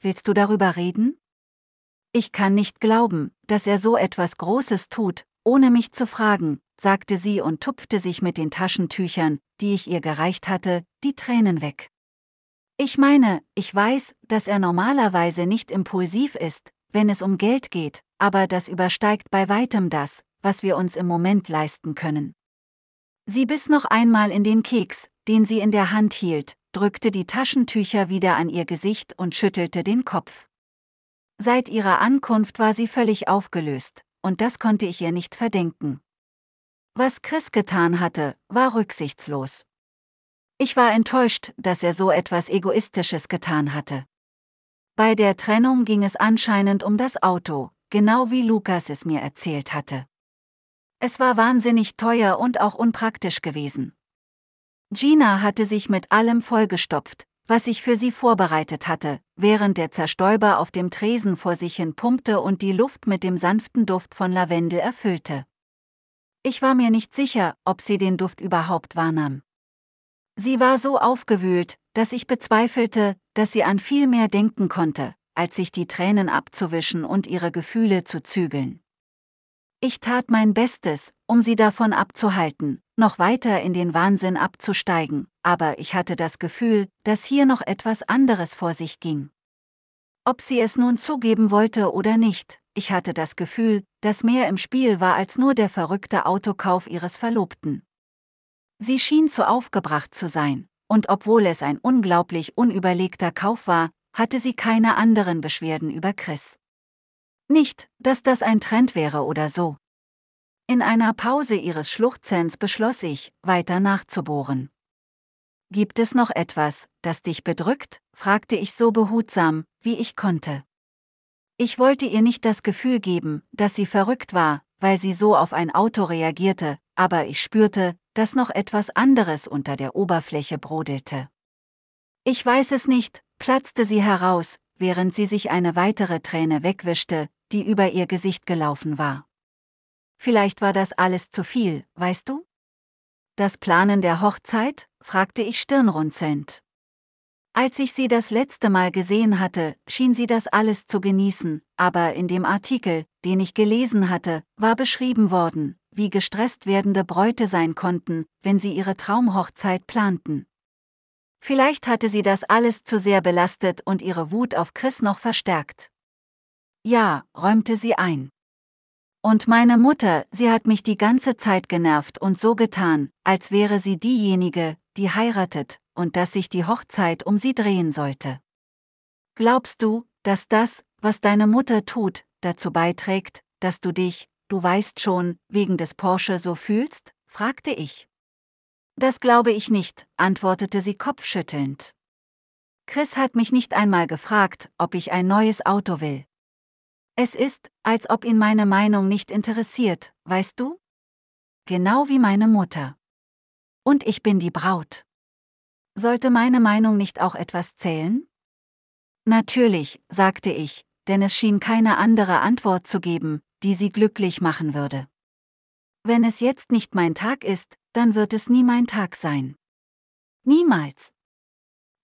Willst du darüber reden? Ich kann nicht glauben, dass er so etwas Großes tut, ohne mich zu fragen, sagte sie und tupfte sich mit den Taschentüchern, die ich ihr gereicht hatte, die Tränen weg. Ich meine, ich weiß, dass er normalerweise nicht impulsiv ist, wenn es um Geld geht, aber das übersteigt bei weitem das, was wir uns im Moment leisten können. Sie biss noch einmal in den Keks, den sie in der Hand hielt, drückte die Taschentücher wieder an ihr Gesicht und schüttelte den Kopf. Seit ihrer Ankunft war sie völlig aufgelöst, und das konnte ich ihr nicht verdenken. Was Chris getan hatte, war rücksichtslos. Ich war enttäuscht, dass er so etwas Egoistisches getan hatte. Bei der Trennung ging es anscheinend um das Auto, genau wie Lukas es mir erzählt hatte. Es war wahnsinnig teuer und auch unpraktisch gewesen. Gina hatte sich mit allem vollgestopft, was ich für sie vorbereitet hatte, während der Zerstäuber auf dem Tresen vor sich hin pumpte und die Luft mit dem sanften Duft von Lavendel erfüllte. Ich war mir nicht sicher, ob sie den Duft überhaupt wahrnahm. Sie war so aufgewühlt, dass ich bezweifelte, dass sie an viel mehr denken konnte, als sich die Tränen abzuwischen und ihre Gefühle zu zügeln. Ich tat mein Bestes, um sie davon abzuhalten, noch weiter in den Wahnsinn abzusteigen, aber ich hatte das Gefühl, dass hier noch etwas anderes vor sich ging. Ob sie es nun zugeben wollte oder nicht, ich hatte das Gefühl, dass mehr im Spiel war als nur der verrückte Autokauf ihres Verlobten. Sie schien zu aufgebracht zu sein, und obwohl es ein unglaublich unüberlegter Kauf war, hatte sie keine anderen Beschwerden über Chris. Nicht, dass das ein Trend wäre oder so. In einer Pause ihres Schluchzens beschloss ich, weiter nachzubohren. Gibt es noch etwas, das dich bedrückt? fragte ich so behutsam, wie ich konnte. Ich wollte ihr nicht das Gefühl geben, dass sie verrückt war, weil sie so auf ein Auto reagierte, aber ich spürte, dass noch etwas anderes unter der Oberfläche brodelte. Ich weiß es nicht, platzte sie heraus, während sie sich eine weitere Träne wegwischte, die über ihr Gesicht gelaufen war. Vielleicht war das alles zu viel, weißt du? Das Planen der Hochzeit? fragte ich stirnrunzelnd. Als ich sie das letzte Mal gesehen hatte, schien sie das alles zu genießen, aber in dem Artikel, den ich gelesen hatte, war beschrieben worden, wie gestresst werdende Bräute sein konnten, wenn sie ihre Traumhochzeit planten. Vielleicht hatte sie das alles zu sehr belastet und ihre Wut auf Chris noch verstärkt. Ja, räumte sie ein. Und meine Mutter, sie hat mich die ganze Zeit genervt und so getan, als wäre sie diejenige, die heiratet, und dass sich die Hochzeit um sie drehen sollte. Glaubst du, dass das, was deine Mutter tut, dazu beiträgt, dass du dich, du weißt schon, wegen des Porsche so fühlst? fragte ich. Das glaube ich nicht, antwortete sie kopfschüttelnd. Chris hat mich nicht einmal gefragt, ob ich ein neues Auto will. Es ist, als ob ihn meine Meinung nicht interessiert, weißt du? Genau wie meine Mutter. Und ich bin die Braut. Sollte meine Meinung nicht auch etwas zählen? Natürlich, sagte ich, denn es schien keine andere Antwort zu geben, die sie glücklich machen würde. Wenn es jetzt nicht mein Tag ist, dann wird es nie mein Tag sein. Niemals.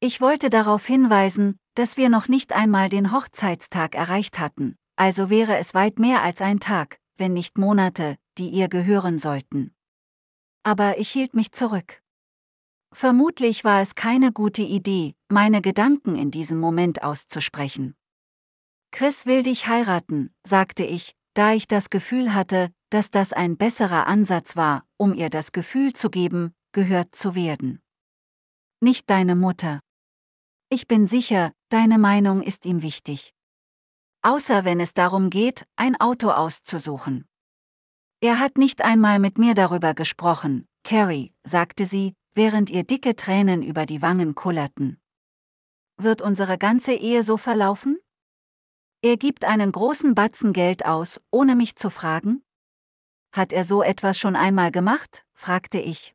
Ich wollte darauf hinweisen, dass wir noch nicht einmal den Hochzeitstag erreicht hatten, also wäre es weit mehr als ein Tag, wenn nicht Monate, die ihr gehören sollten. Aber ich hielt mich zurück. Vermutlich war es keine gute Idee, meine Gedanken in diesem Moment auszusprechen. Chris will dich heiraten, sagte ich, da ich das Gefühl hatte, dass das ein besserer Ansatz war, um ihr das Gefühl zu geben, gehört zu werden. Nicht deine Mutter. Ich bin sicher, deine Meinung ist ihm wichtig. Außer wenn es darum geht, ein Auto auszusuchen. Er hat nicht einmal mit mir darüber gesprochen, Carrie, sagte sie, während ihr dicke Tränen über die Wangen kullerten. Wird unsere ganze Ehe so verlaufen? Er gibt einen großen Batzen Geld aus, ohne mich zu fragen? Hat er so etwas schon einmal gemacht? fragte ich.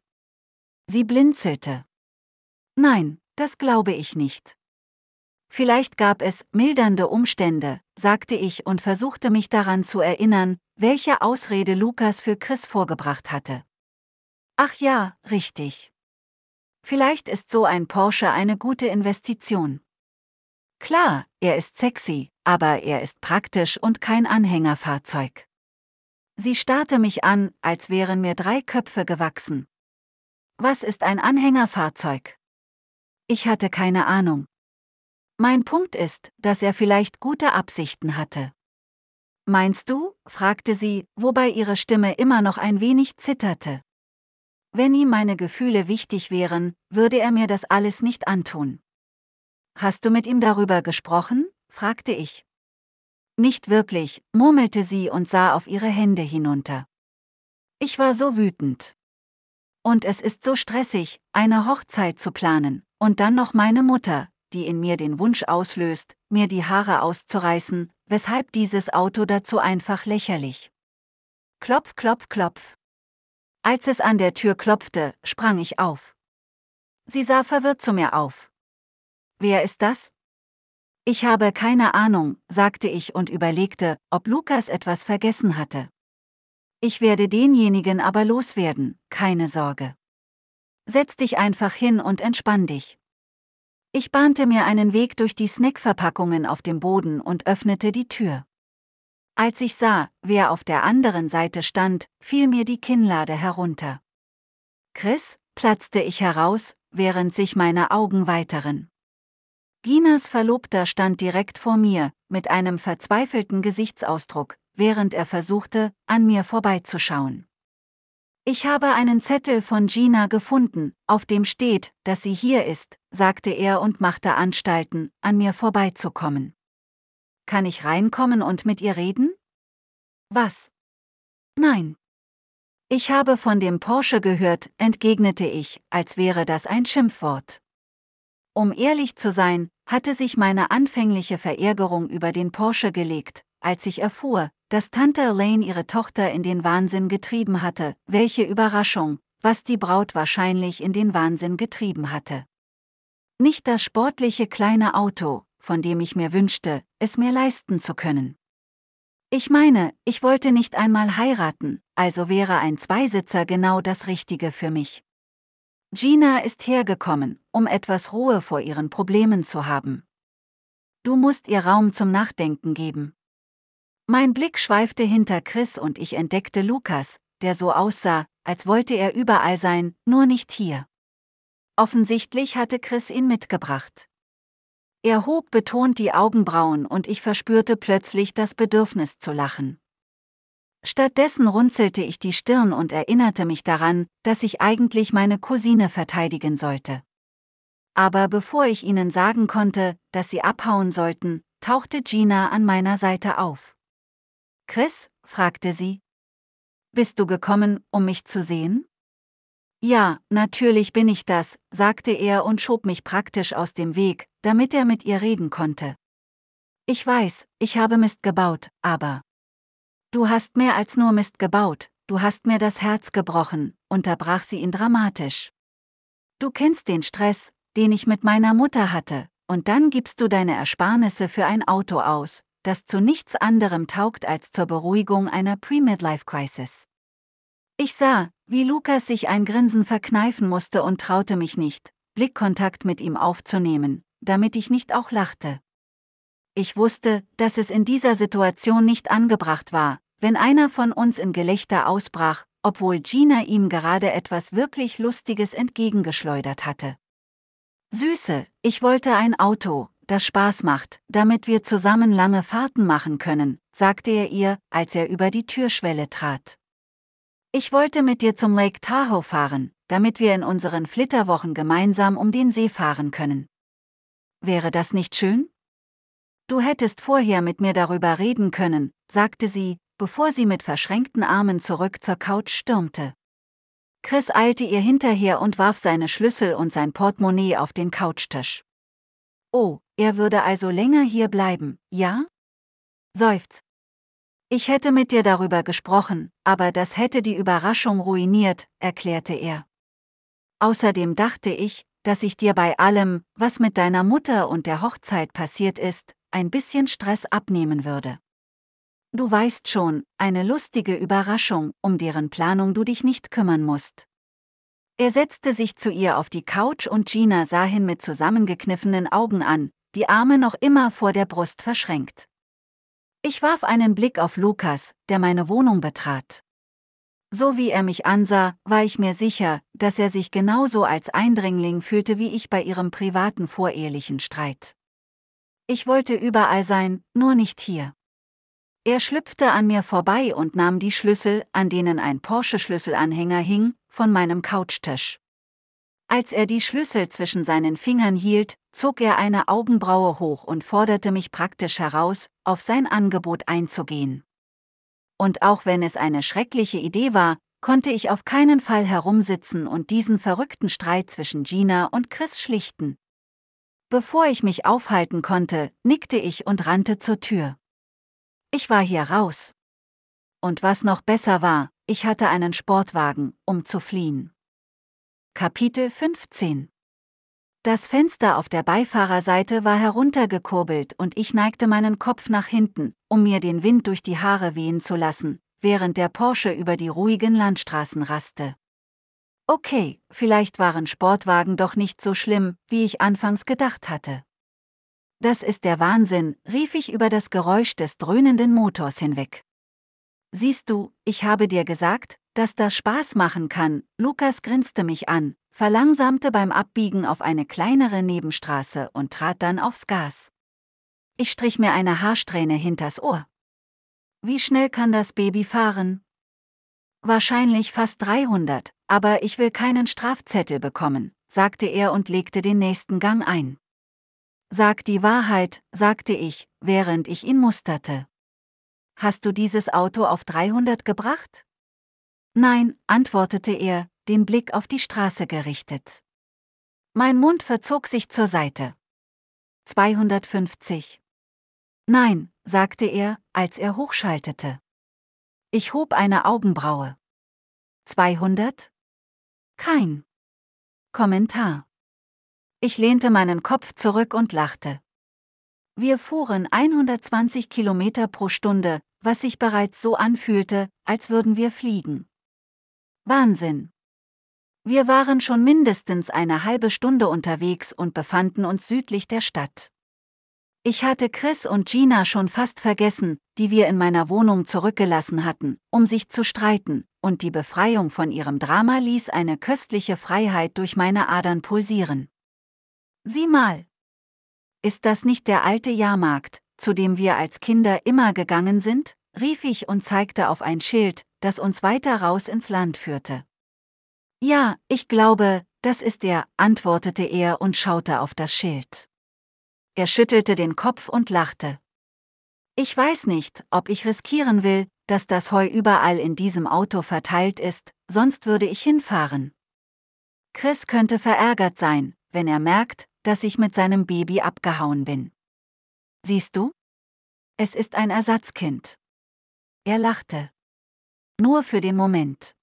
Sie blinzelte. Nein, das glaube ich nicht. Vielleicht gab es mildernde Umstände, sagte ich und versuchte mich daran zu erinnern, welche Ausrede Lukas für Chris vorgebracht hatte. Ach ja, richtig. Vielleicht ist so ein Porsche eine gute Investition. Klar, er ist sexy, aber er ist praktisch und kein Anhängerfahrzeug. Sie starrte mich an, als wären mir drei Köpfe gewachsen. Was ist ein Anhängerfahrzeug? Ich hatte keine Ahnung. Mein Punkt ist, dass er vielleicht gute Absichten hatte. Meinst du? fragte sie, wobei ihre Stimme immer noch ein wenig zitterte. Wenn ihm meine Gefühle wichtig wären, würde er mir das alles nicht antun. Hast du mit ihm darüber gesprochen? fragte ich. Nicht wirklich, murmelte sie und sah auf ihre Hände hinunter. Ich war so wütend. Und es ist so stressig, eine Hochzeit zu planen, und dann noch meine Mutter, die in mir den Wunsch auslöst, mir die Haare auszureißen, weshalb dieses Auto dazu einfach lächerlich. Klopf, klopf, klopf. Als es an der Tür klopfte, sprang ich auf. Sie sah verwirrt zu mir auf. Wer ist das? Ich habe keine Ahnung, sagte ich und überlegte, ob Lukas etwas vergessen hatte. Ich werde denjenigen aber loswerden, keine Sorge. Setz dich einfach hin und entspann dich. Ich bahnte mir einen Weg durch die Snackverpackungen auf dem Boden und öffnete die Tür. Als ich sah, wer auf der anderen Seite stand, fiel mir die Kinnlade herunter. Chris, platzte ich heraus, während sich meine Augen weiteren. Ginas Verlobter stand direkt vor mir, mit einem verzweifelten Gesichtsausdruck, während er versuchte, an mir vorbeizuschauen. Ich habe einen Zettel von Gina gefunden, auf dem steht, dass sie hier ist, sagte er und machte Anstalten, an mir vorbeizukommen. Kann ich reinkommen und mit ihr reden? Was? Nein. Ich habe von dem Porsche gehört, entgegnete ich, als wäre das ein Schimpfwort. Um ehrlich zu sein, hatte sich meine anfängliche Verärgerung über den Porsche gelegt, als ich erfuhr, dass Tante Elaine ihre Tochter in den Wahnsinn getrieben hatte, welche Überraschung, was die Braut wahrscheinlich in den Wahnsinn getrieben hatte. Nicht das sportliche kleine Auto, von dem ich mir wünschte, es mir leisten zu können. Ich meine, ich wollte nicht einmal heiraten, also wäre ein Zweisitzer genau das Richtige für mich. Gina ist hergekommen, um etwas Ruhe vor ihren Problemen zu haben. Du musst ihr Raum zum Nachdenken geben. Mein Blick schweifte hinter Chris und ich entdeckte Lukas, der so aussah, als wollte er überall sein, nur nicht hier. Offensichtlich hatte Chris ihn mitgebracht. Er hob betont die Augenbrauen und ich verspürte plötzlich das Bedürfnis zu lachen. Stattdessen runzelte ich die Stirn und erinnerte mich daran, dass ich eigentlich meine Cousine verteidigen sollte. Aber bevor ich ihnen sagen konnte, dass sie abhauen sollten, tauchte Gina an meiner Seite auf. Chris, fragte sie. Bist du gekommen, um mich zu sehen? Ja, natürlich bin ich das, sagte er und schob mich praktisch aus dem Weg, damit er mit ihr reden konnte. Ich weiß, ich habe Mist gebaut, aber Du hast mehr als nur Mist gebaut, du hast mir das Herz gebrochen, unterbrach sie ihn dramatisch. Du kennst den Stress, den ich mit meiner Mutter hatte, und dann gibst du deine Ersparnisse für ein Auto aus, das zu nichts anderem taugt als zur Beruhigung einer Pre-Midlife-Crisis. Ich sah, wie Lukas sich ein Grinsen verkneifen musste und traute mich nicht, Blickkontakt mit ihm aufzunehmen, damit ich nicht auch lachte. Ich wusste, dass es in dieser Situation nicht angebracht war, wenn einer von uns in Gelächter ausbrach, obwohl Gina ihm gerade etwas wirklich Lustiges entgegengeschleudert hatte. Süße, ich wollte ein Auto, das Spaß macht, damit wir zusammen lange Fahrten machen können, sagte er ihr, als er über die Türschwelle trat. Ich wollte mit dir zum Lake Tahoe fahren, damit wir in unseren Flitterwochen gemeinsam um den See fahren können. Wäre das nicht schön? Du hättest vorher mit mir darüber reden können, sagte sie, bevor sie mit verschränkten Armen zurück zur Couch stürmte. Chris eilte ihr hinterher und warf seine Schlüssel und sein Portemonnaie auf den Couchtisch. Oh, er würde also länger hier bleiben, ja? Seufz. Ich hätte mit dir darüber gesprochen, aber das hätte die Überraschung ruiniert, erklärte er. Außerdem dachte ich, dass ich dir bei allem, was mit deiner Mutter und der Hochzeit passiert ist, ein bisschen Stress abnehmen würde. Du weißt schon, eine lustige Überraschung, um deren Planung du dich nicht kümmern musst. Er setzte sich zu ihr auf die Couch und Gina sah ihn mit zusammengekniffenen Augen an, die Arme noch immer vor der Brust verschränkt. Ich warf einen Blick auf Lukas, der meine Wohnung betrat. So wie er mich ansah, war ich mir sicher, dass er sich genauso als Eindringling fühlte wie ich bei ihrem privaten vorehelichen Streit. Ich wollte überall sein, nur nicht hier. Er schlüpfte an mir vorbei und nahm die Schlüssel, an denen ein Porsche-Schlüsselanhänger hing, von meinem Couchtisch. Als er die Schlüssel zwischen seinen Fingern hielt, zog er eine Augenbraue hoch und forderte mich praktisch heraus, auf sein Angebot einzugehen. Und auch wenn es eine schreckliche Idee war, konnte ich auf keinen Fall herumsitzen und diesen verrückten Streit zwischen Gina und Chris schlichten, Bevor ich mich aufhalten konnte, nickte ich und rannte zur Tür. Ich war hier raus. Und was noch besser war, ich hatte einen Sportwagen, um zu fliehen. Kapitel 15 Das Fenster auf der Beifahrerseite war heruntergekurbelt und ich neigte meinen Kopf nach hinten, um mir den Wind durch die Haare wehen zu lassen, während der Porsche über die ruhigen Landstraßen raste. Okay, vielleicht waren Sportwagen doch nicht so schlimm, wie ich anfangs gedacht hatte. Das ist der Wahnsinn, rief ich über das Geräusch des dröhnenden Motors hinweg. Siehst du, ich habe dir gesagt, dass das Spaß machen kann, Lukas grinste mich an, verlangsamte beim Abbiegen auf eine kleinere Nebenstraße und trat dann aufs Gas. Ich strich mir eine Haarsträhne hinters Ohr. Wie schnell kann das Baby fahren? Wahrscheinlich fast 300, aber ich will keinen Strafzettel bekommen, sagte er und legte den nächsten Gang ein. Sag die Wahrheit, sagte ich, während ich ihn musterte. Hast du dieses Auto auf 300 gebracht? Nein, antwortete er, den Blick auf die Straße gerichtet. Mein Mund verzog sich zur Seite. 250. Nein, sagte er, als er hochschaltete. Ich hob eine Augenbraue. 200? Kein Kommentar. Ich lehnte meinen Kopf zurück und lachte. Wir fuhren 120 Kilometer pro Stunde, was sich bereits so anfühlte, als würden wir fliegen. Wahnsinn. Wir waren schon mindestens eine halbe Stunde unterwegs und befanden uns südlich der Stadt. Ich hatte Chris und Gina schon fast vergessen, die wir in meiner Wohnung zurückgelassen hatten, um sich zu streiten, und die Befreiung von ihrem Drama ließ eine köstliche Freiheit durch meine Adern pulsieren. Sieh mal! Ist das nicht der alte Jahrmarkt, zu dem wir als Kinder immer gegangen sind? rief ich und zeigte auf ein Schild, das uns weiter raus ins Land führte. Ja, ich glaube, das ist er, antwortete er und schaute auf das Schild. Er schüttelte den Kopf und lachte. Ich weiß nicht, ob ich riskieren will, dass das Heu überall in diesem Auto verteilt ist, sonst würde ich hinfahren. Chris könnte verärgert sein, wenn er merkt, dass ich mit seinem Baby abgehauen bin. Siehst du? Es ist ein Ersatzkind. Er lachte. Nur für den Moment.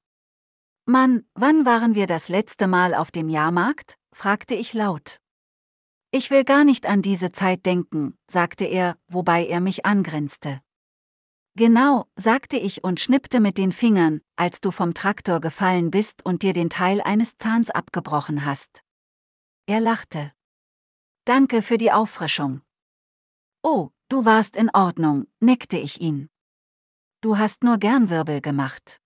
Mann, wann waren wir das letzte Mal auf dem Jahrmarkt? fragte ich laut. Ich will gar nicht an diese Zeit denken, sagte er, wobei er mich angrinste. Genau, sagte ich und schnippte mit den Fingern, als du vom Traktor gefallen bist und dir den Teil eines Zahns abgebrochen hast. Er lachte. Danke für die Auffrischung. Oh, du warst in Ordnung, neckte ich ihn. Du hast nur Gernwirbel gemacht.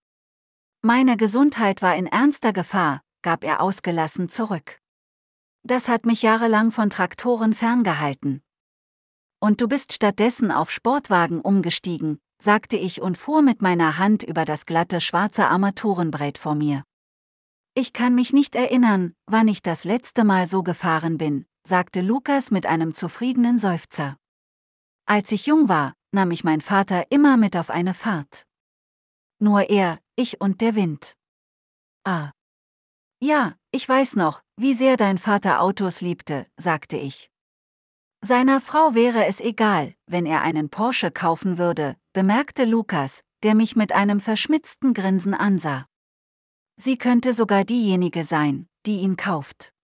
Meine Gesundheit war in ernster Gefahr, gab er ausgelassen zurück. Das hat mich jahrelang von Traktoren ferngehalten. Und du bist stattdessen auf Sportwagen umgestiegen, sagte ich und fuhr mit meiner Hand über das glatte schwarze Armaturenbrett vor mir. Ich kann mich nicht erinnern, wann ich das letzte Mal so gefahren bin, sagte Lukas mit einem zufriedenen Seufzer. Als ich jung war, nahm ich mein Vater immer mit auf eine Fahrt. Nur er, ich und der Wind. Ah. Ja, ich weiß noch, wie sehr dein Vater Autos liebte, sagte ich. Seiner Frau wäre es egal, wenn er einen Porsche kaufen würde, bemerkte Lukas, der mich mit einem verschmitzten Grinsen ansah. Sie könnte sogar diejenige sein, die ihn kauft.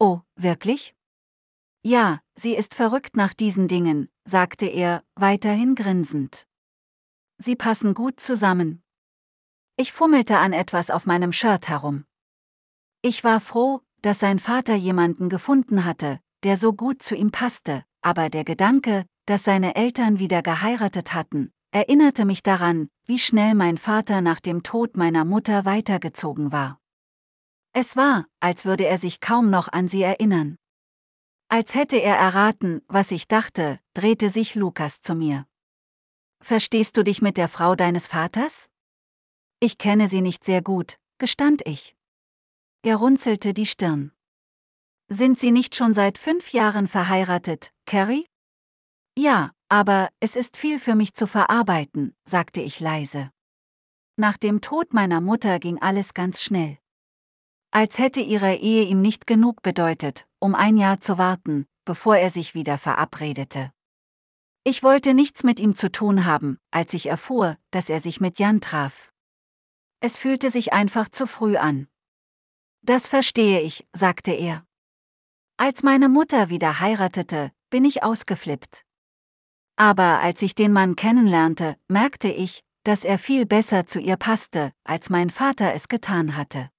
Oh, wirklich? Ja, sie ist verrückt nach diesen Dingen, sagte er, weiterhin grinsend. Sie passen gut zusammen. Ich fummelte an etwas auf meinem Shirt herum. Ich war froh, dass sein Vater jemanden gefunden hatte, der so gut zu ihm passte, aber der Gedanke, dass seine Eltern wieder geheiratet hatten, erinnerte mich daran, wie schnell mein Vater nach dem Tod meiner Mutter weitergezogen war. Es war, als würde er sich kaum noch an sie erinnern. Als hätte er erraten, was ich dachte, drehte sich Lukas zu mir. Verstehst du dich mit der Frau deines Vaters? Ich kenne sie nicht sehr gut, gestand ich. Er runzelte die Stirn. Sind Sie nicht schon seit fünf Jahren verheiratet, Carrie? Ja, aber es ist viel für mich zu verarbeiten, sagte ich leise. Nach dem Tod meiner Mutter ging alles ganz schnell. Als hätte ihre Ehe ihm nicht genug bedeutet, um ein Jahr zu warten, bevor er sich wieder verabredete. Ich wollte nichts mit ihm zu tun haben, als ich erfuhr, dass er sich mit Jan traf. Es fühlte sich einfach zu früh an. Das verstehe ich, sagte er. Als meine Mutter wieder heiratete, bin ich ausgeflippt. Aber als ich den Mann kennenlernte, merkte ich, dass er viel besser zu ihr passte, als mein Vater es getan hatte.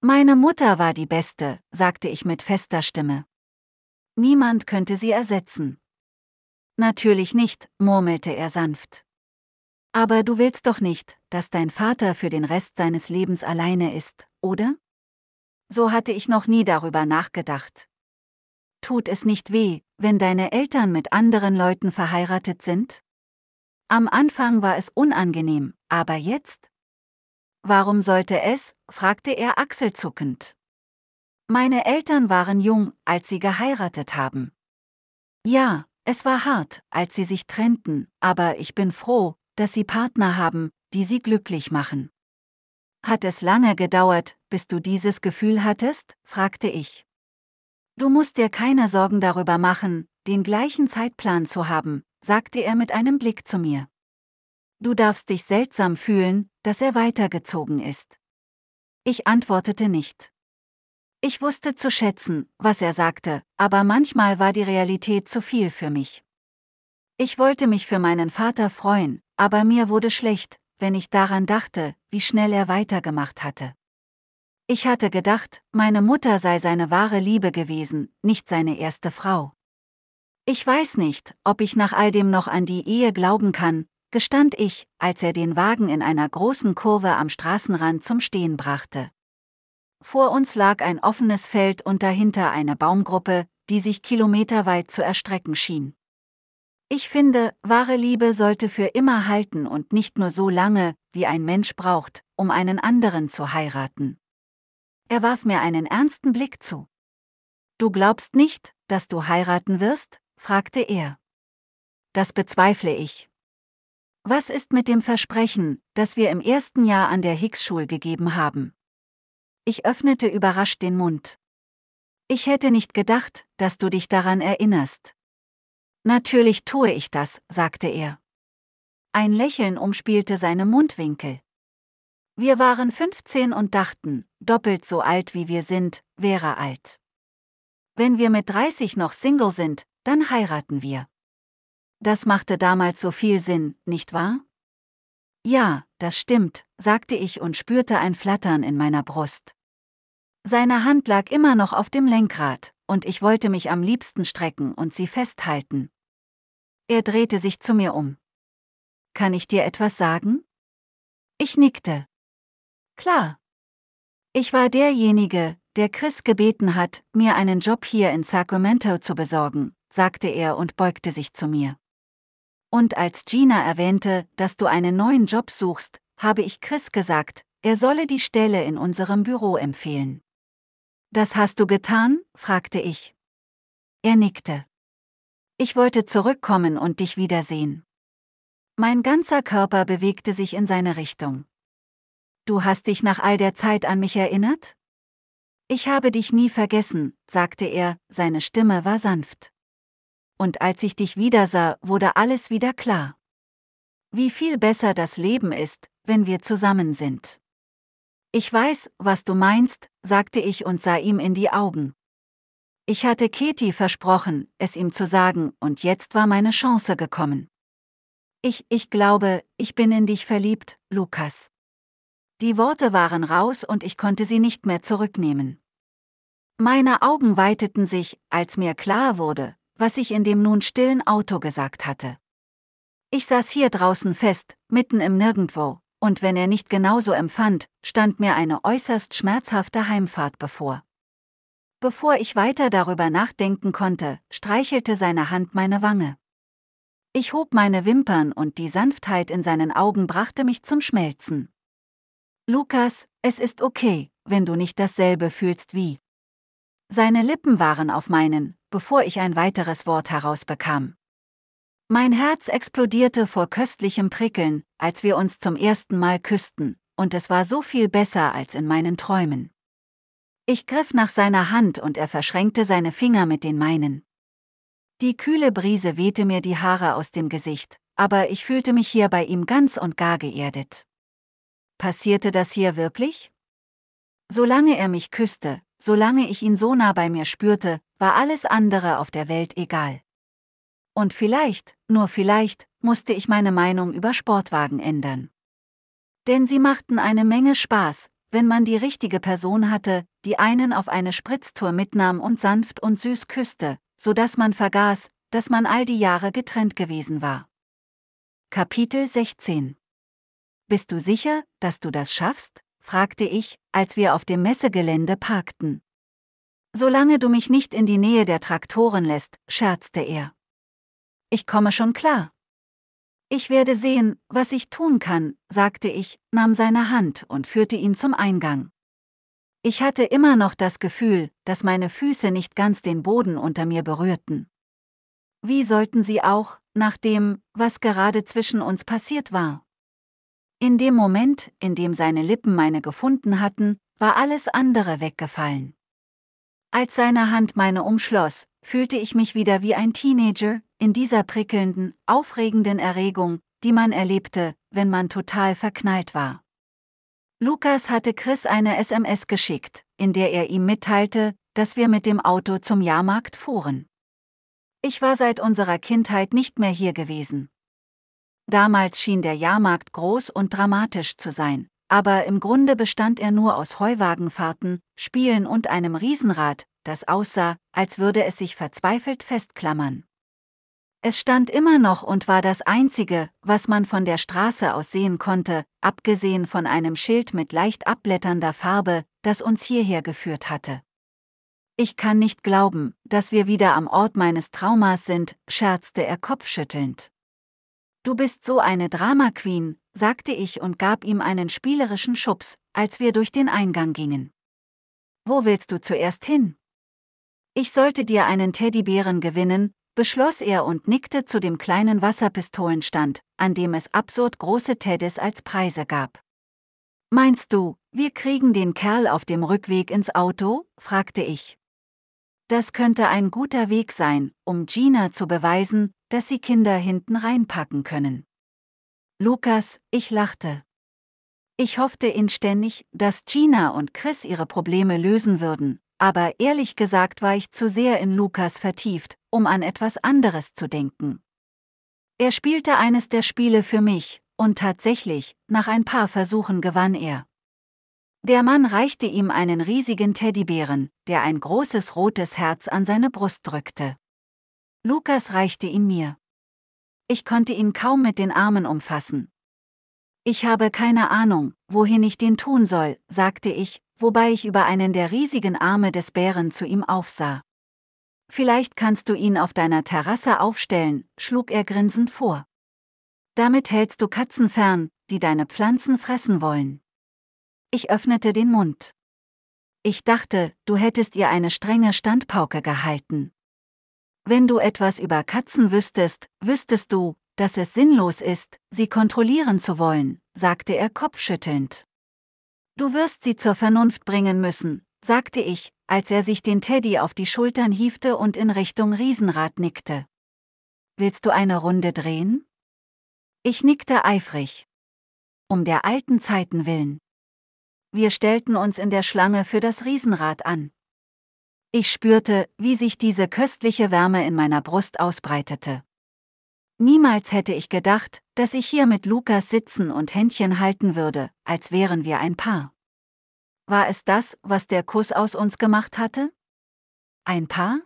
Meine Mutter war die Beste, sagte ich mit fester Stimme. Niemand könnte sie ersetzen. Natürlich nicht, murmelte er sanft. Aber du willst doch nicht, dass dein Vater für den Rest seines Lebens alleine ist, oder? So hatte ich noch nie darüber nachgedacht. Tut es nicht weh, wenn deine Eltern mit anderen Leuten verheiratet sind? Am Anfang war es unangenehm, aber jetzt? Warum sollte es? fragte er achselzuckend. Meine Eltern waren jung, als sie geheiratet haben. Ja, es war hart, als sie sich trennten, aber ich bin froh, dass sie Partner haben, die sie glücklich machen. Hat es lange gedauert, bis du dieses Gefühl hattest? fragte ich. Du musst dir keine Sorgen darüber machen, den gleichen Zeitplan zu haben, sagte er mit einem Blick zu mir. Du darfst dich seltsam fühlen, dass er weitergezogen ist. Ich antwortete nicht. Ich wusste zu schätzen, was er sagte, aber manchmal war die Realität zu viel für mich. Ich wollte mich für meinen Vater freuen, aber mir wurde schlecht, wenn ich daran dachte, wie schnell er weitergemacht hatte. Ich hatte gedacht, meine Mutter sei seine wahre Liebe gewesen, nicht seine erste Frau. Ich weiß nicht, ob ich nach all dem noch an die Ehe glauben kann, gestand ich, als er den Wagen in einer großen Kurve am Straßenrand zum Stehen brachte. Vor uns lag ein offenes Feld und dahinter eine Baumgruppe, die sich kilometerweit zu erstrecken schien. Ich finde, wahre Liebe sollte für immer halten und nicht nur so lange, wie ein Mensch braucht, um einen anderen zu heiraten. Er warf mir einen ernsten Blick zu. Du glaubst nicht, dass du heiraten wirst? fragte er. Das bezweifle ich. Was ist mit dem Versprechen, das wir im ersten Jahr an der Hicks-Schule gegeben haben? Ich öffnete überrascht den Mund. Ich hätte nicht gedacht, dass du dich daran erinnerst. Natürlich tue ich das, sagte er. Ein Lächeln umspielte seine Mundwinkel. Wir waren 15 und dachten, doppelt so alt wie wir sind, wäre alt. Wenn wir mit 30 noch Single sind, dann heiraten wir. Das machte damals so viel Sinn, nicht wahr? Ja, das stimmt, sagte ich und spürte ein Flattern in meiner Brust. Seine Hand lag immer noch auf dem Lenkrad, und ich wollte mich am liebsten strecken und sie festhalten. Er drehte sich zu mir um. Kann ich dir etwas sagen? Ich nickte. Klar. Ich war derjenige, der Chris gebeten hat, mir einen Job hier in Sacramento zu besorgen, sagte er und beugte sich zu mir. Und als Gina erwähnte, dass du einen neuen Job suchst, habe ich Chris gesagt, er solle die Stelle in unserem Büro empfehlen. Das hast du getan? fragte ich. Er nickte. Ich wollte zurückkommen und dich wiedersehen. Mein ganzer Körper bewegte sich in seine Richtung. Du hast dich nach all der Zeit an mich erinnert? Ich habe dich nie vergessen, sagte er, seine Stimme war sanft. Und als ich dich wiedersah, wurde alles wieder klar. Wie viel besser das Leben ist, wenn wir zusammen sind. Ich weiß, was du meinst, sagte ich und sah ihm in die Augen. Ich hatte Katie versprochen, es ihm zu sagen, und jetzt war meine Chance gekommen. Ich, ich glaube, ich bin in dich verliebt, Lukas. Die Worte waren raus und ich konnte sie nicht mehr zurücknehmen. Meine Augen weiteten sich, als mir klar wurde, was ich in dem nun stillen Auto gesagt hatte. Ich saß hier draußen fest, mitten im Nirgendwo, und wenn er nicht genauso empfand, stand mir eine äußerst schmerzhafte Heimfahrt bevor. Bevor ich weiter darüber nachdenken konnte, streichelte seine Hand meine Wange. Ich hob meine Wimpern und die Sanftheit in seinen Augen brachte mich zum Schmelzen. Lukas, es ist okay, wenn du nicht dasselbe fühlst wie. Seine Lippen waren auf meinen, bevor ich ein weiteres Wort herausbekam. Mein Herz explodierte vor köstlichem Prickeln, als wir uns zum ersten Mal küssten, und es war so viel besser als in meinen Träumen. Ich griff nach seiner Hand und er verschränkte seine Finger mit den meinen. Die kühle Brise wehte mir die Haare aus dem Gesicht, aber ich fühlte mich hier bei ihm ganz und gar geerdet. Passierte das hier wirklich? Solange er mich küsste, solange ich ihn so nah bei mir spürte, war alles andere auf der Welt egal. Und vielleicht, nur vielleicht, musste ich meine Meinung über Sportwagen ändern. Denn sie machten eine Menge Spaß, wenn man die richtige Person hatte, die einen auf eine Spritztour mitnahm und sanft und süß küsste, so dass man vergaß, dass man all die Jahre getrennt gewesen war. Kapitel 16 Bist du sicher, dass du das schaffst? fragte ich, als wir auf dem Messegelände parkten. Solange du mich nicht in die Nähe der Traktoren lässt, scherzte er. Ich komme schon klar. Ich werde sehen, was ich tun kann, sagte ich, nahm seine Hand und führte ihn zum Eingang. Ich hatte immer noch das Gefühl, dass meine Füße nicht ganz den Boden unter mir berührten. Wie sollten sie auch, nach dem, was gerade zwischen uns passiert war? In dem Moment, in dem seine Lippen meine gefunden hatten, war alles andere weggefallen. Als seine Hand meine umschloss, fühlte ich mich wieder wie ein Teenager, in dieser prickelnden, aufregenden Erregung, die man erlebte, wenn man total verknallt war. Lukas hatte Chris eine SMS geschickt, in der er ihm mitteilte, dass wir mit dem Auto zum Jahrmarkt fuhren. Ich war seit unserer Kindheit nicht mehr hier gewesen. Damals schien der Jahrmarkt groß und dramatisch zu sein, aber im Grunde bestand er nur aus Heuwagenfahrten, Spielen und einem Riesenrad, das aussah, als würde es sich verzweifelt festklammern. Es stand immer noch und war das Einzige, was man von der Straße aus sehen konnte, abgesehen von einem Schild mit leicht abblätternder Farbe, das uns hierher geführt hatte. Ich kann nicht glauben, dass wir wieder am Ort meines Traumas sind, scherzte er kopfschüttelnd. Du bist so eine Drama-Queen, sagte ich und gab ihm einen spielerischen Schubs, als wir durch den Eingang gingen. Wo willst du zuerst hin? Ich sollte dir einen Teddybären gewinnen, beschloss er und nickte zu dem kleinen Wasserpistolenstand, an dem es absurd große Teddys als Preise gab. Meinst du, wir kriegen den Kerl auf dem Rückweg ins Auto? fragte ich. Das könnte ein guter Weg sein, um Gina zu beweisen, dass sie Kinder hinten reinpacken können. Lukas, ich lachte. Ich hoffte inständig, dass Gina und Chris ihre Probleme lösen würden, aber ehrlich gesagt war ich zu sehr in Lukas vertieft, um an etwas anderes zu denken. Er spielte eines der Spiele für mich, und tatsächlich, nach ein paar Versuchen gewann er. Der Mann reichte ihm einen riesigen Teddybären, der ein großes rotes Herz an seine Brust drückte. Lukas reichte ihn mir. Ich konnte ihn kaum mit den Armen umfassen. Ich habe keine Ahnung, wohin ich den tun soll, sagte ich, wobei ich über einen der riesigen Arme des Bären zu ihm aufsah. Vielleicht kannst du ihn auf deiner Terrasse aufstellen, schlug er grinsend vor. Damit hältst du Katzen fern, die deine Pflanzen fressen wollen. Ich öffnete den Mund. Ich dachte, du hättest ihr eine strenge Standpauke gehalten. Wenn du etwas über Katzen wüsstest, wüsstest du, dass es sinnlos ist, sie kontrollieren zu wollen, sagte er kopfschüttelnd. Du wirst sie zur Vernunft bringen müssen, sagte ich, als er sich den Teddy auf die Schultern hiefte und in Richtung Riesenrad nickte. Willst du eine Runde drehen? Ich nickte eifrig. Um der alten Zeiten willen. Wir stellten uns in der Schlange für das Riesenrad an. Ich spürte, wie sich diese köstliche Wärme in meiner Brust ausbreitete. Niemals hätte ich gedacht, dass ich hier mit Lukas sitzen und Händchen halten würde, als wären wir ein Paar. War es das, was der Kuss aus uns gemacht hatte? Ein Paar?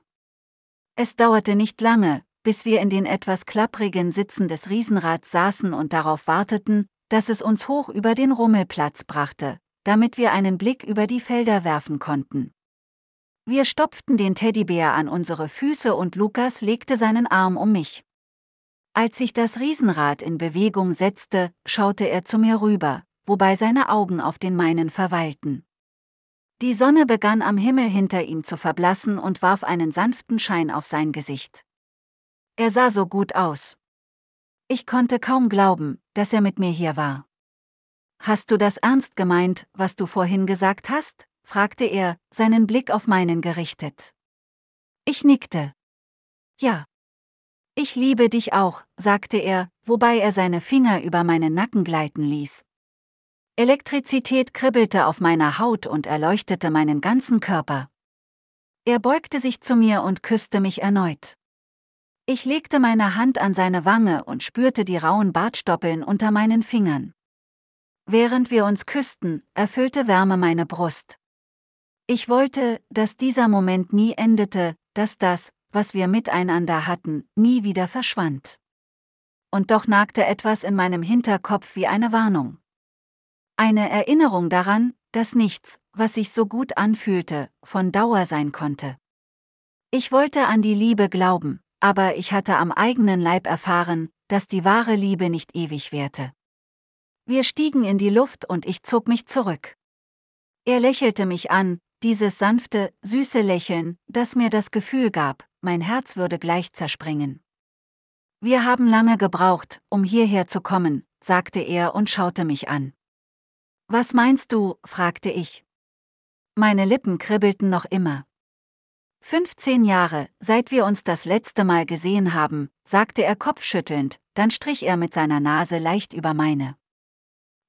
Es dauerte nicht lange, bis wir in den etwas klapprigen Sitzen des Riesenrads saßen und darauf warteten, dass es uns hoch über den Rummelplatz brachte, damit wir einen Blick über die Felder werfen konnten. Wir stopften den Teddybär an unsere Füße und Lukas legte seinen Arm um mich. Als sich das Riesenrad in Bewegung setzte, schaute er zu mir rüber, wobei seine Augen auf den meinen verweilten. Die Sonne begann am Himmel hinter ihm zu verblassen und warf einen sanften Schein auf sein Gesicht. Er sah so gut aus. Ich konnte kaum glauben, dass er mit mir hier war. Hast du das ernst gemeint, was du vorhin gesagt hast? fragte er, seinen Blick auf meinen gerichtet. Ich nickte. Ja. Ich liebe dich auch, sagte er, wobei er seine Finger über meinen Nacken gleiten ließ. Elektrizität kribbelte auf meiner Haut und erleuchtete meinen ganzen Körper. Er beugte sich zu mir und küsste mich erneut. Ich legte meine Hand an seine Wange und spürte die rauen Bartstoppeln unter meinen Fingern. Während wir uns küssten, erfüllte Wärme meine Brust. Ich wollte, dass dieser Moment nie endete, dass das, was wir miteinander hatten, nie wieder verschwand. Und doch nagte etwas in meinem Hinterkopf wie eine Warnung. Eine Erinnerung daran, dass nichts, was sich so gut anfühlte, von Dauer sein konnte. Ich wollte an die Liebe glauben, aber ich hatte am eigenen Leib erfahren, dass die wahre Liebe nicht ewig währte. Wir stiegen in die Luft und ich zog mich zurück. Er lächelte mich an, dieses sanfte, süße Lächeln, das mir das Gefühl gab, mein Herz würde gleich zerspringen. Wir haben lange gebraucht, um hierher zu kommen, sagte er und schaute mich an. Was meinst du? fragte ich. Meine Lippen kribbelten noch immer. Fünfzehn Jahre, seit wir uns das letzte Mal gesehen haben, sagte er kopfschüttelnd, dann strich er mit seiner Nase leicht über meine.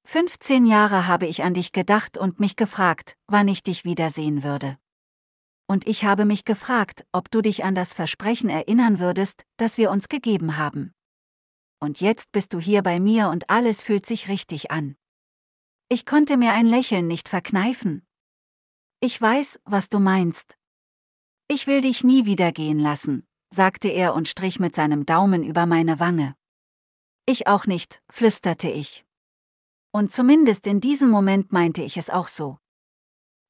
Fünfzehn Jahre habe ich an dich gedacht und mich gefragt, wann ich dich wiedersehen würde und ich habe mich gefragt, ob du dich an das Versprechen erinnern würdest, das wir uns gegeben haben. Und jetzt bist du hier bei mir und alles fühlt sich richtig an. Ich konnte mir ein Lächeln nicht verkneifen. Ich weiß, was du meinst. Ich will dich nie wieder gehen lassen, sagte er und strich mit seinem Daumen über meine Wange. Ich auch nicht, flüsterte ich. Und zumindest in diesem Moment meinte ich es auch so.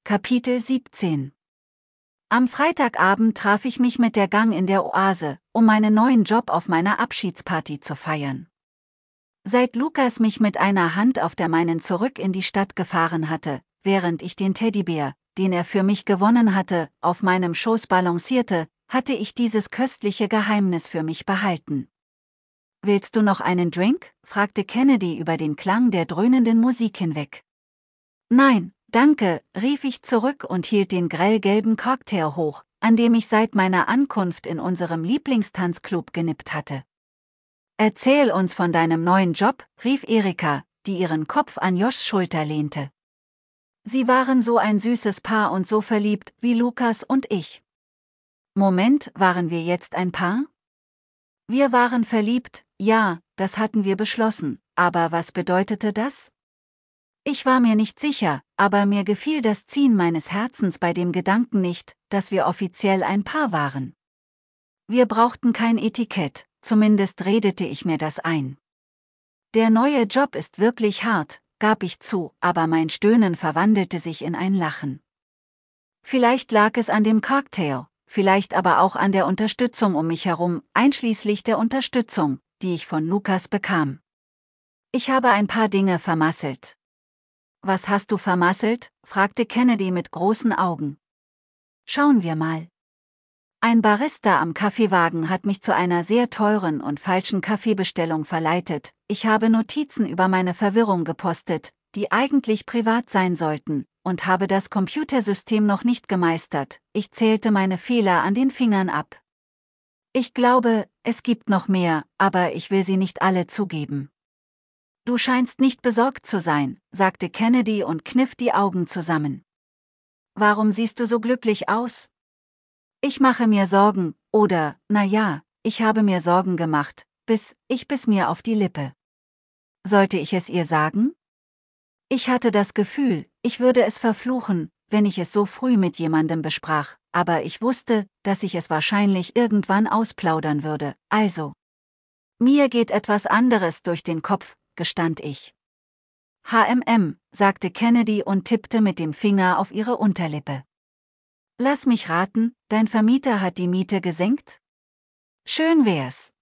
Kapitel 17 am Freitagabend traf ich mich mit der Gang in der Oase, um meinen neuen Job auf meiner Abschiedsparty zu feiern. Seit Lukas mich mit einer Hand auf der meinen zurück in die Stadt gefahren hatte, während ich den Teddybär, den er für mich gewonnen hatte, auf meinem Schoß balancierte, hatte ich dieses köstliche Geheimnis für mich behalten. Willst du noch einen Drink? fragte Kennedy über den Klang der dröhnenden Musik hinweg. Nein, Danke, rief ich zurück und hielt den grellgelben Cocktail hoch, an dem ich seit meiner Ankunft in unserem Lieblingstanzclub genippt hatte. Erzähl uns von deinem neuen Job, rief Erika, die ihren Kopf an Joschs Schulter lehnte. Sie waren so ein süßes Paar und so verliebt wie Lukas und ich. Moment, waren wir jetzt ein Paar? Wir waren verliebt, ja, das hatten wir beschlossen, aber was bedeutete das? Ich war mir nicht sicher, aber mir gefiel das Ziehen meines Herzens bei dem Gedanken nicht, dass wir offiziell ein Paar waren. Wir brauchten kein Etikett, zumindest redete ich mir das ein. Der neue Job ist wirklich hart, gab ich zu, aber mein Stöhnen verwandelte sich in ein Lachen. Vielleicht lag es an dem Cocktail, vielleicht aber auch an der Unterstützung um mich herum, einschließlich der Unterstützung, die ich von Lukas bekam. Ich habe ein paar Dinge vermasselt. Was hast du vermasselt? fragte Kennedy mit großen Augen. Schauen wir mal. Ein Barista am Kaffeewagen hat mich zu einer sehr teuren und falschen Kaffeebestellung verleitet. Ich habe Notizen über meine Verwirrung gepostet, die eigentlich privat sein sollten, und habe das Computersystem noch nicht gemeistert. Ich zählte meine Fehler an den Fingern ab. Ich glaube, es gibt noch mehr, aber ich will sie nicht alle zugeben. Du scheinst nicht besorgt zu sein, sagte Kennedy und kniff die Augen zusammen. Warum siehst du so glücklich aus? Ich mache mir Sorgen, oder, na ja, ich habe mir Sorgen gemacht, bis, ich biss mir auf die Lippe. Sollte ich es ihr sagen? Ich hatte das Gefühl, ich würde es verfluchen, wenn ich es so früh mit jemandem besprach, aber ich wusste, dass ich es wahrscheinlich irgendwann ausplaudern würde, also. Mir geht etwas anderes durch den Kopf, gestand ich. HMM, sagte Kennedy und tippte mit dem Finger auf ihre Unterlippe. Lass mich raten, dein Vermieter hat die Miete gesenkt? Schön wär's.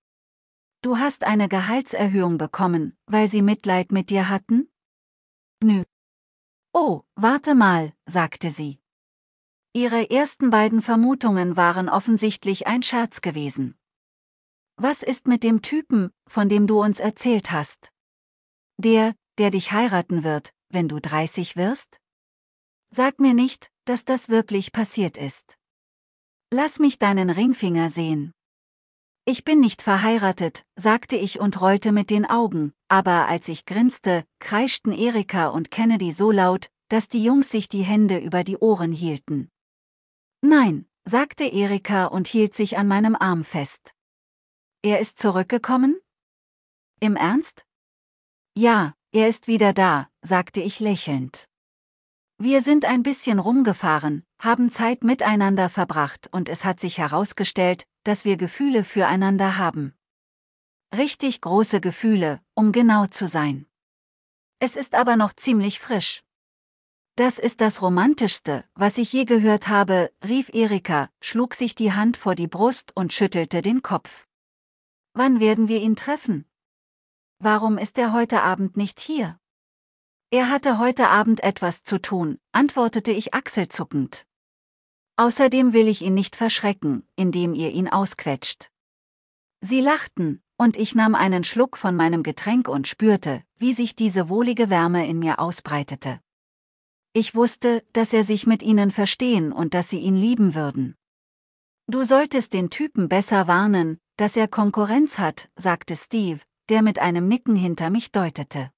Du hast eine Gehaltserhöhung bekommen, weil sie Mitleid mit dir hatten? Nö. Oh, warte mal, sagte sie. Ihre ersten beiden Vermutungen waren offensichtlich ein Scherz gewesen. Was ist mit dem Typen, von dem du uns erzählt hast? der, der dich heiraten wird, wenn du 30 wirst? Sag mir nicht, dass das wirklich passiert ist. Lass mich deinen Ringfinger sehen. Ich bin nicht verheiratet, sagte ich und rollte mit den Augen, aber als ich grinste, kreischten Erika und Kennedy so laut, dass die Jungs sich die Hände über die Ohren hielten. Nein, sagte Erika und hielt sich an meinem Arm fest. Er ist zurückgekommen? Im Ernst? Ja, er ist wieder da, sagte ich lächelnd. Wir sind ein bisschen rumgefahren, haben Zeit miteinander verbracht und es hat sich herausgestellt, dass wir Gefühle füreinander haben. Richtig große Gefühle, um genau zu sein. Es ist aber noch ziemlich frisch. Das ist das Romantischste, was ich je gehört habe, rief Erika, schlug sich die Hand vor die Brust und schüttelte den Kopf. Wann werden wir ihn treffen? Warum ist er heute Abend nicht hier? Er hatte heute Abend etwas zu tun, antwortete ich achselzuckend. Außerdem will ich ihn nicht verschrecken, indem ihr ihn ausquetscht. Sie lachten, und ich nahm einen Schluck von meinem Getränk und spürte, wie sich diese wohlige Wärme in mir ausbreitete. Ich wusste, dass er sich mit ihnen verstehen und dass sie ihn lieben würden. Du solltest den Typen besser warnen, dass er Konkurrenz hat, sagte Steve, der mit einem Nicken hinter mich deutete.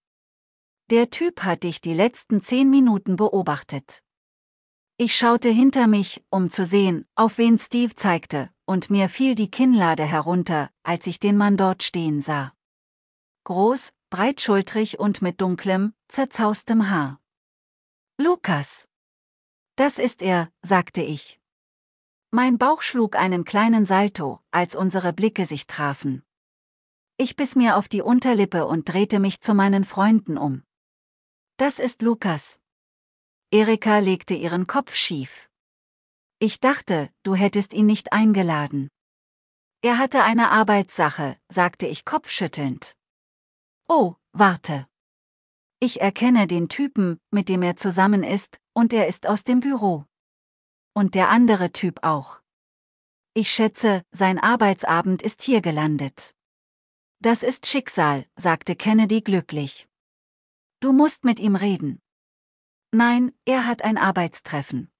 Der Typ hat dich die letzten zehn Minuten beobachtet. Ich schaute hinter mich, um zu sehen, auf wen Steve zeigte, und mir fiel die Kinnlade herunter, als ich den Mann dort stehen sah. Groß, breitschultrig und mit dunklem, zerzaustem Haar. Lukas. Das ist er, sagte ich. Mein Bauch schlug einen kleinen Salto, als unsere Blicke sich trafen. Ich biss mir auf die Unterlippe und drehte mich zu meinen Freunden um. Das ist Lukas. Erika legte ihren Kopf schief. Ich dachte, du hättest ihn nicht eingeladen. Er hatte eine Arbeitssache, sagte ich kopfschüttelnd. Oh, warte. Ich erkenne den Typen, mit dem er zusammen ist, und er ist aus dem Büro. Und der andere Typ auch. Ich schätze, sein Arbeitsabend ist hier gelandet. Das ist Schicksal, sagte Kennedy glücklich. Du musst mit ihm reden. Nein, er hat ein Arbeitstreffen.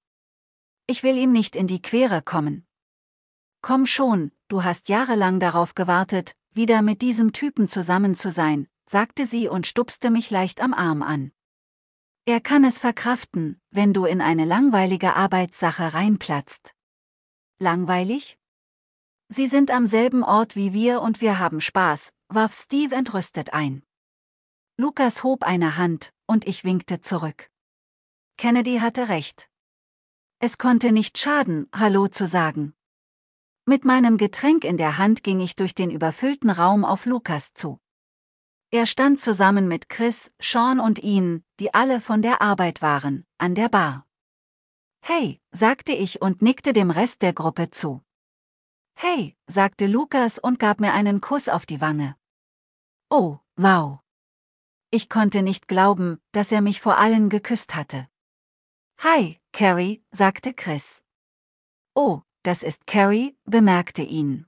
Ich will ihm nicht in die Quere kommen. Komm schon, du hast jahrelang darauf gewartet, wieder mit diesem Typen zusammen zu sein, sagte sie und stupste mich leicht am Arm an. Er kann es verkraften, wenn du in eine langweilige Arbeitssache reinplatzt. Langweilig? Sie sind am selben Ort wie wir und wir haben Spaß, warf Steve entrüstet ein. Lukas hob eine Hand, und ich winkte zurück. Kennedy hatte recht. Es konnte nicht schaden, Hallo zu sagen. Mit meinem Getränk in der Hand ging ich durch den überfüllten Raum auf Lukas zu. Er stand zusammen mit Chris, Sean und Ihnen, die alle von der Arbeit waren, an der Bar. Hey, sagte ich und nickte dem Rest der Gruppe zu. Hey, sagte Lukas und gab mir einen Kuss auf die Wange. Oh, wow. Ich konnte nicht glauben, dass er mich vor allen geküsst hatte. Hi, Carrie, sagte Chris. Oh, das ist Carrie, bemerkte ihn.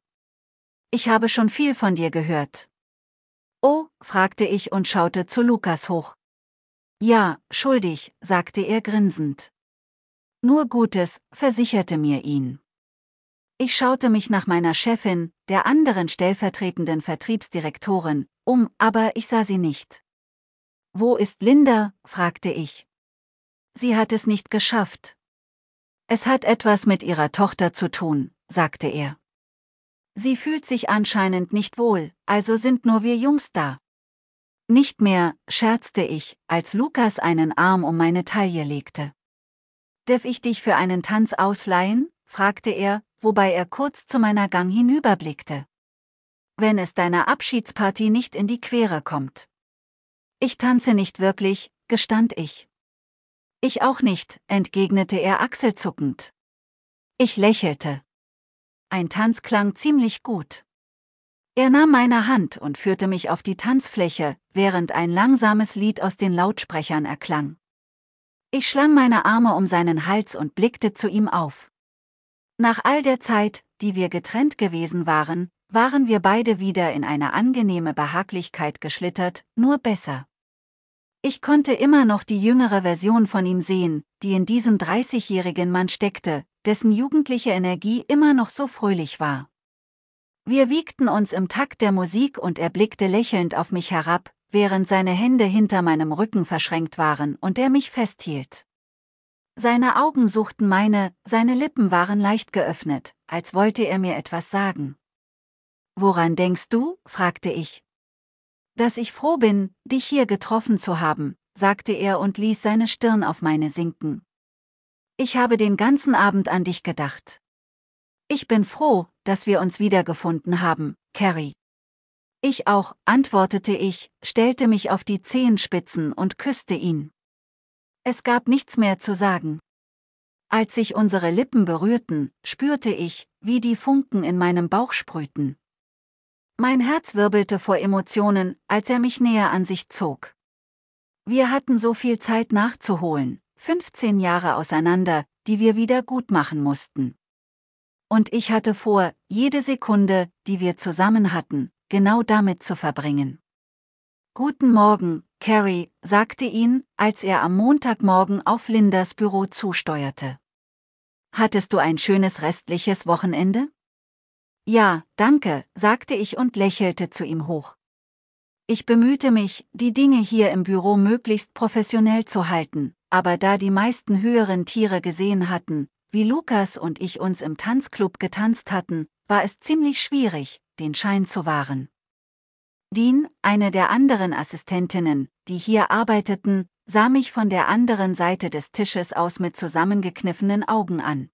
Ich habe schon viel von dir gehört. Oh, fragte ich und schaute zu Lukas hoch. Ja, schuldig, sagte er grinsend. Nur Gutes, versicherte mir ihn. Ich schaute mich nach meiner Chefin, der anderen stellvertretenden Vertriebsdirektorin, um, aber ich sah sie nicht. Wo ist Linda? fragte ich. Sie hat es nicht geschafft. Es hat etwas mit ihrer Tochter zu tun, sagte er. Sie fühlt sich anscheinend nicht wohl, also sind nur wir Jungs da. Nicht mehr, scherzte ich, als Lukas einen Arm um meine Taille legte. Darf ich dich für einen Tanz ausleihen? fragte er, wobei er kurz zu meiner Gang hinüberblickte. Wenn es deiner Abschiedsparty nicht in die Quere kommt. Ich tanze nicht wirklich, gestand ich. Ich auch nicht, entgegnete er achselzuckend. Ich lächelte. Ein Tanz klang ziemlich gut. Er nahm meine Hand und führte mich auf die Tanzfläche, während ein langsames Lied aus den Lautsprechern erklang. Ich schlang meine Arme um seinen Hals und blickte zu ihm auf. Nach all der Zeit, die wir getrennt gewesen waren, waren wir beide wieder in eine angenehme Behaglichkeit geschlittert, nur besser. Ich konnte immer noch die jüngere Version von ihm sehen, die in diesem 30-jährigen Mann steckte, dessen jugendliche Energie immer noch so fröhlich war. Wir wiegten uns im Takt der Musik und er blickte lächelnd auf mich herab, während seine Hände hinter meinem Rücken verschränkt waren und er mich festhielt. Seine Augen suchten meine, seine Lippen waren leicht geöffnet, als wollte er mir etwas sagen. Woran denkst du? fragte ich. Dass ich froh bin, dich hier getroffen zu haben, sagte er und ließ seine Stirn auf meine sinken. Ich habe den ganzen Abend an dich gedacht. Ich bin froh, dass wir uns wiedergefunden haben, Carrie. Ich auch, antwortete ich, stellte mich auf die Zehenspitzen und küsste ihn. Es gab nichts mehr zu sagen. Als sich unsere Lippen berührten, spürte ich, wie die Funken in meinem Bauch sprühten. Mein Herz wirbelte vor Emotionen, als er mich näher an sich zog. Wir hatten so viel Zeit nachzuholen, 15 Jahre auseinander, die wir wieder gut machen mussten. Und ich hatte vor, jede Sekunde, die wir zusammen hatten, genau damit zu verbringen. Guten Morgen, Carrie, sagte ihn, als er am Montagmorgen auf Lindas Büro zusteuerte. Hattest du ein schönes restliches Wochenende? Ja, danke, sagte ich und lächelte zu ihm hoch. Ich bemühte mich, die Dinge hier im Büro möglichst professionell zu halten, aber da die meisten höheren Tiere gesehen hatten, wie Lukas und ich uns im Tanzclub getanzt hatten, war es ziemlich schwierig, den Schein zu wahren. Dean, eine der anderen Assistentinnen, die hier arbeiteten, sah mich von der anderen Seite des Tisches aus mit zusammengekniffenen Augen an.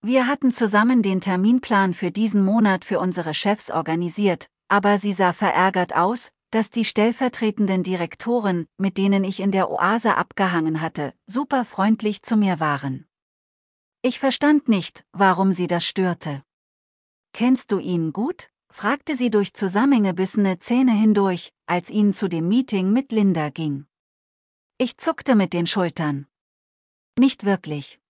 Wir hatten zusammen den Terminplan für diesen Monat für unsere Chefs organisiert, aber sie sah verärgert aus, dass die stellvertretenden Direktoren, mit denen ich in der Oase abgehangen hatte, super freundlich zu mir waren. Ich verstand nicht, warum sie das störte. Kennst du ihn gut? fragte sie durch zusammengebissene Zähne hindurch, als ihn zu dem Meeting mit Linda ging. Ich zuckte mit den Schultern. Nicht wirklich.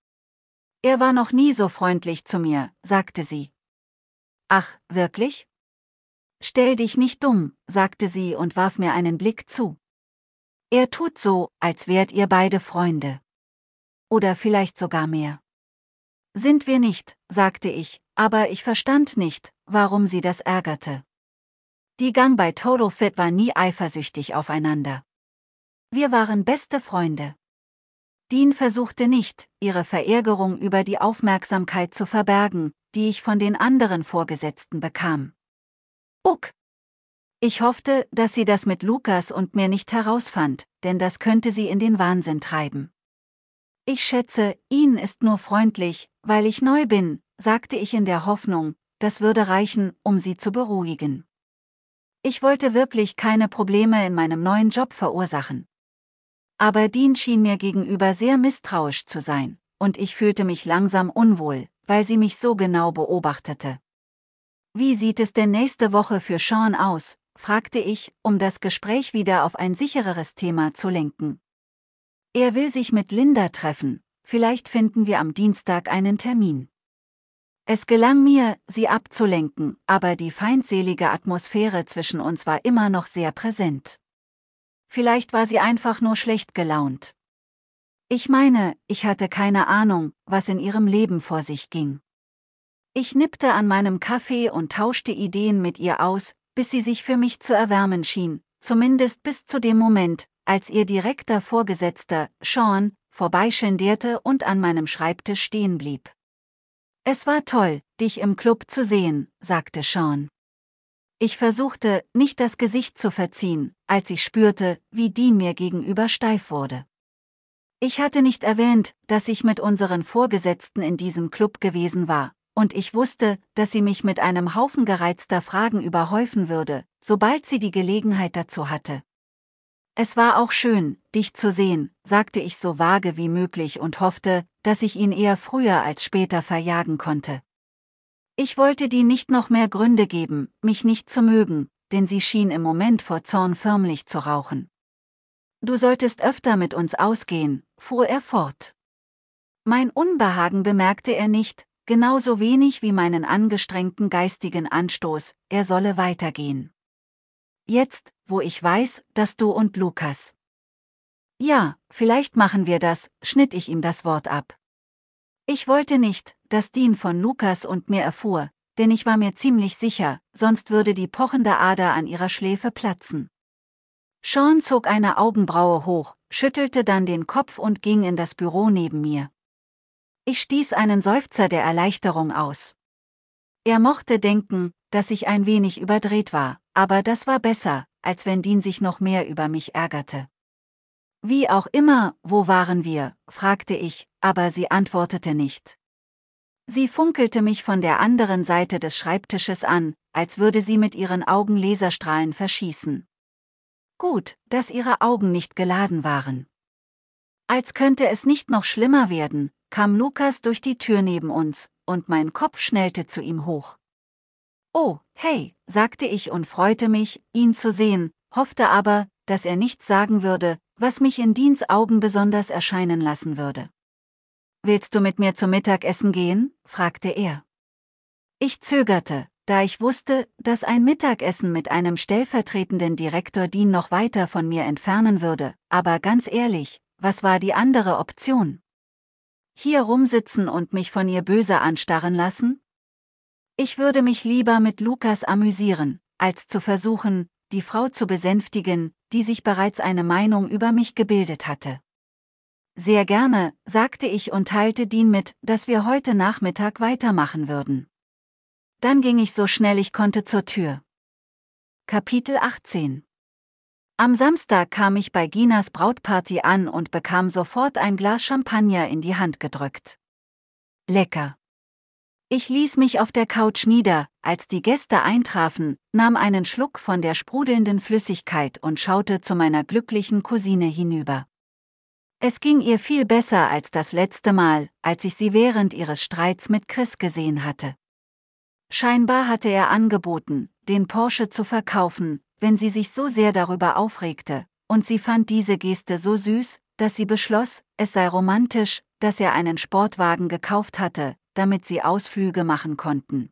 Er war noch nie so freundlich zu mir, sagte sie. Ach, wirklich? Stell dich nicht dumm, sagte sie und warf mir einen Blick zu. Er tut so, als wärt ihr beide Freunde. Oder vielleicht sogar mehr. Sind wir nicht, sagte ich, aber ich verstand nicht, warum sie das ärgerte. Die Gang bei Total Fit war nie eifersüchtig aufeinander. Wir waren beste Freunde. Dean versuchte nicht, ihre Verärgerung über die Aufmerksamkeit zu verbergen, die ich von den anderen Vorgesetzten bekam. Uck! Ich hoffte, dass sie das mit Lukas und mir nicht herausfand, denn das könnte sie in den Wahnsinn treiben. Ich schätze, ihn ist nur freundlich, weil ich neu bin, sagte ich in der Hoffnung, das würde reichen, um sie zu beruhigen. Ich wollte wirklich keine Probleme in meinem neuen Job verursachen. Aber Dean schien mir gegenüber sehr misstrauisch zu sein, und ich fühlte mich langsam unwohl, weil sie mich so genau beobachtete. Wie sieht es denn nächste Woche für Sean aus? fragte ich, um das Gespräch wieder auf ein sichereres Thema zu lenken. Er will sich mit Linda treffen, vielleicht finden wir am Dienstag einen Termin. Es gelang mir, sie abzulenken, aber die feindselige Atmosphäre zwischen uns war immer noch sehr präsent. Vielleicht war sie einfach nur schlecht gelaunt. Ich meine, ich hatte keine Ahnung, was in ihrem Leben vor sich ging. Ich nippte an meinem Kaffee und tauschte Ideen mit ihr aus, bis sie sich für mich zu erwärmen schien, zumindest bis zu dem Moment, als ihr direkter Vorgesetzter, Sean, vorbeischendierte und an meinem Schreibtisch stehen blieb. Es war toll, dich im Club zu sehen, sagte Sean. Ich versuchte, nicht das Gesicht zu verziehen, als ich spürte, wie Dean mir gegenüber steif wurde. Ich hatte nicht erwähnt, dass ich mit unseren Vorgesetzten in diesem Club gewesen war, und ich wusste, dass sie mich mit einem Haufen gereizter Fragen überhäufen würde, sobald sie die Gelegenheit dazu hatte. Es war auch schön, dich zu sehen, sagte ich so vage wie möglich und hoffte, dass ich ihn eher früher als später verjagen konnte. Ich wollte die nicht noch mehr Gründe geben, mich nicht zu mögen, denn sie schien im Moment vor Zorn förmlich zu rauchen. Du solltest öfter mit uns ausgehen, fuhr er fort. Mein Unbehagen bemerkte er nicht, genauso wenig wie meinen angestrengten geistigen Anstoß, er solle weitergehen jetzt, wo ich weiß, dass du und Lukas. Ja, vielleicht machen wir das, schnitt ich ihm das Wort ab. Ich wollte nicht, dass Dean von Lukas und mir erfuhr, denn ich war mir ziemlich sicher, sonst würde die pochende Ader an ihrer Schläfe platzen. Sean zog eine Augenbraue hoch, schüttelte dann den Kopf und ging in das Büro neben mir. Ich stieß einen Seufzer der Erleichterung aus. Er mochte denken, dass ich ein wenig überdreht war. Aber das war besser, als wenn Dean sich noch mehr über mich ärgerte. Wie auch immer, wo waren wir, fragte ich, aber sie antwortete nicht. Sie funkelte mich von der anderen Seite des Schreibtisches an, als würde sie mit ihren Augen Laserstrahlen verschießen. Gut, dass ihre Augen nicht geladen waren. Als könnte es nicht noch schlimmer werden, kam Lukas durch die Tür neben uns, und mein Kopf schnellte zu ihm hoch. Oh, hey, sagte ich und freute mich, ihn zu sehen, hoffte aber, dass er nichts sagen würde, was mich in Deans Augen besonders erscheinen lassen würde. Willst du mit mir zum Mittagessen gehen? fragte er. Ich zögerte, da ich wusste, dass ein Mittagessen mit einem stellvertretenden Direktor Dean noch weiter von mir entfernen würde, aber ganz ehrlich, was war die andere Option? Hier rumsitzen und mich von ihr böse anstarren lassen? Ich würde mich lieber mit Lukas amüsieren, als zu versuchen, die Frau zu besänftigen, die sich bereits eine Meinung über mich gebildet hatte. Sehr gerne, sagte ich und teilte Dean mit, dass wir heute Nachmittag weitermachen würden. Dann ging ich so schnell ich konnte zur Tür. Kapitel 18 Am Samstag kam ich bei Ginas Brautparty an und bekam sofort ein Glas Champagner in die Hand gedrückt. Lecker. Ich ließ mich auf der Couch nieder, als die Gäste eintrafen, nahm einen Schluck von der sprudelnden Flüssigkeit und schaute zu meiner glücklichen Cousine hinüber. Es ging ihr viel besser als das letzte Mal, als ich sie während ihres Streits mit Chris gesehen hatte. Scheinbar hatte er angeboten, den Porsche zu verkaufen, wenn sie sich so sehr darüber aufregte, und sie fand diese Geste so süß, dass sie beschloss, es sei romantisch, dass er einen Sportwagen gekauft hatte, damit sie Ausflüge machen konnten.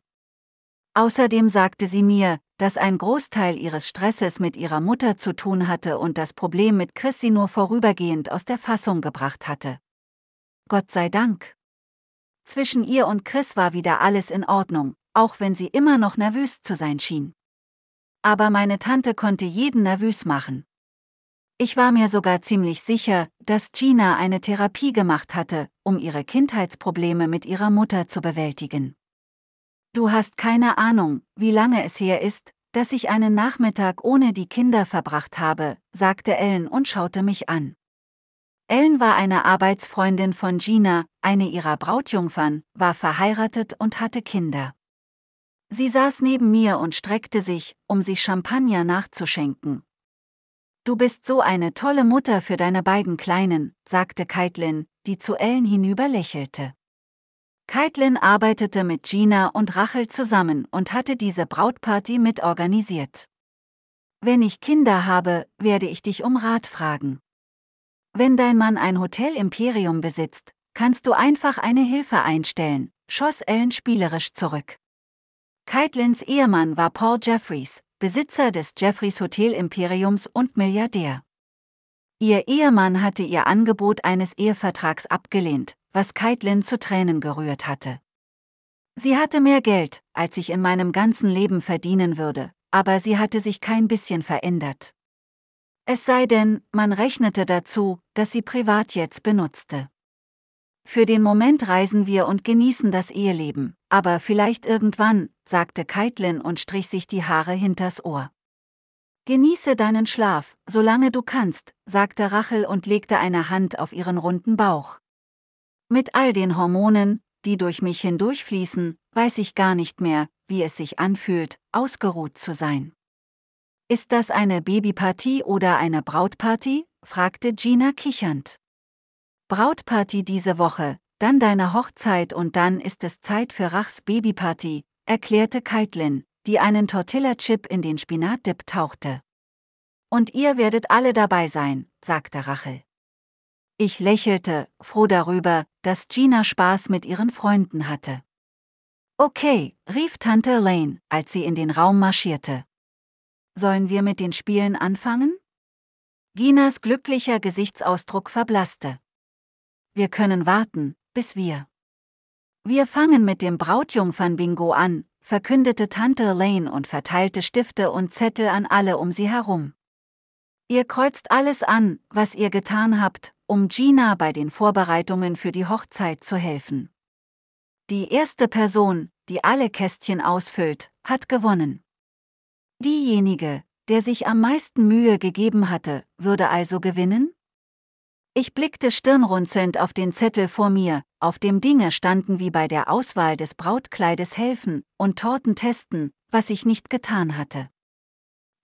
Außerdem sagte sie mir, dass ein Großteil ihres Stresses mit ihrer Mutter zu tun hatte und das Problem mit Chris sie nur vorübergehend aus der Fassung gebracht hatte. Gott sei Dank. Zwischen ihr und Chris war wieder alles in Ordnung, auch wenn sie immer noch nervös zu sein schien. Aber meine Tante konnte jeden nervös machen. Ich war mir sogar ziemlich sicher, dass Gina eine Therapie gemacht hatte, um ihre Kindheitsprobleme mit ihrer Mutter zu bewältigen. Du hast keine Ahnung, wie lange es her ist, dass ich einen Nachmittag ohne die Kinder verbracht habe, sagte Ellen und schaute mich an. Ellen war eine Arbeitsfreundin von Gina, eine ihrer Brautjungfern, war verheiratet und hatte Kinder. Sie saß neben mir und streckte sich, um sich Champagner nachzuschenken, Du bist so eine tolle Mutter für deine beiden Kleinen, sagte Keitlin, die zu Ellen hinüber lächelte. Keitlin arbeitete mit Gina und Rachel zusammen und hatte diese Brautparty mitorganisiert. Wenn ich Kinder habe, werde ich dich um Rat fragen. Wenn dein Mann ein Hotel Imperium besitzt, kannst du einfach eine Hilfe einstellen, schoss Ellen spielerisch zurück. Keitlins Ehemann war Paul Jeffries, Besitzer des Jeffreys Hotel Imperiums und Milliardär. Ihr Ehemann hatte ihr Angebot eines Ehevertrags abgelehnt, was Caitlin zu Tränen gerührt hatte. Sie hatte mehr Geld, als ich in meinem ganzen Leben verdienen würde, aber sie hatte sich kein bisschen verändert. Es sei denn, man rechnete dazu, dass sie Privatjets benutzte. Für den Moment reisen wir und genießen das Eheleben, aber vielleicht irgendwann, sagte Keitlin und strich sich die Haare hinters Ohr. Genieße deinen Schlaf, solange du kannst, sagte Rachel und legte eine Hand auf ihren runden Bauch. Mit all den Hormonen, die durch mich hindurchfließen, weiß ich gar nicht mehr, wie es sich anfühlt, ausgeruht zu sein. Ist das eine Babyparty oder eine Brautparty? fragte Gina kichernd. Brautparty diese Woche, dann deine Hochzeit und dann ist es Zeit für Rachs Babyparty, erklärte Keitlin, die einen Tortilla-Chip in den Spinatdip tauchte. Und ihr werdet alle dabei sein, sagte Rachel. Ich lächelte, froh darüber, dass Gina Spaß mit ihren Freunden hatte. Okay, rief Tante Lane, als sie in den Raum marschierte. Sollen wir mit den Spielen anfangen? Ginas glücklicher Gesichtsausdruck verblasste. Wir können warten, bis wir. Wir fangen mit dem Brautjungfernbingo an, verkündete Tante Elaine und verteilte Stifte und Zettel an alle um sie herum. Ihr kreuzt alles an, was ihr getan habt, um Gina bei den Vorbereitungen für die Hochzeit zu helfen. Die erste Person, die alle Kästchen ausfüllt, hat gewonnen. Diejenige, der sich am meisten Mühe gegeben hatte, würde also gewinnen? Ich blickte stirnrunzelnd auf den Zettel vor mir, auf dem Dinge standen wie bei der Auswahl des Brautkleides helfen und Torten testen, was ich nicht getan hatte.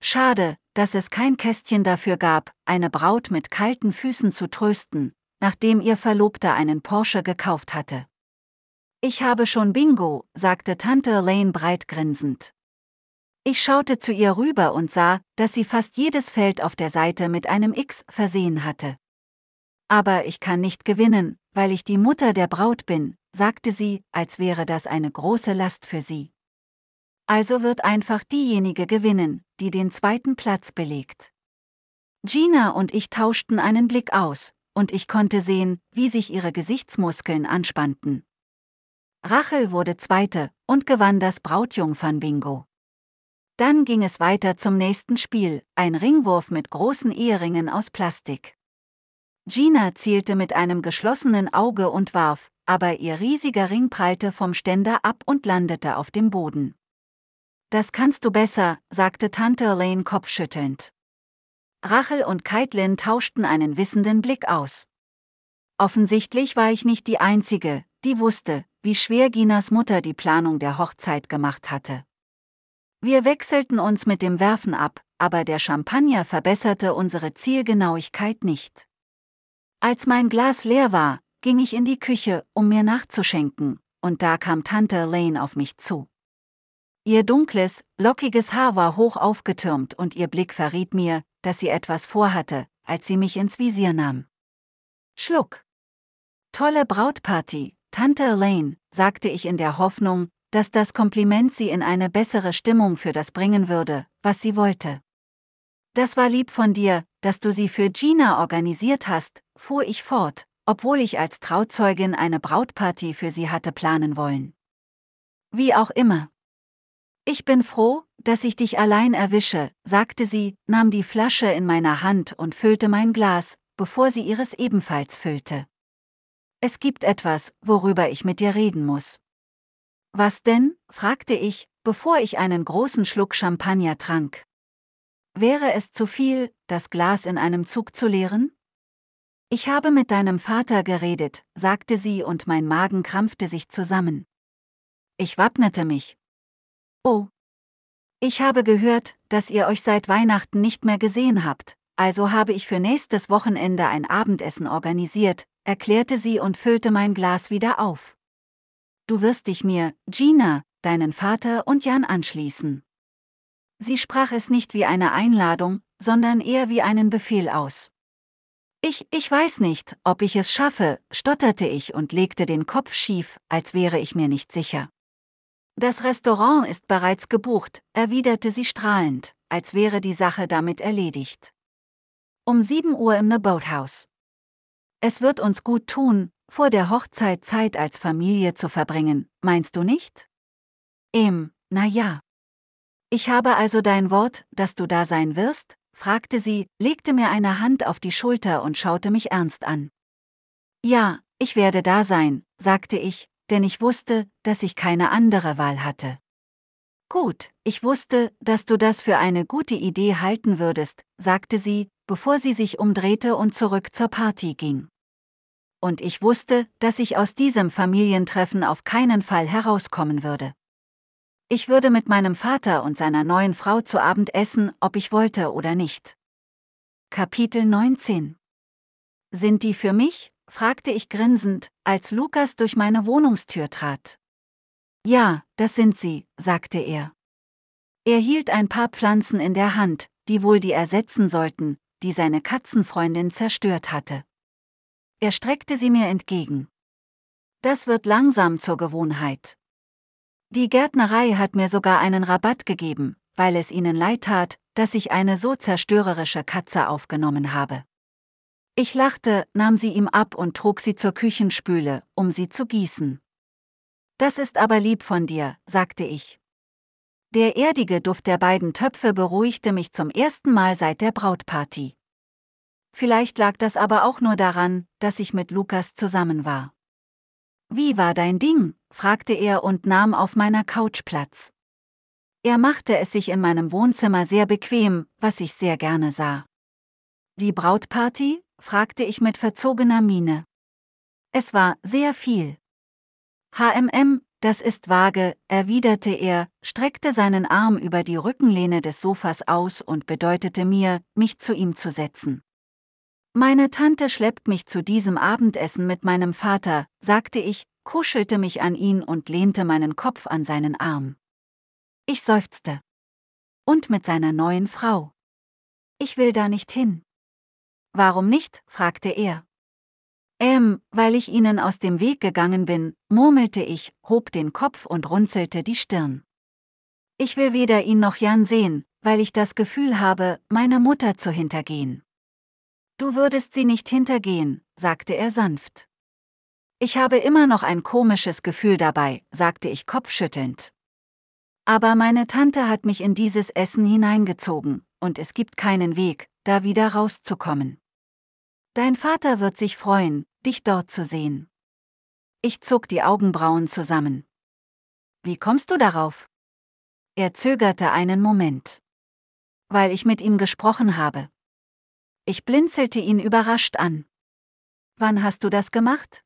Schade, dass es kein Kästchen dafür gab, eine Braut mit kalten Füßen zu trösten, nachdem ihr Verlobter einen Porsche gekauft hatte. Ich habe schon Bingo, sagte Tante Elaine breit grinsend. Ich schaute zu ihr rüber und sah, dass sie fast jedes Feld auf der Seite mit einem X versehen hatte. Aber ich kann nicht gewinnen, weil ich die Mutter der Braut bin, sagte sie, als wäre das eine große Last für sie. Also wird einfach diejenige gewinnen, die den zweiten Platz belegt. Gina und ich tauschten einen Blick aus, und ich konnte sehen, wie sich ihre Gesichtsmuskeln anspannten. Rachel wurde Zweite und gewann das Brautjungfern-Bingo. Dann ging es weiter zum nächsten Spiel, ein Ringwurf mit großen Eheringen aus Plastik. Gina zielte mit einem geschlossenen Auge und warf, aber ihr riesiger Ring prallte vom Ständer ab und landete auf dem Boden. Das kannst du besser, sagte Tante Elaine kopfschüttelnd. Rachel und Keitlin tauschten einen wissenden Blick aus. Offensichtlich war ich nicht die Einzige, die wusste, wie schwer Ginas Mutter die Planung der Hochzeit gemacht hatte. Wir wechselten uns mit dem Werfen ab, aber der Champagner verbesserte unsere Zielgenauigkeit nicht. Als mein Glas leer war, ging ich in die Küche, um mir nachzuschenken, und da kam Tante Lane auf mich zu. Ihr dunkles, lockiges Haar war hoch aufgetürmt und ihr Blick verriet mir, dass sie etwas vorhatte, als sie mich ins Visier nahm. Schluck. Tolle Brautparty, Tante Elaine, sagte ich in der Hoffnung, dass das Kompliment sie in eine bessere Stimmung für das bringen würde, was sie wollte. Das war lieb von dir, dass du sie für Gina organisiert hast, fuhr ich fort, obwohl ich als Trauzeugin eine Brautparty für sie hatte planen wollen. Wie auch immer. Ich bin froh, dass ich dich allein erwische, sagte sie, nahm die Flasche in meiner Hand und füllte mein Glas, bevor sie ihres ebenfalls füllte. Es gibt etwas, worüber ich mit dir reden muss. Was denn? fragte ich, bevor ich einen großen Schluck Champagner trank. Wäre es zu viel, das Glas in einem Zug zu leeren? Ich habe mit deinem Vater geredet, sagte sie und mein Magen krampfte sich zusammen. Ich wappnete mich. Oh. Ich habe gehört, dass ihr euch seit Weihnachten nicht mehr gesehen habt, also habe ich für nächstes Wochenende ein Abendessen organisiert, erklärte sie und füllte mein Glas wieder auf. Du wirst dich mir, Gina, deinen Vater und Jan anschließen. Sie sprach es nicht wie eine Einladung, sondern eher wie einen Befehl aus. Ich, ich weiß nicht, ob ich es schaffe, stotterte ich und legte den Kopf schief, als wäre ich mir nicht sicher. Das Restaurant ist bereits gebucht, erwiderte sie strahlend, als wäre die Sache damit erledigt. Um sieben Uhr im The ne Boathouse. Es wird uns gut tun, vor der Hochzeit Zeit als Familie zu verbringen, meinst du nicht? Ehm, na ja. Ich habe also dein Wort, dass du da sein wirst? fragte sie, legte mir eine Hand auf die Schulter und schaute mich ernst an. Ja, ich werde da sein, sagte ich, denn ich wusste, dass ich keine andere Wahl hatte. Gut, ich wusste, dass du das für eine gute Idee halten würdest, sagte sie, bevor sie sich umdrehte und zurück zur Party ging. Und ich wusste, dass ich aus diesem Familientreffen auf keinen Fall herauskommen würde. Ich würde mit meinem Vater und seiner neuen Frau zu Abend essen, ob ich wollte oder nicht. Kapitel 19 Sind die für mich? fragte ich grinsend, als Lukas durch meine Wohnungstür trat. Ja, das sind sie, sagte er. Er hielt ein paar Pflanzen in der Hand, die wohl die ersetzen sollten, die seine Katzenfreundin zerstört hatte. Er streckte sie mir entgegen. Das wird langsam zur Gewohnheit. Die Gärtnerei hat mir sogar einen Rabatt gegeben, weil es ihnen leid tat, dass ich eine so zerstörerische Katze aufgenommen habe. Ich lachte, nahm sie ihm ab und trug sie zur Küchenspüle, um sie zu gießen. Das ist aber lieb von dir, sagte ich. Der erdige Duft der beiden Töpfe beruhigte mich zum ersten Mal seit der Brautparty. Vielleicht lag das aber auch nur daran, dass ich mit Lukas zusammen war. Wie war dein Ding? fragte er und nahm auf meiner Couch Platz. Er machte es sich in meinem Wohnzimmer sehr bequem, was ich sehr gerne sah. Die Brautparty? fragte ich mit verzogener Miene. Es war sehr viel. HMM, das ist vage, erwiderte er, streckte seinen Arm über die Rückenlehne des Sofas aus und bedeutete mir, mich zu ihm zu setzen. Meine Tante schleppt mich zu diesem Abendessen mit meinem Vater, sagte ich, kuschelte mich an ihn und lehnte meinen Kopf an seinen Arm. Ich seufzte. Und mit seiner neuen Frau. Ich will da nicht hin. Warum nicht? fragte er. Ähm, weil ich ihnen aus dem Weg gegangen bin, murmelte ich, hob den Kopf und runzelte die Stirn. Ich will weder ihn noch Jan sehen, weil ich das Gefühl habe, meine Mutter zu hintergehen. Du würdest sie nicht hintergehen, sagte er sanft. Ich habe immer noch ein komisches Gefühl dabei, sagte ich kopfschüttelnd. Aber meine Tante hat mich in dieses Essen hineingezogen, und es gibt keinen Weg, da wieder rauszukommen. Dein Vater wird sich freuen, dich dort zu sehen. Ich zog die Augenbrauen zusammen. Wie kommst du darauf? Er zögerte einen Moment. Weil ich mit ihm gesprochen habe. Ich blinzelte ihn überrascht an. Wann hast du das gemacht?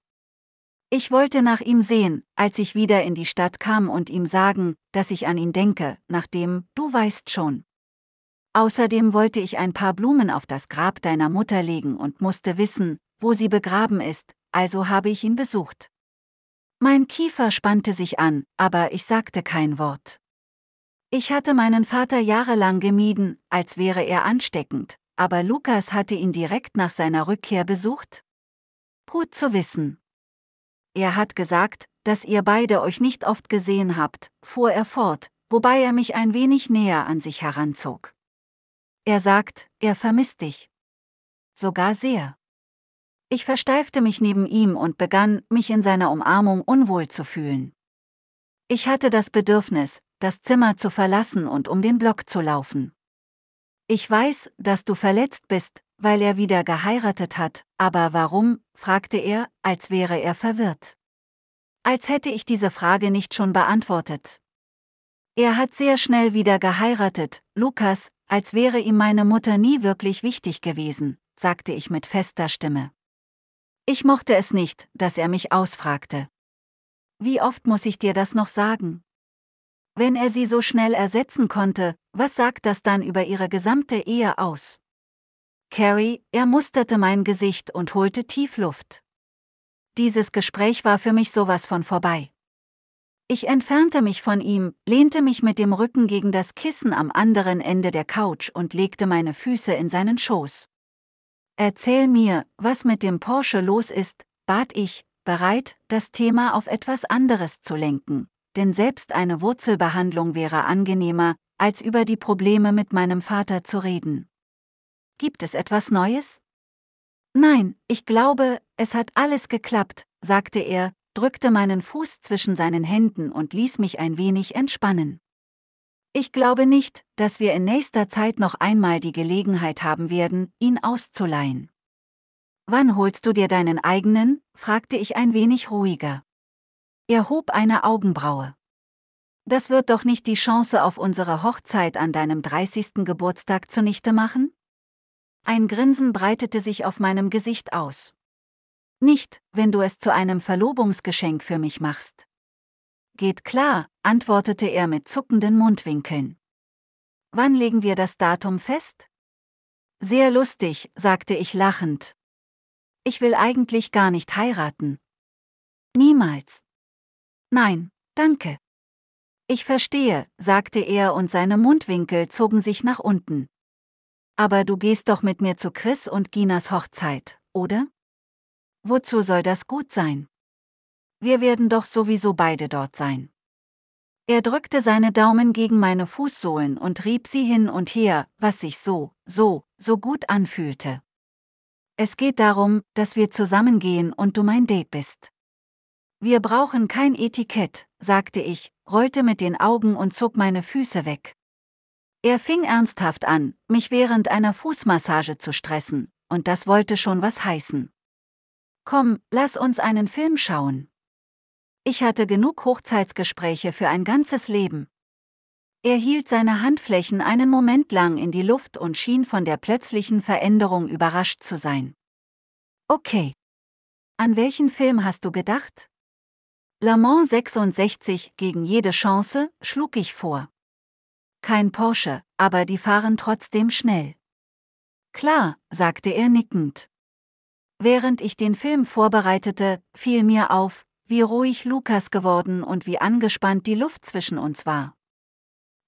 Ich wollte nach ihm sehen, als ich wieder in die Stadt kam und ihm sagen, dass ich an ihn denke, nachdem, du weißt schon. Außerdem wollte ich ein paar Blumen auf das Grab deiner Mutter legen und musste wissen, wo sie begraben ist, also habe ich ihn besucht. Mein Kiefer spannte sich an, aber ich sagte kein Wort. Ich hatte meinen Vater jahrelang gemieden, als wäre er ansteckend, aber Lukas hatte ihn direkt nach seiner Rückkehr besucht? Gut zu wissen. Er hat gesagt, dass ihr beide euch nicht oft gesehen habt, fuhr er fort, wobei er mich ein wenig näher an sich heranzog. Er sagt, er vermisst dich. Sogar sehr. Ich versteifte mich neben ihm und begann, mich in seiner Umarmung unwohl zu fühlen. Ich hatte das Bedürfnis, das Zimmer zu verlassen und um den Block zu laufen. Ich weiß, dass du verletzt bist, weil er wieder geheiratet hat, aber warum? fragte er, als wäre er verwirrt. Als hätte ich diese Frage nicht schon beantwortet. Er hat sehr schnell wieder geheiratet, Lukas, als wäre ihm meine Mutter nie wirklich wichtig gewesen, sagte ich mit fester Stimme. Ich mochte es nicht, dass er mich ausfragte. Wie oft muss ich dir das noch sagen? Wenn er sie so schnell ersetzen konnte, was sagt das dann über ihre gesamte Ehe aus? Carrie, er musterte mein Gesicht und holte tief Luft. Dieses Gespräch war für mich sowas von vorbei. Ich entfernte mich von ihm, lehnte mich mit dem Rücken gegen das Kissen am anderen Ende der Couch und legte meine Füße in seinen Schoß. Erzähl mir, was mit dem Porsche los ist, bat ich, bereit, das Thema auf etwas anderes zu lenken, denn selbst eine Wurzelbehandlung wäre angenehmer, als über die Probleme mit meinem Vater zu reden. Gibt es etwas Neues? Nein, ich glaube, es hat alles geklappt, sagte er, drückte meinen Fuß zwischen seinen Händen und ließ mich ein wenig entspannen. Ich glaube nicht, dass wir in nächster Zeit noch einmal die Gelegenheit haben werden, ihn auszuleihen. Wann holst du dir deinen eigenen? fragte ich ein wenig ruhiger. Er hob eine Augenbraue. Das wird doch nicht die Chance auf unsere Hochzeit an deinem 30. Geburtstag zunichte machen? Ein Grinsen breitete sich auf meinem Gesicht aus. Nicht, wenn du es zu einem Verlobungsgeschenk für mich machst. Geht klar, antwortete er mit zuckenden Mundwinkeln. Wann legen wir das Datum fest? Sehr lustig, sagte ich lachend. Ich will eigentlich gar nicht heiraten. Niemals. Nein, danke. Ich verstehe, sagte er und seine Mundwinkel zogen sich nach unten. Aber du gehst doch mit mir zu Chris und Ginas Hochzeit, oder? Wozu soll das gut sein? Wir werden doch sowieso beide dort sein. Er drückte seine Daumen gegen meine Fußsohlen und rieb sie hin und her, was sich so, so, so gut anfühlte. Es geht darum, dass wir zusammengehen und du mein Date bist. Wir brauchen kein Etikett, sagte ich, rollte mit den Augen und zog meine Füße weg. Er fing ernsthaft an, mich während einer Fußmassage zu stressen, und das wollte schon was heißen. Komm, lass uns einen Film schauen. Ich hatte genug Hochzeitsgespräche für ein ganzes Leben. Er hielt seine Handflächen einen Moment lang in die Luft und schien von der plötzlichen Veränderung überrascht zu sein. Okay. An welchen Film hast du gedacht? Le Mans 66 gegen jede Chance, schlug ich vor. Kein Porsche, aber die fahren trotzdem schnell. Klar, sagte er nickend. Während ich den Film vorbereitete, fiel mir auf, wie ruhig Lukas geworden und wie angespannt die Luft zwischen uns war.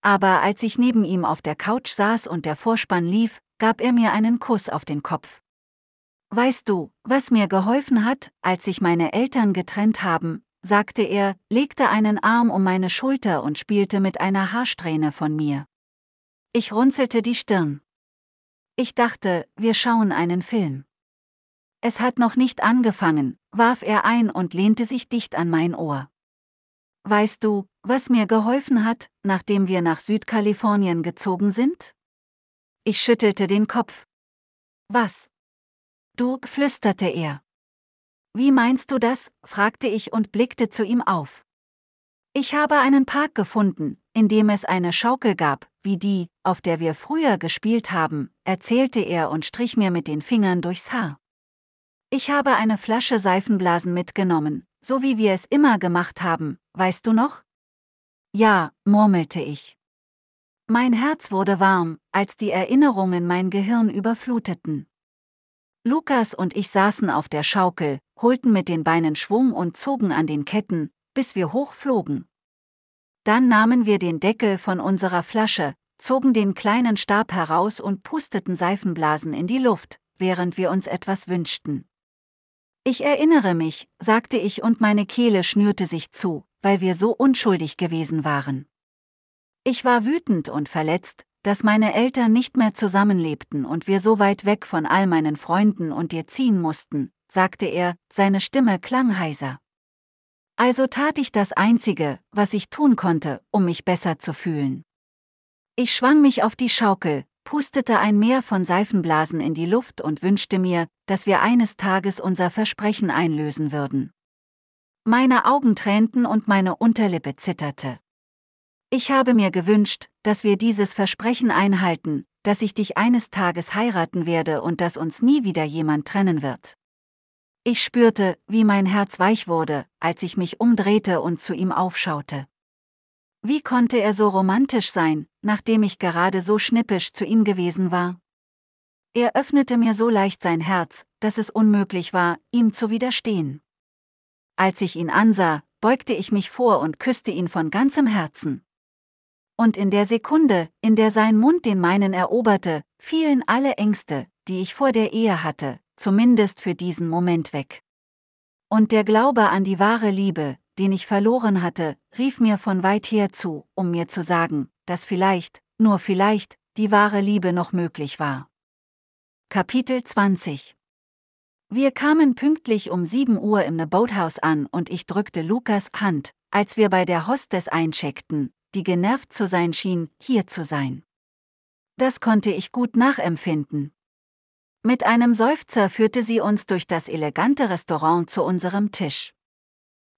Aber als ich neben ihm auf der Couch saß und der Vorspann lief, gab er mir einen Kuss auf den Kopf. Weißt du, was mir geholfen hat, als sich meine Eltern getrennt haben, sagte er, legte einen Arm um meine Schulter und spielte mit einer Haarsträhne von mir. Ich runzelte die Stirn. Ich dachte, wir schauen einen Film. Es hat noch nicht angefangen, warf er ein und lehnte sich dicht an mein Ohr. Weißt du, was mir geholfen hat, nachdem wir nach Südkalifornien gezogen sind? Ich schüttelte den Kopf. Was? Du, flüsterte er. Wie meinst du das? fragte ich und blickte zu ihm auf. Ich habe einen Park gefunden, in dem es eine Schaukel gab, wie die, auf der wir früher gespielt haben, erzählte er und strich mir mit den Fingern durchs Haar. Ich habe eine Flasche Seifenblasen mitgenommen, so wie wir es immer gemacht haben, weißt du noch? Ja, murmelte ich. Mein Herz wurde warm, als die Erinnerungen mein Gehirn überfluteten. Lukas und ich saßen auf der Schaukel, holten mit den Beinen Schwung und zogen an den Ketten, bis wir hochflogen. Dann nahmen wir den Deckel von unserer Flasche, zogen den kleinen Stab heraus und pusteten Seifenblasen in die Luft, während wir uns etwas wünschten. Ich erinnere mich, sagte ich und meine Kehle schnürte sich zu, weil wir so unschuldig gewesen waren. Ich war wütend und verletzt, dass meine Eltern nicht mehr zusammenlebten und wir so weit weg von all meinen Freunden und dir ziehen mussten, sagte er, seine Stimme klang heiser. Also tat ich das Einzige, was ich tun konnte, um mich besser zu fühlen. Ich schwang mich auf die Schaukel, pustete ein Meer von Seifenblasen in die Luft und wünschte mir, dass wir eines Tages unser Versprechen einlösen würden. Meine Augen tränten und meine Unterlippe zitterte. Ich habe mir gewünscht, dass wir dieses Versprechen einhalten, dass ich dich eines Tages heiraten werde und dass uns nie wieder jemand trennen wird. Ich spürte, wie mein Herz weich wurde, als ich mich umdrehte und zu ihm aufschaute. Wie konnte er so romantisch sein, nachdem ich gerade so schnippisch zu ihm gewesen war? Er öffnete mir so leicht sein Herz, dass es unmöglich war, ihm zu widerstehen. Als ich ihn ansah, beugte ich mich vor und küsste ihn von ganzem Herzen. Und in der Sekunde, in der sein Mund den meinen eroberte, fielen alle Ängste, die ich vor der Ehe hatte, zumindest für diesen Moment weg. Und der Glaube an die wahre Liebe, den ich verloren hatte, rief mir von weit her zu, um mir zu sagen, dass vielleicht, nur vielleicht, die wahre Liebe noch möglich war. Kapitel 20 Wir kamen pünktlich um 7 Uhr im The Boathouse an und ich drückte Lukas Hand, als wir bei der Hostess eincheckten, die genervt zu sein schien, hier zu sein. Das konnte ich gut nachempfinden. Mit einem Seufzer führte sie uns durch das elegante Restaurant zu unserem Tisch.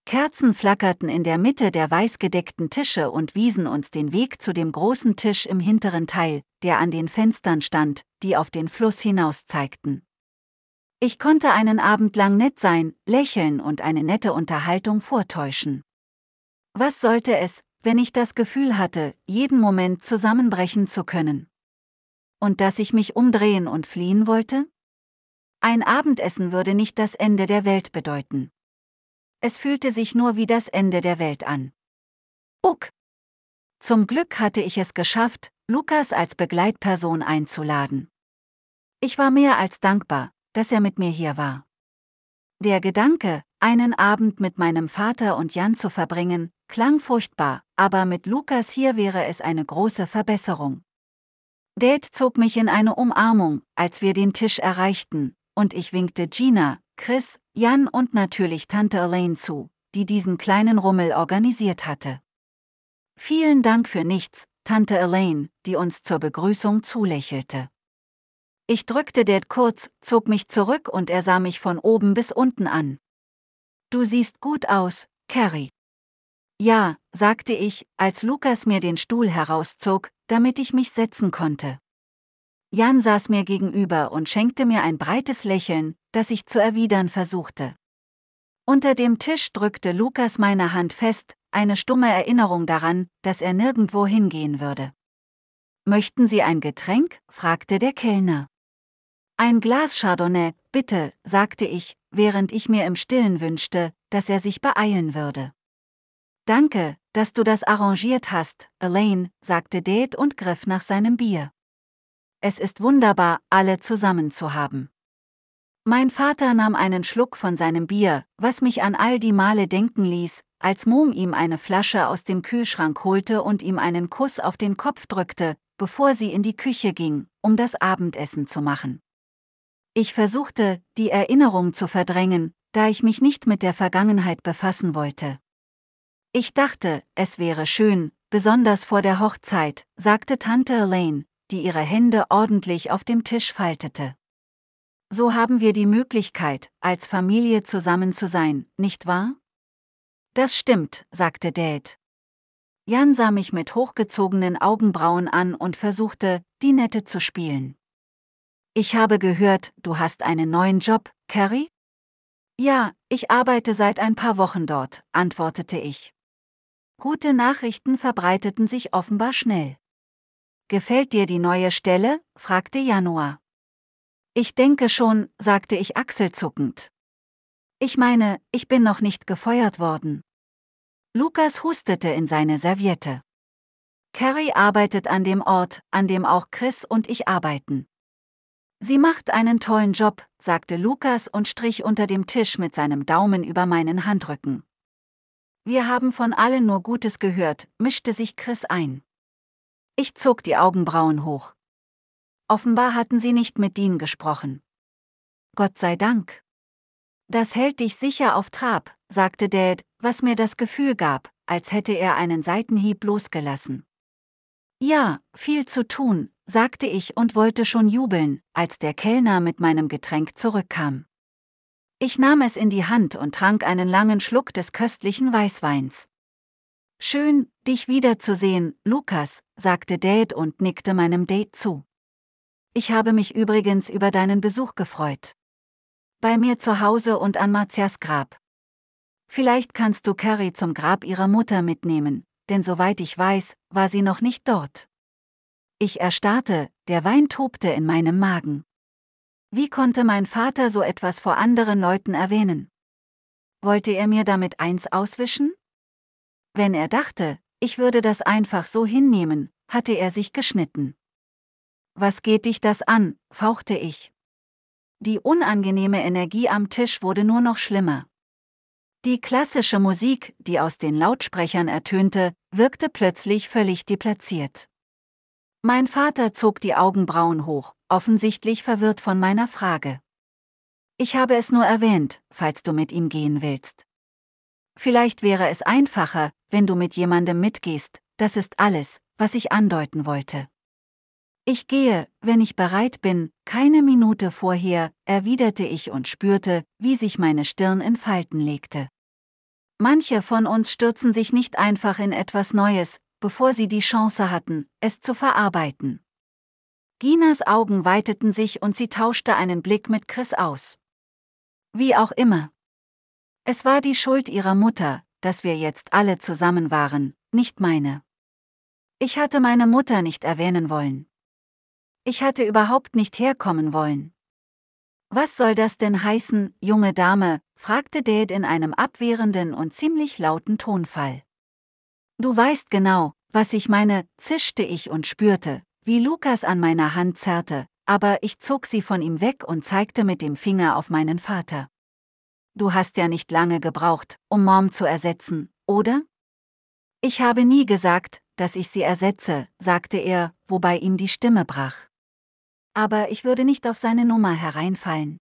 Kerzen flackerten in der Mitte der weißgedeckten Tische und wiesen uns den Weg zu dem großen Tisch im hinteren Teil, der an den Fenstern stand, die auf den Fluss hinaus zeigten. Ich konnte einen Abend lang nett sein, lächeln und eine nette Unterhaltung vortäuschen. Was sollte es, wenn ich das Gefühl hatte, jeden Moment zusammenbrechen zu können. Und dass ich mich umdrehen und fliehen wollte? Ein Abendessen würde nicht das Ende der Welt bedeuten. Es fühlte sich nur wie das Ende der Welt an. Uck! Zum Glück hatte ich es geschafft, Lukas als Begleitperson einzuladen. Ich war mehr als dankbar, dass er mit mir hier war. Der Gedanke, einen Abend mit meinem Vater und Jan zu verbringen, klang furchtbar, aber mit Lukas hier wäre es eine große Verbesserung. Dad zog mich in eine Umarmung, als wir den Tisch erreichten, und ich winkte Gina, Chris, Jan und natürlich Tante Elaine zu, die diesen kleinen Rummel organisiert hatte. Vielen Dank für nichts, Tante Elaine, die uns zur Begrüßung zulächelte. Ich drückte Dad kurz, zog mich zurück und er sah mich von oben bis unten an. Du siehst gut aus, Carrie. Ja, sagte ich, als Lukas mir den Stuhl herauszog, damit ich mich setzen konnte. Jan saß mir gegenüber und schenkte mir ein breites Lächeln, das ich zu erwidern versuchte. Unter dem Tisch drückte Lukas meine Hand fest, eine stumme Erinnerung daran, dass er nirgendwo hingehen würde. Möchten Sie ein Getränk? fragte der Kellner. Ein Glas Chardonnay, bitte, sagte ich, während ich mir im stillen wünschte, dass er sich beeilen würde. Danke, dass du das arrangiert hast, Elaine, sagte Dade und griff nach seinem Bier. Es ist wunderbar, alle zusammen zu haben. Mein Vater nahm einen Schluck von seinem Bier, was mich an all die Male denken ließ, als Mom ihm eine Flasche aus dem Kühlschrank holte und ihm einen Kuss auf den Kopf drückte, bevor sie in die Küche ging, um das Abendessen zu machen. Ich versuchte, die Erinnerung zu verdrängen, da ich mich nicht mit der Vergangenheit befassen wollte. Ich dachte, es wäre schön, besonders vor der Hochzeit, sagte Tante Elaine, die ihre Hände ordentlich auf dem Tisch faltete. So haben wir die Möglichkeit, als Familie zusammen zu sein, nicht wahr? Das stimmt, sagte Dad. Jan sah mich mit hochgezogenen Augenbrauen an und versuchte, die Nette zu spielen. Ich habe gehört, du hast einen neuen Job, Carrie? Ja, ich arbeite seit ein paar Wochen dort, antwortete ich. Gute Nachrichten verbreiteten sich offenbar schnell. Gefällt dir die neue Stelle? fragte Januar. Ich denke schon, sagte ich achselzuckend. Ich meine, ich bin noch nicht gefeuert worden. Lukas hustete in seine Serviette. Carrie arbeitet an dem Ort, an dem auch Chris und ich arbeiten. Sie macht einen tollen Job, sagte Lukas und strich unter dem Tisch mit seinem Daumen über meinen Handrücken. Wir haben von allen nur Gutes gehört, mischte sich Chris ein. Ich zog die Augenbrauen hoch. Offenbar hatten sie nicht mit Dean gesprochen. Gott sei Dank. Das hält dich sicher auf Trab, sagte Dad, was mir das Gefühl gab, als hätte er einen Seitenhieb losgelassen. Ja, viel zu tun, sagte ich und wollte schon jubeln, als der Kellner mit meinem Getränk zurückkam. Ich nahm es in die Hand und trank einen langen Schluck des köstlichen Weißweins. Schön, dich wiederzusehen, Lukas, sagte Dad und nickte meinem Date zu. Ich habe mich übrigens über deinen Besuch gefreut. Bei mir zu Hause und an Marzias Grab. Vielleicht kannst du Carrie zum Grab ihrer Mutter mitnehmen, denn soweit ich weiß, war sie noch nicht dort. Ich erstarrte, der Wein tobte in meinem Magen. Wie konnte mein Vater so etwas vor anderen Leuten erwähnen? Wollte er mir damit eins auswischen? Wenn er dachte, ich würde das einfach so hinnehmen, hatte er sich geschnitten. Was geht dich das an, fauchte ich. Die unangenehme Energie am Tisch wurde nur noch schlimmer. Die klassische Musik, die aus den Lautsprechern ertönte, wirkte plötzlich völlig deplatziert. Mein Vater zog die Augenbrauen hoch, offensichtlich verwirrt von meiner Frage. Ich habe es nur erwähnt, falls du mit ihm gehen willst. Vielleicht wäre es einfacher, wenn du mit jemandem mitgehst, das ist alles, was ich andeuten wollte. Ich gehe, wenn ich bereit bin, keine Minute vorher, erwiderte ich und spürte, wie sich meine Stirn in Falten legte. Manche von uns stürzen sich nicht einfach in etwas Neues, bevor sie die Chance hatten, es zu verarbeiten. Ginas Augen weiteten sich und sie tauschte einen Blick mit Chris aus. Wie auch immer. Es war die Schuld ihrer Mutter, dass wir jetzt alle zusammen waren, nicht meine. Ich hatte meine Mutter nicht erwähnen wollen. Ich hatte überhaupt nicht herkommen wollen. Was soll das denn heißen, junge Dame? fragte Dad in einem abwehrenden und ziemlich lauten Tonfall. Du weißt genau, was ich meine, zischte ich und spürte, wie Lukas an meiner Hand zerrte, aber ich zog sie von ihm weg und zeigte mit dem Finger auf meinen Vater. Du hast ja nicht lange gebraucht, um Mom zu ersetzen, oder? Ich habe nie gesagt, dass ich sie ersetze, sagte er, wobei ihm die Stimme brach. Aber ich würde nicht auf seine Nummer hereinfallen.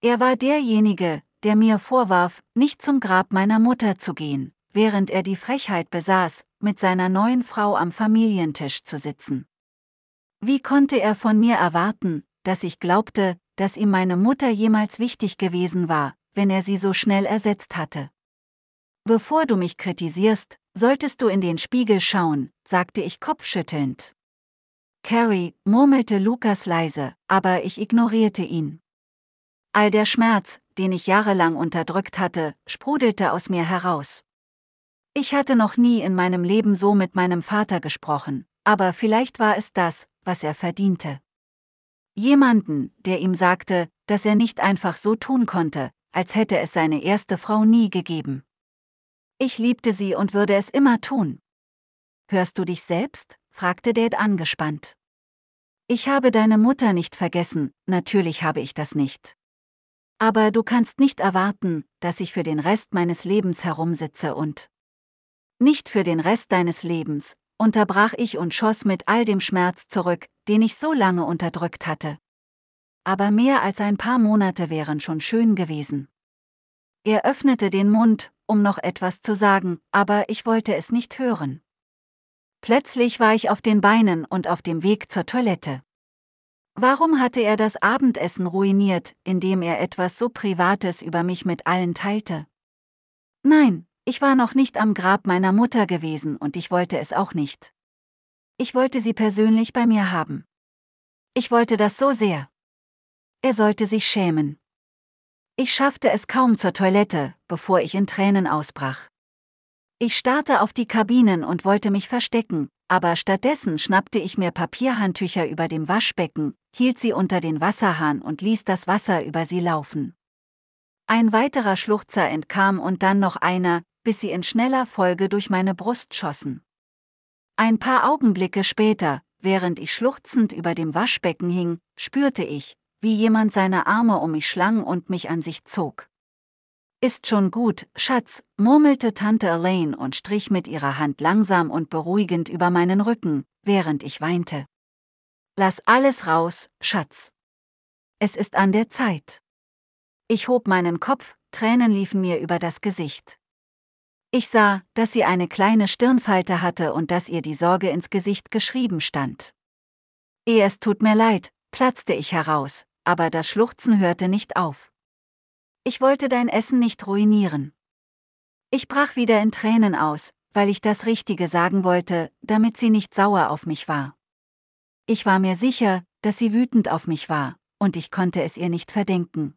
Er war derjenige, der mir vorwarf, nicht zum Grab meiner Mutter zu gehen während er die Frechheit besaß, mit seiner neuen Frau am Familientisch zu sitzen. Wie konnte er von mir erwarten, dass ich glaubte, dass ihm meine Mutter jemals wichtig gewesen war, wenn er sie so schnell ersetzt hatte? Bevor du mich kritisierst, solltest du in den Spiegel schauen, sagte ich kopfschüttelnd. Carrie, murmelte Lukas leise, aber ich ignorierte ihn. All der Schmerz, den ich jahrelang unterdrückt hatte, sprudelte aus mir heraus. Ich hatte noch nie in meinem Leben so mit meinem Vater gesprochen, aber vielleicht war es das, was er verdiente. Jemanden, der ihm sagte, dass er nicht einfach so tun konnte, als hätte es seine erste Frau nie gegeben. Ich liebte sie und würde es immer tun. Hörst du dich selbst? fragte Dad angespannt. Ich habe deine Mutter nicht vergessen, natürlich habe ich das nicht. Aber du kannst nicht erwarten, dass ich für den Rest meines Lebens herumsitze und nicht für den Rest deines Lebens, unterbrach ich und schoss mit all dem Schmerz zurück, den ich so lange unterdrückt hatte. Aber mehr als ein paar Monate wären schon schön gewesen. Er öffnete den Mund, um noch etwas zu sagen, aber ich wollte es nicht hören. Plötzlich war ich auf den Beinen und auf dem Weg zur Toilette. Warum hatte er das Abendessen ruiniert, indem er etwas so Privates über mich mit allen teilte? Nein, ich war noch nicht am Grab meiner Mutter gewesen und ich wollte es auch nicht. Ich wollte sie persönlich bei mir haben. Ich wollte das so sehr. Er sollte sich schämen. Ich schaffte es kaum zur Toilette, bevor ich in Tränen ausbrach. Ich starrte auf die Kabinen und wollte mich verstecken, aber stattdessen schnappte ich mir Papierhandtücher über dem Waschbecken, hielt sie unter den Wasserhahn und ließ das Wasser über sie laufen. Ein weiterer Schluchzer entkam und dann noch einer, bis sie in schneller Folge durch meine Brust schossen. Ein paar Augenblicke später, während ich schluchzend über dem Waschbecken hing, spürte ich, wie jemand seine Arme um mich schlang und mich an sich zog. Ist schon gut, Schatz, murmelte Tante Elaine und strich mit ihrer Hand langsam und beruhigend über meinen Rücken, während ich weinte. Lass alles raus, Schatz. Es ist an der Zeit. Ich hob meinen Kopf, Tränen liefen mir über das Gesicht. Ich sah, dass sie eine kleine Stirnfalte hatte und dass ihr die Sorge ins Gesicht geschrieben stand. Ehe es tut mir leid, platzte ich heraus, aber das Schluchzen hörte nicht auf. Ich wollte dein Essen nicht ruinieren. Ich brach wieder in Tränen aus, weil ich das Richtige sagen wollte, damit sie nicht sauer auf mich war. Ich war mir sicher, dass sie wütend auf mich war, und ich konnte es ihr nicht verdenken.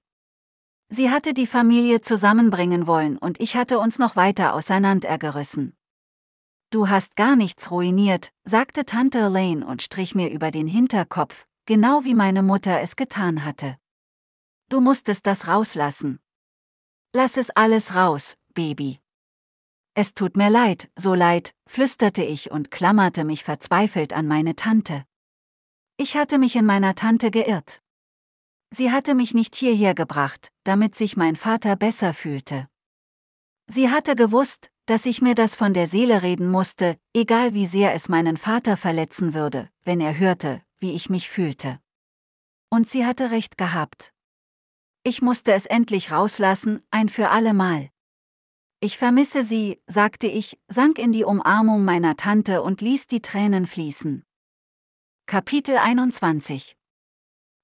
Sie hatte die Familie zusammenbringen wollen und ich hatte uns noch weiter auseinandergerissen. Du hast gar nichts ruiniert, sagte Tante Elaine und strich mir über den Hinterkopf, genau wie meine Mutter es getan hatte. Du musstest das rauslassen. Lass es alles raus, Baby. Es tut mir leid, so leid, flüsterte ich und klammerte mich verzweifelt an meine Tante. Ich hatte mich in meiner Tante geirrt. Sie hatte mich nicht hierher gebracht, damit sich mein Vater besser fühlte. Sie hatte gewusst, dass ich mir das von der Seele reden musste, egal wie sehr es meinen Vater verletzen würde, wenn er hörte, wie ich mich fühlte. Und sie hatte recht gehabt. Ich musste es endlich rauslassen, ein für allemal. Ich vermisse sie, sagte ich, sank in die Umarmung meiner Tante und ließ die Tränen fließen. Kapitel 21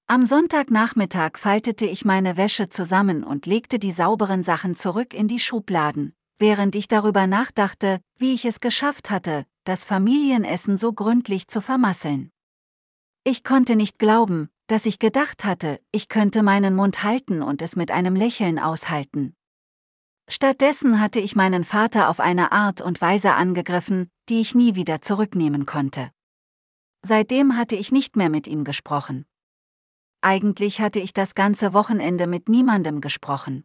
am Sonntagnachmittag faltete ich meine Wäsche zusammen und legte die sauberen Sachen zurück in die Schubladen, während ich darüber nachdachte, wie ich es geschafft hatte, das Familienessen so gründlich zu vermasseln. Ich konnte nicht glauben, dass ich gedacht hatte, ich könnte meinen Mund halten und es mit einem Lächeln aushalten. Stattdessen hatte ich meinen Vater auf eine Art und Weise angegriffen, die ich nie wieder zurücknehmen konnte. Seitdem hatte ich nicht mehr mit ihm gesprochen eigentlich hatte ich das ganze Wochenende mit niemandem gesprochen.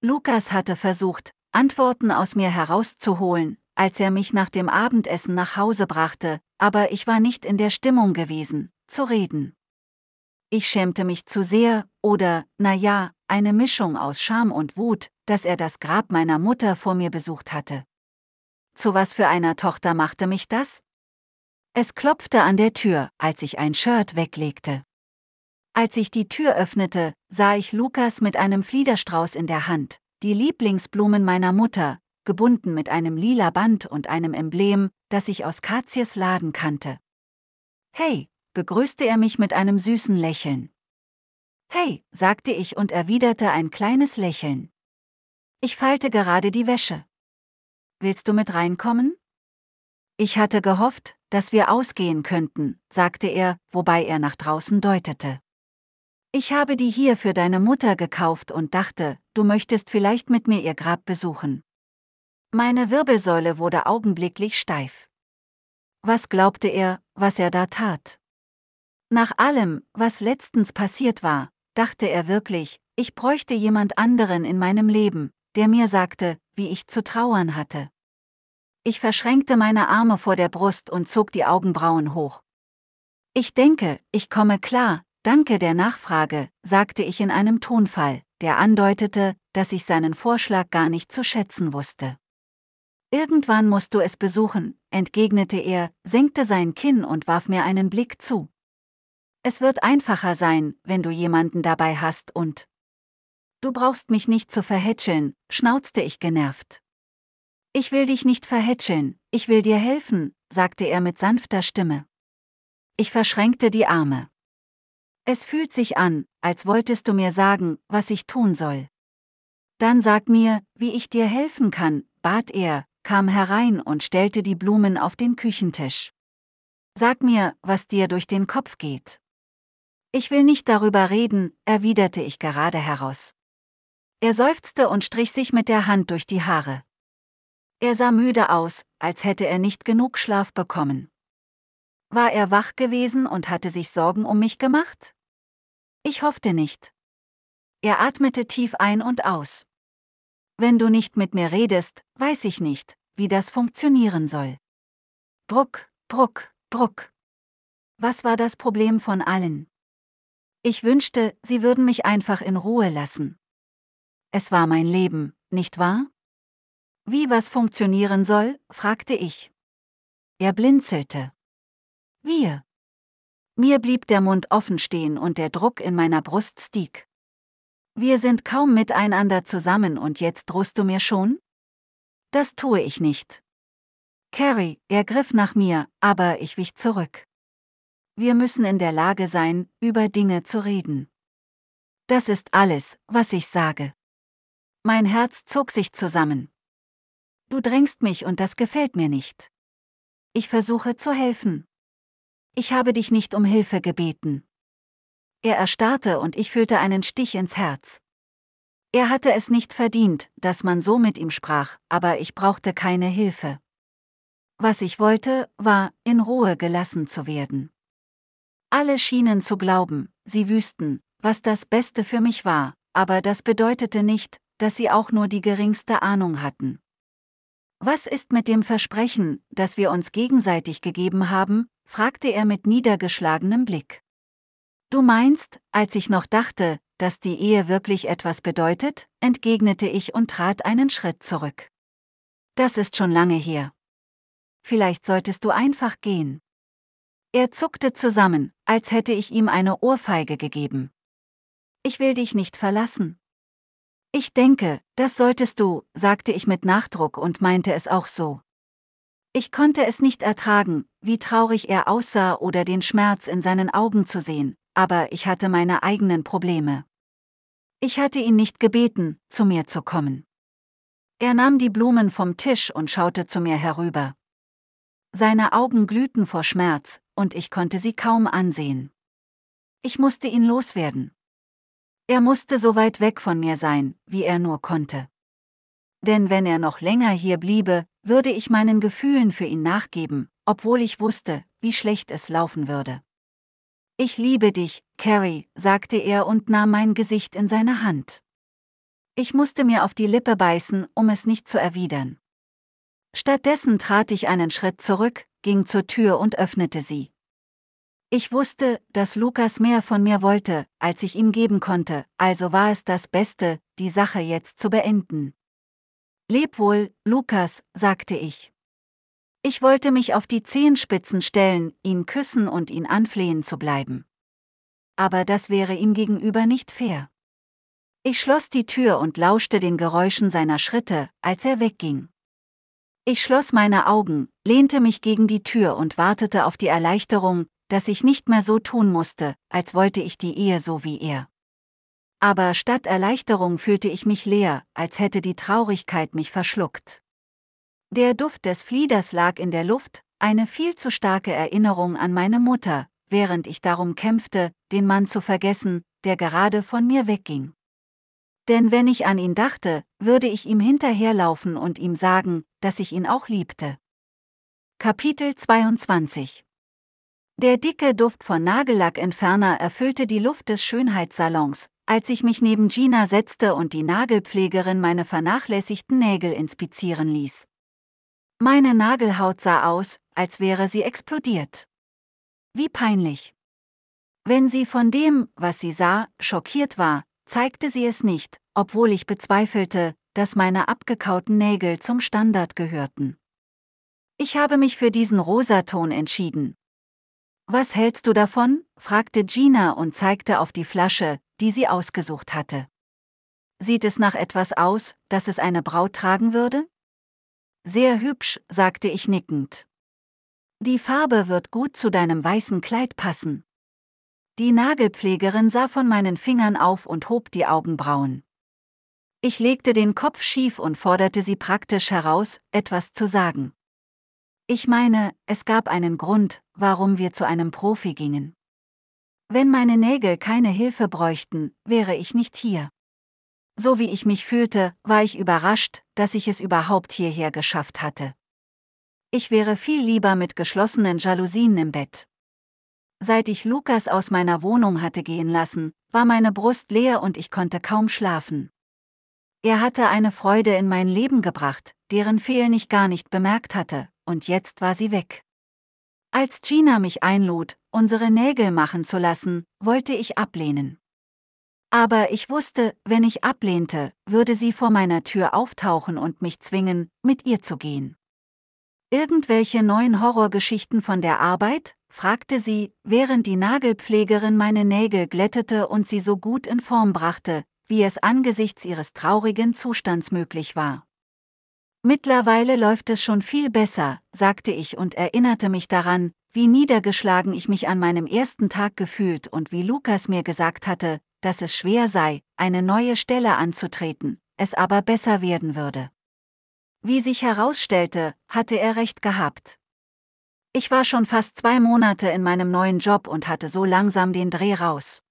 Lukas hatte versucht, Antworten aus mir herauszuholen, als er mich nach dem Abendessen nach Hause brachte, aber ich war nicht in der Stimmung gewesen, zu reden. Ich schämte mich zu sehr, oder, na ja, eine Mischung aus Scham und Wut, dass er das Grab meiner Mutter vor mir besucht hatte. Zu was für einer Tochter machte mich das? Es klopfte an der Tür, als ich ein Shirt weglegte. Als ich die Tür öffnete, sah ich Lukas mit einem Fliederstrauß in der Hand, die Lieblingsblumen meiner Mutter, gebunden mit einem lila Band und einem Emblem, das ich aus Kaziers Laden kannte. Hey, begrüßte er mich mit einem süßen Lächeln. Hey, sagte ich und erwiderte ein kleines Lächeln. Ich falte gerade die Wäsche. Willst du mit reinkommen? Ich hatte gehofft, dass wir ausgehen könnten, sagte er, wobei er nach draußen deutete. Ich habe die hier für deine Mutter gekauft und dachte, du möchtest vielleicht mit mir ihr Grab besuchen. Meine Wirbelsäule wurde augenblicklich steif. Was glaubte er, was er da tat? Nach allem, was letztens passiert war, dachte er wirklich, ich bräuchte jemand anderen in meinem Leben, der mir sagte, wie ich zu trauern hatte. Ich verschränkte meine Arme vor der Brust und zog die Augenbrauen hoch. Ich denke, ich komme klar, Danke der Nachfrage, sagte ich in einem Tonfall, der andeutete, dass ich seinen Vorschlag gar nicht zu schätzen wusste. Irgendwann musst du es besuchen, entgegnete er, senkte sein Kinn und warf mir einen Blick zu. Es wird einfacher sein, wenn du jemanden dabei hast und. Du brauchst mich nicht zu verhätscheln, schnauzte ich genervt. Ich will dich nicht verhätscheln, ich will dir helfen, sagte er mit sanfter Stimme. Ich verschränkte die Arme. Es fühlt sich an, als wolltest du mir sagen, was ich tun soll. Dann sag mir, wie ich dir helfen kann, bat er, kam herein und stellte die Blumen auf den Küchentisch. Sag mir, was dir durch den Kopf geht. Ich will nicht darüber reden, erwiderte ich gerade heraus. Er seufzte und strich sich mit der Hand durch die Haare. Er sah müde aus, als hätte er nicht genug Schlaf bekommen. War er wach gewesen und hatte sich Sorgen um mich gemacht? Ich hoffte nicht. Er atmete tief ein und aus. Wenn du nicht mit mir redest, weiß ich nicht, wie das funktionieren soll. Bruck, Bruck, Bruck. Was war das Problem von allen? Ich wünschte, sie würden mich einfach in Ruhe lassen. Es war mein Leben, nicht wahr? Wie was funktionieren soll, fragte ich. Er blinzelte. Wir. Mir blieb der Mund offen stehen und der Druck in meiner Brust stieg. Wir sind kaum miteinander zusammen und jetzt drohst du mir schon? Das tue ich nicht. Carrie, er griff nach mir, aber ich wich zurück. Wir müssen in der Lage sein, über Dinge zu reden. Das ist alles, was ich sage. Mein Herz zog sich zusammen. Du drängst mich und das gefällt mir nicht. Ich versuche zu helfen, ich habe dich nicht um Hilfe gebeten. Er erstarrte und ich fühlte einen Stich ins Herz. Er hatte es nicht verdient, dass man so mit ihm sprach, aber ich brauchte keine Hilfe. Was ich wollte, war, in Ruhe gelassen zu werden. Alle schienen zu glauben, sie wüssten, was das Beste für mich war, aber das bedeutete nicht, dass sie auch nur die geringste Ahnung hatten. Was ist mit dem Versprechen, das wir uns gegenseitig gegeben haben, fragte er mit niedergeschlagenem Blick. Du meinst, als ich noch dachte, dass die Ehe wirklich etwas bedeutet, entgegnete ich und trat einen Schritt zurück. Das ist schon lange her. Vielleicht solltest du einfach gehen. Er zuckte zusammen, als hätte ich ihm eine Ohrfeige gegeben. Ich will dich nicht verlassen. Ich denke, das solltest du, sagte ich mit Nachdruck und meinte es auch so. Ich konnte es nicht ertragen, wie traurig er aussah oder den Schmerz in seinen Augen zu sehen, aber ich hatte meine eigenen Probleme. Ich hatte ihn nicht gebeten, zu mir zu kommen. Er nahm die Blumen vom Tisch und schaute zu mir herüber. Seine Augen glühten vor Schmerz, und ich konnte sie kaum ansehen. Ich musste ihn loswerden. Er musste so weit weg von mir sein, wie er nur konnte. Denn wenn er noch länger hier bliebe, würde ich meinen Gefühlen für ihn nachgeben, obwohl ich wusste, wie schlecht es laufen würde. Ich liebe dich, Carrie, sagte er und nahm mein Gesicht in seine Hand. Ich musste mir auf die Lippe beißen, um es nicht zu erwidern. Stattdessen trat ich einen Schritt zurück, ging zur Tür und öffnete sie. Ich wusste, dass Lukas mehr von mir wollte, als ich ihm geben konnte, also war es das Beste, die Sache jetzt zu beenden. Leb wohl, Lukas, sagte ich. Ich wollte mich auf die Zehenspitzen stellen, ihn küssen und ihn anflehen zu bleiben. Aber das wäre ihm gegenüber nicht fair. Ich schloss die Tür und lauschte den Geräuschen seiner Schritte, als er wegging. Ich schloss meine Augen, lehnte mich gegen die Tür und wartete auf die Erleichterung, dass ich nicht mehr so tun musste, als wollte ich die Ehe so wie er. Aber statt Erleichterung fühlte ich mich leer, als hätte die Traurigkeit mich verschluckt. Der Duft des Flieders lag in der Luft, eine viel zu starke Erinnerung an meine Mutter, während ich darum kämpfte, den Mann zu vergessen, der gerade von mir wegging. Denn wenn ich an ihn dachte, würde ich ihm hinterherlaufen und ihm sagen, dass ich ihn auch liebte. Kapitel 22 Der dicke Duft von Nagellackentferner erfüllte die Luft des Schönheitssalons, als ich mich neben Gina setzte und die Nagelpflegerin meine vernachlässigten Nägel inspizieren ließ. Meine Nagelhaut sah aus, als wäre sie explodiert. Wie peinlich. Wenn sie von dem, was sie sah, schockiert war, zeigte sie es nicht, obwohl ich bezweifelte, dass meine abgekauten Nägel zum Standard gehörten. Ich habe mich für diesen Rosaton entschieden. Was hältst du davon? fragte Gina und zeigte auf die Flasche, die sie ausgesucht hatte. Sieht es nach etwas aus, dass es eine Braut tragen würde? Sehr hübsch, sagte ich nickend. Die Farbe wird gut zu deinem weißen Kleid passen. Die Nagelpflegerin sah von meinen Fingern auf und hob die Augenbrauen. Ich legte den Kopf schief und forderte sie praktisch heraus, etwas zu sagen. Ich meine, es gab einen Grund, warum wir zu einem Profi gingen. Wenn meine Nägel keine Hilfe bräuchten, wäre ich nicht hier. So wie ich mich fühlte, war ich überrascht, dass ich es überhaupt hierher geschafft hatte. Ich wäre viel lieber mit geschlossenen Jalousien im Bett. Seit ich Lukas aus meiner Wohnung hatte gehen lassen, war meine Brust leer und ich konnte kaum schlafen. Er hatte eine Freude in mein Leben gebracht, deren Fehlen ich gar nicht bemerkt hatte, und jetzt war sie weg. Als Gina mich einlud, unsere Nägel machen zu lassen, wollte ich ablehnen. Aber ich wusste, wenn ich ablehnte, würde sie vor meiner Tür auftauchen und mich zwingen, mit ihr zu gehen. Irgendwelche neuen Horrorgeschichten von der Arbeit? fragte sie, während die Nagelpflegerin meine Nägel glättete und sie so gut in Form brachte, wie es angesichts ihres traurigen Zustands möglich war. Mittlerweile läuft es schon viel besser, sagte ich und erinnerte mich daran, wie niedergeschlagen ich mich an meinem ersten Tag gefühlt und wie Lukas mir gesagt hatte, dass es schwer sei, eine neue Stelle anzutreten, es aber besser werden würde. Wie sich herausstellte, hatte er recht gehabt. Ich war schon fast zwei Monate in meinem neuen Job und hatte so langsam den Dreh raus.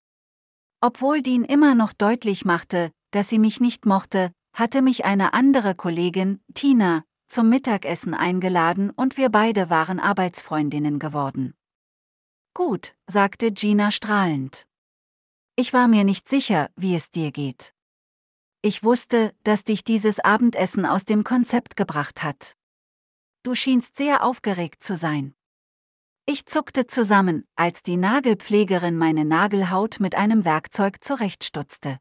Obwohl Dean immer noch deutlich machte, dass sie mich nicht mochte, hatte mich eine andere Kollegin, Tina, zum Mittagessen eingeladen und wir beide waren Arbeitsfreundinnen geworden. Gut, sagte Gina strahlend. Ich war mir nicht sicher, wie es dir geht. Ich wusste, dass dich dieses Abendessen aus dem Konzept gebracht hat. Du schienst sehr aufgeregt zu sein. Ich zuckte zusammen, als die Nagelpflegerin meine Nagelhaut mit einem Werkzeug zurechtstutzte.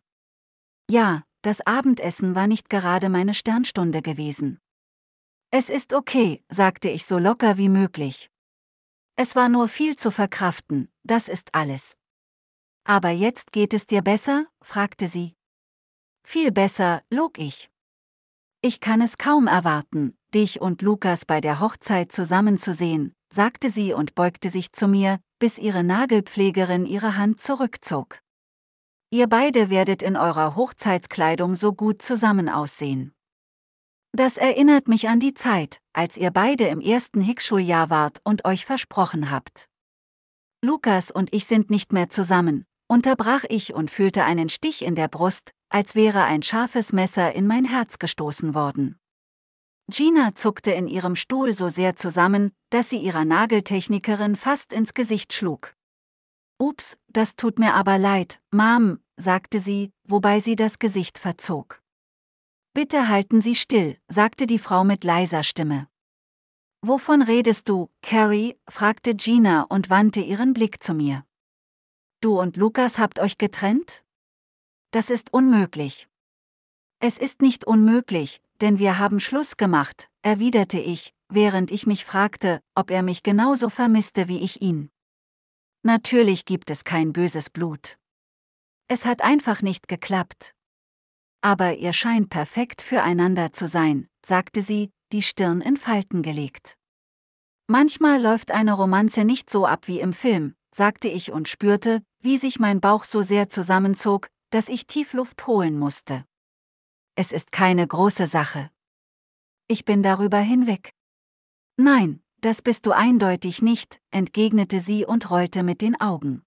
Ja, das Abendessen war nicht gerade meine Sternstunde gewesen. Es ist okay, sagte ich so locker wie möglich. Es war nur viel zu verkraften, das ist alles. Aber jetzt geht es dir besser? fragte sie. Viel besser, log ich. Ich kann es kaum erwarten, dich und Lukas bei der Hochzeit zusammenzusehen, sagte sie und beugte sich zu mir, bis ihre Nagelpflegerin ihre Hand zurückzog. Ihr beide werdet in eurer Hochzeitskleidung so gut zusammen aussehen. Das erinnert mich an die Zeit, als ihr beide im ersten Hickschuljahr wart und euch versprochen habt. Lukas und ich sind nicht mehr zusammen, unterbrach ich und fühlte einen Stich in der Brust, als wäre ein scharfes Messer in mein Herz gestoßen worden. Gina zuckte in ihrem Stuhl so sehr zusammen, dass sie ihrer Nageltechnikerin fast ins Gesicht schlug. Ups, das tut mir aber leid, Mom, sagte sie, wobei sie das Gesicht verzog. Bitte halten Sie still, sagte die Frau mit leiser Stimme. Wovon redest du, Carrie? fragte Gina und wandte ihren Blick zu mir. Du und Lukas habt euch getrennt? Das ist unmöglich. Es ist nicht unmöglich, denn wir haben Schluss gemacht, erwiderte ich, während ich mich fragte, ob er mich genauso vermisste wie ich ihn. Natürlich gibt es kein böses Blut. Es hat einfach nicht geklappt. Aber ihr scheint perfekt füreinander zu sein, sagte sie, die Stirn in Falten gelegt. Manchmal läuft eine Romanze nicht so ab wie im Film, sagte ich und spürte, wie sich mein Bauch so sehr zusammenzog, dass ich tief Luft holen musste. Es ist keine große Sache. Ich bin darüber hinweg. Nein, das bist du eindeutig nicht, entgegnete sie und rollte mit den Augen.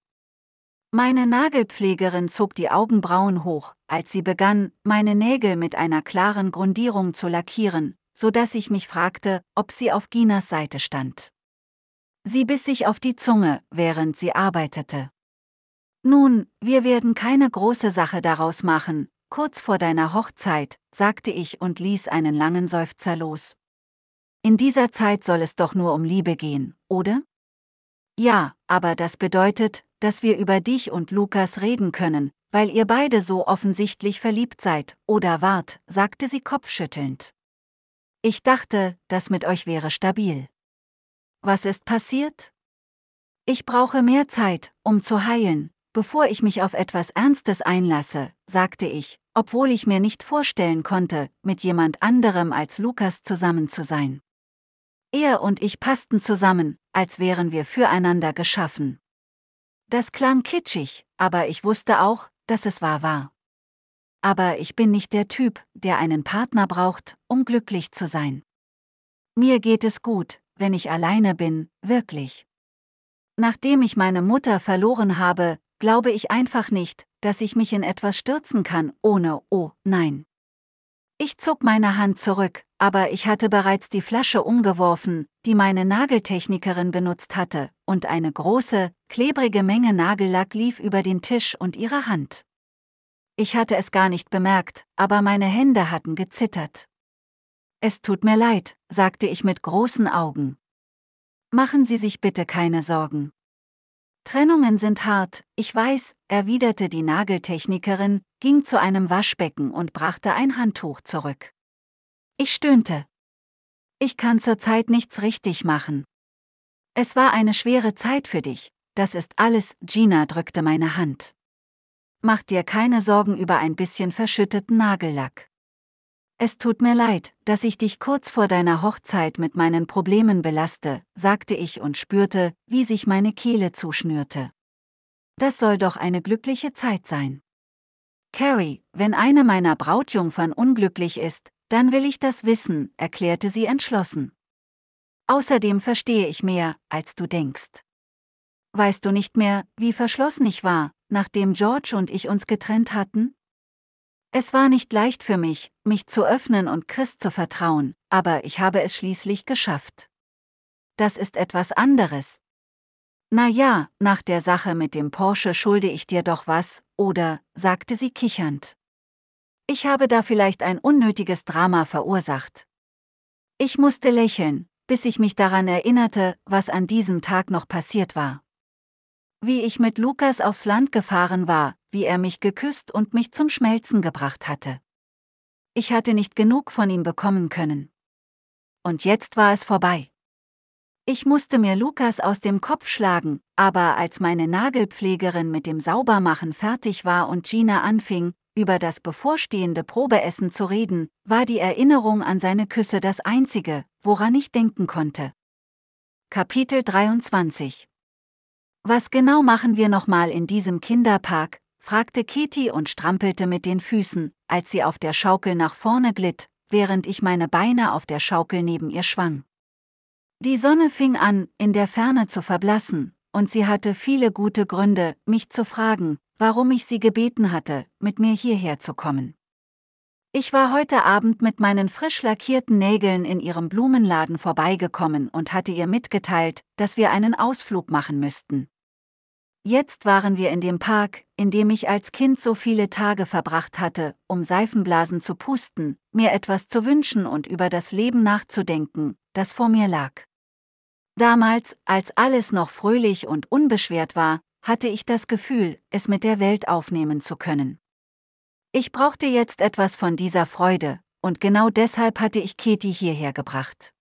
Meine Nagelpflegerin zog die Augenbrauen hoch, als sie begann, meine Nägel mit einer klaren Grundierung zu lackieren, so dass ich mich fragte, ob sie auf Ginas Seite stand. Sie biss sich auf die Zunge, während sie arbeitete. Nun, wir werden keine große Sache daraus machen, kurz vor deiner Hochzeit, sagte ich und ließ einen langen Seufzer los, in dieser Zeit soll es doch nur um Liebe gehen, oder? Ja, aber das bedeutet, dass wir über dich und Lukas reden können, weil ihr beide so offensichtlich verliebt seid, oder wart, sagte sie kopfschüttelnd. Ich dachte, das mit euch wäre stabil. Was ist passiert? Ich brauche mehr Zeit, um zu heilen, bevor ich mich auf etwas Ernstes einlasse, sagte ich, obwohl ich mir nicht vorstellen konnte, mit jemand anderem als Lukas zusammen zu sein. Er und ich passten zusammen, als wären wir füreinander geschaffen. Das klang kitschig, aber ich wusste auch, dass es wahr war. Aber ich bin nicht der Typ, der einen Partner braucht, um glücklich zu sein. Mir geht es gut, wenn ich alleine bin, wirklich. Nachdem ich meine Mutter verloren habe, glaube ich einfach nicht, dass ich mich in etwas stürzen kann, ohne, oh, nein. Ich zog meine Hand zurück, aber ich hatte bereits die Flasche umgeworfen, die meine Nageltechnikerin benutzt hatte, und eine große, klebrige Menge Nagellack lief über den Tisch und ihre Hand. Ich hatte es gar nicht bemerkt, aber meine Hände hatten gezittert. Es tut mir leid, sagte ich mit großen Augen. Machen Sie sich bitte keine Sorgen. Trennungen sind hart, ich weiß, erwiderte die Nageltechnikerin, ging zu einem Waschbecken und brachte ein Handtuch zurück. Ich stöhnte. Ich kann zurzeit nichts richtig machen. Es war eine schwere Zeit für dich, das ist alles, Gina drückte meine Hand. Mach dir keine Sorgen über ein bisschen verschütteten Nagellack. Es tut mir leid, dass ich dich kurz vor deiner Hochzeit mit meinen Problemen belaste, sagte ich und spürte, wie sich meine Kehle zuschnürte. Das soll doch eine glückliche Zeit sein. Carrie, wenn eine meiner Brautjungfern unglücklich ist, dann will ich das wissen, erklärte sie entschlossen. Außerdem verstehe ich mehr, als du denkst. Weißt du nicht mehr, wie verschlossen ich war, nachdem George und ich uns getrennt hatten? Es war nicht leicht für mich, mich zu öffnen und Christ zu vertrauen, aber ich habe es schließlich geschafft. Das ist etwas anderes. Na ja, nach der Sache mit dem Porsche schulde ich dir doch was, oder, sagte sie kichernd. Ich habe da vielleicht ein unnötiges Drama verursacht. Ich musste lächeln, bis ich mich daran erinnerte, was an diesem Tag noch passiert war. Wie ich mit Lukas aufs Land gefahren war, wie er mich geküsst und mich zum Schmelzen gebracht hatte. Ich hatte nicht genug von ihm bekommen können. Und jetzt war es vorbei. Ich musste mir Lukas aus dem Kopf schlagen, aber als meine Nagelpflegerin mit dem Saubermachen fertig war und Gina anfing, über das bevorstehende Probeessen zu reden, war die Erinnerung an seine Küsse das Einzige, woran ich denken konnte. Kapitel 23 Was genau machen wir nochmal in diesem Kinderpark, fragte Kitty und strampelte mit den Füßen, als sie auf der Schaukel nach vorne glitt, während ich meine Beine auf der Schaukel neben ihr schwang. Die Sonne fing an, in der Ferne zu verblassen, und sie hatte viele gute Gründe, mich zu fragen, warum ich sie gebeten hatte, mit mir hierher zu kommen. Ich war heute Abend mit meinen frisch lackierten Nägeln in ihrem Blumenladen vorbeigekommen und hatte ihr mitgeteilt, dass wir einen Ausflug machen müssten. Jetzt waren wir in dem Park, in dem ich als Kind so viele Tage verbracht hatte, um Seifenblasen zu pusten, mir etwas zu wünschen und über das Leben nachzudenken, das vor mir lag. Damals, als alles noch fröhlich und unbeschwert war, hatte ich das Gefühl, es mit der Welt aufnehmen zu können. Ich brauchte jetzt etwas von dieser Freude, und genau deshalb hatte ich Katie hierher gebracht.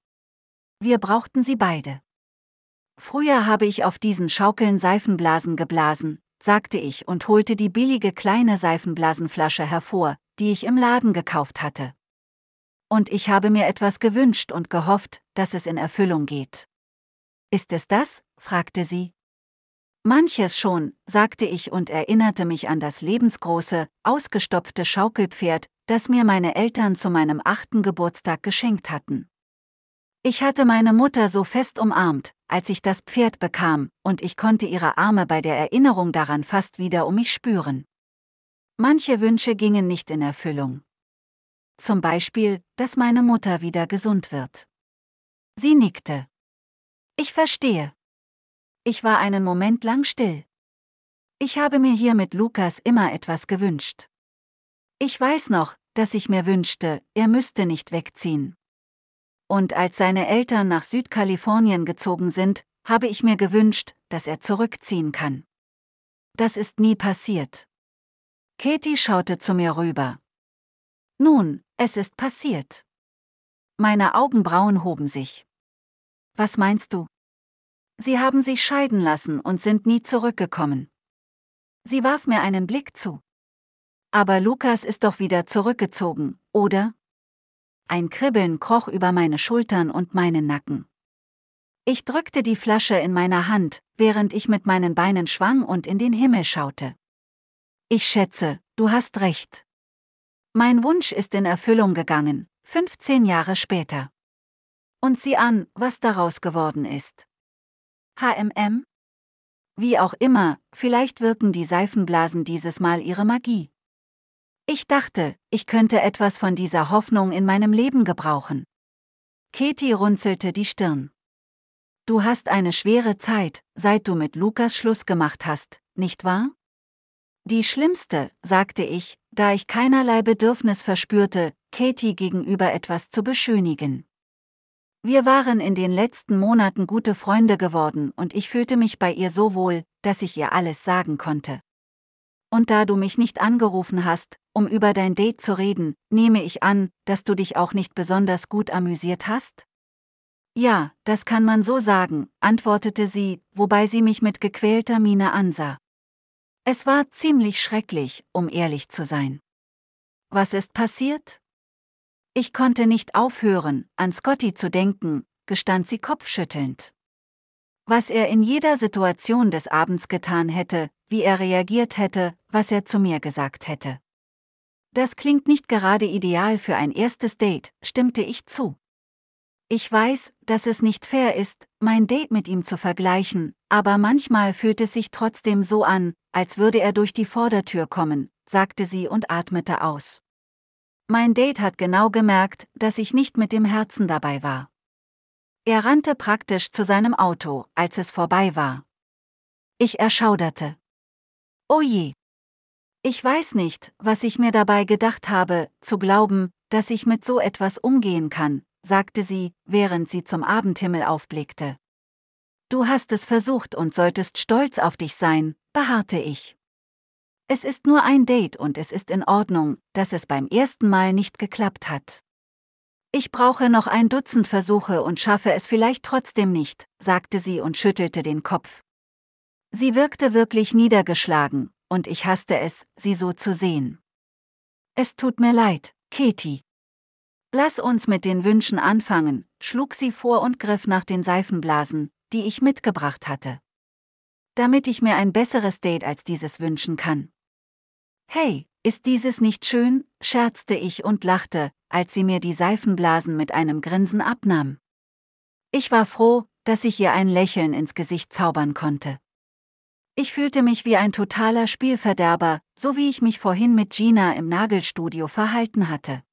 Wir brauchten sie beide. Früher habe ich auf diesen Schaukeln Seifenblasen geblasen, sagte ich und holte die billige kleine Seifenblasenflasche hervor, die ich im Laden gekauft hatte. Und ich habe mir etwas gewünscht und gehofft, dass es in Erfüllung geht. Ist es das? fragte sie. Manches schon, sagte ich und erinnerte mich an das lebensgroße, ausgestopfte Schaukelpferd, das mir meine Eltern zu meinem achten Geburtstag geschenkt hatten. Ich hatte meine Mutter so fest umarmt, als ich das Pferd bekam, und ich konnte ihre Arme bei der Erinnerung daran fast wieder um mich spüren. Manche Wünsche gingen nicht in Erfüllung. Zum Beispiel, dass meine Mutter wieder gesund wird. Sie nickte. Ich verstehe. Ich war einen Moment lang still. Ich habe mir hier mit Lukas immer etwas gewünscht. Ich weiß noch, dass ich mir wünschte, er müsste nicht wegziehen und als seine Eltern nach Südkalifornien gezogen sind, habe ich mir gewünscht, dass er zurückziehen kann. Das ist nie passiert. Katie schaute zu mir rüber. Nun, es ist passiert. Meine Augenbrauen hoben sich. Was meinst du? Sie haben sich scheiden lassen und sind nie zurückgekommen. Sie warf mir einen Blick zu. Aber Lukas ist doch wieder zurückgezogen, oder? Ein Kribbeln kroch über meine Schultern und meinen Nacken. Ich drückte die Flasche in meiner Hand, während ich mit meinen Beinen schwang und in den Himmel schaute. Ich schätze, du hast recht. Mein Wunsch ist in Erfüllung gegangen, 15 Jahre später. Und sieh an, was daraus geworden ist. HMM? Wie auch immer, vielleicht wirken die Seifenblasen dieses Mal ihre Magie. Ich dachte, ich könnte etwas von dieser Hoffnung in meinem Leben gebrauchen. Katie runzelte die Stirn. Du hast eine schwere Zeit, seit du mit Lukas Schluss gemacht hast, nicht wahr? Die schlimmste, sagte ich, da ich keinerlei Bedürfnis verspürte, Katie gegenüber etwas zu beschönigen. Wir waren in den letzten Monaten gute Freunde geworden und ich fühlte mich bei ihr so wohl, dass ich ihr alles sagen konnte. Und da du mich nicht angerufen hast, um über dein Date zu reden, nehme ich an, dass du dich auch nicht besonders gut amüsiert hast? Ja, das kann man so sagen, antwortete sie, wobei sie mich mit gequälter Miene ansah. Es war ziemlich schrecklich, um ehrlich zu sein. Was ist passiert? Ich konnte nicht aufhören, an Scotty zu denken, gestand sie kopfschüttelnd. Was er in jeder Situation des Abends getan hätte, wie er reagiert hätte, was er zu mir gesagt hätte. Das klingt nicht gerade ideal für ein erstes Date, stimmte ich zu. Ich weiß, dass es nicht fair ist, mein Date mit ihm zu vergleichen, aber manchmal fühlt es sich trotzdem so an, als würde er durch die Vordertür kommen, sagte sie und atmete aus. Mein Date hat genau gemerkt, dass ich nicht mit dem Herzen dabei war. Er rannte praktisch zu seinem Auto, als es vorbei war. Ich erschauderte. Oh je. Ich weiß nicht, was ich mir dabei gedacht habe, zu glauben, dass ich mit so etwas umgehen kann, sagte sie, während sie zum Abendhimmel aufblickte. Du hast es versucht und solltest stolz auf dich sein, beharrte ich. Es ist nur ein Date und es ist in Ordnung, dass es beim ersten Mal nicht geklappt hat. Ich brauche noch ein Dutzend Versuche und schaffe es vielleicht trotzdem nicht, sagte sie und schüttelte den Kopf. Sie wirkte wirklich niedergeschlagen, und ich hasste es, sie so zu sehen. Es tut mir leid, Katie. Lass uns mit den Wünschen anfangen, schlug sie vor und griff nach den Seifenblasen, die ich mitgebracht hatte. Damit ich mir ein besseres Date als dieses wünschen kann. Hey, ist dieses nicht schön? scherzte ich und lachte, als sie mir die Seifenblasen mit einem Grinsen abnahm. Ich war froh, dass ich ihr ein Lächeln ins Gesicht zaubern konnte. Ich fühlte mich wie ein totaler Spielverderber, so wie ich mich vorhin mit Gina im Nagelstudio verhalten hatte.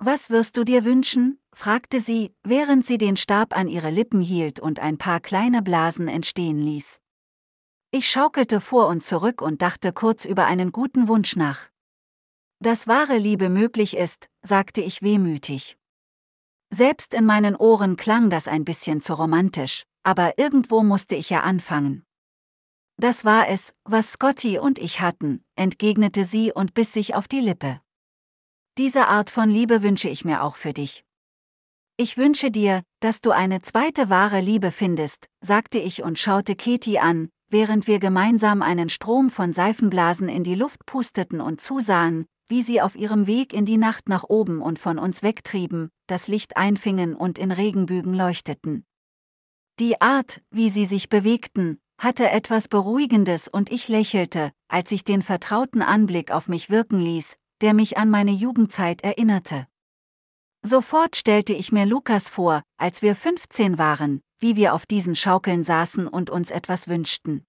Was wirst du dir wünschen? fragte sie, während sie den Stab an ihre Lippen hielt und ein paar kleine Blasen entstehen ließ. Ich schaukelte vor und zurück und dachte kurz über einen guten Wunsch nach. Dass wahre Liebe möglich ist, sagte ich wehmütig. Selbst in meinen Ohren klang das ein bisschen zu romantisch, aber irgendwo musste ich ja anfangen. Das war es, was Scotty und ich hatten, entgegnete sie und biss sich auf die Lippe. Diese Art von Liebe wünsche ich mir auch für dich. Ich wünsche dir, dass du eine zweite wahre Liebe findest, sagte ich und schaute Katie an, während wir gemeinsam einen Strom von Seifenblasen in die Luft pusteten und zusahen, wie sie auf ihrem Weg in die Nacht nach oben und von uns wegtrieben, das Licht einfingen und in Regenbügen leuchteten. Die Art, wie sie sich bewegten, hatte etwas Beruhigendes und ich lächelte, als ich den vertrauten Anblick auf mich wirken ließ, der mich an meine Jugendzeit erinnerte. Sofort stellte ich mir Lukas vor, als wir 15 waren, wie wir auf diesen Schaukeln saßen und uns etwas wünschten.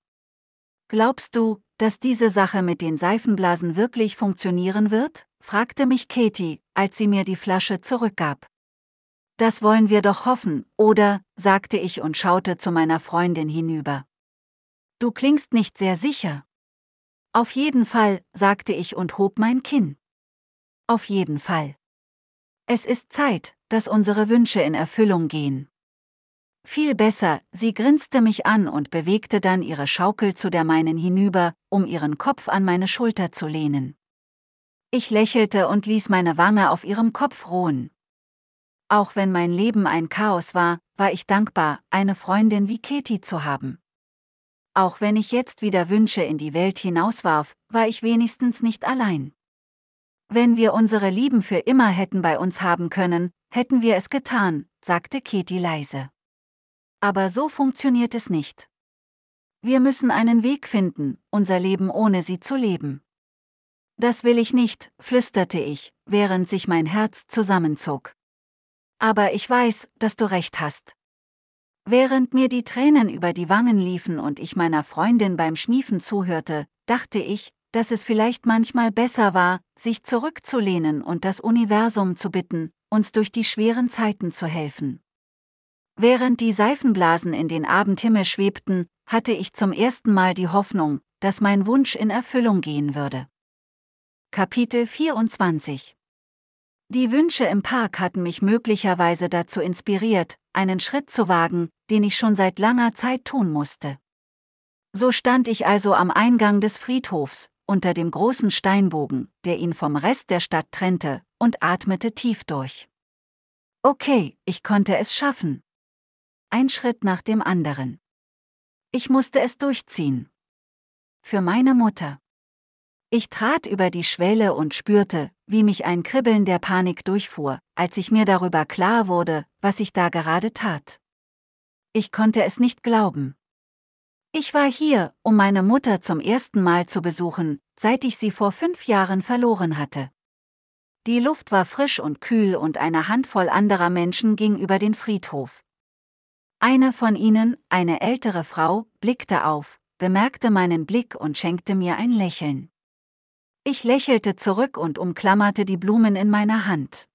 Glaubst du, dass diese Sache mit den Seifenblasen wirklich funktionieren wird? fragte mich Katie, als sie mir die Flasche zurückgab. Das wollen wir doch hoffen, oder? sagte ich und schaute zu meiner Freundin hinüber. Du klingst nicht sehr sicher. Auf jeden Fall, sagte ich und hob mein Kinn. Auf jeden Fall. Es ist Zeit, dass unsere Wünsche in Erfüllung gehen. Viel besser, sie grinste mich an und bewegte dann ihre Schaukel zu der meinen hinüber, um ihren Kopf an meine Schulter zu lehnen. Ich lächelte und ließ meine Wange auf ihrem Kopf ruhen. Auch wenn mein Leben ein Chaos war, war ich dankbar, eine Freundin wie Katie zu haben. Auch wenn ich jetzt wieder Wünsche in die Welt hinauswarf, war ich wenigstens nicht allein. Wenn wir unsere Lieben für immer hätten bei uns haben können, hätten wir es getan, sagte Katie leise. Aber so funktioniert es nicht. Wir müssen einen Weg finden, unser Leben ohne sie zu leben. Das will ich nicht, flüsterte ich, während sich mein Herz zusammenzog. Aber ich weiß, dass du recht hast. Während mir die Tränen über die Wangen liefen und ich meiner Freundin beim Schniefen zuhörte, dachte ich, dass es vielleicht manchmal besser war, sich zurückzulehnen und das Universum zu bitten, uns durch die schweren Zeiten zu helfen. Während die Seifenblasen in den Abendhimmel schwebten, hatte ich zum ersten Mal die Hoffnung, dass mein Wunsch in Erfüllung gehen würde. Kapitel 24 die Wünsche im Park hatten mich möglicherweise dazu inspiriert, einen Schritt zu wagen, den ich schon seit langer Zeit tun musste. So stand ich also am Eingang des Friedhofs, unter dem großen Steinbogen, der ihn vom Rest der Stadt trennte, und atmete tief durch. Okay, ich konnte es schaffen. Ein Schritt nach dem anderen. Ich musste es durchziehen. Für meine Mutter. Ich trat über die Schwelle und spürte, wie mich ein Kribbeln der Panik durchfuhr, als ich mir darüber klar wurde, was ich da gerade tat. Ich konnte es nicht glauben. Ich war hier, um meine Mutter zum ersten Mal zu besuchen, seit ich sie vor fünf Jahren verloren hatte. Die Luft war frisch und kühl und eine Handvoll anderer Menschen ging über den Friedhof. Eine von ihnen, eine ältere Frau, blickte auf, bemerkte meinen Blick und schenkte mir ein Lächeln. Ich lächelte zurück und umklammerte die Blumen in meiner Hand.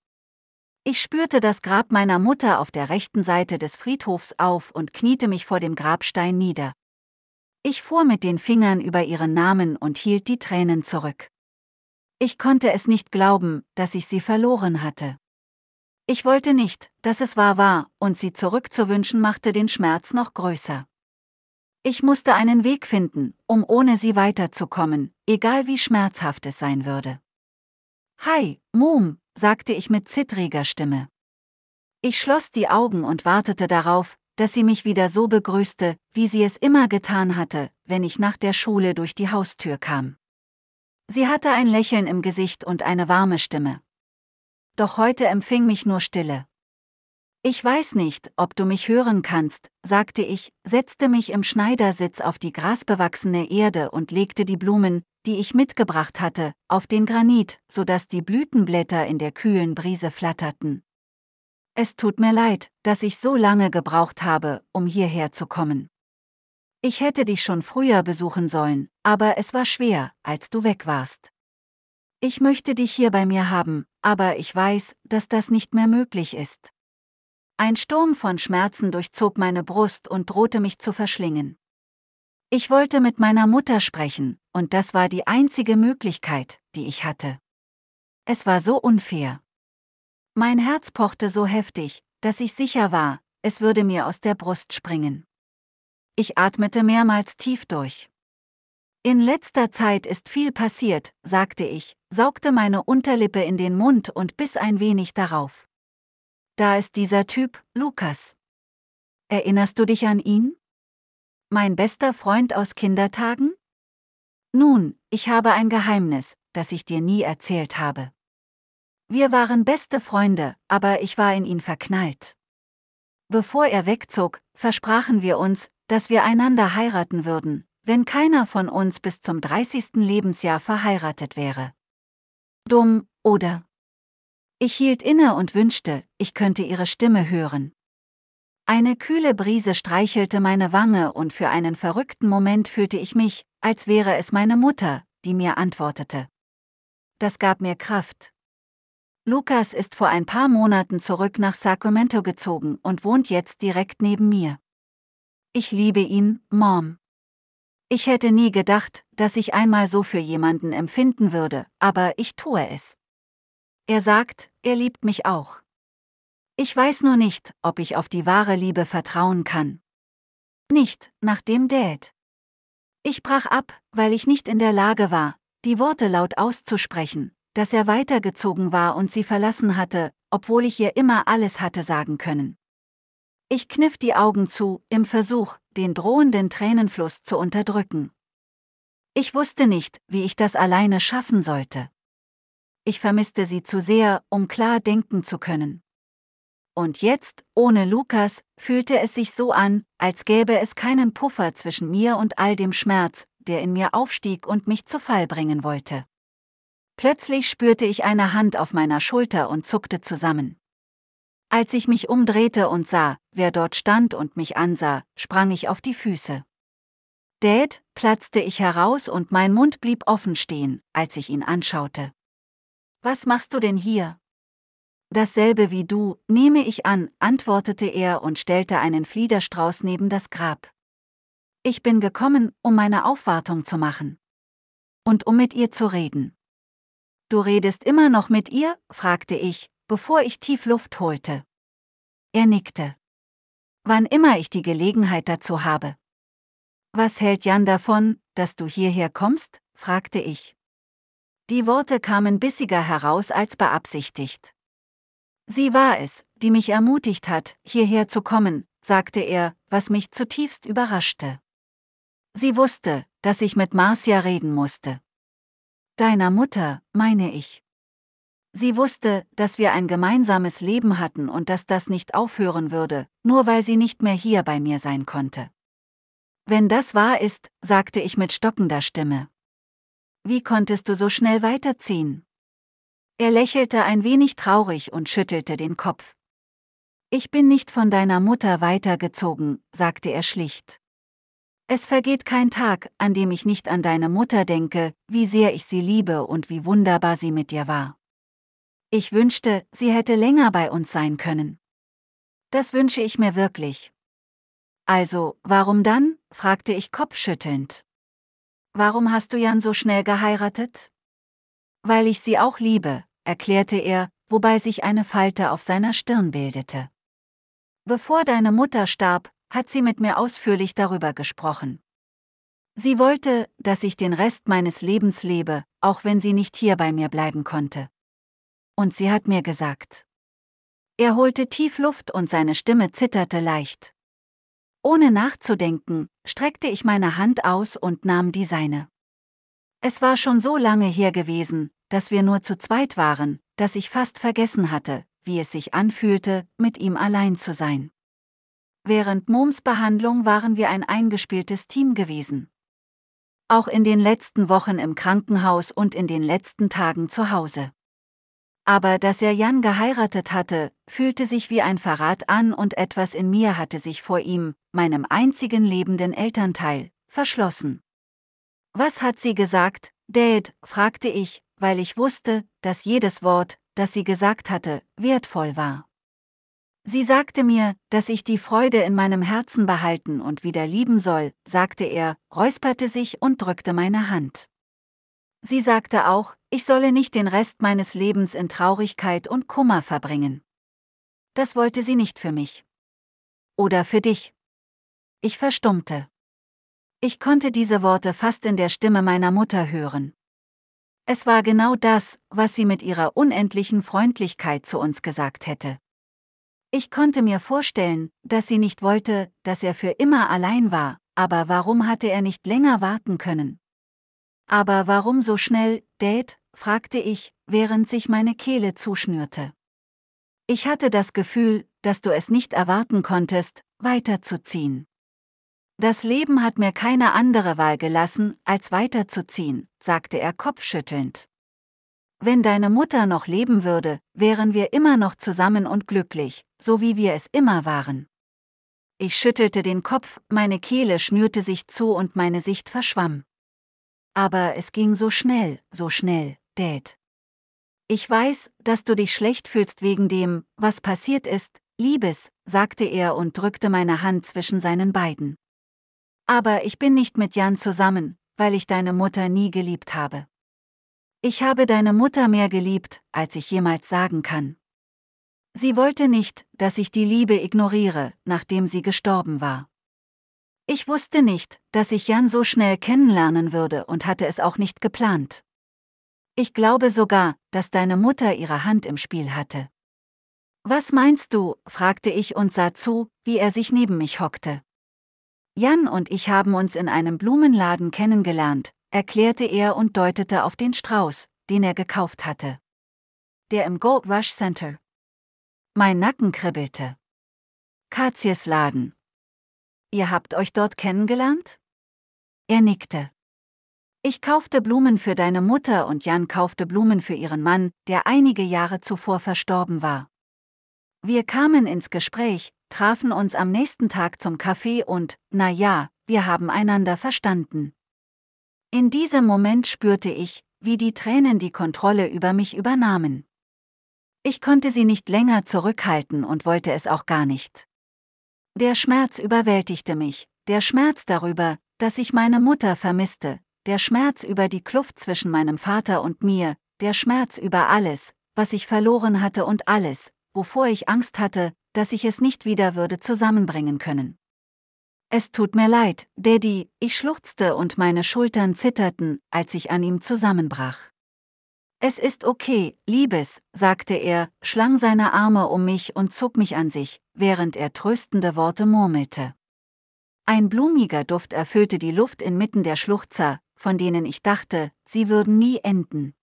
Ich spürte das Grab meiner Mutter auf der rechten Seite des Friedhofs auf und kniete mich vor dem Grabstein nieder. Ich fuhr mit den Fingern über ihren Namen und hielt die Tränen zurück. Ich konnte es nicht glauben, dass ich sie verloren hatte. Ich wollte nicht, dass es wahr war, und sie zurückzuwünschen machte den Schmerz noch größer. Ich musste einen Weg finden, um ohne sie weiterzukommen, egal wie schmerzhaft es sein würde. Hi, Mum, sagte ich mit zittriger Stimme. Ich schloss die Augen und wartete darauf, dass sie mich wieder so begrüßte, wie sie es immer getan hatte, wenn ich nach der Schule durch die Haustür kam. Sie hatte ein Lächeln im Gesicht und eine warme Stimme. Doch heute empfing mich nur Stille. Ich weiß nicht, ob du mich hören kannst, sagte ich, setzte mich im Schneidersitz auf die grasbewachsene Erde und legte die Blumen, die ich mitgebracht hatte, auf den Granit, sodass die Blütenblätter in der kühlen Brise flatterten. Es tut mir leid, dass ich so lange gebraucht habe, um hierher zu kommen. Ich hätte dich schon früher besuchen sollen, aber es war schwer, als du weg warst. Ich möchte dich hier bei mir haben, aber ich weiß, dass das nicht mehr möglich ist. Ein Sturm von Schmerzen durchzog meine Brust und drohte mich zu verschlingen. Ich wollte mit meiner Mutter sprechen, und das war die einzige Möglichkeit, die ich hatte. Es war so unfair. Mein Herz pochte so heftig, dass ich sicher war, es würde mir aus der Brust springen. Ich atmete mehrmals tief durch. In letzter Zeit ist viel passiert, sagte ich, saugte meine Unterlippe in den Mund und biss ein wenig darauf. Da ist dieser Typ, Lukas. Erinnerst du dich an ihn? Mein bester Freund aus Kindertagen? Nun, ich habe ein Geheimnis, das ich dir nie erzählt habe. Wir waren beste Freunde, aber ich war in ihn verknallt. Bevor er wegzog, versprachen wir uns, dass wir einander heiraten würden, wenn keiner von uns bis zum 30. Lebensjahr verheiratet wäre. Dumm, oder? Ich hielt inne und wünschte, ich könnte ihre Stimme hören. Eine kühle Brise streichelte meine Wange und für einen verrückten Moment fühlte ich mich, als wäre es meine Mutter, die mir antwortete. Das gab mir Kraft. Lukas ist vor ein paar Monaten zurück nach Sacramento gezogen und wohnt jetzt direkt neben mir. Ich liebe ihn, Mom. Ich hätte nie gedacht, dass ich einmal so für jemanden empfinden würde, aber ich tue es. Er sagt, er liebt mich auch. Ich weiß nur nicht, ob ich auf die wahre Liebe vertrauen kann. Nicht, nachdem Dad. Ich brach ab, weil ich nicht in der Lage war, die Worte laut auszusprechen, dass er weitergezogen war und sie verlassen hatte, obwohl ich ihr immer alles hatte sagen können. Ich kniff die Augen zu, im Versuch, den drohenden Tränenfluss zu unterdrücken. Ich wusste nicht, wie ich das alleine schaffen sollte ich vermisste sie zu sehr, um klar denken zu können. Und jetzt, ohne Lukas, fühlte es sich so an, als gäbe es keinen Puffer zwischen mir und all dem Schmerz, der in mir aufstieg und mich zu Fall bringen wollte. Plötzlich spürte ich eine Hand auf meiner Schulter und zuckte zusammen. Als ich mich umdrehte und sah, wer dort stand und mich ansah, sprang ich auf die Füße. Dad, platzte ich heraus und mein Mund blieb offen stehen, als ich ihn anschaute. Was machst du denn hier? Dasselbe wie du, nehme ich an, antwortete er und stellte einen Fliederstrauß neben das Grab. Ich bin gekommen, um meine Aufwartung zu machen. Und um mit ihr zu reden. Du redest immer noch mit ihr? fragte ich, bevor ich tief Luft holte. Er nickte. Wann immer ich die Gelegenheit dazu habe. Was hält Jan davon, dass du hierher kommst? fragte ich. Die Worte kamen bissiger heraus als beabsichtigt. Sie war es, die mich ermutigt hat, hierher zu kommen, sagte er, was mich zutiefst überraschte. Sie wusste, dass ich mit Marcia reden musste. Deiner Mutter, meine ich. Sie wusste, dass wir ein gemeinsames Leben hatten und dass das nicht aufhören würde, nur weil sie nicht mehr hier bei mir sein konnte. Wenn das wahr ist, sagte ich mit stockender Stimme wie konntest du so schnell weiterziehen? Er lächelte ein wenig traurig und schüttelte den Kopf. Ich bin nicht von deiner Mutter weitergezogen, sagte er schlicht. Es vergeht kein Tag, an dem ich nicht an deine Mutter denke, wie sehr ich sie liebe und wie wunderbar sie mit dir war. Ich wünschte, sie hätte länger bei uns sein können. Das wünsche ich mir wirklich. Also, warum dann? fragte ich kopfschüttelnd. Warum hast du Jan so schnell geheiratet? Weil ich sie auch liebe, erklärte er, wobei sich eine Falte auf seiner Stirn bildete. Bevor deine Mutter starb, hat sie mit mir ausführlich darüber gesprochen. Sie wollte, dass ich den Rest meines Lebens lebe, auch wenn sie nicht hier bei mir bleiben konnte. Und sie hat mir gesagt. Er holte tief Luft und seine Stimme zitterte leicht. Ohne nachzudenken, streckte ich meine Hand aus und nahm die seine. Es war schon so lange her gewesen, dass wir nur zu zweit waren, dass ich fast vergessen hatte, wie es sich anfühlte, mit ihm allein zu sein. Während Moms Behandlung waren wir ein eingespieltes Team gewesen. Auch in den letzten Wochen im Krankenhaus und in den letzten Tagen zu Hause. Aber dass er Jan geheiratet hatte, fühlte sich wie ein Verrat an und etwas in mir hatte sich vor ihm, meinem einzigen lebenden Elternteil, verschlossen. Was hat sie gesagt, Dad? fragte ich, weil ich wusste, dass jedes Wort, das sie gesagt hatte, wertvoll war. Sie sagte mir, dass ich die Freude in meinem Herzen behalten und wieder lieben soll, sagte er, räusperte sich und drückte meine Hand. Sie sagte auch, ich solle nicht den Rest meines Lebens in Traurigkeit und Kummer verbringen. Das wollte sie nicht für mich. Oder für dich. Ich verstummte. Ich konnte diese Worte fast in der Stimme meiner Mutter hören. Es war genau das, was sie mit ihrer unendlichen Freundlichkeit zu uns gesagt hätte. Ich konnte mir vorstellen, dass sie nicht wollte, dass er für immer allein war, aber warum hatte er nicht länger warten können? Aber warum so schnell, Dad? fragte ich, während sich meine Kehle zuschnürte. Ich hatte das Gefühl, dass du es nicht erwarten konntest, weiterzuziehen. Das Leben hat mir keine andere Wahl gelassen, als weiterzuziehen, sagte er kopfschüttelnd. Wenn deine Mutter noch leben würde, wären wir immer noch zusammen und glücklich, so wie wir es immer waren. Ich schüttelte den Kopf, meine Kehle schnürte sich zu und meine Sicht verschwamm. Aber es ging so schnell, so schnell, Dad. Ich weiß, dass du dich schlecht fühlst wegen dem, was passiert ist, Liebes, sagte er und drückte meine Hand zwischen seinen beiden. Aber ich bin nicht mit Jan zusammen, weil ich deine Mutter nie geliebt habe. Ich habe deine Mutter mehr geliebt, als ich jemals sagen kann. Sie wollte nicht, dass ich die Liebe ignoriere, nachdem sie gestorben war. Ich wusste nicht, dass ich Jan so schnell kennenlernen würde und hatte es auch nicht geplant. Ich glaube sogar, dass deine Mutter ihre Hand im Spiel hatte. Was meinst du? fragte ich und sah zu, wie er sich neben mich hockte. Jan und ich haben uns in einem Blumenladen kennengelernt, erklärte er und deutete auf den Strauß, den er gekauft hatte. Der im Gold Rush Center. Mein Nacken kribbelte. Kazies Laden. Ihr habt euch dort kennengelernt? Er nickte. Ich kaufte Blumen für deine Mutter und Jan kaufte Blumen für ihren Mann, der einige Jahre zuvor verstorben war. Wir kamen ins Gespräch, trafen uns am nächsten Tag zum Kaffee und, na ja, wir haben einander verstanden. In diesem Moment spürte ich, wie die Tränen die Kontrolle über mich übernahmen. Ich konnte sie nicht länger zurückhalten und wollte es auch gar nicht. Der Schmerz überwältigte mich, der Schmerz darüber, dass ich meine Mutter vermisste, der Schmerz über die Kluft zwischen meinem Vater und mir, der Schmerz über alles, was ich verloren hatte und alles, wovor ich Angst hatte, dass ich es nicht wieder würde zusammenbringen können. Es tut mir leid, Daddy, ich schluchzte und meine Schultern zitterten, als ich an ihm zusammenbrach. Es ist okay, Liebes, sagte er, schlang seine Arme um mich und zog mich an sich, während er tröstende Worte murmelte. Ein blumiger Duft erfüllte die Luft inmitten der Schluchzer, von denen ich dachte, sie würden nie enden.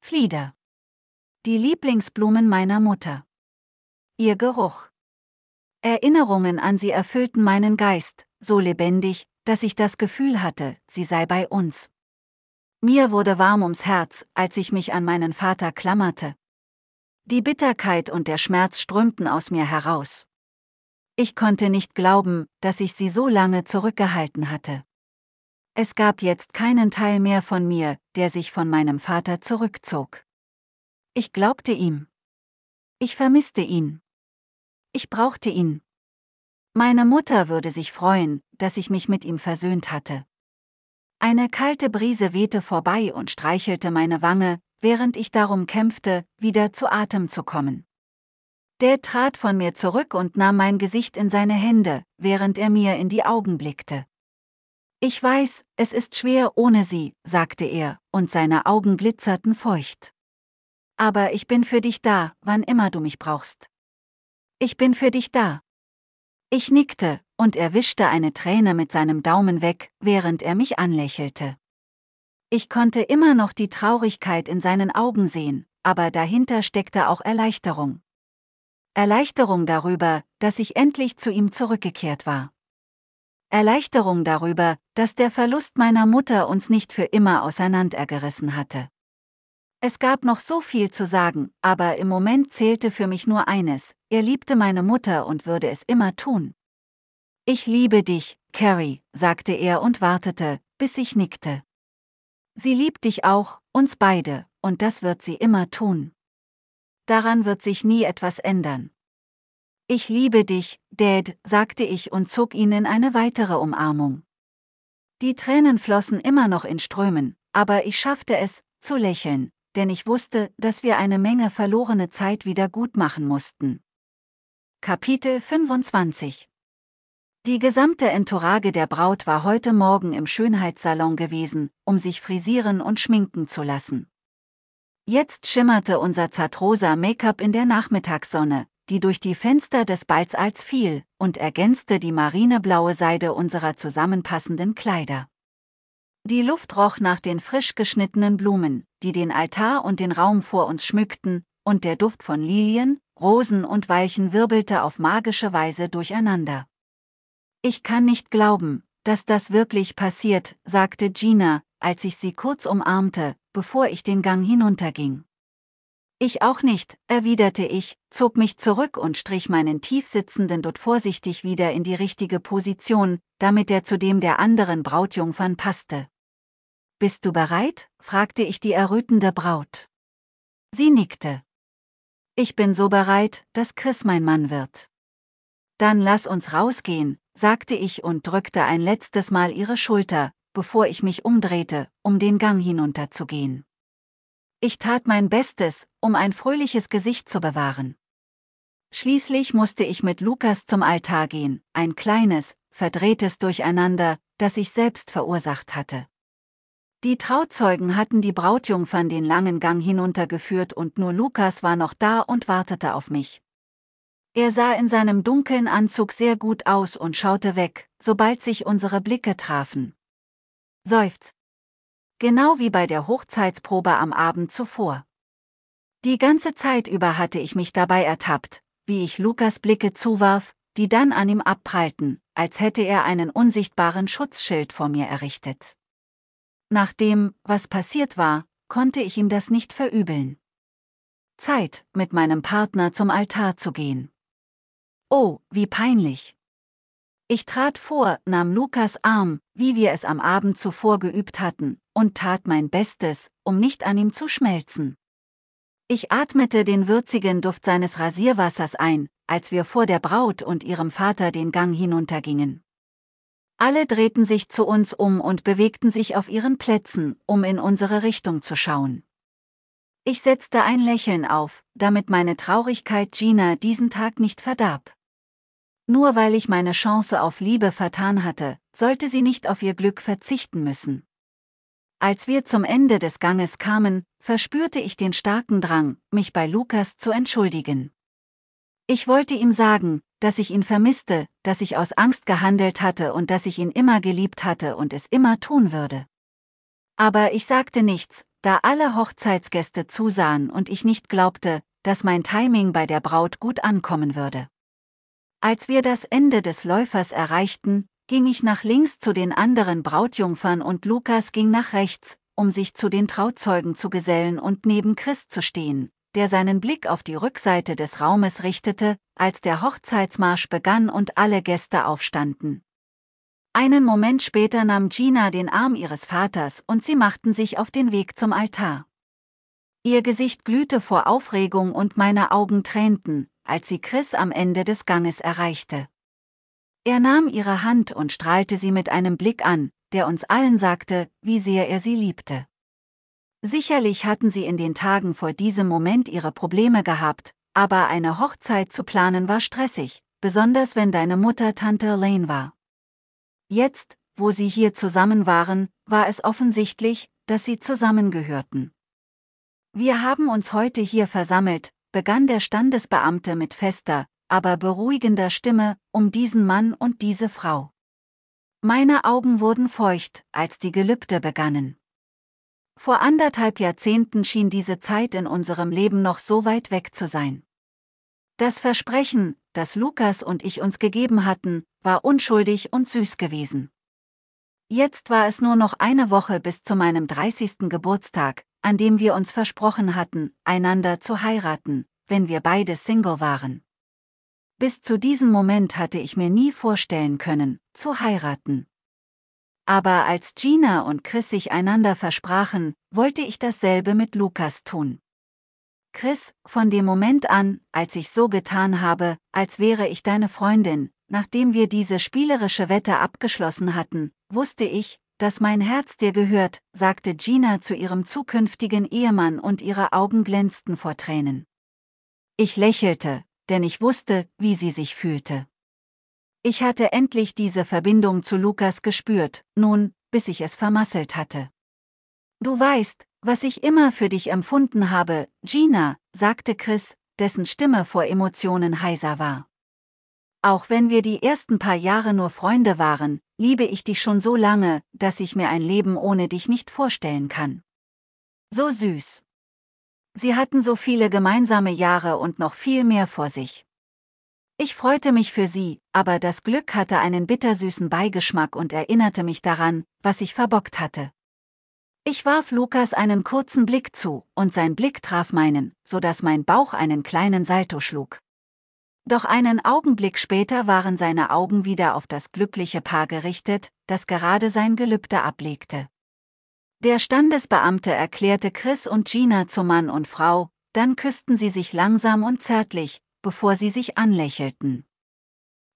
Flieder. Die Lieblingsblumen meiner Mutter ihr Geruch. Erinnerungen an sie erfüllten meinen Geist, so lebendig, dass ich das Gefühl hatte, sie sei bei uns. Mir wurde warm ums Herz, als ich mich an meinen Vater klammerte. Die Bitterkeit und der Schmerz strömten aus mir heraus. Ich konnte nicht glauben, dass ich sie so lange zurückgehalten hatte. Es gab jetzt keinen Teil mehr von mir, der sich von meinem Vater zurückzog. Ich glaubte ihm. Ich vermisste ihn. Ich brauchte ihn. Meine Mutter würde sich freuen, dass ich mich mit ihm versöhnt hatte. Eine kalte Brise wehte vorbei und streichelte meine Wange, während ich darum kämpfte, wieder zu Atem zu kommen. Der trat von mir zurück und nahm mein Gesicht in seine Hände, während er mir in die Augen blickte. Ich weiß, es ist schwer ohne sie, sagte er, und seine Augen glitzerten feucht. Aber ich bin für dich da, wann immer du mich brauchst. Ich bin für dich da. Ich nickte, und er wischte eine Träne mit seinem Daumen weg, während er mich anlächelte. Ich konnte immer noch die Traurigkeit in seinen Augen sehen, aber dahinter steckte auch Erleichterung. Erleichterung darüber, dass ich endlich zu ihm zurückgekehrt war. Erleichterung darüber, dass der Verlust meiner Mutter uns nicht für immer auseinandergerissen hatte. Es gab noch so viel zu sagen, aber im Moment zählte für mich nur eines, er liebte meine Mutter und würde es immer tun. Ich liebe dich, Carrie, sagte er und wartete, bis ich nickte. Sie liebt dich auch, uns beide, und das wird sie immer tun. Daran wird sich nie etwas ändern. Ich liebe dich, Dad, sagte ich und zog ihn in eine weitere Umarmung. Die Tränen flossen immer noch in Strömen, aber ich schaffte es, zu lächeln, denn ich wusste, dass wir eine Menge verlorene Zeit wieder gut machen mussten. Kapitel 25 Die gesamte Entourage der Braut war heute Morgen im Schönheitssalon gewesen, um sich frisieren und schminken zu lassen. Jetzt schimmerte unser zartrosa Make-up in der Nachmittagssonne, die durch die Fenster des Balzals fiel, und ergänzte die marineblaue Seide unserer zusammenpassenden Kleider. Die Luft roch nach den frisch geschnittenen Blumen, die den Altar und den Raum vor uns schmückten, und der Duft von Lilien, Rosen und Weilchen wirbelte auf magische Weise durcheinander. Ich kann nicht glauben, dass das wirklich passiert, sagte Gina, als ich sie kurz umarmte, bevor ich den Gang hinunterging. Ich auch nicht, erwiderte ich, zog mich zurück und strich meinen tiefsitzenden Dutt vorsichtig wieder in die richtige Position, damit er zu dem der anderen Brautjungfern passte. Bist du bereit? fragte ich die errötende Braut. Sie nickte. Ich bin so bereit, dass Chris mein Mann wird. Dann lass uns rausgehen, sagte ich und drückte ein letztes Mal ihre Schulter, bevor ich mich umdrehte, um den Gang hinunterzugehen. Ich tat mein Bestes, um ein fröhliches Gesicht zu bewahren. Schließlich musste ich mit Lukas zum Altar gehen, ein kleines, verdrehtes Durcheinander, das ich selbst verursacht hatte. Die Trauzeugen hatten die Brautjungfern den langen Gang hinuntergeführt und nur Lukas war noch da und wartete auf mich. Er sah in seinem dunklen Anzug sehr gut aus und schaute weg, sobald sich unsere Blicke trafen. Seufz. Genau wie bei der Hochzeitsprobe am Abend zuvor. Die ganze Zeit über hatte ich mich dabei ertappt, wie ich Lukas Blicke zuwarf, die dann an ihm abprallten, als hätte er einen unsichtbaren Schutzschild vor mir errichtet. Nach dem, was passiert war, konnte ich ihm das nicht verübeln. Zeit, mit meinem Partner zum Altar zu gehen. Oh, wie peinlich. Ich trat vor, nahm Lukas Arm, wie wir es am Abend zuvor geübt hatten, und tat mein Bestes, um nicht an ihm zu schmelzen. Ich atmete den würzigen Duft seines Rasierwassers ein, als wir vor der Braut und ihrem Vater den Gang hinuntergingen. Alle drehten sich zu uns um und bewegten sich auf ihren Plätzen, um in unsere Richtung zu schauen. Ich setzte ein Lächeln auf, damit meine Traurigkeit Gina diesen Tag nicht verdarb. Nur weil ich meine Chance auf Liebe vertan hatte, sollte sie nicht auf ihr Glück verzichten müssen. Als wir zum Ende des Ganges kamen, verspürte ich den starken Drang, mich bei Lukas zu entschuldigen. Ich wollte ihm sagen, dass ich ihn vermisste, dass ich aus Angst gehandelt hatte und dass ich ihn immer geliebt hatte und es immer tun würde. Aber ich sagte nichts, da alle Hochzeitsgäste zusahen und ich nicht glaubte, dass mein Timing bei der Braut gut ankommen würde. Als wir das Ende des Läufers erreichten, ging ich nach links zu den anderen Brautjungfern und Lukas ging nach rechts, um sich zu den Trauzeugen zu gesellen und neben Christ zu stehen, der seinen Blick auf die Rückseite des Raumes richtete, als der Hochzeitsmarsch begann und alle Gäste aufstanden. Einen Moment später nahm Gina den Arm ihres Vaters und sie machten sich auf den Weg zum Altar. Ihr Gesicht glühte vor Aufregung und meine Augen tränten, als sie Chris am Ende des Ganges erreichte. Er nahm ihre Hand und strahlte sie mit einem Blick an, der uns allen sagte, wie sehr er sie liebte. Sicherlich hatten sie in den Tagen vor diesem Moment ihre Probleme gehabt, aber eine Hochzeit zu planen war stressig, besonders wenn deine Mutter Tante Elaine war. Jetzt, wo sie hier zusammen waren, war es offensichtlich, dass sie zusammengehörten. Wir haben uns heute hier versammelt, begann der Standesbeamte mit fester, aber beruhigender Stimme, um diesen Mann und diese Frau. Meine Augen wurden feucht, als die Gelübde begannen. Vor anderthalb Jahrzehnten schien diese Zeit in unserem Leben noch so weit weg zu sein. Das Versprechen, das Lukas und ich uns gegeben hatten, war unschuldig und süß gewesen. Jetzt war es nur noch eine Woche bis zu meinem 30. Geburtstag, an dem wir uns versprochen hatten, einander zu heiraten, wenn wir beide Single waren. Bis zu diesem Moment hatte ich mir nie vorstellen können, zu heiraten. Aber als Gina und Chris sich einander versprachen, wollte ich dasselbe mit Lukas tun. Chris, von dem Moment an, als ich so getan habe, als wäre ich deine Freundin, nachdem wir diese spielerische Wette abgeschlossen hatten, wusste ich, dass mein Herz dir gehört, sagte Gina zu ihrem zukünftigen Ehemann und ihre Augen glänzten vor Tränen. Ich lächelte, denn ich wusste, wie sie sich fühlte. Ich hatte endlich diese Verbindung zu Lukas gespürt, nun, bis ich es vermasselt hatte. Du weißt, was ich immer für dich empfunden habe, Gina, sagte Chris, dessen Stimme vor Emotionen heiser war. Auch wenn wir die ersten paar Jahre nur Freunde waren, liebe ich dich schon so lange, dass ich mir ein Leben ohne dich nicht vorstellen kann. So süß. Sie hatten so viele gemeinsame Jahre und noch viel mehr vor sich. Ich freute mich für sie, aber das Glück hatte einen bittersüßen Beigeschmack und erinnerte mich daran, was ich verbockt hatte. Ich warf Lukas einen kurzen Blick zu, und sein Blick traf meinen, so dass mein Bauch einen kleinen Salto schlug. Doch einen Augenblick später waren seine Augen wieder auf das glückliche Paar gerichtet, das gerade sein Gelübde ablegte. Der Standesbeamte erklärte Chris und Gina zu Mann und Frau, dann küssten sie sich langsam und zärtlich, bevor sie sich anlächelten.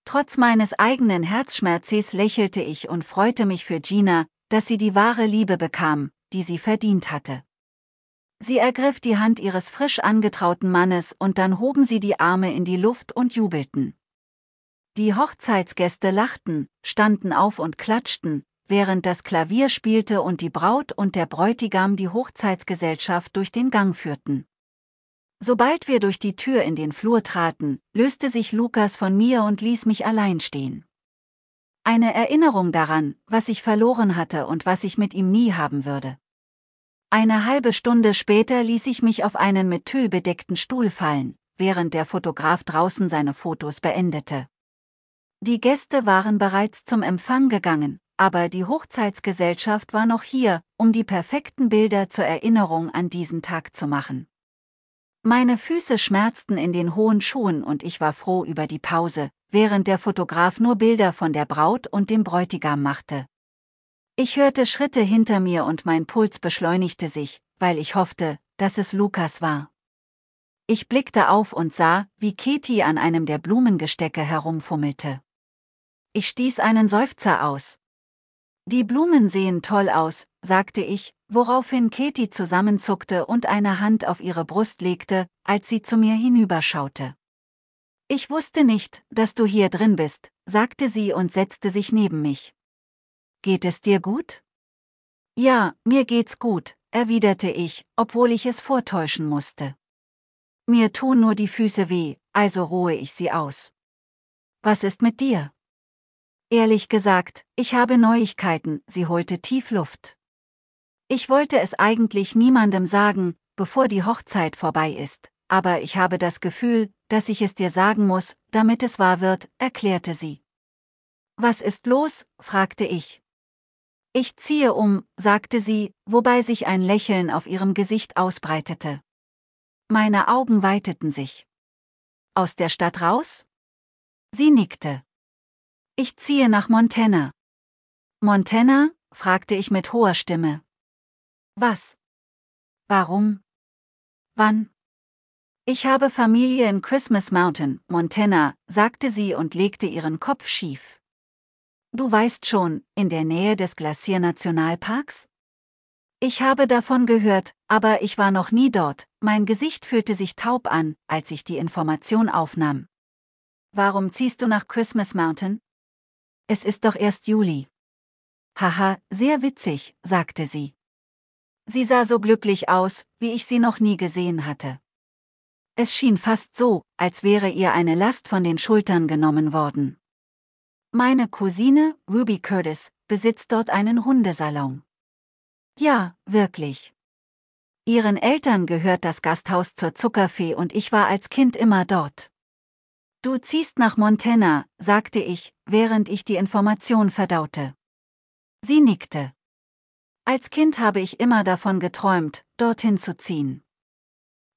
Trotz meines eigenen Herzschmerzes lächelte ich und freute mich für Gina, dass sie die wahre Liebe bekam, die sie verdient hatte. Sie ergriff die Hand ihres frisch angetrauten Mannes und dann hoben sie die Arme in die Luft und jubelten. Die Hochzeitsgäste lachten, standen auf und klatschten, während das Klavier spielte und die Braut und der Bräutigam die Hochzeitsgesellschaft durch den Gang führten. Sobald wir durch die Tür in den Flur traten, löste sich Lukas von mir und ließ mich allein stehen. Eine Erinnerung daran, was ich verloren hatte und was ich mit ihm nie haben würde. Eine halbe Stunde später ließ ich mich auf einen mit Tüll bedeckten Stuhl fallen, während der Fotograf draußen seine Fotos beendete. Die Gäste waren bereits zum Empfang gegangen, aber die Hochzeitsgesellschaft war noch hier, um die perfekten Bilder zur Erinnerung an diesen Tag zu machen. Meine Füße schmerzten in den hohen Schuhen und ich war froh über die Pause, während der Fotograf nur Bilder von der Braut und dem Bräutigam machte. Ich hörte Schritte hinter mir und mein Puls beschleunigte sich, weil ich hoffte, dass es Lukas war. Ich blickte auf und sah, wie Katie an einem der Blumengestecke herumfummelte. Ich stieß einen Seufzer aus. Die Blumen sehen toll aus, sagte ich, woraufhin Katie zusammenzuckte und eine Hand auf ihre Brust legte, als sie zu mir hinüberschaute. Ich wusste nicht, dass du hier drin bist, sagte sie und setzte sich neben mich. Geht es dir gut? Ja, mir geht's gut, erwiderte ich, obwohl ich es vortäuschen musste. Mir tun nur die Füße weh, also ruhe ich sie aus. Was ist mit dir? Ehrlich gesagt, ich habe Neuigkeiten, sie holte tief Luft. Ich wollte es eigentlich niemandem sagen, bevor die Hochzeit vorbei ist, aber ich habe das Gefühl, dass ich es dir sagen muss, damit es wahr wird, erklärte sie. Was ist los? fragte ich. Ich ziehe um, sagte sie, wobei sich ein Lächeln auf ihrem Gesicht ausbreitete. Meine Augen weiteten sich. Aus der Stadt raus? Sie nickte. Ich ziehe nach Montana. Montana? fragte ich mit hoher Stimme. Was? Warum? Wann? Ich habe Familie in Christmas Mountain, Montana, sagte sie und legte ihren Kopf schief. Du weißt schon, in der Nähe des Glaciernationalparks? Ich habe davon gehört, aber ich war noch nie dort, mein Gesicht fühlte sich taub an, als ich die Information aufnahm. Warum ziehst du nach Christmas Mountain? Es ist doch erst Juli. Haha, sehr witzig, sagte sie. Sie sah so glücklich aus, wie ich sie noch nie gesehen hatte. Es schien fast so, als wäre ihr eine Last von den Schultern genommen worden. Meine Cousine, Ruby Curtis, besitzt dort einen Hundesalon. Ja, wirklich. Ihren Eltern gehört das Gasthaus zur Zuckerfee und ich war als Kind immer dort. Du ziehst nach Montana, sagte ich, während ich die Information verdaute. Sie nickte. Als Kind habe ich immer davon geträumt, dorthin zu ziehen.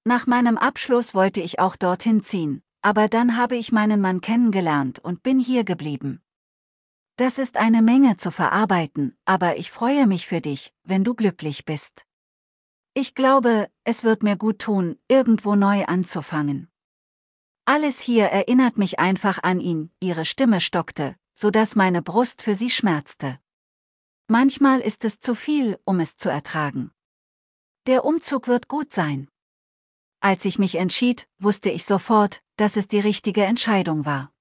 Nach meinem Abschluss wollte ich auch dorthin ziehen, aber dann habe ich meinen Mann kennengelernt und bin hier geblieben. Das ist eine Menge zu verarbeiten, aber ich freue mich für dich, wenn du glücklich bist. Ich glaube, es wird mir gut tun, irgendwo neu anzufangen. Alles hier erinnert mich einfach an ihn, ihre Stimme stockte, so dass meine Brust für sie schmerzte. Manchmal ist es zu viel, um es zu ertragen. Der Umzug wird gut sein. Als ich mich entschied, wusste ich sofort, dass es die richtige Entscheidung war.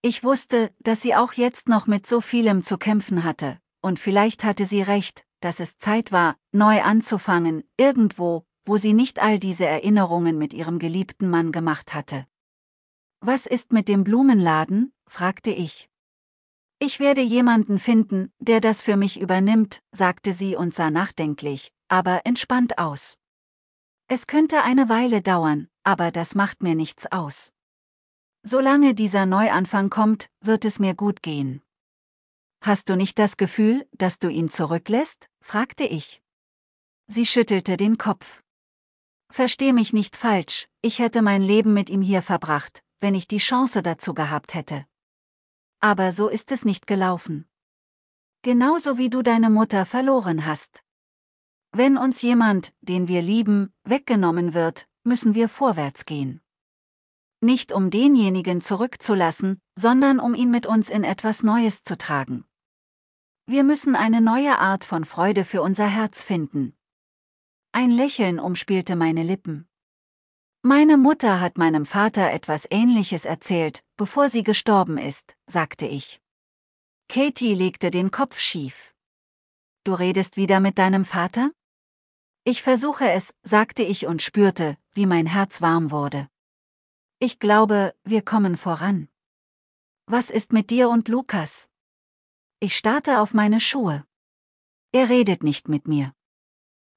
Ich wusste, dass sie auch jetzt noch mit so vielem zu kämpfen hatte, und vielleicht hatte sie recht, dass es Zeit war, neu anzufangen, irgendwo, wo sie nicht all diese Erinnerungen mit ihrem geliebten Mann gemacht hatte. Was ist mit dem Blumenladen? fragte ich. Ich werde jemanden finden, der das für mich übernimmt, sagte sie und sah nachdenklich, aber entspannt aus. Es könnte eine Weile dauern, aber das macht mir nichts aus. Solange dieser Neuanfang kommt, wird es mir gut gehen. Hast du nicht das Gefühl, dass du ihn zurücklässt? fragte ich. Sie schüttelte den Kopf. Versteh mich nicht falsch, ich hätte mein Leben mit ihm hier verbracht, wenn ich die Chance dazu gehabt hätte. Aber so ist es nicht gelaufen. Genauso wie du deine Mutter verloren hast. Wenn uns jemand, den wir lieben, weggenommen wird, müssen wir vorwärts gehen. Nicht um denjenigen zurückzulassen, sondern um ihn mit uns in etwas Neues zu tragen. Wir müssen eine neue Art von Freude für unser Herz finden. Ein Lächeln umspielte meine Lippen. Meine Mutter hat meinem Vater etwas Ähnliches erzählt, bevor sie gestorben ist, sagte ich. Katie legte den Kopf schief. Du redest wieder mit deinem Vater? Ich versuche es, sagte ich und spürte, wie mein Herz warm wurde. Ich glaube, wir kommen voran. Was ist mit dir und Lukas? Ich starrte auf meine Schuhe. Er redet nicht mit mir.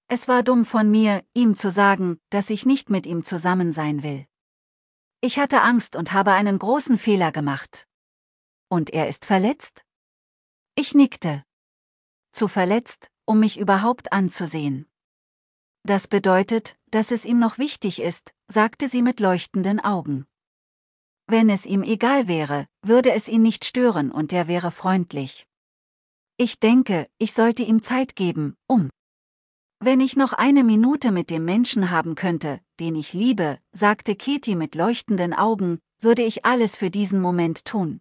Es war dumm von mir, ihm zu sagen, dass ich nicht mit ihm zusammen sein will. Ich hatte Angst und habe einen großen Fehler gemacht. Und er ist verletzt? Ich nickte. Zu verletzt, um mich überhaupt anzusehen. Das bedeutet, dass es ihm noch wichtig ist, sagte sie mit leuchtenden Augen. Wenn es ihm egal wäre, würde es ihn nicht stören und er wäre freundlich. Ich denke, ich sollte ihm Zeit geben, um wenn ich noch eine Minute mit dem Menschen haben könnte, den ich liebe, sagte Katie mit leuchtenden Augen, würde ich alles für diesen Moment tun.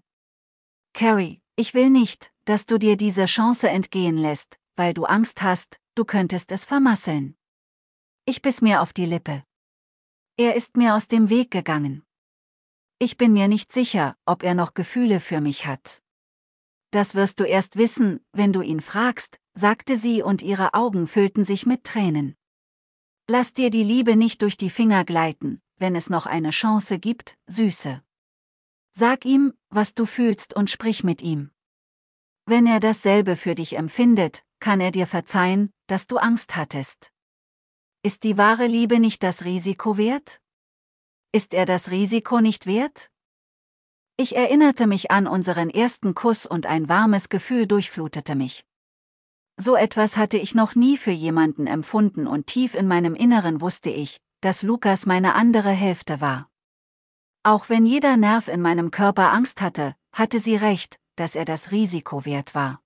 Carrie, ich will nicht, dass du dir diese Chance entgehen lässt, weil du Angst hast, du könntest es vermasseln. Ich biss mir auf die Lippe. Er ist mir aus dem Weg gegangen. Ich bin mir nicht sicher, ob er noch Gefühle für mich hat das wirst du erst wissen, wenn du ihn fragst, sagte sie und ihre Augen füllten sich mit Tränen. Lass dir die Liebe nicht durch die Finger gleiten, wenn es noch eine Chance gibt, Süße. Sag ihm, was du fühlst und sprich mit ihm. Wenn er dasselbe für dich empfindet, kann er dir verzeihen, dass du Angst hattest. Ist die wahre Liebe nicht das Risiko wert? Ist er das Risiko nicht wert? Ich erinnerte mich an unseren ersten Kuss und ein warmes Gefühl durchflutete mich. So etwas hatte ich noch nie für jemanden empfunden und tief in meinem Inneren wusste ich, dass Lukas meine andere Hälfte war. Auch wenn jeder Nerv in meinem Körper Angst hatte, hatte sie recht, dass er das Risiko wert war.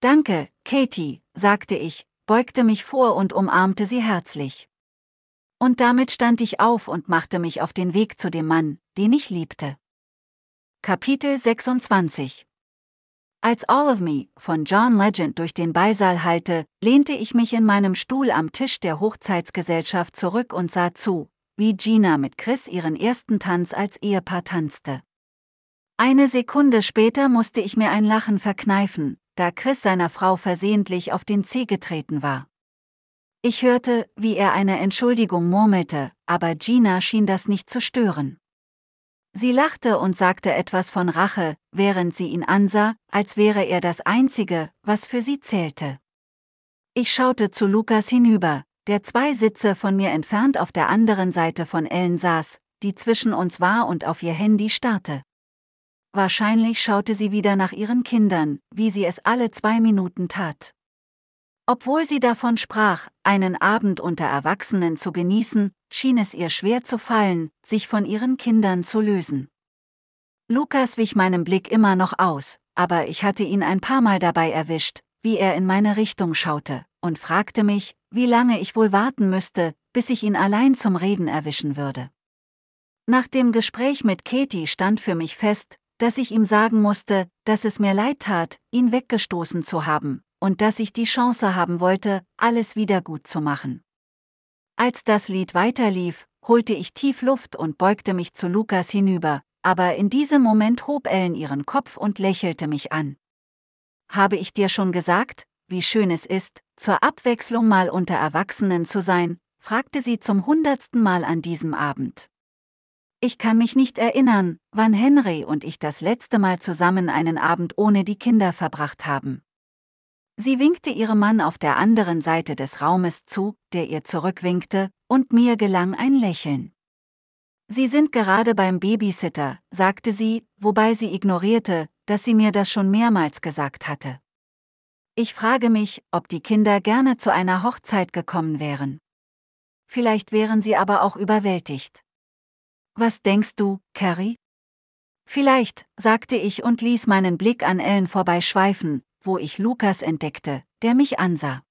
Danke, Katie, sagte ich, beugte mich vor und umarmte sie herzlich. Und damit stand ich auf und machte mich auf den Weg zu dem Mann, den ich liebte. Kapitel 26 Als All of Me von John Legend durch den Beisaal hallte, lehnte ich mich in meinem Stuhl am Tisch der Hochzeitsgesellschaft zurück und sah zu, wie Gina mit Chris ihren ersten Tanz als Ehepaar tanzte. Eine Sekunde später musste ich mir ein Lachen verkneifen, da Chris seiner Frau versehentlich auf den Zeh getreten war. Ich hörte, wie er eine Entschuldigung murmelte, aber Gina schien das nicht zu stören. Sie lachte und sagte etwas von Rache, während sie ihn ansah, als wäre er das Einzige, was für sie zählte. Ich schaute zu Lukas hinüber, der zwei Sitze von mir entfernt auf der anderen Seite von Ellen saß, die zwischen uns war und auf ihr Handy starrte. Wahrscheinlich schaute sie wieder nach ihren Kindern, wie sie es alle zwei Minuten tat. Obwohl sie davon sprach, einen Abend unter Erwachsenen zu genießen, schien es ihr schwer zu fallen, sich von ihren Kindern zu lösen. Lukas wich meinem Blick immer noch aus, aber ich hatte ihn ein paar Mal dabei erwischt, wie er in meine Richtung schaute, und fragte mich, wie lange ich wohl warten müsste, bis ich ihn allein zum Reden erwischen würde. Nach dem Gespräch mit Katie stand für mich fest, dass ich ihm sagen musste, dass es mir leid tat, ihn weggestoßen zu haben, und dass ich die Chance haben wollte, alles wieder gut zu machen. Als das Lied weiterlief, holte ich tief Luft und beugte mich zu Lukas hinüber, aber in diesem Moment hob Ellen ihren Kopf und lächelte mich an. Habe ich dir schon gesagt, wie schön es ist, zur Abwechslung mal unter Erwachsenen zu sein? fragte sie zum hundertsten Mal an diesem Abend. Ich kann mich nicht erinnern, wann Henry und ich das letzte Mal zusammen einen Abend ohne die Kinder verbracht haben. Sie winkte ihrem Mann auf der anderen Seite des Raumes zu, der ihr zurückwinkte, und mir gelang ein Lächeln. Sie sind gerade beim Babysitter, sagte sie, wobei sie ignorierte, dass sie mir das schon mehrmals gesagt hatte. Ich frage mich, ob die Kinder gerne zu einer Hochzeit gekommen wären. Vielleicht wären sie aber auch überwältigt. Was denkst du, Carrie? Vielleicht, sagte ich und ließ meinen Blick an Ellen vorbeischweifen, wo ich Lukas entdeckte, der mich ansah.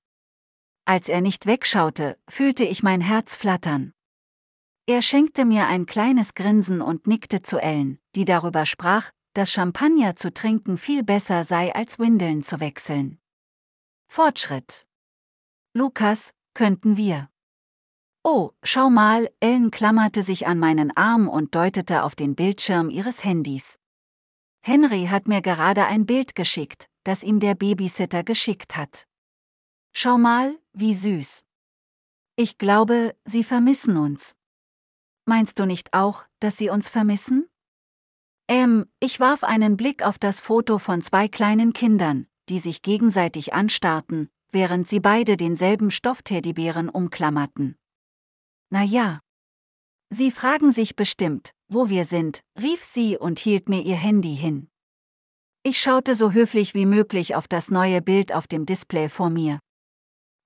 Als er nicht wegschaute, fühlte ich mein Herz flattern. Er schenkte mir ein kleines Grinsen und nickte zu Ellen, die darüber sprach, dass Champagner zu trinken viel besser sei als Windeln zu wechseln. Fortschritt. Lukas, könnten wir. Oh, schau mal, Ellen klammerte sich an meinen Arm und deutete auf den Bildschirm ihres Handys. Henry hat mir gerade ein Bild geschickt, das ihm der Babysitter geschickt hat. Schau mal, wie süß. Ich glaube, sie vermissen uns. Meinst du nicht auch, dass sie uns vermissen? Ähm, ich warf einen Blick auf das Foto von zwei kleinen Kindern, die sich gegenseitig anstarrten, während sie beide denselben Stoffteddybären umklammerten. Na ja. Sie fragen sich bestimmt, wo wir sind, rief sie und hielt mir ihr Handy hin. Ich schaute so höflich wie möglich auf das neue Bild auf dem Display vor mir.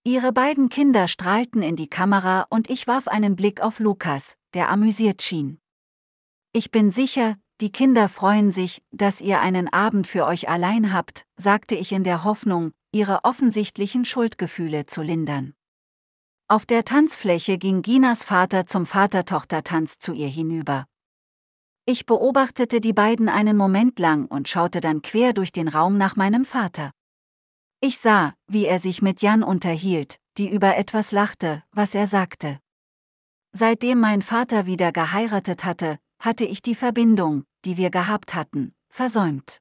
Ihre beiden Kinder strahlten in die Kamera und ich warf einen Blick auf Lukas, der amüsiert schien. Ich bin sicher, die Kinder freuen sich, dass ihr einen Abend für euch allein habt, sagte ich in der Hoffnung, ihre offensichtlichen Schuldgefühle zu lindern. Auf der Tanzfläche ging Ginas Vater zum Vater-Tochter-Tanz zu ihr hinüber. Ich beobachtete die beiden einen Moment lang und schaute dann quer durch den Raum nach meinem Vater. Ich sah, wie er sich mit Jan unterhielt, die über etwas lachte, was er sagte. Seitdem mein Vater wieder geheiratet hatte, hatte ich die Verbindung, die wir gehabt hatten, versäumt.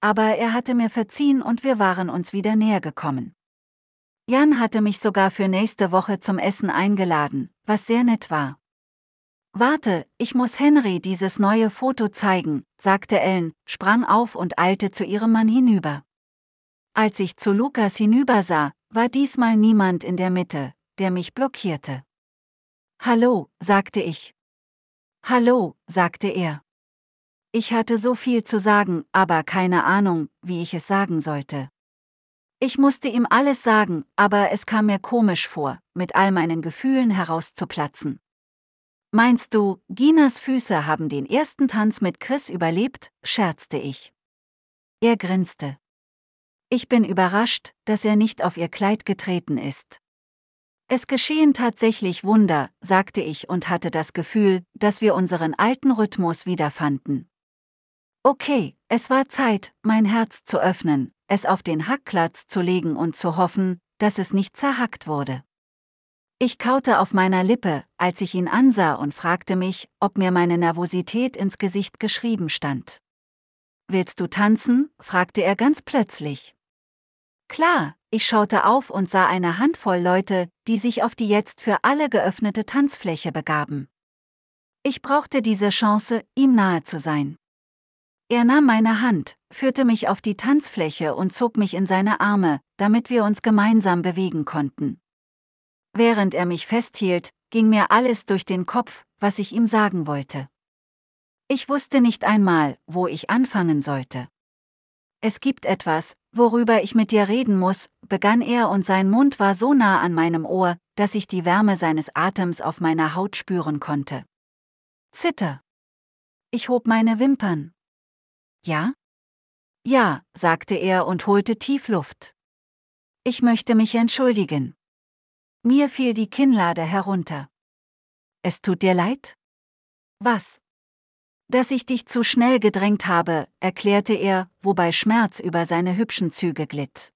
Aber er hatte mir verziehen und wir waren uns wieder näher gekommen. Jan hatte mich sogar für nächste Woche zum Essen eingeladen, was sehr nett war. Warte, ich muss Henry dieses neue Foto zeigen, sagte Ellen, sprang auf und eilte zu ihrem Mann hinüber. Als ich zu Lukas hinübersah, war diesmal niemand in der Mitte, der mich blockierte. Hallo, sagte ich. Hallo, sagte er. Ich hatte so viel zu sagen, aber keine Ahnung, wie ich es sagen sollte. Ich musste ihm alles sagen, aber es kam mir komisch vor, mit all meinen Gefühlen herauszuplatzen. Meinst du, Ginas Füße haben den ersten Tanz mit Chris überlebt? scherzte ich. Er grinste. Ich bin überrascht, dass er nicht auf ihr Kleid getreten ist. Es geschehen tatsächlich Wunder, sagte ich und hatte das Gefühl, dass wir unseren alten Rhythmus wiederfanden. Okay, es war Zeit, mein Herz zu öffnen, es auf den Hackplatz zu legen und zu hoffen, dass es nicht zerhackt wurde. Ich kaute auf meiner Lippe, als ich ihn ansah und fragte mich, ob mir meine Nervosität ins Gesicht geschrieben stand. Willst du tanzen? fragte er ganz plötzlich. Klar, ich schaute auf und sah eine Handvoll Leute, die sich auf die jetzt für alle geöffnete Tanzfläche begaben. Ich brauchte diese Chance, ihm nahe zu sein. Er nahm meine Hand, führte mich auf die Tanzfläche und zog mich in seine Arme, damit wir uns gemeinsam bewegen konnten. Während er mich festhielt, ging mir alles durch den Kopf, was ich ihm sagen wollte. Ich wusste nicht einmal, wo ich anfangen sollte. Es gibt etwas, worüber ich mit dir reden muss, begann er und sein Mund war so nah an meinem Ohr, dass ich die Wärme seines Atems auf meiner Haut spüren konnte. Zitter. Ich hob meine Wimpern. Ja? Ja, sagte er und holte tief Luft. Ich möchte mich entschuldigen. Mir fiel die Kinnlade herunter. Es tut dir leid? Was? Dass ich dich zu schnell gedrängt habe, erklärte er, wobei Schmerz über seine hübschen Züge glitt.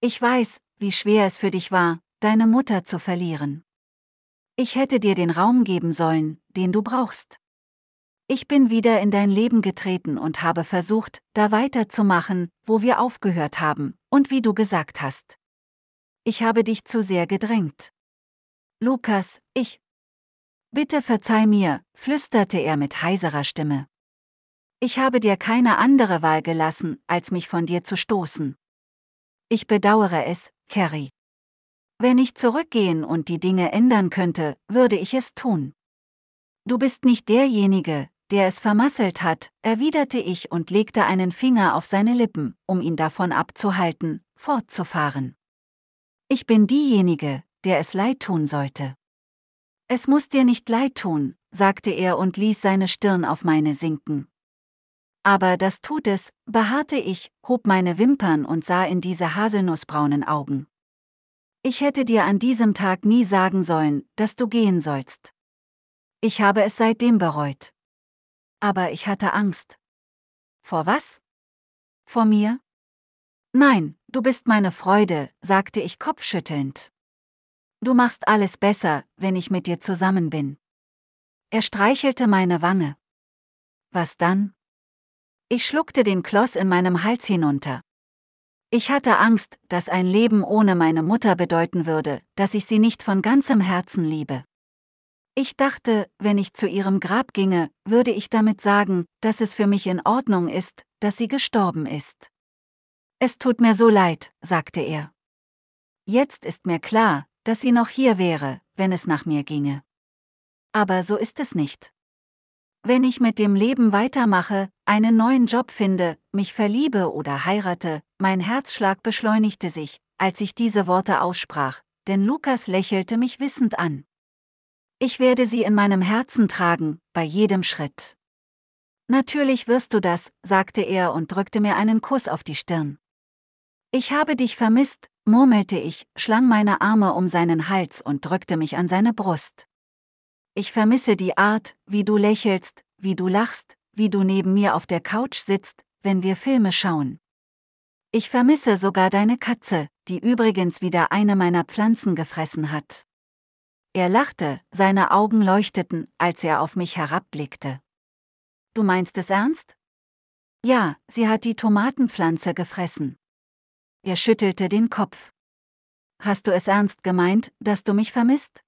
Ich weiß, wie schwer es für dich war, deine Mutter zu verlieren. Ich hätte dir den Raum geben sollen, den du brauchst. Ich bin wieder in dein Leben getreten und habe versucht, da weiterzumachen, wo wir aufgehört haben, und wie du gesagt hast ich habe dich zu sehr gedrängt. Lukas, ich. Bitte verzeih mir, flüsterte er mit heiserer Stimme. Ich habe dir keine andere Wahl gelassen, als mich von dir zu stoßen. Ich bedauere es, Carrie. Wenn ich zurückgehen und die Dinge ändern könnte, würde ich es tun. Du bist nicht derjenige, der es vermasselt hat, erwiderte ich und legte einen Finger auf seine Lippen, um ihn davon abzuhalten, fortzufahren. Ich bin diejenige, der es leid tun sollte. Es muss dir nicht leid tun, sagte er und ließ seine Stirn auf meine sinken. Aber das tut es, beharrte ich, hob meine Wimpern und sah in diese haselnussbraunen Augen. Ich hätte dir an diesem Tag nie sagen sollen, dass du gehen sollst. Ich habe es seitdem bereut. Aber ich hatte Angst. Vor was? Vor mir? Nein, du bist meine Freude, sagte ich kopfschüttelnd. Du machst alles besser, wenn ich mit dir zusammen bin. Er streichelte meine Wange. Was dann? Ich schluckte den Kloss in meinem Hals hinunter. Ich hatte Angst, dass ein Leben ohne meine Mutter bedeuten würde, dass ich sie nicht von ganzem Herzen liebe. Ich dachte, wenn ich zu ihrem Grab ginge, würde ich damit sagen, dass es für mich in Ordnung ist, dass sie gestorben ist. Es tut mir so leid, sagte er. Jetzt ist mir klar, dass sie noch hier wäre, wenn es nach mir ginge. Aber so ist es nicht. Wenn ich mit dem Leben weitermache, einen neuen Job finde, mich verliebe oder heirate, mein Herzschlag beschleunigte sich, als ich diese Worte aussprach, denn Lukas lächelte mich wissend an. Ich werde sie in meinem Herzen tragen, bei jedem Schritt. Natürlich wirst du das, sagte er und drückte mir einen Kuss auf die Stirn. Ich habe dich vermisst, murmelte ich, schlang meine Arme um seinen Hals und drückte mich an seine Brust. Ich vermisse die Art, wie du lächelst, wie du lachst, wie du neben mir auf der Couch sitzt, wenn wir Filme schauen. Ich vermisse sogar deine Katze, die übrigens wieder eine meiner Pflanzen gefressen hat. Er lachte, seine Augen leuchteten, als er auf mich herabblickte. Du meinst es ernst? Ja, sie hat die Tomatenpflanze gefressen. Er schüttelte den Kopf. Hast du es ernst gemeint, dass du mich vermisst?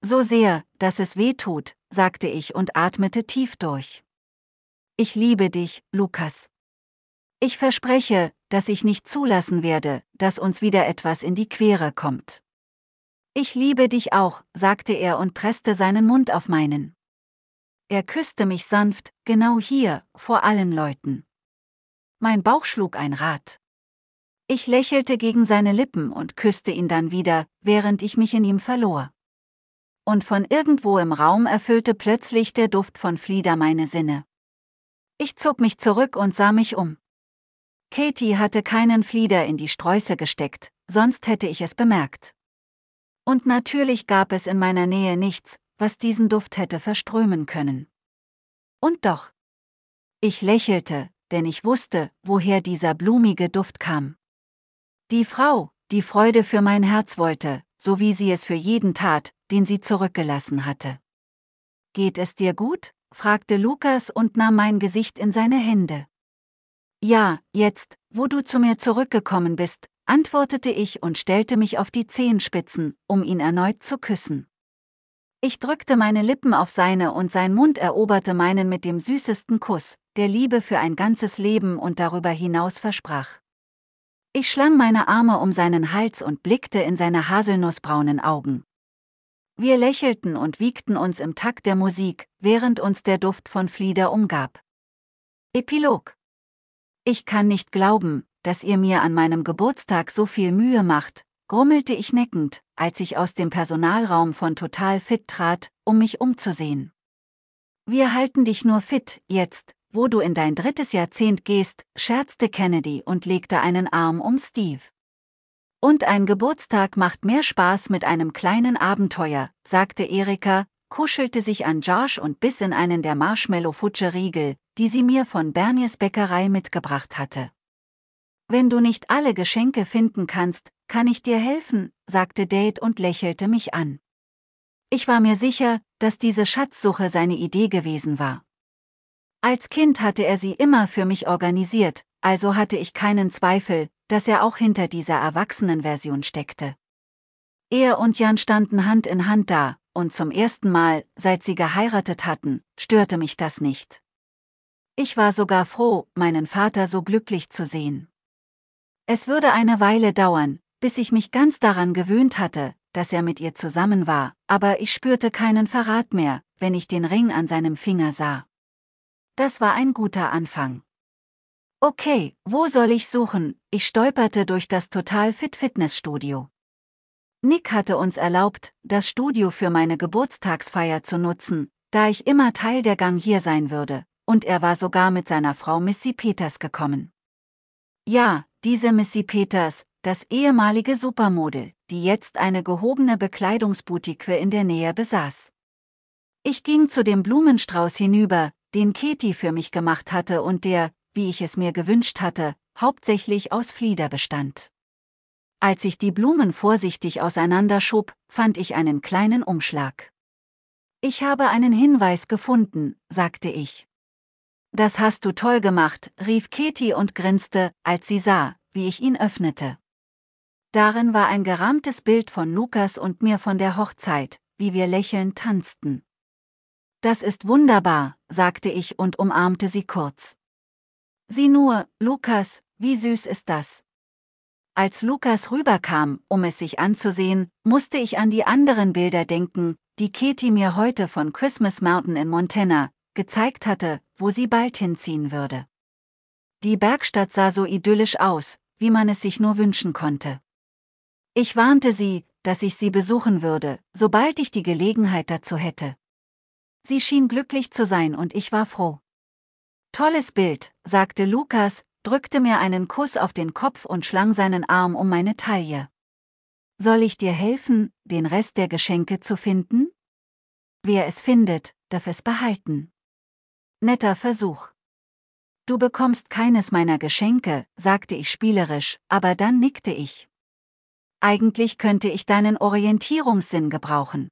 So sehr, dass es weh tut, sagte ich und atmete tief durch. Ich liebe dich, Lukas. Ich verspreche, dass ich nicht zulassen werde, dass uns wieder etwas in die Quere kommt. Ich liebe dich auch, sagte er und presste seinen Mund auf meinen. Er küsste mich sanft, genau hier, vor allen Leuten. Mein Bauch schlug ein Rad. Ich lächelte gegen seine Lippen und küsste ihn dann wieder, während ich mich in ihm verlor. Und von irgendwo im Raum erfüllte plötzlich der Duft von Flieder meine Sinne. Ich zog mich zurück und sah mich um. Katie hatte keinen Flieder in die Sträuße gesteckt, sonst hätte ich es bemerkt. Und natürlich gab es in meiner Nähe nichts, was diesen Duft hätte verströmen können. Und doch. Ich lächelte, denn ich wusste, woher dieser blumige Duft kam. Die Frau, die Freude für mein Herz wollte, so wie sie es für jeden tat, den sie zurückgelassen hatte. Geht es dir gut? fragte Lukas und nahm mein Gesicht in seine Hände. Ja, jetzt, wo du zu mir zurückgekommen bist, antwortete ich und stellte mich auf die Zehenspitzen, um ihn erneut zu küssen. Ich drückte meine Lippen auf seine und sein Mund eroberte meinen mit dem süßesten Kuss, der Liebe für ein ganzes Leben und darüber hinaus versprach. Ich schlang meine Arme um seinen Hals und blickte in seine haselnussbraunen Augen. Wir lächelten und wiegten uns im Takt der Musik, während uns der Duft von Flieder umgab. Epilog. Ich kann nicht glauben, dass ihr mir an meinem Geburtstag so viel Mühe macht, grummelte ich neckend, als ich aus dem Personalraum von Total Fit trat, um mich umzusehen. Wir halten dich nur fit, jetzt, wo du in dein drittes Jahrzehnt gehst, scherzte Kennedy und legte einen Arm um Steve. Und ein Geburtstag macht mehr Spaß mit einem kleinen Abenteuer, sagte Erika, kuschelte sich an Josh und biss in einen der Marshmallow-Futsche-Riegel, die sie mir von Bernies Bäckerei mitgebracht hatte. Wenn du nicht alle Geschenke finden kannst, kann ich dir helfen, sagte Date und lächelte mich an. Ich war mir sicher, dass diese Schatzsuche seine Idee gewesen war. Als Kind hatte er sie immer für mich organisiert, also hatte ich keinen Zweifel, dass er auch hinter dieser Erwachsenenversion steckte. Er und Jan standen Hand in Hand da, und zum ersten Mal, seit sie geheiratet hatten, störte mich das nicht. Ich war sogar froh, meinen Vater so glücklich zu sehen. Es würde eine Weile dauern, bis ich mich ganz daran gewöhnt hatte, dass er mit ihr zusammen war, aber ich spürte keinen Verrat mehr, wenn ich den Ring an seinem Finger sah das war ein guter Anfang. Okay, wo soll ich suchen? Ich stolperte durch das Total Fit Fitnessstudio. Nick hatte uns erlaubt, das Studio für meine Geburtstagsfeier zu nutzen, da ich immer Teil der Gang hier sein würde, und er war sogar mit seiner Frau Missy Peters gekommen. Ja, diese Missy Peters, das ehemalige Supermodel, die jetzt eine gehobene Bekleidungsboutique in der Nähe besaß. Ich ging zu dem Blumenstrauß hinüber, den Keti für mich gemacht hatte und der, wie ich es mir gewünscht hatte, hauptsächlich aus Flieder bestand. Als ich die Blumen vorsichtig auseinanderschob, fand ich einen kleinen Umschlag. Ich habe einen Hinweis gefunden, sagte ich. Das hast du toll gemacht, rief Katie und grinste, als sie sah, wie ich ihn öffnete. Darin war ein gerahmtes Bild von Lukas und mir von der Hochzeit, wie wir lächelnd tanzten. Das ist wunderbar, sagte ich und umarmte sie kurz. Sieh nur, Lukas, wie süß ist das. Als Lukas rüberkam, um es sich anzusehen, musste ich an die anderen Bilder denken, die Katie mir heute von Christmas Mountain in Montana gezeigt hatte, wo sie bald hinziehen würde. Die Bergstadt sah so idyllisch aus, wie man es sich nur wünschen konnte. Ich warnte sie, dass ich sie besuchen würde, sobald ich die Gelegenheit dazu hätte. Sie schien glücklich zu sein und ich war froh. Tolles Bild, sagte Lukas, drückte mir einen Kuss auf den Kopf und schlang seinen Arm um meine Taille. Soll ich dir helfen, den Rest der Geschenke zu finden? Wer es findet, darf es behalten. Netter Versuch. Du bekommst keines meiner Geschenke, sagte ich spielerisch, aber dann nickte ich. Eigentlich könnte ich deinen Orientierungssinn gebrauchen.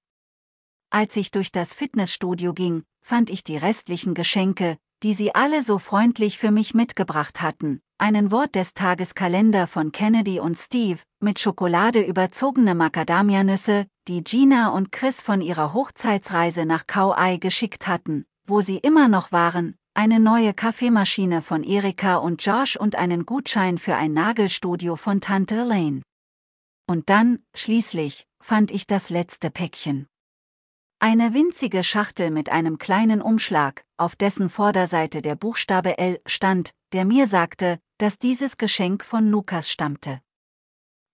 Als ich durch das Fitnessstudio ging, fand ich die restlichen Geschenke, die sie alle so freundlich für mich mitgebracht hatten, einen Wort des Tageskalender von Kennedy und Steve, mit Schokolade überzogene Macadamianüsse, die Gina und Chris von ihrer Hochzeitsreise nach Kauai geschickt hatten, wo sie immer noch waren, eine neue Kaffeemaschine von Erika und Josh und einen Gutschein für ein Nagelstudio von Tante Elaine. Und dann, schließlich, fand ich das letzte Päckchen. Eine winzige Schachtel mit einem kleinen Umschlag, auf dessen Vorderseite der Buchstabe L stand, der mir sagte, dass dieses Geschenk von Lukas stammte.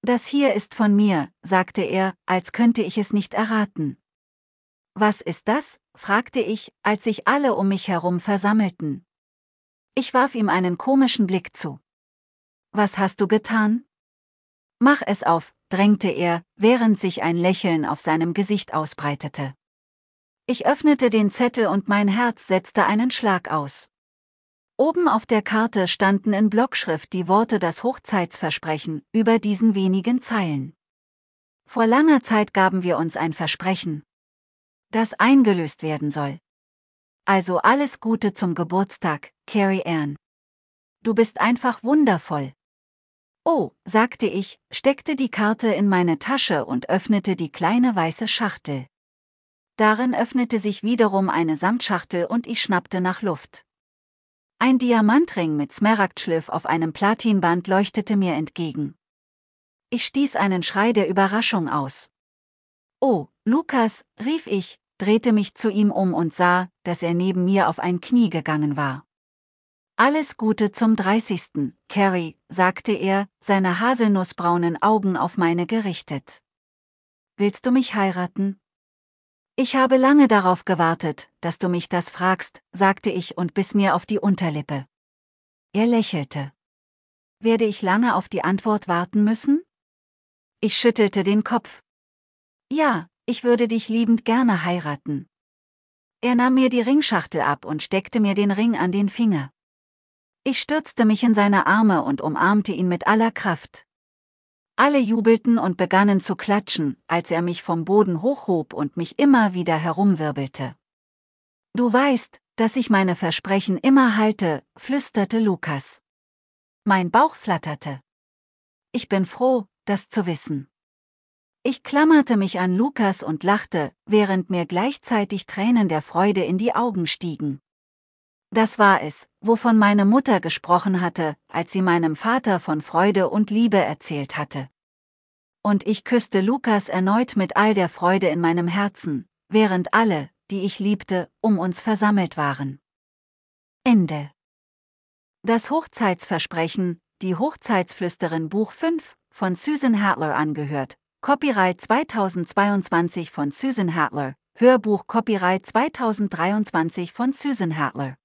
Das hier ist von mir, sagte er, als könnte ich es nicht erraten. Was ist das? fragte ich, als sich alle um mich herum versammelten. Ich warf ihm einen komischen Blick zu. Was hast du getan? Mach es auf, drängte er, während sich ein Lächeln auf seinem Gesicht ausbreitete. Ich öffnete den Zettel und mein Herz setzte einen Schlag aus. Oben auf der Karte standen in Blockschrift die Worte das Hochzeitsversprechen über diesen wenigen Zeilen. Vor langer Zeit gaben wir uns ein Versprechen, das eingelöst werden soll. Also alles Gute zum Geburtstag, Carrie Ann. Du bist einfach wundervoll. Oh, sagte ich, steckte die Karte in meine Tasche und öffnete die kleine weiße Schachtel. Darin öffnete sich wiederum eine Samtschachtel und ich schnappte nach Luft. Ein Diamantring mit Smaragdschliff auf einem Platinband leuchtete mir entgegen. Ich stieß einen Schrei der Überraschung aus. Oh, Lukas, rief ich, drehte mich zu ihm um und sah, dass er neben mir auf ein Knie gegangen war. Alles Gute zum 30. Carrie, sagte er, seine haselnussbraunen Augen auf meine gerichtet. Willst du mich heiraten? Ich habe lange darauf gewartet, dass du mich das fragst, sagte ich und biss mir auf die Unterlippe. Er lächelte. Werde ich lange auf die Antwort warten müssen? Ich schüttelte den Kopf. Ja, ich würde dich liebend gerne heiraten. Er nahm mir die Ringschachtel ab und steckte mir den Ring an den Finger. Ich stürzte mich in seine Arme und umarmte ihn mit aller Kraft. Alle jubelten und begannen zu klatschen, als er mich vom Boden hochhob und mich immer wieder herumwirbelte. Du weißt, dass ich meine Versprechen immer halte, flüsterte Lukas. Mein Bauch flatterte. Ich bin froh, das zu wissen. Ich klammerte mich an Lukas und lachte, während mir gleichzeitig Tränen der Freude in die Augen stiegen. Das war es, wovon meine Mutter gesprochen hatte, als sie meinem Vater von Freude und Liebe erzählt hatte. Und ich küsste Lukas erneut mit all der Freude in meinem Herzen, während alle, die ich liebte, um uns versammelt waren. Ende. Das Hochzeitsversprechen, die Hochzeitsflüsterin Buch 5, von Susan Hatler angehört. Copyright 2022 von Susan Hatler. Hörbuch Copyright 2023 von Susan Hatler.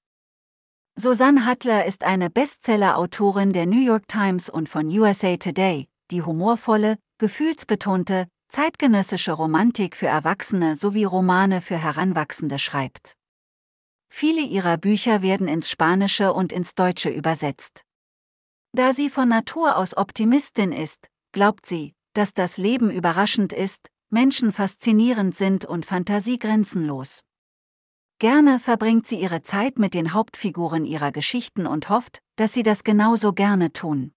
Susanne Hattler ist eine Bestseller-Autorin der New York Times und von USA Today, die humorvolle, gefühlsbetonte, zeitgenössische Romantik für Erwachsene sowie Romane für Heranwachsende schreibt. Viele ihrer Bücher werden ins Spanische und ins Deutsche übersetzt. Da sie von Natur aus Optimistin ist, glaubt sie, dass das Leben überraschend ist, Menschen faszinierend sind und Fantasie grenzenlos. Gerne verbringt sie ihre Zeit mit den Hauptfiguren ihrer Geschichten und hofft, dass sie das genauso gerne tun.